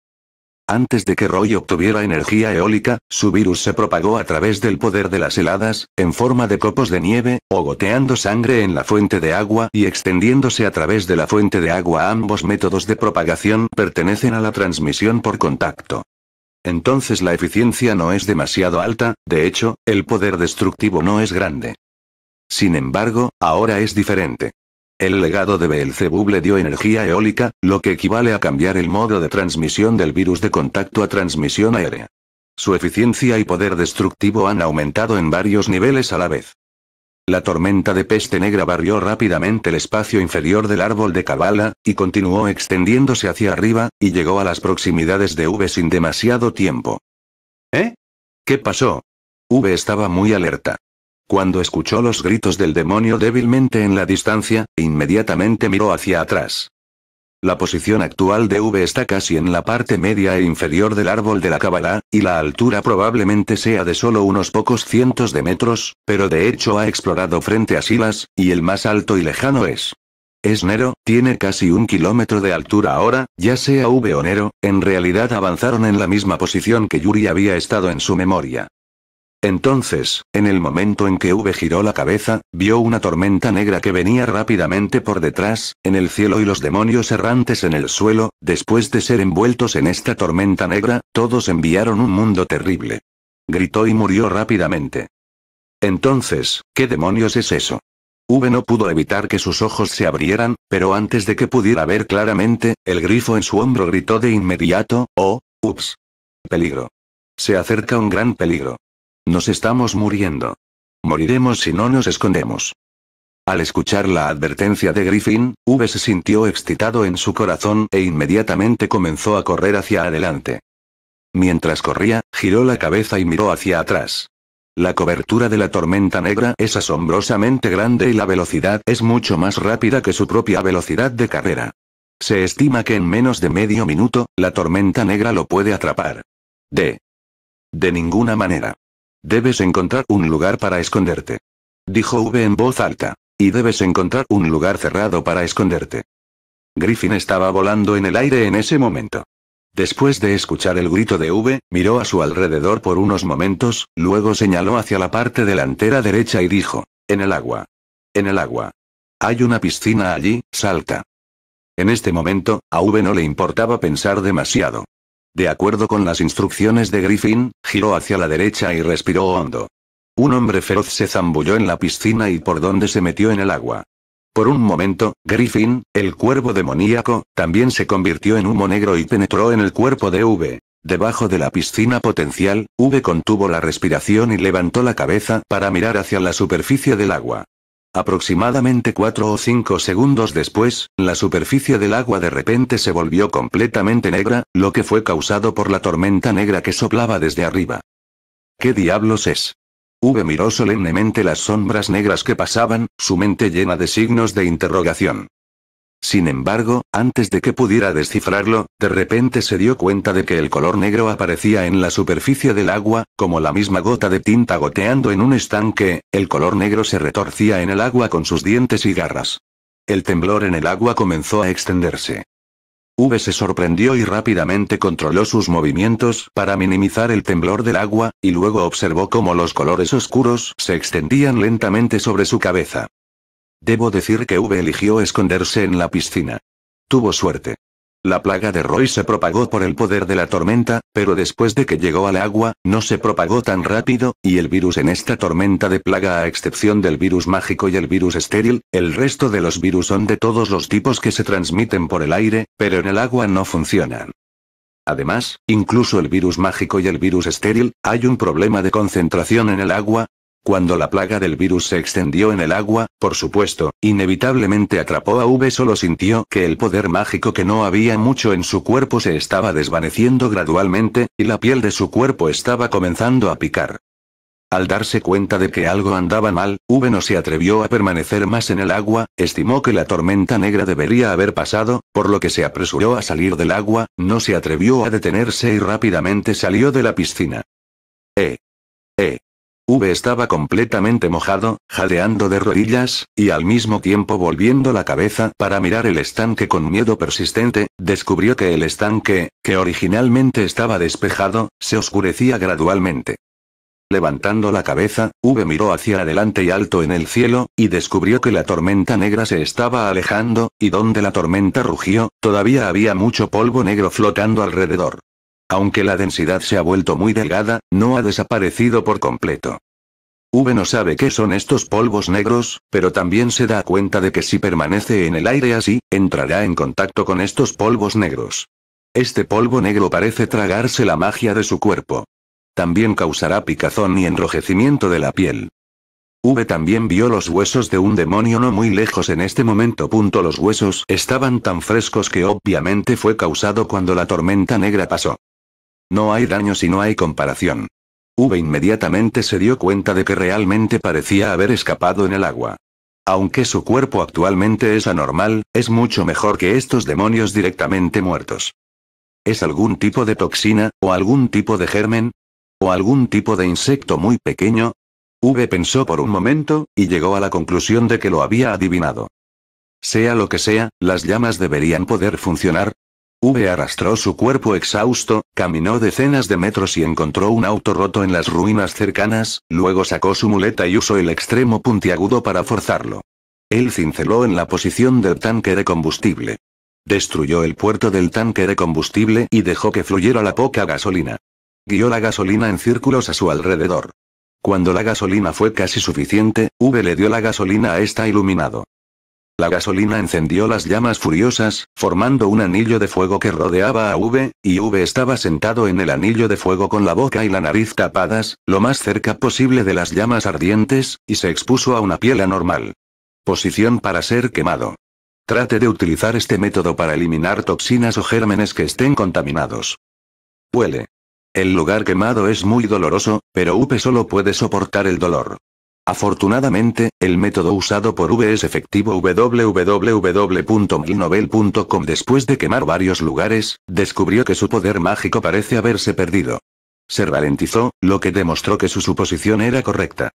Antes de que Roy obtuviera energía eólica, su virus se propagó a través del poder de las heladas, en forma de copos de nieve, o goteando sangre en la fuente de agua y extendiéndose a través de la fuente de agua. Ambos métodos de propagación pertenecen a la transmisión por contacto. Entonces la eficiencia no es demasiado alta, de hecho, el poder destructivo no es grande. Sin embargo, ahora es diferente. El legado de Beelzebub le dio energía eólica, lo que equivale a cambiar el modo de transmisión del virus de contacto a transmisión aérea. Su eficiencia y poder destructivo han aumentado en varios niveles a la vez. La tormenta de peste negra barrió rápidamente el espacio inferior del árbol de cabala, y continuó extendiéndose hacia arriba, y llegó a las proximidades de V sin demasiado tiempo. ¿Eh? ¿Qué pasó? V estaba muy alerta. Cuando escuchó los gritos del demonio débilmente en la distancia, inmediatamente miró hacia atrás. La posición actual de V está casi en la parte media e inferior del árbol de la Kabbalah, y la altura probablemente sea de solo unos pocos cientos de metros, pero de hecho ha explorado frente a Silas, y el más alto y lejano es. Es Nero, tiene casi un kilómetro de altura ahora, ya sea V o Nero, en realidad avanzaron en la misma posición que Yuri había estado en su memoria. Entonces, en el momento en que V giró la cabeza, vio una tormenta negra que venía rápidamente por detrás, en el cielo y los demonios errantes en el suelo, después de ser envueltos en esta tormenta negra, todos enviaron un mundo terrible. Gritó y murió rápidamente. Entonces, ¿qué demonios es eso? V no pudo evitar que sus ojos se abrieran, pero antes de que pudiera ver claramente, el grifo en su hombro gritó de inmediato, oh, ups. Peligro. Se acerca un gran peligro. Nos estamos muriendo. Moriremos si no nos escondemos. Al escuchar la advertencia de Griffin, V se sintió excitado en su corazón e inmediatamente comenzó a correr hacia adelante. Mientras corría, giró la cabeza y miró hacia atrás. La cobertura de la tormenta negra es asombrosamente grande y la velocidad es mucho más rápida que su propia velocidad de carrera. Se estima que en menos de medio minuto, la tormenta negra lo puede atrapar. De. De ninguna manera. Debes encontrar un lugar para esconderte. Dijo V en voz alta. Y debes encontrar un lugar cerrado para esconderte. Griffin estaba volando en el aire en ese momento. Después de escuchar el grito de V, miró a su alrededor por unos momentos, luego señaló hacia la parte delantera derecha y dijo, en el agua. En el agua. Hay una piscina allí, salta. En este momento, a V no le importaba pensar demasiado. De acuerdo con las instrucciones de Griffin, giró hacia la derecha y respiró hondo. Un hombre feroz se zambulló en la piscina y por donde se metió en el agua. Por un momento, Griffin, el cuervo demoníaco, también se convirtió en humo negro y penetró en el cuerpo de V. Debajo de la piscina potencial, V contuvo la respiración y levantó la cabeza para mirar hacia la superficie del agua. Aproximadamente cuatro o cinco segundos después, la superficie del agua de repente se volvió completamente negra, lo que fue causado por la tormenta negra que soplaba desde arriba. ¿Qué diablos es? V miró solemnemente las sombras negras que pasaban, su mente llena de signos de interrogación. Sin embargo, antes de que pudiera descifrarlo, de repente se dio cuenta de que el color negro aparecía en la superficie del agua, como la misma gota de tinta goteando en un estanque, el color negro se retorcía en el agua con sus dientes y garras. El temblor en el agua comenzó a extenderse. V se sorprendió y rápidamente controló sus movimientos para minimizar el temblor del agua, y luego observó cómo los colores oscuros se extendían lentamente sobre su cabeza. Debo decir que V eligió esconderse en la piscina. Tuvo suerte. La plaga de Roy se propagó por el poder de la tormenta, pero después de que llegó al agua, no se propagó tan rápido, y el virus en esta tormenta de plaga a excepción del virus mágico y el virus estéril, el resto de los virus son de todos los tipos que se transmiten por el aire, pero en el agua no funcionan. Además, incluso el virus mágico y el virus estéril, hay un problema de concentración en el agua, cuando la plaga del virus se extendió en el agua, por supuesto, inevitablemente atrapó a V solo sintió que el poder mágico que no había mucho en su cuerpo se estaba desvaneciendo gradualmente, y la piel de su cuerpo estaba comenzando a picar. Al darse cuenta de que algo andaba mal, V no se atrevió a permanecer más en el agua, estimó que la tormenta negra debería haber pasado, por lo que se apresuró a salir del agua, no se atrevió a detenerse y rápidamente salió de la piscina. Eh, V estaba completamente mojado, jadeando de rodillas, y al mismo tiempo volviendo la cabeza para mirar el estanque con miedo persistente, descubrió que el estanque, que originalmente estaba despejado, se oscurecía gradualmente. Levantando la cabeza, V miró hacia adelante y alto en el cielo, y descubrió que la tormenta negra se estaba alejando, y donde la tormenta rugió, todavía había mucho polvo negro flotando alrededor. Aunque la densidad se ha vuelto muy delgada, no ha desaparecido por completo. V no sabe qué son estos polvos negros, pero también se da cuenta de que si permanece en el aire así, entrará en contacto con estos polvos negros. Este polvo negro parece tragarse la magia de su cuerpo. También causará picazón y enrojecimiento de la piel. V también vio los huesos de un demonio no muy lejos en este momento. Punto los huesos estaban tan frescos que obviamente fue causado cuando la tormenta negra pasó. No hay daño si no hay comparación. V inmediatamente se dio cuenta de que realmente parecía haber escapado en el agua. Aunque su cuerpo actualmente es anormal, es mucho mejor que estos demonios directamente muertos. ¿Es algún tipo de toxina, o algún tipo de germen? ¿O algún tipo de insecto muy pequeño? V pensó por un momento, y llegó a la conclusión de que lo había adivinado. Sea lo que sea, las llamas deberían poder funcionar, V arrastró su cuerpo exhausto, caminó decenas de metros y encontró un auto roto en las ruinas cercanas, luego sacó su muleta y usó el extremo puntiagudo para forzarlo. Él cinceló en la posición del tanque de combustible. Destruyó el puerto del tanque de combustible y dejó que fluyera la poca gasolina. Guió la gasolina en círculos a su alrededor. Cuando la gasolina fue casi suficiente, V le dio la gasolina a esta iluminado. La gasolina encendió las llamas furiosas, formando un anillo de fuego que rodeaba a V, y V estaba sentado en el anillo de fuego con la boca y la nariz tapadas, lo más cerca posible de las llamas ardientes, y se expuso a una piel anormal. Posición para ser quemado. Trate de utilizar este método para eliminar toxinas o gérmenes que estén contaminados. Huele. El lugar quemado es muy doloroso, pero Upe solo puede soportar el dolor. Afortunadamente, el método usado por V es efectivo www.milnovel.com después de quemar varios lugares, descubrió que su poder mágico parece haberse perdido. Se ralentizó, lo que demostró que su suposición era correcta.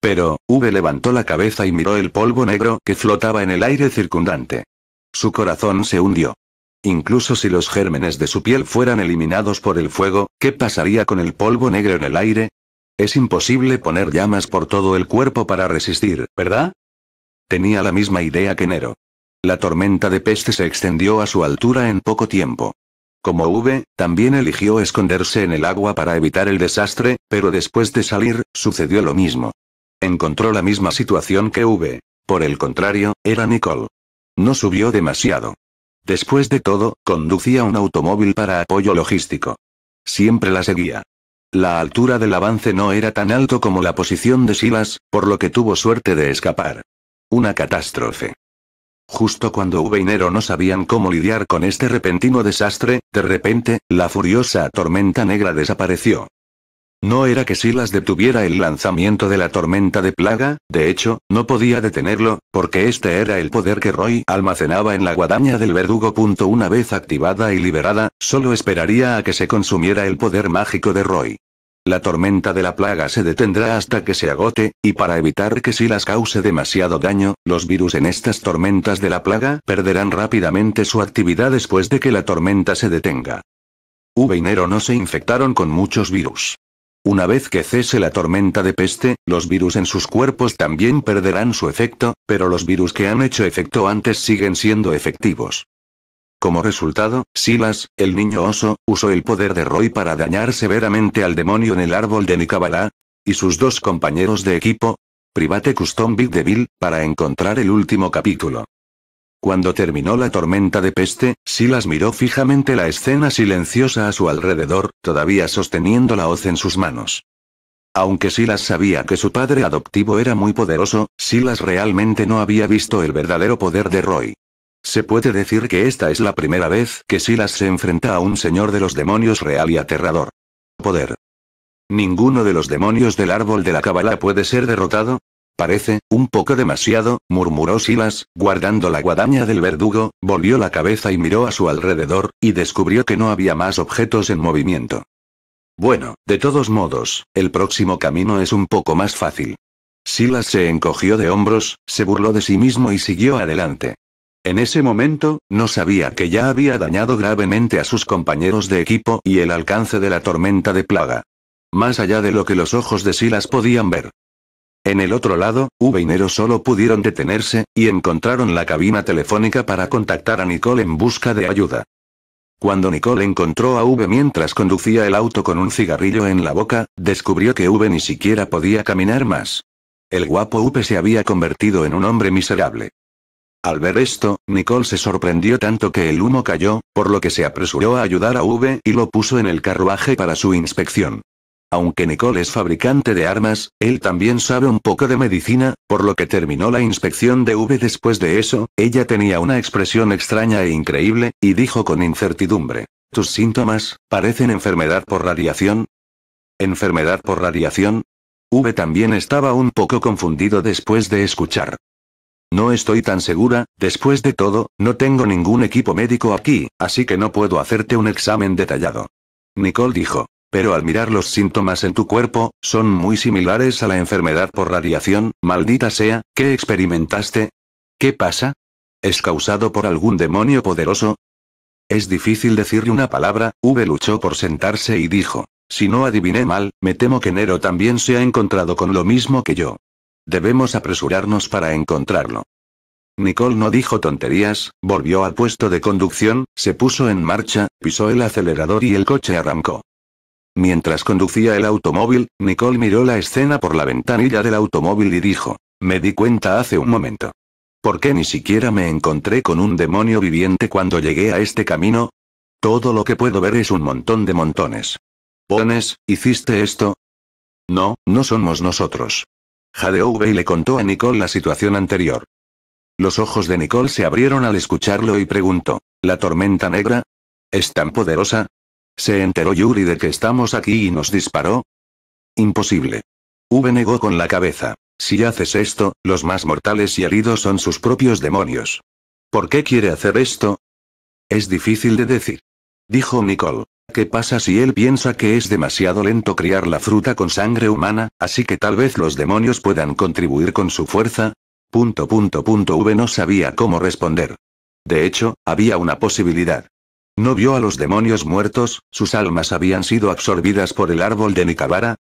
Pero, V levantó la cabeza y miró el polvo negro que flotaba en el aire circundante. Su corazón se hundió. Incluso si los gérmenes de su piel fueran eliminados por el fuego, ¿qué pasaría con el polvo negro en el aire? Es imposible poner llamas por todo el cuerpo para resistir, ¿verdad? Tenía la misma idea que Nero. La tormenta de peste se extendió a su altura en poco tiempo. Como V, también eligió esconderse en el agua para evitar el desastre, pero después de salir, sucedió lo mismo. Encontró la misma situación que V. Por el contrario, era Nicole. No subió demasiado. Después de todo, conducía un automóvil para apoyo logístico. Siempre la seguía. La altura del avance no era tan alto como la posición de Silas, por lo que tuvo suerte de escapar. Una catástrofe. Justo cuando Nero no sabían cómo lidiar con este repentino desastre, de repente, la furiosa tormenta negra desapareció. No era que Silas detuviera el lanzamiento de la tormenta de plaga, de hecho, no podía detenerlo, porque este era el poder que Roy almacenaba en la guadaña del verdugo. Una vez activada y liberada, solo esperaría a que se consumiera el poder mágico de Roy. La tormenta de la plaga se detendrá hasta que se agote, y para evitar que Silas cause demasiado daño, los virus en estas tormentas de la plaga perderán rápidamente su actividad después de que la tormenta se detenga. Uve y Nero no se infectaron con muchos virus. Una vez que cese la tormenta de peste, los virus en sus cuerpos también perderán su efecto, pero los virus que han hecho efecto antes siguen siendo efectivos. Como resultado, Silas, el niño oso, usó el poder de Roy para dañar severamente al demonio en el árbol de Nicabalá, y sus dos compañeros de equipo, Private Custom Big Devil, para encontrar el último capítulo. Cuando terminó la tormenta de peste, Silas miró fijamente la escena silenciosa a su alrededor, todavía sosteniendo la hoz en sus manos. Aunque Silas sabía que su padre adoptivo era muy poderoso, Silas realmente no había visto el verdadero poder de Roy. Se puede decir que esta es la primera vez que Silas se enfrenta a un señor de los demonios real y aterrador. Poder. Ninguno de los demonios del árbol de la Cábala puede ser derrotado, Parece, un poco demasiado, murmuró Silas, guardando la guadaña del verdugo, volvió la cabeza y miró a su alrededor, y descubrió que no había más objetos en movimiento. Bueno, de todos modos, el próximo camino es un poco más fácil. Silas se encogió de hombros, se burló de sí mismo y siguió adelante. En ese momento, no sabía que ya había dañado gravemente a sus compañeros de equipo y el alcance de la tormenta de plaga. Más allá de lo que los ojos de Silas podían ver. En el otro lado, Nero solo pudieron detenerse, y encontraron la cabina telefónica para contactar a Nicole en busca de ayuda. Cuando Nicole encontró a V mientras conducía el auto con un cigarrillo en la boca, descubrió que V ni siquiera podía caminar más. El guapo Upe se había convertido en un hombre miserable. Al ver esto, Nicole se sorprendió tanto que el humo cayó, por lo que se apresuró a ayudar a V y lo puso en el carruaje para su inspección. Aunque Nicole es fabricante de armas, él también sabe un poco de medicina, por lo que terminó la inspección de V después de eso, ella tenía una expresión extraña e increíble, y dijo con incertidumbre. ¿Tus síntomas, parecen enfermedad por radiación? ¿Enfermedad por radiación? V también estaba un poco confundido después de escuchar. No estoy tan segura, después de todo, no tengo ningún equipo médico aquí, así que no puedo hacerte un examen detallado. Nicole dijo. Pero al mirar los síntomas en tu cuerpo, son muy similares a la enfermedad por radiación, maldita sea, ¿qué experimentaste? ¿Qué pasa? ¿Es causado por algún demonio poderoso? Es difícil decirle una palabra, V luchó por sentarse y dijo, si no adiviné mal, me temo que Nero también se ha encontrado con lo mismo que yo. Debemos apresurarnos para encontrarlo. Nicole no dijo tonterías, volvió al puesto de conducción, se puso en marcha, pisó el acelerador y el coche arrancó. Mientras conducía el automóvil, Nicole miró la escena por la ventanilla del automóvil y dijo, me di cuenta hace un momento. ¿Por qué ni siquiera me encontré con un demonio viviente cuando llegué a este camino? Todo lo que puedo ver es un montón de montones. ¿Pones, ¿hiciste esto? No, no somos nosotros. y le contó a Nicole la situación anterior. Los ojos de Nicole se abrieron al escucharlo y preguntó, ¿la tormenta negra? ¿Es tan poderosa? ¿Se enteró Yuri de que estamos aquí y nos disparó? Imposible. V negó con la cabeza. Si haces esto, los más mortales y heridos son sus propios demonios. ¿Por qué quiere hacer esto? Es difícil de decir. Dijo Nicole. ¿Qué pasa si él piensa que es demasiado lento criar la fruta con sangre humana, así que tal vez los demonios puedan contribuir con su fuerza? Punto punto punto V no sabía cómo responder. De hecho, había una posibilidad. ¿No vio a los demonios muertos? Sus almas habían sido absorbidas por el árbol de Nicabara.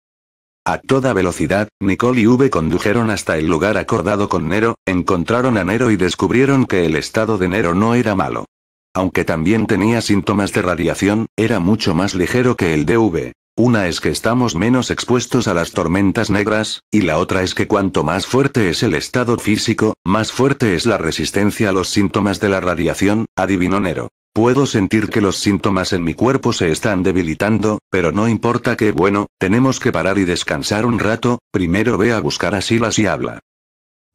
A toda velocidad, Nicole y V condujeron hasta el lugar acordado con Nero, encontraron a Nero y descubrieron que el estado de Nero no era malo. Aunque también tenía síntomas de radiación, era mucho más ligero que el de V. Una es que estamos menos expuestos a las tormentas negras, y la otra es que cuanto más fuerte es el estado físico, más fuerte es la resistencia a los síntomas de la radiación, adivinó Nero. Puedo sentir que los síntomas en mi cuerpo se están debilitando, pero no importa que bueno, tenemos que parar y descansar un rato, primero ve a buscar a Silas y habla.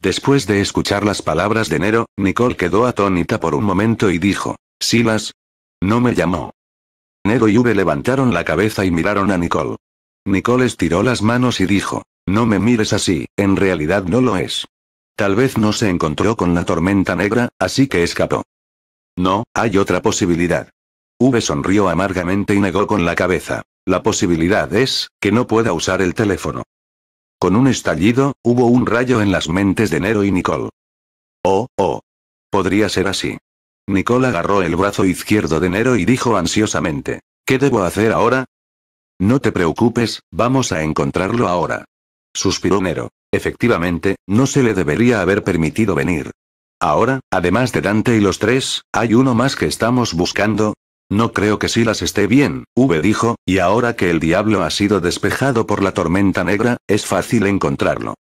Después de escuchar las palabras de Nero, Nicole quedó atónita por un momento y dijo, Silas. No me llamó. Nero y V levantaron la cabeza y miraron a Nicole. Nicole estiró las manos y dijo, no me mires así, en realidad no lo es. Tal vez no se encontró con la tormenta negra, así que escapó. No, hay otra posibilidad. V sonrió amargamente y negó con la cabeza. La posibilidad es, que no pueda usar el teléfono. Con un estallido, hubo un rayo en las mentes de Nero y Nicole. Oh, oh. Podría ser así. Nicole agarró el brazo izquierdo de Nero y dijo ansiosamente. ¿Qué debo hacer ahora? No te preocupes, vamos a encontrarlo ahora. Suspiró Nero. Efectivamente, no se le debería haber permitido venir. Ahora, además de Dante y los tres, hay uno más que estamos buscando. No creo que las esté bien, V dijo, y ahora que el diablo ha sido despejado por la tormenta negra, es fácil encontrarlo.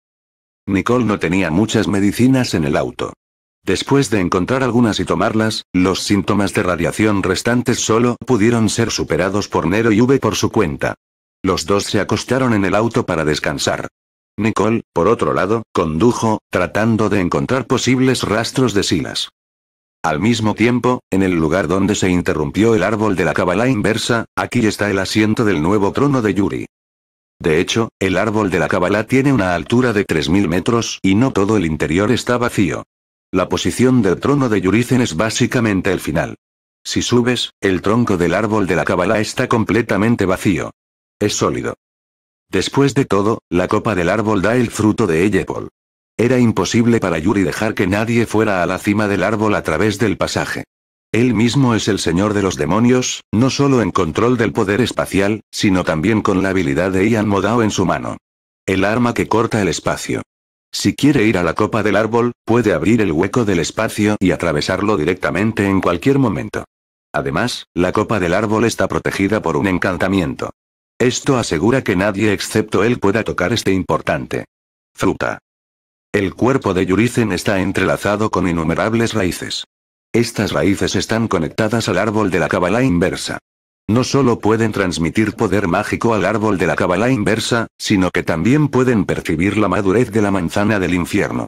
Nicole no tenía muchas medicinas en el auto. Después de encontrar algunas y tomarlas, los síntomas de radiación restantes solo pudieron ser superados por Nero y V por su cuenta. Los dos se acostaron en el auto para descansar. Nicole, por otro lado, condujo, tratando de encontrar posibles rastros de Silas. Al mismo tiempo, en el lugar donde se interrumpió el árbol de la cábala inversa, aquí está el asiento del nuevo trono de Yuri. De hecho, el árbol de la cábala tiene una altura de 3.000 metros y no todo el interior está vacío. La posición del trono de Yurizen es básicamente el final. Si subes, el tronco del árbol de la cábala está completamente vacío. Es sólido. Después de todo, la copa del árbol da el fruto de Paul. Era imposible para Yuri dejar que nadie fuera a la cima del árbol a través del pasaje. Él mismo es el señor de los demonios, no solo en control del poder espacial, sino también con la habilidad de Ian Modao en su mano. El arma que corta el espacio. Si quiere ir a la copa del árbol, puede abrir el hueco del espacio y atravesarlo directamente en cualquier momento. Además, la copa del árbol está protegida por un encantamiento. Esto asegura que nadie excepto él pueda tocar este importante. Fruta. El cuerpo de Yuricen está entrelazado con innumerables raíces. Estas raíces están conectadas al árbol de la Kabbalah inversa. No solo pueden transmitir poder mágico al árbol de la Kabbalah inversa, sino que también pueden percibir la madurez de la manzana del infierno.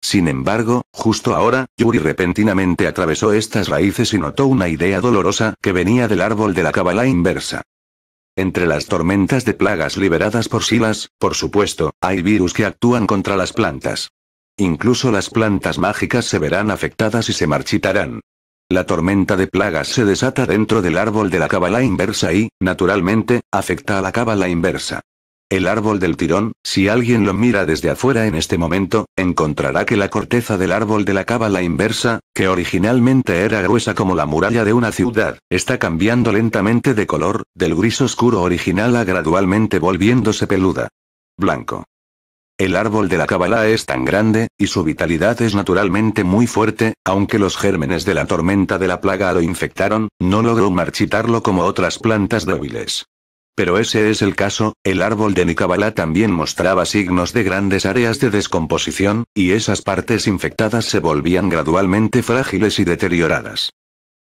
Sin embargo, justo ahora, Yuri repentinamente atravesó estas raíces y notó una idea dolorosa que venía del árbol de la Kabbalah inversa. Entre las tormentas de plagas liberadas por Silas, por supuesto, hay virus que actúan contra las plantas. Incluso las plantas mágicas se verán afectadas y se marchitarán. La tormenta de plagas se desata dentro del árbol de la cábala inversa y, naturalmente, afecta a la cábala inversa. El árbol del tirón, si alguien lo mira desde afuera en este momento, encontrará que la corteza del árbol de la cábala inversa, que originalmente era gruesa como la muralla de una ciudad, está cambiando lentamente de color, del gris oscuro original a gradualmente volviéndose peluda. Blanco. El árbol de la cábala es tan grande, y su vitalidad es naturalmente muy fuerte, aunque los gérmenes de la tormenta de la plaga lo infectaron, no logró marchitarlo como otras plantas débiles. Pero ese es el caso, el árbol de Nicabala también mostraba signos de grandes áreas de descomposición, y esas partes infectadas se volvían gradualmente frágiles y deterioradas.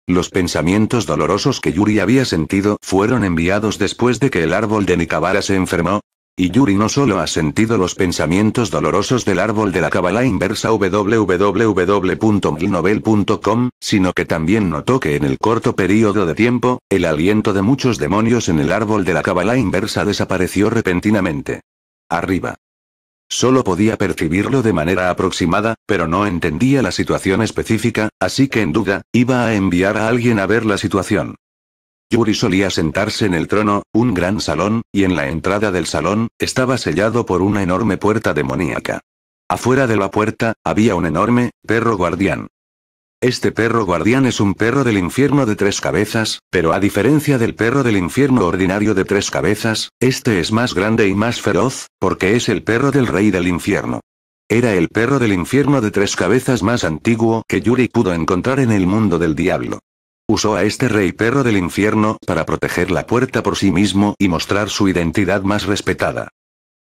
Los pensamientos dolorosos que Yuri había sentido fueron enviados después de que el árbol de Nicabara se enfermó, y Yuri no solo ha sentido los pensamientos dolorosos del árbol de la cabala inversa www.milnovel.com, sino que también notó que en el corto periodo de tiempo, el aliento de muchos demonios en el árbol de la cabala inversa desapareció repentinamente. Arriba. Solo podía percibirlo de manera aproximada, pero no entendía la situación específica, así que en duda, iba a enviar a alguien a ver la situación. Yuri solía sentarse en el trono, un gran salón, y en la entrada del salón, estaba sellado por una enorme puerta demoníaca. Afuera de la puerta, había un enorme, perro guardián. Este perro guardián es un perro del infierno de tres cabezas, pero a diferencia del perro del infierno ordinario de tres cabezas, este es más grande y más feroz, porque es el perro del rey del infierno. Era el perro del infierno de tres cabezas más antiguo que Yuri pudo encontrar en el mundo del diablo. Usó a este rey perro del infierno para proteger la puerta por sí mismo y mostrar su identidad más respetada.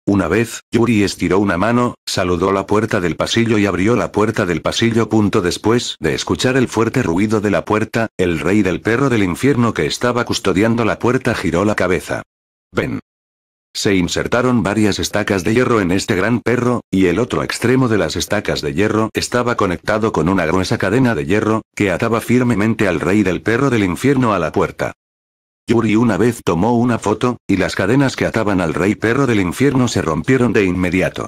Una vez, Yuri estiró una mano, saludó la puerta del pasillo y abrió la puerta del pasillo. Punto después de escuchar el fuerte ruido de la puerta, el rey del perro del infierno que estaba custodiando la puerta giró la cabeza. Ven. Se insertaron varias estacas de hierro en este gran perro, y el otro extremo de las estacas de hierro estaba conectado con una gruesa cadena de hierro, que ataba firmemente al rey del perro del infierno a la puerta. Yuri una vez tomó una foto, y las cadenas que ataban al rey perro del infierno se rompieron de inmediato.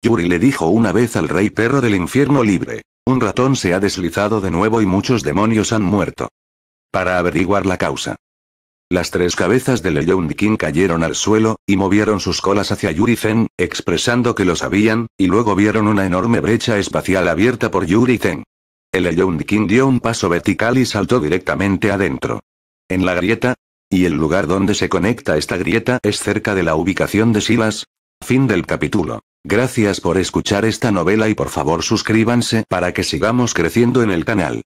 Yuri le dijo una vez al rey perro del infierno libre. Un ratón se ha deslizado de nuevo y muchos demonios han muerto. Para averiguar la causa. Las tres cabezas de Leyong King cayeron al suelo, y movieron sus colas hacia Yuri Zen, expresando que lo sabían, y luego vieron una enorme brecha espacial abierta por Yuri Zen. El Leyong King dio un paso vertical y saltó directamente adentro. En la grieta, y el lugar donde se conecta esta grieta es cerca de la ubicación de Silas. Fin del capítulo. Gracias por escuchar esta novela y por favor suscríbanse para que sigamos creciendo en el canal.